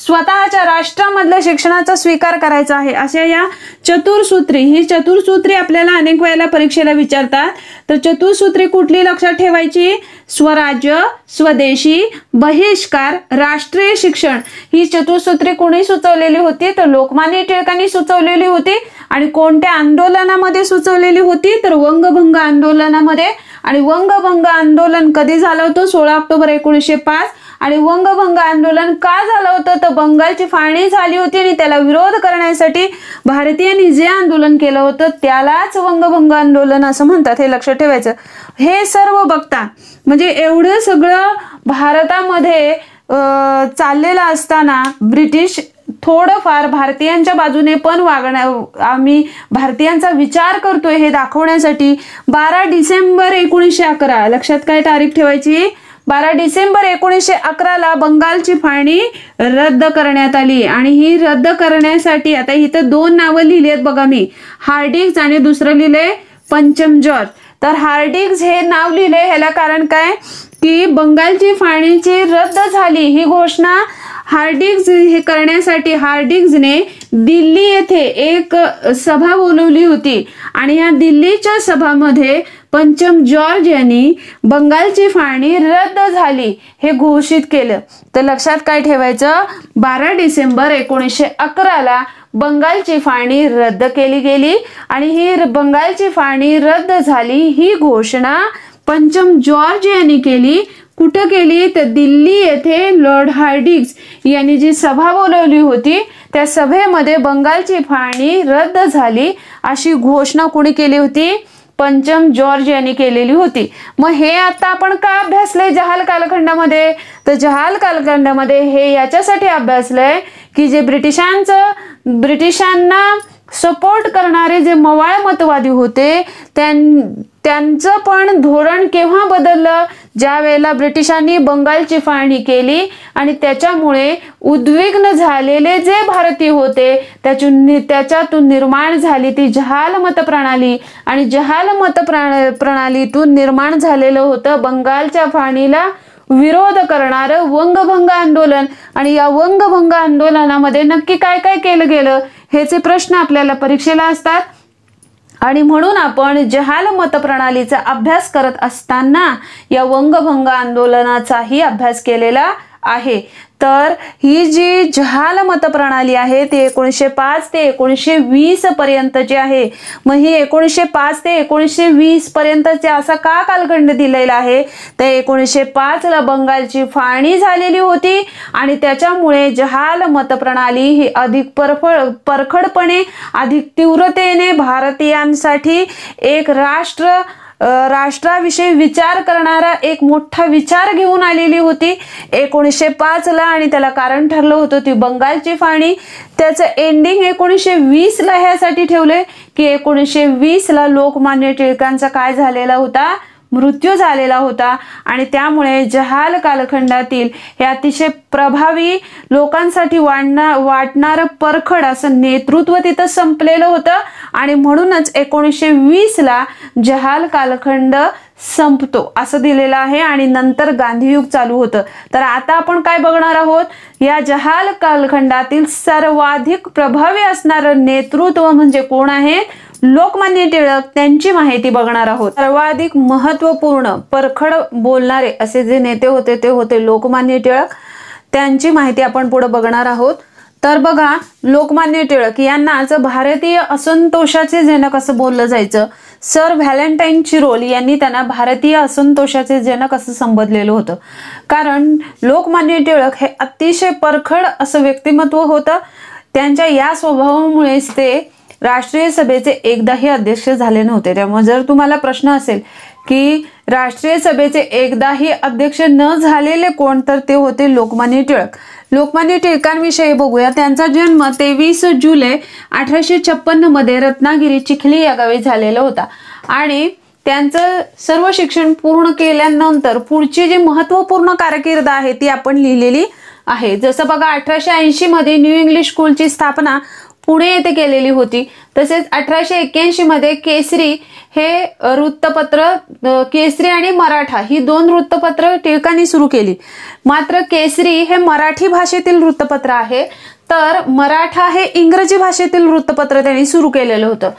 स्वतःच्या राष्ट्रामधल्या शिक्षणाचा स्वीकार करायचा आहे अशा या चतुर्सूत्री ही चतुर्सूत्री आपल्याला अनेक वेळेला परीक्षेला विचारतात तर चतुर्सूत्री कुठली लक्षात ठेवायची स्वराज्य स्वदेशी बहिष्कार राष्ट्रीय शिक्षण ही चतुर्सूत्री कोणी सुचवलेली होती तर लोकमान्य टिळकांनी सुचवलेली होती आणि कोणत्या आंदोलनामध्ये सुचवलेली होती तर वंगभंग आंदोलनामध्ये आणि वंगभंग आंदोलन कधी झालं होतं सोळा ऑक्टोबर एकोणीसशे पाच आणि वंगभंग आंदोलन का झालं होतं तर बंगालची फाळणी झाली होती आणि त्याला विरोध करण्यासाठी भारतीयांनी जे आंदोलन केलं होतं त्यालाच वंगभंग आंदोलन असं म्हणतात हे लक्षात ठेवायचं हे सर्व बघता म्हणजे एवढं सगळं भारतामध्ये चाललेलं असताना ब्रिटिश थोडंफार भारतीयांच्या बाजूने पण वागण्या आम्ही भारतीयांचा विचार करतोय हे दाखवण्यासाठी बारा डिसेंबर एकोणीसशे अकरा लक्षात काय तारीख ठेवायची बारा डिसेंबर एकोणीसशे अकराला बंगालची फाळणी रद्द करण्यात आली आणि ही रद्द करण्यासाठी आता इथं दोन नावं लिहिली आहेत बघा मी हार्डिक्स आणि दुसरं लिहिले पंचम जॉर्ज तर हार्डिक्स हे नाव लिहिले ह्याला कारण काय की बंगालची फाळणीची रद्द झाली ही घोषणा हार्डिक्स हे करण्यासाठी हार्डिक्सने दिल्ली येथे एक सभा बोलवली होती आणि या दिल्लीच्या सभामध्ये पंचम जॉर्ज यांनी बंगालची फाळणी रद्द झाली हे घोषित केलं तर लक्षात काय ठेवायचं बारा डिसेंबर एकोणीसशे अकराला बंगालची फाळणी रद्द केली गेली आणि ही बंगालची फाळणी रद्द झाली ही घोषणा पंचम जॉर्ज यांनी केली कुठं केली तर दिल्ली येथे लॉर्ड हार्डिक्स यांनी जी सभा बोलवली होती त्या सभेमध्ये बंगालची फाळणी रद्द झाली अशी घोषणा कोणी केली होती पंचम जॉर्ज यांनी केलेली होती मग हे आता आपण का अभ्यासले जहाल कालखंडामध्ये तर जहाल कालखंडामध्ये हे याच्यासाठी अभ्यासलंय की जे ब्रिटिशांचं ब्रिटिशांना सपोर्ट करणारे जे मवाळ मतवादी होते त्यां त्यांचं पण धोरण केव्हा बदललं ज्या वेळेला ब्रिटिशांनी बंगालची फाळणी केली आणि त्याच्यामुळे उद्विग्न झालेले जे भारतीय होते त्याची त्याच्यातून निर्माण झाली ती मत प्रणाली आणि जहालमत प्रण प्रणालीतून निर्माण झालेलं होतं बंगालच्या फाळणीला विरोध करणारं वंगभंग आंदोलन आणि या वंगभंग आंदोलनामध्ये नक्की काय काय केलं गेलं ह्याचे प्रश्न आपल्याला परीक्षेला असतात आणि म्हणून आपण जहाल मतप्रणालीचा अभ्यास करत असताना या वंगभंग आंदोलनाचाही अभ्यास केलेला आहे तर ही जी जहाल मतप्रणाली आहे ती एकोणीसशे पाच ते एकोणीसशे वीस पर्यंत जी आहे मग ही एकोणीसशे पाच ते एकोणीसशे वीस पर्यंतचे असा का कालखंड दिलेला आहे तर एकोणीसशे पाच ला बंगालची फाळणी झालेली होती आणि त्याच्यामुळे जहाल मतप्रणाली ही अधिक परफळ परखडपणे अधिक तीव्रतेने भारतीयांसाठी एक राष्ट्र राष्ट्राविषयी विचार करणारा एक मोठा विचार घेऊन आलेली होती एकोणीसशे पाच ला आणि त्याला कारण ठरलं होतं ती बंगालची फाणी त्याचं एंडिंग एकोणीसशे वीस ला ह्यासाठी ठेवले की एकोणीसशे वीस ला लोकमान्य टिळकांचा काय झालेला होता मृत्यू झालेला होता आणि त्यामुळे जहाल कालखंडातील हे अतिशय प्रभावी लोकांसाठी वाढणार वाटणारं परखड असं नेतृत्व तिथं संपलेलं होतं आणि म्हणूनच एकोणीसशे वीसला जहाल कालखंड संपतो असं दिलेलं आहे आणि नंतर गांधीयुग चालू होतं तर आता आपण काय बघणार आहोत या जहाल कालखंडातील सर्वाधिक प्रभावी असणारं नेतृत्व म्हणजे कोण आहे लोकमान्य टिळक त्यांची माहिती बघणार आहोत सर्वाधिक महत्वपूर्ण परखड बोलणारे असे जे नेते होते ते होते लोकमान्य टिळक त्यांची माहिती आपण पुढे बघणार आहोत तर बघा लोकमान्य टिळक यांनाच भारतीय असंतोषाचे जनक असं बोललं जायचं सर व्हॅलेंटाईन चिरोल यांनी त्यांना भारतीय असंतोषाचे जनक असं संबोधलेलं होतं कारण लोकमान्य टिळक हे अतिशय परखड असं व्यक्तिमत्व होतं त्यांच्या या स्वभावामुळेच ते राष्ट्रीय सभेचे एकदाही अध्यक्ष झाले नव्हते त्यामुळे जर तुम्हाला प्रश्न असेल की राष्ट्रीय सभेचे एकदाही अध्यक्ष न झालेले कोण तर ते होते लोकमान्य टिळक लोकमान्य टिळकांविषयी बघूया त्यांचा जन्म तेवीस जुलै अठराशे मध्ये रत्नागिरी चिखली या गावी झालेला होता आणि त्यांचं सर्व शिक्षण पूर्ण केल्यानंतर पुढची जी महत्वपूर्ण कारकीर्द आहे ती आपण लिहिलेली आहे जसं बघा अठराशे ऐंशी मध्ये न्यू इंग्लिश स्कूलची स्थापना पुणे येथे केलेली होती तसेच अठराशे एक्क्याऐंशी मध्ये केसरी हे वृत्तपत्र केसरी आणि मराठा ही दोन वृत्तपत्र टिळकांनी सुरू केली मात्र केसरी हे मराठी भाषेतील वृत्तपत्र आहे तर मराठा हे इंग्रजी भाषेतील वृत्तपत्र त्यांनी सुरू केलेलं होतं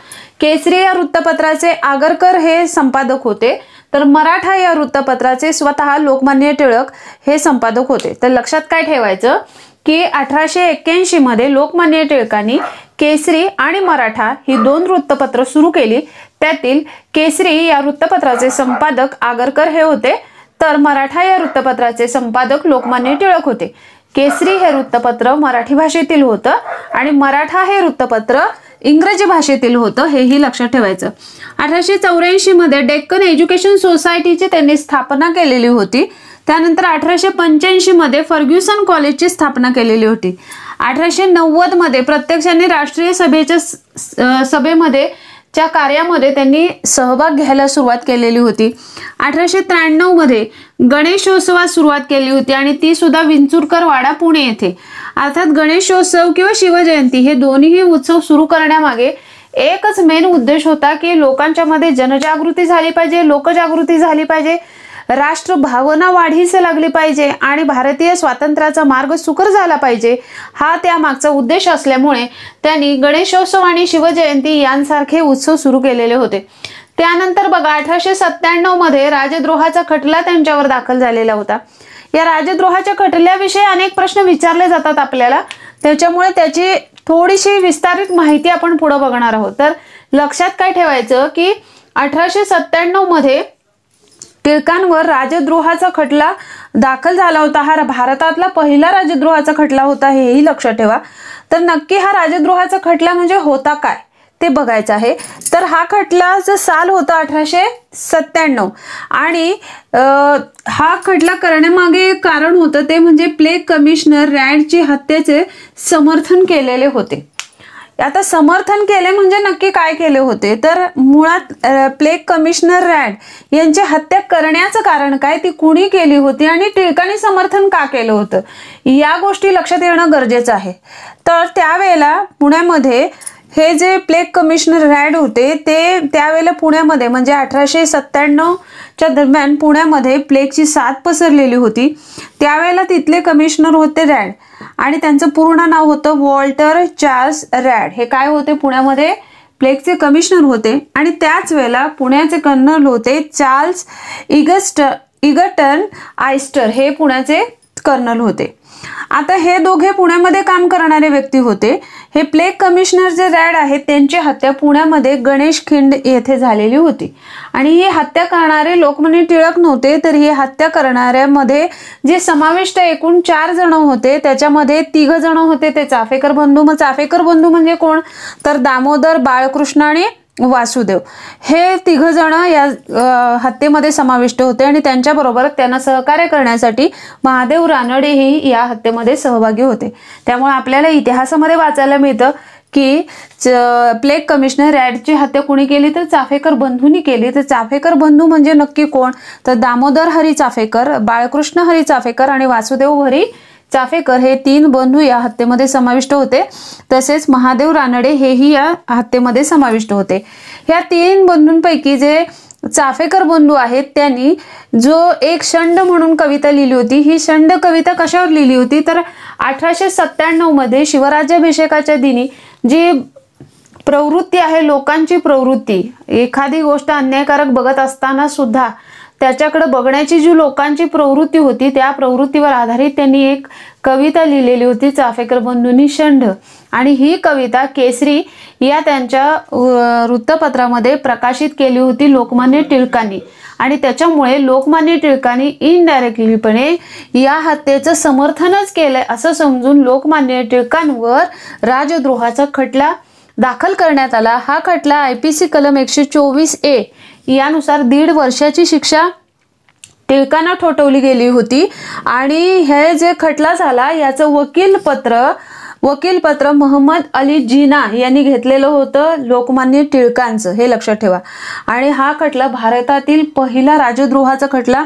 केसरी या वृत्तपत्राचे आगरकर हे संपादक होते तर मराठा या वृत्तपत्राचे स्वतः लोकमान्य टिळक हे संपादक होते तर लक्षात काय ठेवायचं की अठराशे एक्क्याऐंशी मध्ये लोकमान्य टिळकांनी केसरी आणि मराठा ही दोन वृत्तपत्र सुरू केली त्यातील केसरी या वृत्तपत्राचे संपादक आगरकर हे होते तर मराठा या वृत्तपत्राचे संपादक लोकमान्य टिळक होते केसरी हे वृत्तपत्र मराठी भाषेतील होतं आणि मराठा हे वृत्तपत्र इंग्रजी भाषेतील होतं हेही लक्षात ठेवायचं अठराशे चौऱ्याऐंशी मध्ये डेक्कन एज्युकेशन सोसायटीची त्यांनी स्थापना केलेली होती त्यानंतर अठराशे मध्ये फर्ग्युसन कॉलेजची स्थापना केलेली होती अठराशे मध्ये प्रत्यक्षाने राष्ट्रीय सभेच्या सभेमध्ये च्या कार्यामध्ये त्यांनी सहभाग घ्यायला सुरुवात केलेली होती अठराशे त्र्याण्णवमध्ये गणेशोत्सवास सुरुवात केली होती आणि ती सुद्धा विंचुरकर वाडा पुणे येथे अर्थात गणेशोत्सव किंवा शिवजयंती हे दोन्हीही उत्सव सुरू करण्यामागे एकच मेन उद्देश होता की लोकांच्या मध्ये जनजागृती झाली पाहिजे लोकजागृती झाली पाहिजे राष्ट्र भावना वाढीस लागली पाहिजे आणि भारतीय स्वातंत्र्याचा मार्ग सुकर झाला पाहिजे हा त्यामागचा उद्देश असल्यामुळे त्यांनी गणेशोत्सव आणि शिवजयंती यांसारखे उत्सव सुरू केलेले होते त्यानंतर बघा अठराशे सत्त्याण्णव मध्ये राजद्रोहाचा खटला त्यांच्यावर दाखल झालेला होता या राजद्रोहाच्या खटल्याविषयी अनेक प्रश्न विचारले जातात आपल्याला त्याच्यामुळे त्याची थोडीशी विस्तारित माहिती आपण पुढे बघणार आहोत तर लक्षात काय ठेवायचं की अठराशे सत्त्याण्णव मध्ये टिळकांवर राजद्रोहाचा खटला दाखल झाला होता हा भारतातला पहिला राजद्रोहाचा खटला होता हेही लक्षात ठेवा तर नक्की हा राजद्रोहाचा खटला म्हणजे होता काय ते बघायचं आहे तर हा जो साल होता अठराशे सत्त्याण्णव आणि हा खटला करण्यामागे कारण होतं ते म्हणजे प्लेग कमिशनर रॅडची हत्येचे समर्थन केलेले होते आता समर्थन केले म्हणजे नक्की काय केले होते तर मुळात प्लेग कमिशनर रॅड यांची हत्या करण्याचं कारण काय ती कुणी केली होती आणि टिळकांनी समर्थन का केलं होतं या गोष्टी लक्षात येणं गरजेचं आहे तर त्यावेळेला पुण्यामध्ये हे जे प्लेग कमिशनर रॅड होते ते त्यावेळेला पुण्यामध्ये म्हणजे अठराशे सत्त्याण्णव च्या दरम्यान पुण्यामध्ये प्लेगची साथ पसरलेली होती त्यावेळेला तिथले कमिशनर होते रॅड आणि त्यांचं पूर्ण नाव होतं वॉल्टर चार्ल्स रॅड हे काय होते पुण्यामध्ये प्लेगचे कमिशनर होते आणि त्याच वेळेला पुण्याचे कर्नल होते चार्ल्स इगस्ट इगटन आयस्टर हे पुण्याचे कर्नल होते आता हे दोघे पुण्यामध्ये काम करणारे व्यक्ती होते हे प्ले कमिशनर जे रॅड आहेत त्यांची हत्या पुण्यामध्ये गणेश खिंड येथे झालेली होती आणि ही हत्या करणारे लोकमान्य म्हणजे टिळक नव्हते तर ही हत्या करणाऱ्यामध्ये जे समाविष्ट एकूण चार जण होते त्याच्यामध्ये तिघ जण होते ते चाफेकर बंधू मग चाफेकर बंधू म्हणजे कोण तर दामोदर बाळकृष्ण आणि वासुदेव हे तिघ जण या हत्येमध्ये समाविष्ट होते आणि त्यांच्याबरोबर त्यांना सहकार्य करण्यासाठी महादेव रानडेही या हत्येमध्ये सहभागी होते त्यामुळे आपल्याला इतिहासामध्ये वाचायला मिळतं की प्लेग कमिशनर रॅडची हत्या कुणी केली तर चाफेकर बंधूंनी केली तर चाफेकर बंधू म्हणजे नक्की कोण तर दामोदर हरी चाफेकर बाळकृष्ण हरी चाफेकर आणि वासुदेव हरी चाफेकर हे तीन बंधू या हत्येमध्ये समाविष्ट होते तसेच महादेव रानडे हेही या हत्येमध्ये समाविष्ट होते या तीन बंधूंपैकी जे चाफेकर बंधू आहेत त्यांनी जो एक षंड म्हणून कविता लिहिली होती ही षंड कविता कशावर लिहिली होती तर अठराशे सत्त्याण्णव मध्ये शिवराज्याभिषेकाच्या दिनी जी प्रवृत्ती आहे लोकांची प्रवृत्ती एखादी गोष्ट अन्यायकारक बघत असताना सुद्धा त्याच्याकडे बघण्याची जी लोकांची प्रवृत्ती होती त्या प्रवृत्तीवर आधारित त्यांनी एक कविता लिहिलेली होती चाफेकर बंधूंनी षंड आणि ही कविता केसरी या त्यांच्या वृत्तपत्रामध्ये प्रकाशित केली होती लोकमान्य टिळकांनी आणि त्याच्यामुळे लोकमान्य टिळकांनी इनडायरेक्टलीपणे या हत्येचं समर्थनच केलंय असं समजून लोकमान्य टिळकांवर राजद्रोहाचा खटला दाखल करण्यात आला हा खटला आय पी सी कलम एकशे चोवीस ए यानुसार दीड वर्षाची शिक्षा टिळकांना ठोठवली गेली होती आणि हे जे खटला झाला याचं वकीलपत्र पत्र मोहम्मद अली जीना यांनी घेतलेलं होतं लोकमान्य टिळकांचं हे लक्षात ठेवा आणि हा खटला भारतातील पहिला राजद्रोहाचा खटला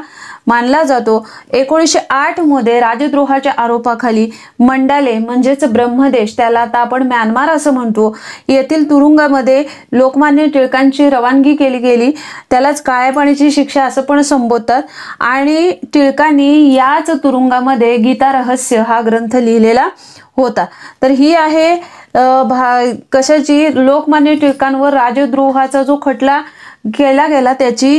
मानला जातो एकोणीसशे आठमध्ये राजद्रोहाच्या आरोपाखाली मंडाले म्हणजेच ब्रह्मदेश त्याला आता आपण म्यानमार असं म्हणतो येथील तुरुंगामध्ये लोकमान्य टिळकांची रवानगी केली गेली त्यालाच काळ्या शिक्षा असं पण संबोधतात आणि टिळकांनी याच तुरुंगामध्ये गीता रहस्य हा ग्रंथ लिहिलेला होता तर ही आहे भा कशाची लोकमान्य टिळकांवर राजद्रोहाचा जो खटला केला गेला त्याची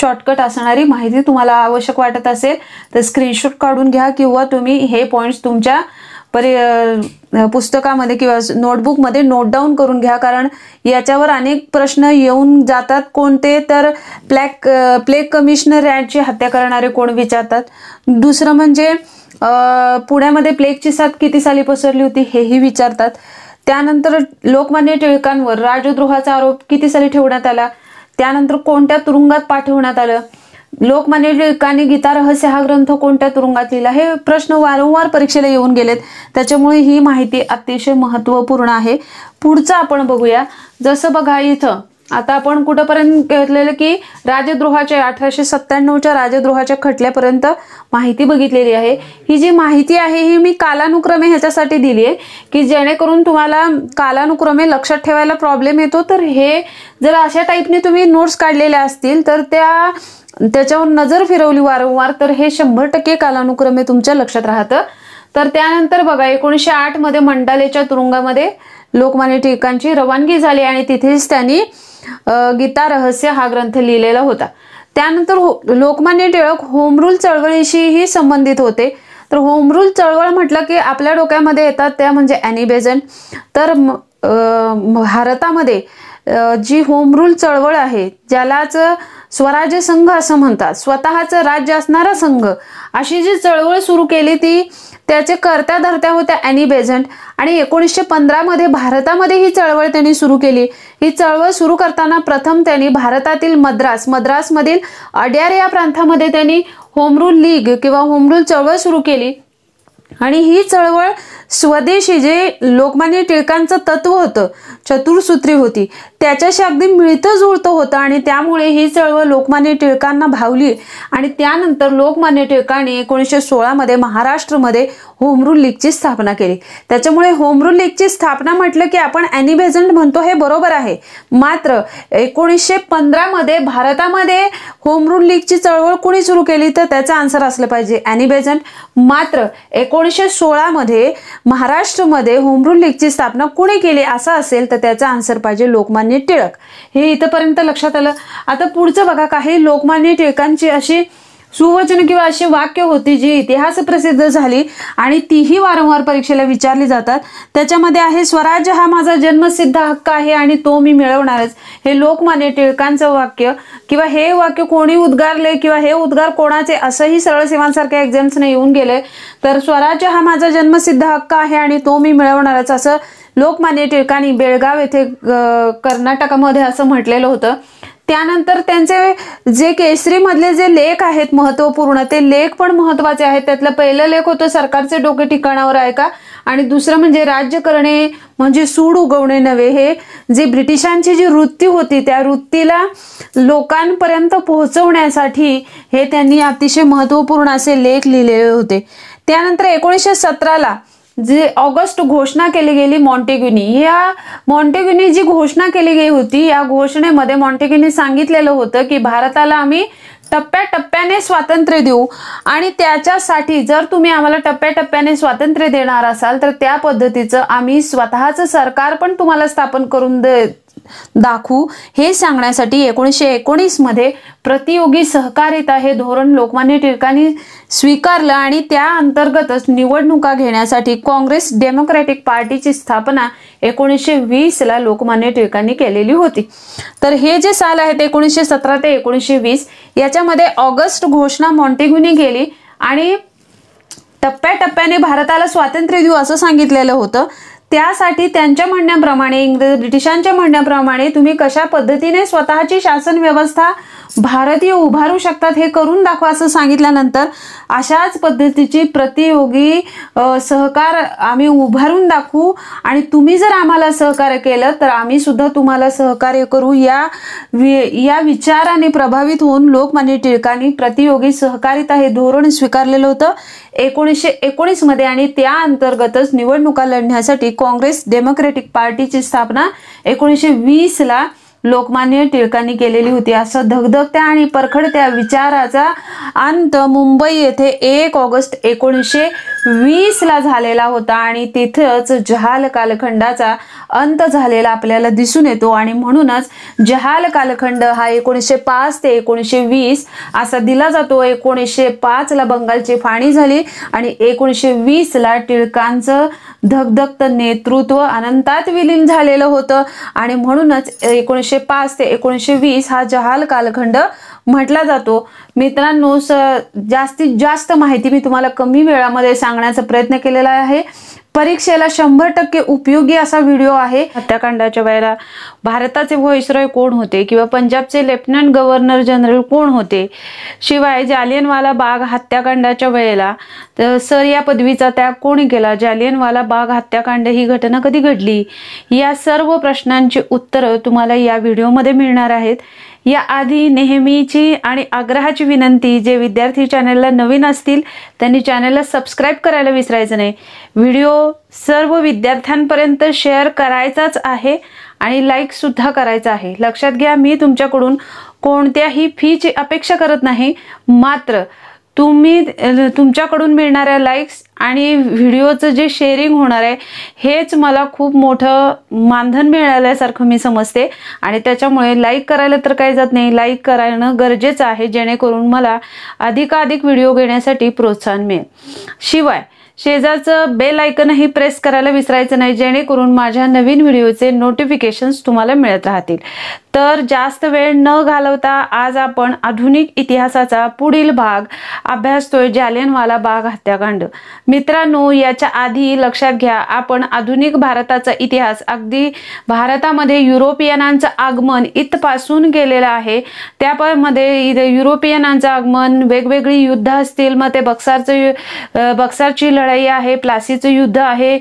शॉर्टकट असणारी माहिती तुम्हाला आवश्यक वाटत असेल तर स्क्रीनशॉट काढून घ्या किंवा तुम्ही हे पॉईंट्स तुमच्या परि पुस्तकामध्ये किंवा नोटबुकमध्ये नोट डाऊन करून घ्या कारण याच्यावर अनेक प्रश्न येऊन जातात कोणते तर प्लॅक प्लेग कमिशनर यांची हत्या करणारे कोण विचारतात दुसरं म्हणजे पुण्यामध्ये प्लेगची साथ किती साली पसरली होती हेही विचारतात त्यानंतर लोकमान्य टिळकांवर राजद्रोहाचा आरोप किती साली ठेवण्यात आला त्यानंतर कोणत्या तुरुंगात पाठवण्यात आलं लोकमान्य टिळकांनी गीता रहस्य हा ग्रंथ कोणत्या तुरुंगात लिहिला हे प्रश्न वारंवार परीक्षेला येऊन गेलेत त्याच्यामुळे ही माहिती अतिशय महत्त्वपूर्ण आहे पुढचं आपण बघूया जसं बघा इथं आता आपण कुठंपर्यंत घेतलेलं की राजद्रोहाच्या अठराशे सत्त्याण्णवच्या राजद्रोहाच्या खटल्यापर्यंत माहिती बघितलेली आहे ही जी माहिती आहे ही मी कालानुक्रमे ह्याच्यासाठी दिली आहे की जेणेकरून तुम्हाला कालानुक्रमे लक्षात ठेवायला प्रॉब्लेम येतो तर हे जर अशा टाईपने तुम्ही नोट्स काढलेल्या असतील तर त्या त्याच्यावर नजर फिरवली वारंवार तर हे शंभर टक्के कालानुक्रमे तुमच्या लक्षात राहतं तर त्यानंतर बघा एकोणीसशे आठमध्ये मंडालेच्या तुरुंगामध्ये लोकमान्य टिळकांची रवानगी झाली आणि तिथेच त्यांनी गीता रहस्य हा ग्रंथ लिहिलेला होता त्यानंतर हो लोकमान्य टिळक होमरूल ही संबंधित होते तर होमरूल चळवळ म्हटलं की आपल्या डोक्यामध्ये येतात त्या म्हणजे अॅनिबेजन तर भारतामध्ये जी होमरूल चळवळ आहे ज्यालाच स्वराज्य संघ असं म्हणतात स्वतःचं राज्य असणारा संघ अशी जी चळवळ सुरू केली ती त्याचे कर्त्या धरत्या होत्या अॅनी बेझंट आणि एकोणीसशे पंधरामध्ये भारतामध्ये ही चळवळ त्यांनी सुरू केली ही चळवळ सुरू करताना प्रथम त्यांनी भारतातील मद्रास मद्रासमधील अड्यार या प्रांतामध्ये त्यांनी होमरूल लीग किंवा होमरूल चळवळ सुरू केली आणि ही चळवळ स्वदेशी जे लोकमान्य टिळकांचं तत्व होतं चतुरसूत्री होती त्याच्याशी अगदी मिळतं जुळतं होतं आणि त्यामुळे ही चळवळ लोकमान्य टिळकांना भावली आणि त्यानंतर लोकमान्य टिळकांनी एकोणीसशे सोळामध्ये महाराष्ट्रमध्ये होमरूल लीगची स्थापना केली त्याच्यामुळे होमरूल लीगची स्थापना म्हटलं की आपण ॲनिबेझंट म्हणतो हे बरोबर आहे मात्र एकोणीसशे पंधरामध्ये भारतामध्ये होमरूल लीगची चळवळ कोणी सुरू केली तर त्याचा आन्सर असलं पाहिजे ॲनिबेझंट मात्र एकोणीसशे सोळामध्ये महाराष्ट्रमध्ये होमरूल लीगची स्थापना कोणी केली असा असेल तर त्याचा आन्सर पाहिजे लोकमान्य टिळक हे इथंपर्यंत लक्षात आलं आता पुढचं बघा काही लोकमान्य टिळकांची अशी सुवचन किंवा असे वाक्य होते जी इतिहास प्रसिद्ध झाली आणि तीही वारंवार परीक्षेला विचारली जातात त्याच्यामध्ये आहे स्वराज्य हा माझा जन्मसिद्ध हक्क आहे आणि तो मी मिळवणारच हे लोकमान्य टिळकांचं वाक्य किंवा हे वाक्य कोणी उद्गारले किंवा हे उद्गार कोणाचे असंही सरळ सेवांसारख्या एक्झाम्सने येऊन गेले तर स्वराज्य हा माझा जन्मसिद्ध हक्क आहे आणि तो मी मिळवणारच असं लोकमान्य टिळकांनी बेळगाव येथे कर्नाटकामध्ये असं म्हटलेलं होतं त्यानंतर त्यांचे जे केसरीमधले जे लेख आहेत महत्त्वपूर्ण ते लेख पण महत्त्वाचे आहेत त्यातलं पहिलं लेख होतं सरकारचे डोके ठिकाणावर आहे का आणि दुसरं म्हणजे राज्य करणे म्हणजे सूड उगवणे नव्हे हे जे ब्रिटिशांची जी वृत्ती होती त्या वृत्तीला लोकांपर्यंत पोहोचवण्यासाठी हे त्यांनी अतिशय महत्त्वपूर्ण असे लेख लिहिलेले होते त्यानंतर एकोणीसशे सतराला जे ऑगस्ट घोषणा केली गेली मॉन्टेग्युनी या मॉन्टेग्युनी जी घोषणा केली गेली होती या घोषणेमध्ये मॉन्टेग्युनी सांगितलेलं होतं की भारताला आम्ही टप्प्याटप्प्याने स्वातंत्र्य देऊ आणि त्याच्यासाठी जर तुम्ही आम्हाला टप्प्याटप्प्याने स्वातंत्र्य देणार असाल तर त्या पद्धतीचं आम्ही स्वतःचं सरकार पण तुम्हाला स्थापन करून दे दाखवू हे सांगण्यासाठी एकोणीसशे मध्ये प्रतियोगी सहकारिता हे धोरण लोकमान्य टिळकांनी स्वीकारलं आणि त्या अंतर्गतच निवडणुका घेण्यासाठी काँग्रेस डेमोक्रॅटिक पार्टीची स्थापना एकोणीसशे ला लोकमान्य टिळकांनी केलेली होती तर हे जे साल आहेत एकोणीसशे सतरा ते एकोणीसशे वीस याच्यामध्ये ऑगस्ट घोषणा मॉन्टेग्युनी केली आणि टप्प्याटप्प्याने भारताला स्वातंत्र्य देऊ असं सांगितलेलं होतं त्यासाठी त्यांच्या म्हणण्याप्रमाणे इंग्रज ब्रिटिशांच्या म्हणण्याप्रमाणे तुम्ही कशा पद्धतीने स्वतःची शासन व्यवस्था भारतीय उभारू शकतात हे करून दाखवा असं सांगितल्यानंतर अशाच पद्धतीची प्रतियोगी सहकार आम्ही उभारून दाखवू आणि तुम्ही जर आम्हाला सहकार्य केलं तर आम्ही सुद्धा तुम्हाला सहकार्य करू या या विचाराने प्रभावित होऊन लोकमान्य टिळकांनी प्रतियोगी सहकारिता हे धोरण स्वीकारलेलं होतं एकोणीसशे एकोणीसमध्ये आणि त्या अंतर्गतच निवडणुका लढण्यासाठी काँग्रेस डेमोक्रेटिक पार्टीची स्थापना एकोणीसशे वीसला ला लोकमान्य टिळकांनी केलेली होती असं धगधगत्या आणि परखडत्या विचाराचा अंत मुंबई येथे एक ऑगस्ट एकोणीसशे वीसला झालेला होता आणि तिथंच जहाल कालखंडाचा अंत झालेला आपल्याला दिसून येतो आणि म्हणूनच जहाल कालखंड हा एकोणीसशे पाच ते एकोणीसशे वीस असा दिला जातो एकोणीसशे पाचला बंगालची फाणी झाली आणि एकोणीसशे वीसला टिळकांचं धगधगत नेतृत्व अनंतात विलीन झालेलं होतं आणि म्हणूनच एकोणीसशे एकोणीसशे पाच ते एकोणीसशे वीस हा जहाल कालखंड म्हटला जातो मित्रांनो जास्तीत जास्त माहिती मी तुम्हाला कमी वेळामध्ये सांगण्याचा प्रयत्न केलेला आहे परीक्षेला शंभर टक्के उपयोगी असा व्हिडिओ आहे हत्याकांडाच्या वेळेला भारताचे व्हॉइसरॉय कोण होते किंवा पंजाबचे लेफ्टनंट गव्हर्नर जनरल कोण होते शिवाय जालियनवाला बाग हत्याकांडाच्या वेळेला सर या पदवीचा त्याग कोणी केला जालियनवाला बाग हत्याकांड ही घटना कधी घडली या सर्व प्रश्नांची उत्तरं तुम्हाला या व्हिडिओमध्ये मिळणार आहेत या आधी नेहमीची आणि आग्रहाची विनंती जे विद्यार्थी चॅनलला नवीन असतील त्यांनी चॅनलला सबस्क्राईब करायला विसरायचं नाही व्हिडिओ सर्व विद्यार्थ्यांपर्यंत शेअर करायचाच आहे आणि लाईकसुद्धा करायचा आहे लक्षात घ्या मी तुमच्याकडून कोणत्याही फीची अपेक्षा करत नाही मात्र तुम्ही तुमच्याकडून मिळणाऱ्या लाईक्स आणि व्हिडिओचं जे शेअरिंग होणार आहे हेच मला खूप मोठं मानधन मिळाल्यासारखं मी समजते आणि त्याच्यामुळे लाईक करायला तर काही जात नाही लाईक करायणं गरजेचं आहे जेणेकरून मला अधिकाधिक व्हिडिओ घेण्यासाठी प्रोत्साहन मिळेल शिवाय शेजारचं बेल आयकनही प्रेस करायला विसरायचं नाही जेणेकरून माझ्या नवीन व्हिडिओचे नोटिफिकेशन्स तुम्हाला मिळत राहतील तर जास्त वेळ न घालवता आज आपण आधुनिक इतिहासाचा पुढील भाग अभ्यासतोय जालियनवाला बाग हत्याकांड मित्रांनो याच्या आधी लक्षात घ्या आपण आधुनिक भारताचा इतिहास अगदी भारतामध्ये युरोपियनांचं आगमन इथपासून केलेलं आहे त्यामध्ये युरोपियनांचं आगमन वेगवेगळी युद्ध असतील मग ते बक्सारचं बक्सारची लढाई आहे प्लासीचं युद्ध आहे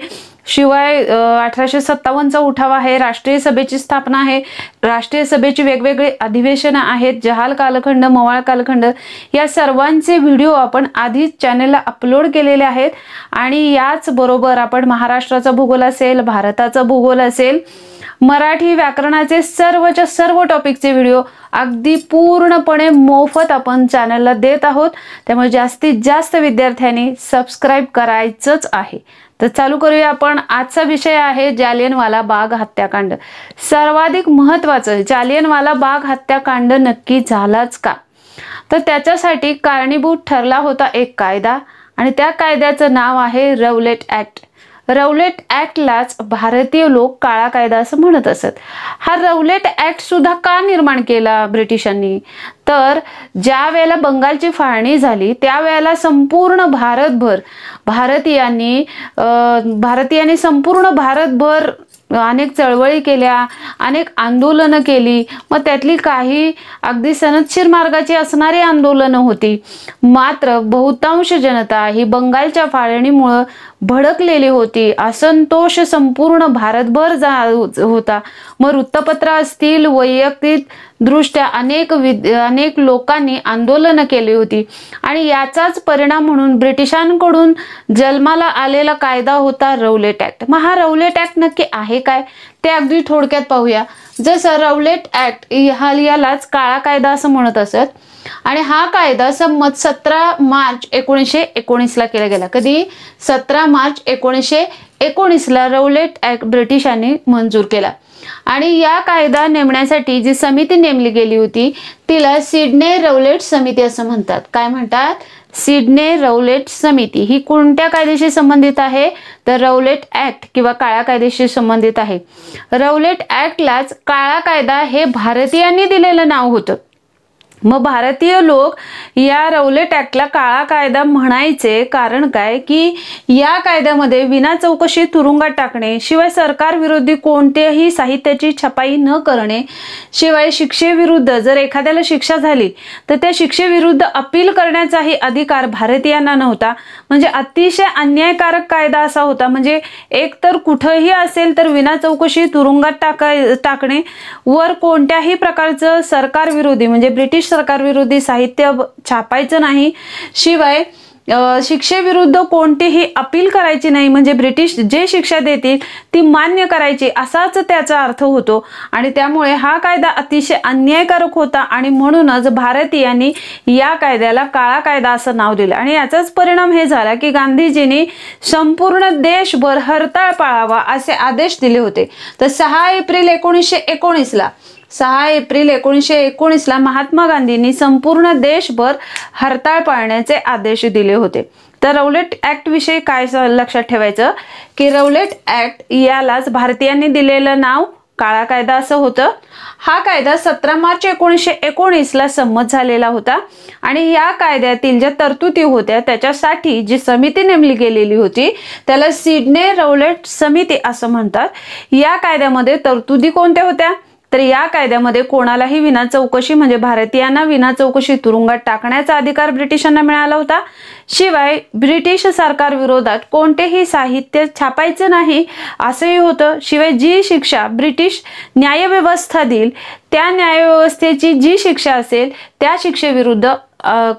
शिवाय अठराशे सत्तावन्नचा उठाव आहे राष्ट्रीय सभेची स्थापना आहे राष्ट्रीय सभेची वेगवेगळे अधिवेशनं आहेत जहाल कालखंड मवाळ कालखंड या सर्वांचे व्हिडिओ आपण आधीच चॅनेलला अपलोड केलेले आहेत आणि याच बरोबर आपण महाराष्ट्राचा भूगोल असेल भारताचा भूगोल असेल मराठी व्याकरणाचे सर्वच्या सर्व टॉपिकचे व्हिडिओ अगदी पूर्णपणे मोफत आपण चॅनलला देत आहोत त्यामुळे जास्तीत जास्त विद्यार्थ्यांनी सबस्क्राईब करायचंच आहे तर चालू करूया आपण आजचा विषय आहे जालियनवाला बाग हत्याकांड सर्वाधिक महत्वाचं जालियनवाला बाग हत्याकांड नक्की झालाच का तर त्याच्यासाठी कारणीभूत ठरला होता एक कायदा आणि त्या कायद्याचं नाव आहे रवलेट ऍक्ट रौलेट ऍक्टलाच भारतीय लोक काळा कायदा असं म्हणत असत हा रौलेट ऍक्ट सुद्धा का निर्माण केला ब्रिटिशांनी तर ज्या वेळेला बंगालची फाळणी झाली त्यावेळेला संपूर्ण भारतभर भारतीयांनी भारतीयांनी संपूर्ण भारतभर अनेक चळवळी केल्या अनेक आंदोलनं केली मग त्यातली काही अगदी सनदशीर मार्गाची असणारी आंदोलनं होती मात्र बहुतांश जनता ही बंगालच्या फाळणीमुळं भडकलेली होती असंतोष संपूर्ण भारतभर जा होता मग वृत्तपत्र असतील वैयक्तिक दृष्ट्या अनेक अनेक लोकांनी आंदोलन केली होती आणि याचाच परिणाम म्हणून ब्रिटिशांकडून जन्माला आलेला कायदा होता रौलेट ऍक्ट मग हा रौलेट ऍक्ट नक्की आहे काय ते अगदी थोडक्यात पाहूया जसं रौलेट ऍक्ट ह्या यालाच काळा कायदा असं म्हणत असत आणि हा कायदा संमत सतरा मार्च एकोणीसशे ला केला गेला कधी सतरा मार्च एकोणीसशे एकोणीसला रौलेट ऍक्ट ब्रिटिशांनी मंजूर केला आणि या कायदा नेमण्यासाठी जी समिती नेमली गेली होती तिला सिडने रौलेट समिती असं म्हणतात काय म्हणतात सिडने रौलेट समिती ही कोणत्या कायद्याशी संबंधित आहे तर रौलेट ऍक्ट किंवा काळा कायद्याशी संबंधित आहे रौलेट ऍक्टलाच काळा कायदा हे भारतीयांनी दिलेलं नाव होतं मग भारतीय लोक या रौलेट ऍक्टला काळा कायदा म्हणायचे कारण काय की या कायद्यामध्ये विना चौकशी तुरुंगात टाकणे शिवाय सरकार विरोधी कोणत्याही साहित्याची छपाई न करणे शिवाय शिक्षेविरुद्ध जर एखाद्याला शिक्षा झाली तर त्या शिक्षेविरुद्ध अपील करण्याचाही अधिकार भारतीयांना नव्हता म्हणजे अतिशय अन्यायकारक कायदा असा होता म्हणजे एक तर कुठंही असेल तर विना चौकशी तुरुंगात टाकाय टाकणे वर कोणत्याही प्रकारचं सरकारविरोधी म्हणजे ब्रिटिश सरकार विरोधी साहित्य छापायचं नाही शिवाय शिक्षेविरुद्ध कोणतीही अपील करायची नाही म्हणजे ब्रिटिश जे शिक्षा देतील ती मान्य करायची असाच त्याचा अर्थ होतो आणि त्यामुळे हा कायदा अतिशय अन्यायकारक होता आणि म्हणूनच भारतीयांनी या कायद्याला काळा कायदा असं नाव दिलं आणि याचाच परिणाम हे झाला की गांधीजींनी संपूर्ण देशभर हरताळ पाळावा असे आदेश दिले होते तर सहा एप्रिल एकोणीसशे एकोणीसला ला सहा एप्रिल एकोणीसशे एकोणीसला महात्मा गांधींनी संपूर्ण देशभर हरताळ पाळण्याचे आदेश दिले होते तर रौलेट ऍक्ट विषयी काय लक्षात ठेवायचं की रौलेट ऍक्ट यालाच भारतीयांनी दिलेलं नाव काळा कायदा असं होतं हा कायदा सतरा मार्च एकोणीसशे एकोणीसला संमत झालेला होता आणि या कायद्यातील ज्या तरतुदी होत्या त्याच्यासाठी जी समिती नेमली गेलेली होती त्याला सिडने रौलेट समिती असं म्हणतात या कायद्यामध्ये तरतुदी कोणत्या होत्या तर या कायद्यामध्ये कोणालाही विना चौकशी म्हणजे भारतीयांना विना चौकशी तुरुंगात टाकण्याचा अधिकार ब्रिटिशांना मिळाला होता शिवाय ब्रिटिश सरकार विरोधात कोणतेही साहित्य छापायचे नाही असंही होतं शिवाय जी शिक्षा ब्रिटिश न्यायव्यवस्था देईल त्या न्यायव्यवस्थेची जी शिक्षा असेल त्या शिक्षेविरुद्ध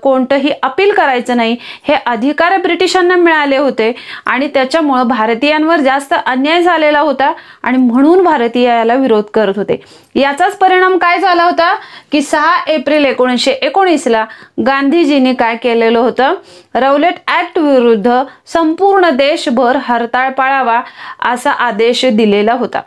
कोणतंही अपील करायचं नाही हे अधिकार ब्रिटिशांना मिळाले होते आणि त्याच्यामुळं भारतीयांवर जास्त अन्याय झालेला होता आणि म्हणून भारतीय याला विरोध करत होते याचाच परिणाम काय झाला होता की सहा एप्रिल एकोणीसशे एकोणीसला गांधीजींनी काय केलेलं होतं रौलेट ऍक्ट विरुद्ध संपूर्ण देशभर हरताळ पाळावा असा आदेश दिलेला होता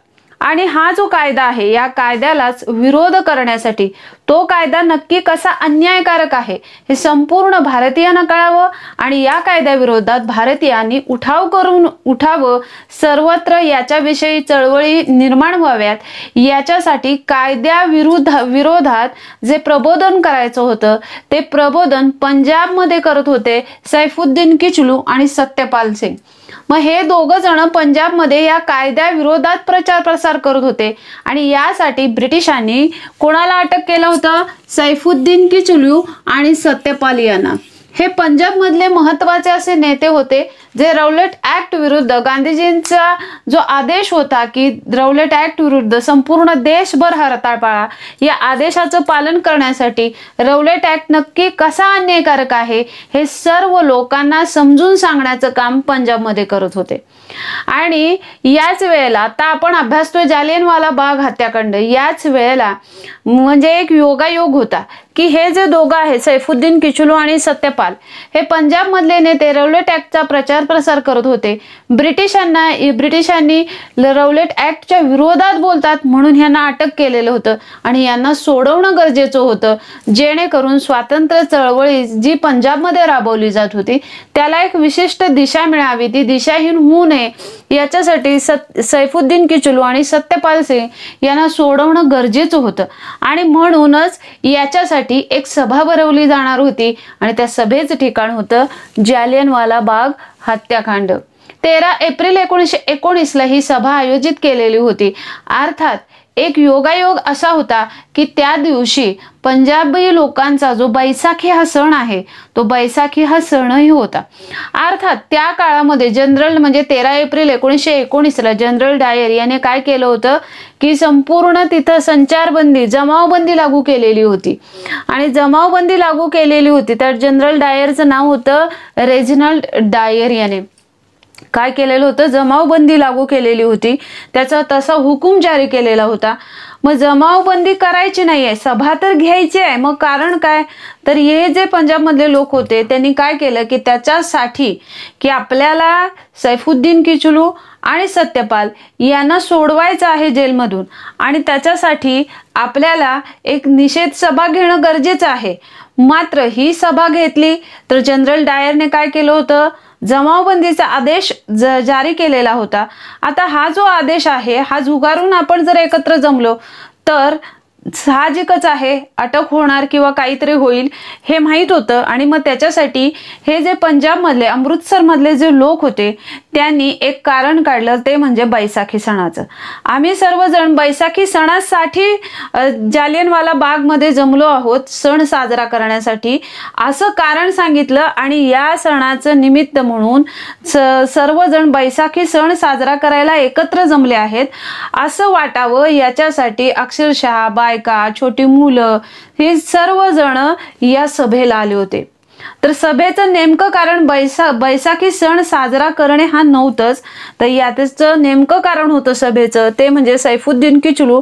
आणि हा जो कायदा आहे या कायद्यालाच विरोध करण्यासाठी तो कायदा नक्की कसा अन्यायकारक आहे हे संपूर्ण भारतीयांना कळावं आणि या कायद्याविरोधात भारतीयांनी उठाव करून उठावं सर्वत्र याच्याविषयी चळवळी निर्माण व्हाव्यात याच्यासाठी कायद्याविरुद्ध विरोधात जे प्रबोधन करायचं होतं ते प्रबोधन पंजाबमध्ये करत होते सैफुद्दीन किचलू आणि सत्यपाल सिंग मग हे दोघ जण पंजाबमध्ये या कायद्याविरोधात प्रचार प्रसार करत होते आणि यासाठी ब्रिटिशांनी कोणाला अटक केलं होतं सैफुद्दीन किचुलू आणि सत्यपाल यांना हे पंजाबमधले महत्वाचे असे नेते होते जे रौलट ऍक्ट विरुद्ध गांधीजींचा जो आदेश होता की रौलट ऍक्ट विरुद्ध संपूर्ण देशभर हरताळ पाळा या आदेशाचं पालन करण्यासाठी रौलट ऍक्ट नक्की कसा अन्यायकारक आहे हे सर्व लोकांना समजून सांगण्याचं काम पंजाबमध्ये करत होते आणि याच वेळेला आता आपण अभ्यासतोय जालियनवाला बाग हत्याकांड याच वेळेला म्हणजे एक योगायोग होता की हे जे दोघं आहेत सैफुद्दीन किचलू आणि सत्यपाल हे पंजाबमधले नेते रौलेट ऍक्टचा प्रचार प्रसार करत होते ब्रिटिशांना ब्रिटिशांनी रौलेट ऍक्टच्या विरोधात बोलतात म्हणून यांना अटक केलेलं होतं आणि यांना सोडवणं गरजेचं होतं जेणेकरून स्वातंत्र्य चळवळी जी पंजाबमध्ये राबवली जात होती त्याला एक विशिष्ट दिशा मिळावी ती दिशाहीन होऊ नये नये याच्यासाठी सत सैफुद्दीन किचलू आणि सत्यपाल सिंग यांना सोडवणं गरजेचं होतं आणि म्हणूनच याच्यासाठी एक सभा भरवली जाणार होती आणि त्या सभेचं ठिकाण होतं जालियनवाला बाग हत्याकांड तेरा एप्रिल एकोणीसशे एकोणीसला ही सभा आयोजित केलेली होती अर्थात एक योगायोग असा होता की त्या दिवशी पंजाबी लोकांचा जो बैसाखी हा सण आहे तो बैसाखी हा सणही होता अर्थात त्या काळामध्ये जनरल म्हणजे तेरा एप्रिल एकोणीसशे एकोणीसला जनरल डायर याने काय केलं होतं की संपूर्ण तिथं संचारबंदी जमावबंदी लागू केलेली होती आणि जमावबंदी लागू केलेली होती तर जनरल डायरचं नाव होतं रेजिनल्ड डायर याने काय केलेलं होतं जमावबंदी लागू केलेली होती त्याचा तसा हुकूम जारी केलेला होता मग जमावबंदी करायची नाही आहे सभा तर घ्यायची आहे मग कारण काय तर हे जे पंजाबमधले लोक होते त्यांनी काय केलं की त्याच्यासाठी की आपल्याला सैफुद्दीन किचलू आणि सत्यपाल यांना सोडवायचं आहे जेलमधून आणि त्याच्यासाठी आपल्याला एक निषेध सभा घेणं गरजेचं आहे मात्र ही सभा घेतली तर जनरल डायरने काय केलं होतं जमावबंदीचा आदेश ज जारी केलेला होता आता हा जो आदेश आहे हा झुगारून आपण जर एकत्र जमलो तर साहजिकच आहे अटक होणार किंवा काहीतरी होईल हे माहीत होतं आणि मग त्याच्यासाठी हे जे पंजाबमधले अमृतसरमधले जे लोक होते त्यांनी एक कारण काढलं ते म्हणजे बैसाखी सणाचं आम्ही सर्वजण बैसाखी सणासाठी जालियनवाला बागमध्ये जमलो आहोत सण साजरा करण्यासाठी असं कारण सांगितलं आणि या सणाचं निमित्त म्हणून सर्वजण बैसाखी सण साजरा करायला एकत्र जमले आहेत असं वाटावं याच्यासाठी अक्षरशः बायका छोटी मुलं हे सर्वजण या सभेला आले होते तर सभेचं नेमकं कारण बैसा बैसाखी सण साजरा करणे हा नव्हतंच तर याचं नेमकं कारण होतं सभेचं ते म्हणजे सैफुद्दीन किचलू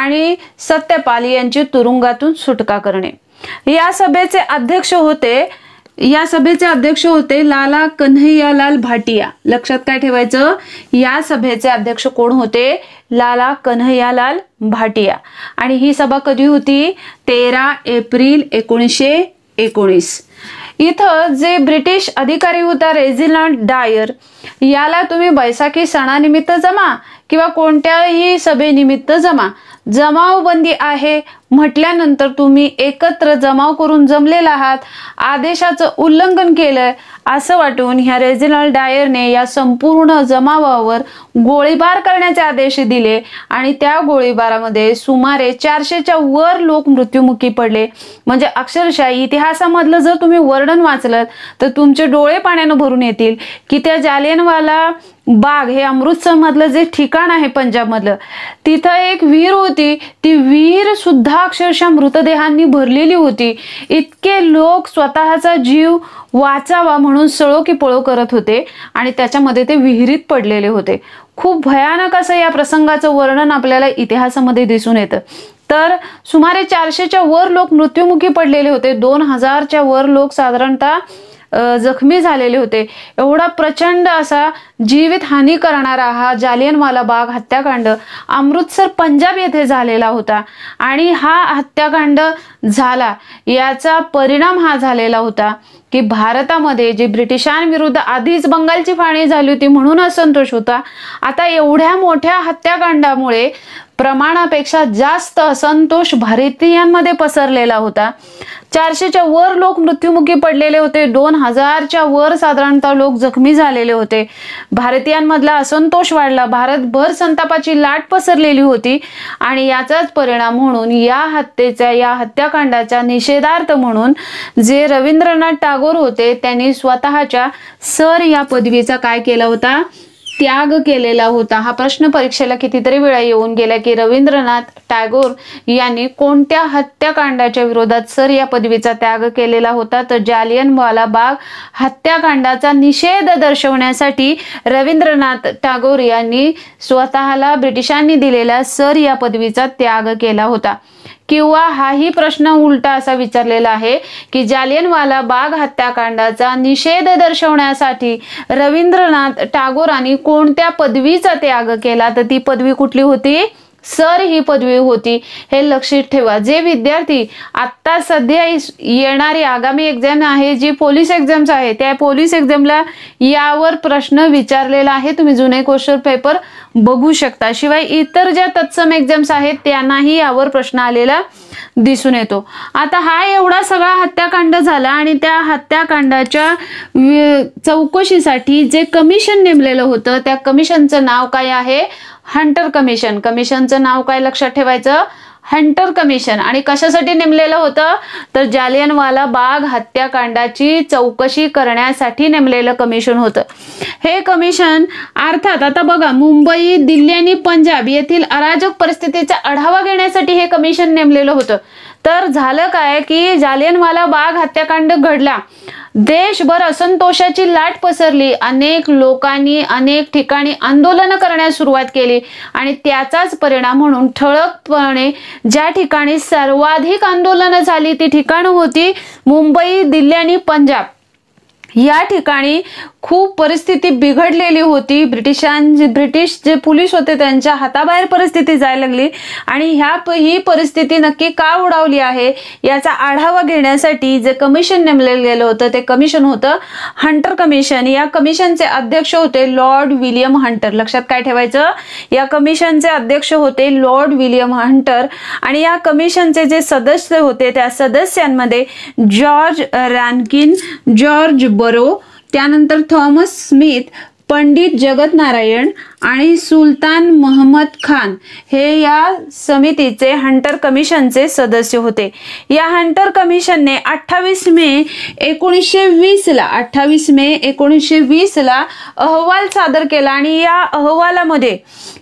आणि सत्यपाल यांची तुरुंगातून सुटका करणे या सभेचे अध्यक्ष होते या सभेचे अध्यक्ष होते लाला कन्हैयालाल भाटिया लक्षात काय ठेवायचं या सभेचे अध्यक्ष कोण होते लाला कन्हैयालाल भाटिया आणि ही सभा कधी होती तेरा एप्रिल एकोणीसशे एकोणीस इथं जे ब्रिटिश अधिकारी होता रेझिलंट डायर याला तुम्ही बैसाखी सणानिमित्त जमा किंवा कोणत्याही सभेनिमित्त जमा जमावबंदी आहे म्हटल्यानंतर तुम्ही एकत्र जमाव करून जमलेला आहात आदेशाचं उल्लंघन केलंय असं वाटून ह्या रेजिनल डायरने या संपूर्ण जमावावर गोळीबार करण्याचे आदेश दिले आणि त्या गोळीबारामध्ये सुमारे चारशेच्या वर लोक मृत्युमुखी पडले म्हणजे अक्षरशः इतिहासामधलं जर तुम्ही वर्णन वाचलं तर तुमचे डोळे पाण्यानं भरून येतील की त्या जालियनवाला बाग हे अमृतसर मधलं जे ठिकाण आहे पंजाबमधलं तिथं एक विहीर होती ती विहीर सुद्धा अक्षरशः मृतदेहांनी भरलेली होती इतके लोक स्वतःचा जीव वाचावा म्हणून सळो की पळो करत होते आणि त्याच्यामध्ये ते विहिरीत पडलेले होते खूप भयानक असं या प्रसंगाचं वर्णन आपल्याला इतिहासामध्ये दिसून येतं तर सुमारे चारशेच्या वर लोक मृत्युमुखी पडलेले होते दोन हजारच्या वर लोक साधारणतः जखमी झालेले होते एवढा प्रचंड असा जीवित हानी करणारा हा जालियनवाला बाग हत्याकांड अमृतसर पंजाब येथे झालेला होता आणि हा हत्याकांड झाला याचा परिणाम हा झालेला होता की भारतामध्ये जे ब्रिटिशांविरुद्ध आधीच बंगालची फाळणी झाली होती म्हणून असंतोष होता आता एवढ्या मोठ्या हत्याकांडामुळे प्रमाणापेक्षा जास्त असंतोष भारतीयांमध्ये पसरलेला होता चारशेच्या वर लोक मृत्युमुखी पडलेले होते दोन हजारच्या वर साधारणतः लोक जखमी झालेले होते भारतीयांमधला असंतोष वाढला भारतभर संतापाची लाट पसरलेली होती आणि याचाच परिणाम म्हणून या हत्येच्या या हत्याकांडाचा निषेधार्थ म्हणून जे रवींद्रनाथ टागोर होते त्यांनी स्वतःच्या सर या पदवीचा काय केला होता त्याग केलेला होता हा प्रश्न परीक्षेला कितीतरी वेळा येऊन गेला की रवींद्रनाथ टागोर यांनी कोणत्या हत्याकांडाच्या विरोधात सर या पदवीचा त्याग केलेला होता तर जालियनवाला बाग हत्याकांडाचा निषेध दर्शवण्यासाठी रवींद्रनाथ टागोर यांनी स्वतःला ब्रिटिशांनी दिलेला सर या पदवीचा त्याग केला होता किंवा हाही प्रश्न उलटा असा विचारलेला आहे की जालियनवाला बाग हत्याकांडाचा निषेध दर्शवण्यासाठी रवींद्रनाथ टागोरांनी कोणत्या पदवीचा त्याग केला तर ती पदवी कुठली होती सर ही पदवी होती हे लक्षात ठेवा जे विद्यार्थी आता सध्या येणारी आगामी एक्झाम आहे जी पोलीस एक्झाम्स आहे त्या पोलीस एक्झामला यावर प्रश्न विचारलेला आहे तुम्ही जुने क्वेश्चन पेपर बघू शकता शिवाय इतर ज्या तत्सम एक्झाम्स आहेत त्यांनाही यावर प्रश्न आलेला दिसून येतो आता हा एवढा सगळा हत्याकांड झाला आणि त्या हत्याकांडाच्या चौकशीसाठी जे कमिशन नेमलेलं होतं त्या कमिशनचं नाव काय आहे हंटर कमिशन कमिशनचं नाव काय लक्षात ठेवायचं हंटर कमिशन आणि कशासाठी नेमलेलं होतं तर जालियनवाला बाग हत्याकांडाची चौकशी करण्यासाठी नेमलेलं कमिशन होतं हे कमिशन अर्थात आता बघा मुंबई दिल्ली आणि पंजाब येथील अराजक परिस्थितीचा आढावा घेण्यासाठी हे कमिशन नेमलेलं होतं तर झालं काय की जालियनवाला बाग हत्याकांड घडला देशभर असंतोषाची लाट पसरली अनेक लोकांनी अनेक ठिकाणी आंदोलन करण्यास सुरुवात केली आणि त्याचाच परिणाम म्हणून ठळकपणे ज्या ठिकाणी सर्वाधिक आंदोलनं झाली ती ठिकाणं होती मुंबई दिल्ली आणि पंजाब या ठिकाणी खूप परिस्थिती बिघडलेली होती ब्रिटिशां ब्रिटिश जे पोलीस होते त्यांच्या हाताबाहेर परिस्थिती जायला लागली आणि ह्या ही परिस्थिती नक्की का उडावली आहे याचा आढावा घेण्यासाठी जे कमिशन नेमले गेलं होतं ते कमिशन होतं हंटर कमिशन या कमिशनचे अध्यक्ष होते लॉर्ड विलियम हंटर लक्षात काय ठेवायचं या कमिशनचे अध्यक्ष होते लॉर्ड विलियम हंटर आणि या कमिशनचे जे सदस्य होते त्या सदस्यांमध्ये जॉर्ज रॅनकिन जॉर्ज बरो त्यानंतर थॉमस स्मिथ पंडित जगत नारायण आणि सुलतान महमद खान हे या समितीचे हंटर कमिशनचे सदस्य होते या हंटर कमिशनने अठ्ठावीस मे एकोणीसशे वीसला अठ्ठावीस मे एकोणीसशे वीसला अहवाल सादर केला आणि या अहवालामध्ये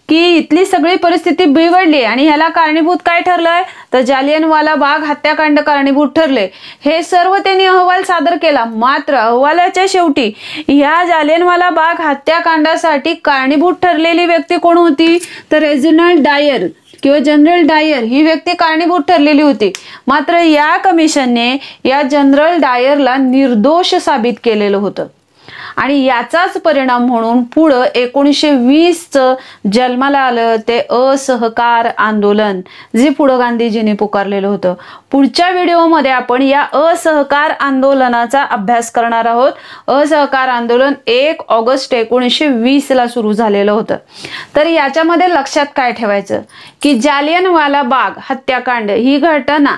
की इथली सगळी परिस्थिती बिघडली आणि ह्याला कारणीभूत काय ठरलंय तर जालियनवाला बाग हत्याकांड कारणीभूत ठरले हे सर्व त्यांनी अहवाल सादर केला मात्र अहवालाच्या शेवटी ह्या जालियनवाला बाग हत्याकांडासाठी कारणीभूत ठर ठरलेली व्यक्ती कोण होती तर रेजिनल डायर किंवा जनरल डायर ही व्यक्ती कारणीभूत ठरलेली होती मात्र या कमिशनने या जनरल डायरला निर्दोष साबित केलेलं होतं आणि याचाच परिणाम म्हणून पुढं एकोणीसशे च जन्माला आलं ते असहकार आंदोलन जे पुढं गांधीजींनी पुकारलेलं होतं पुढच्या व्हिडिओमध्ये आपण या असहकार आंदोलनाचा अभ्यास करणार आहोत असहकार आंदोलन एक ऑगस्ट एकोणीसशे वीसला सुरू झालेलं होतं तर याच्यामध्ये लक्षात काय ठेवायचं की जालियनवाला बाग हत्याकांड ही घटना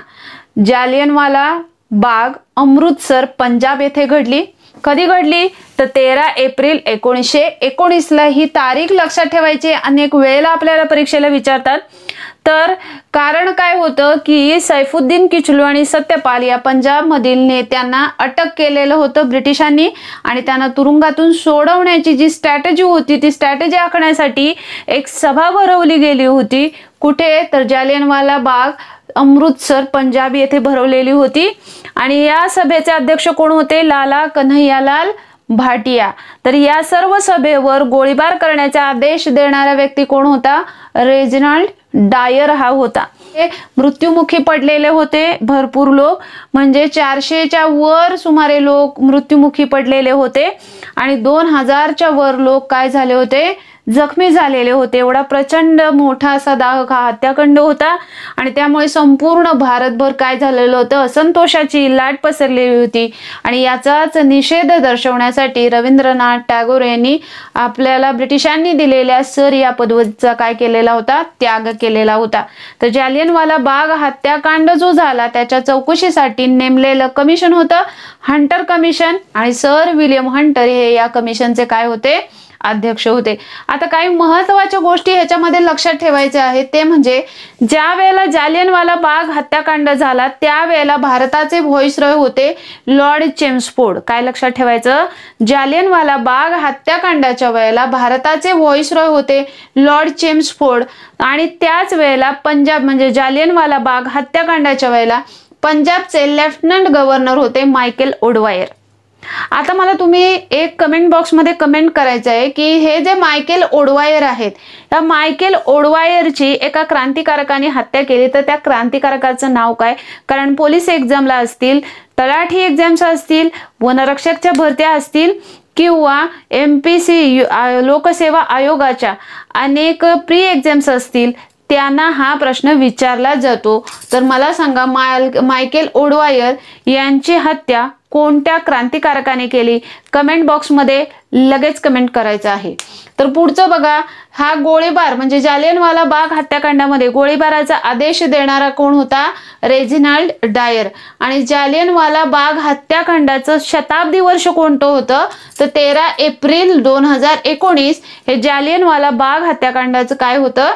जालियनवाला बाग अमृतसर पंजाब येथे घडली कधी घडली तर तेरा एप्रिल एकोणीसशे एकोणीसला ही तारीख लक्षात ठेवायची अनेक वेळेला आपल्याला परीक्षेला विचारतात तर कारण काय होतं की सैफुद्दीन किचलू आणि सत्यपाल या पंजाबमधील नेत्यांना अटक केलेलं होतं ब्रिटिशांनी आणि त्यांना तुरुंगातून सोडवण्याची जी स्ट्रॅटजी होती ती स्ट्रॅटजी आखण्यासाठी एक सभा भरवली गेली होती कुठे तर जालियनवाला बाग अमृतसर पंजाबी येथे भरवलेली होती आणि या सभेचे अध्यक्ष कोण होते लाला कन्हैयालाल भाटिया तर या सर्व सभेवर गोळीबार करण्याचा आदेश देणारा व्यक्ती कोण होता रेजनाल्ड डायर हा होता हे मृत्युमुखी पडलेले होते भरपूर लोक म्हणजे चारशेच्या वर सुमारे लोक मृत्युमुखी पडलेले होते आणि दोन हजारच्या वर लोक काय झाले होते जखमी झालेले होते एवढा प्रचंड मोठा असा दाह हा हत्याकांड होता आणि त्यामुळे संपूर्ण भारतभर काय झालेलं होतं असंतोषाची लाट पसरलेली होती आणि याचाच निषेध दर्शवण्यासाठी रवींद्रनाथ टागोर यांनी आपल्याला ब्रिटिशांनी दिलेल्या सर या पदवीचा काय केलेला होता त्याग केलेला होता तर जालियनवाला बाग हत्याकांड जो झाला त्याच्या चौकशीसाठी नेमलेलं कमिशन होतं हंटर कमिशन आणि सर विलियम हंटर हे या कमिशनचे काय होते अध्यक्ष होते आता काही महत्वाच्या गोष्टी ह्याच्यामध्ये लक्षात ठेवायच्या आहेत ते म्हणजे ज्या वेळेला जालियनवाला बाग हत्याकांड झाला त्यावेळेला भारताचे रॉय होते लॉर्ड चेम्सफोर्ड काय लक्षात ठेवायचं जालियनवाला बाग हत्याकांडाच्या वेळेला भारताचे रॉय होते लॉर्ड चेम्सफोर्ड आणि त्याच वेळेला पंजाब म्हणजे जालियनवाला बाग हत्याकांडाच्या वेळेला पंजाबचे लेफ्टनंट गव्हर्नर होते मायकेल ओडवायर आता मला तुम्ही एक कमेंट बॉक्समध्ये कमेंट करायचं आहे की हे जे मायकेल ओडवायर आहेत त्या मायकेल ओडवायरची एका क्रांतिकारकाने हत्या केली तर त्या क्रांतिकारकाचं नाव काय कारण पोलीस एक्झामला असतील तलाठी एक्झाम्स असतील वनरक्षकच्या भरत्या असतील किंवा एम पी सी लोकसेवा आयोगाच्या अनेक प्री एक्झाम्स असतील त्यांना हा प्रश्न विचारला जातो तर मला सांगा माय मायकेल ओडवायर यांची हत्या कोणत्या क्रांतिकारकाने केली कमेंट बॉक्समध्ये लगेच कमेंट करायचं आहे तर पुढचं बघा हा गोळीबार म्हणजे जालियनवाला बाग हत्याकांडामध्ये गोळीबाराचा आदेश देणारा कोण होता रेजिनाल्ड डायर आणि जालियनवाला बाग हत्याकांडाचं शताब्दी वर्ष कोणतं होतं तर तेरा एप्रिल दोन हजार एकोणीस हे जालियनवाला बाग हत्याकांडाचं काय होतं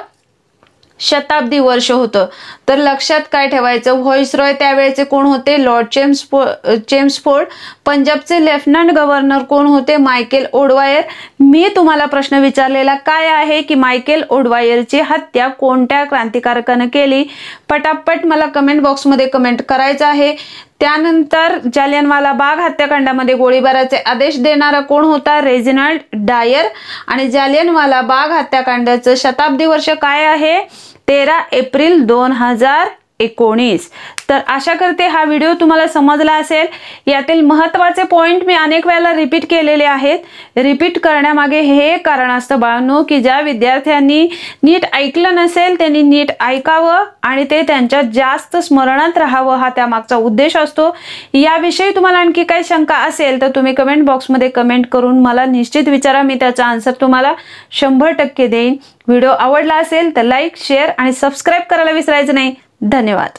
शताब्दी वर्ष होतं तर लक्षात काय ठेवायचं व्हॉइस रॉय त्यावेळेचे कोण होते लॉर्ड चेम्सफो चेम्सफोर्ड पंजाबचे लेफ्टनंट गव्हर्नर कोण होते मायकेल ओडवायर मी तुम्हाला प्रश्न विचारलेला काय आहे की मायकेल ओडवायरची हत्या कोणत्या क्रांतिकारकानं केली पटापट मला कमेंट बॉक्समध्ये कमेंट करायचं आहे त्यानंतर जालियनवाला बाग हत्याकांडामध्ये गोळीबाराचे आदेश देणारा कोण होता रेजिनाल्ड डायर आणि जालियनवाला बाग हत्याकांडाचं शताब्दी वर्ष काय आहे तेरा एप्रिल दोन हजार एकोणीस तर आशा करते हा व्हिडिओ तुम्हाला समजला असेल यातील महत्त्वाचे पॉईंट मी अनेक वेळेला रिपीट केलेले आहेत रिपीट करण्यामागे हे कारण असतं बाळांनो की ज्या विद्यार्थ्यांनी नीट ऐकलं नसेल त्यांनी नीट ऐकावं आणि ते त्यांच्या जास्त स्मरणात राहावं हा त्यामागचा उद्देश असतो याविषयी तुम्हाला आणखी काही शंका असेल तर तुम्ही कमेंट बॉक्समध्ये कमेंट करून मला निश्चित विचारा मी त्याचा आन्सर तुम्हाला शंभर टक्के देईन व्हिडिओ आवडला असेल तर लाईक शेअर आणि सबस्क्राईब करायला विसरायचं नाही धन्यवाद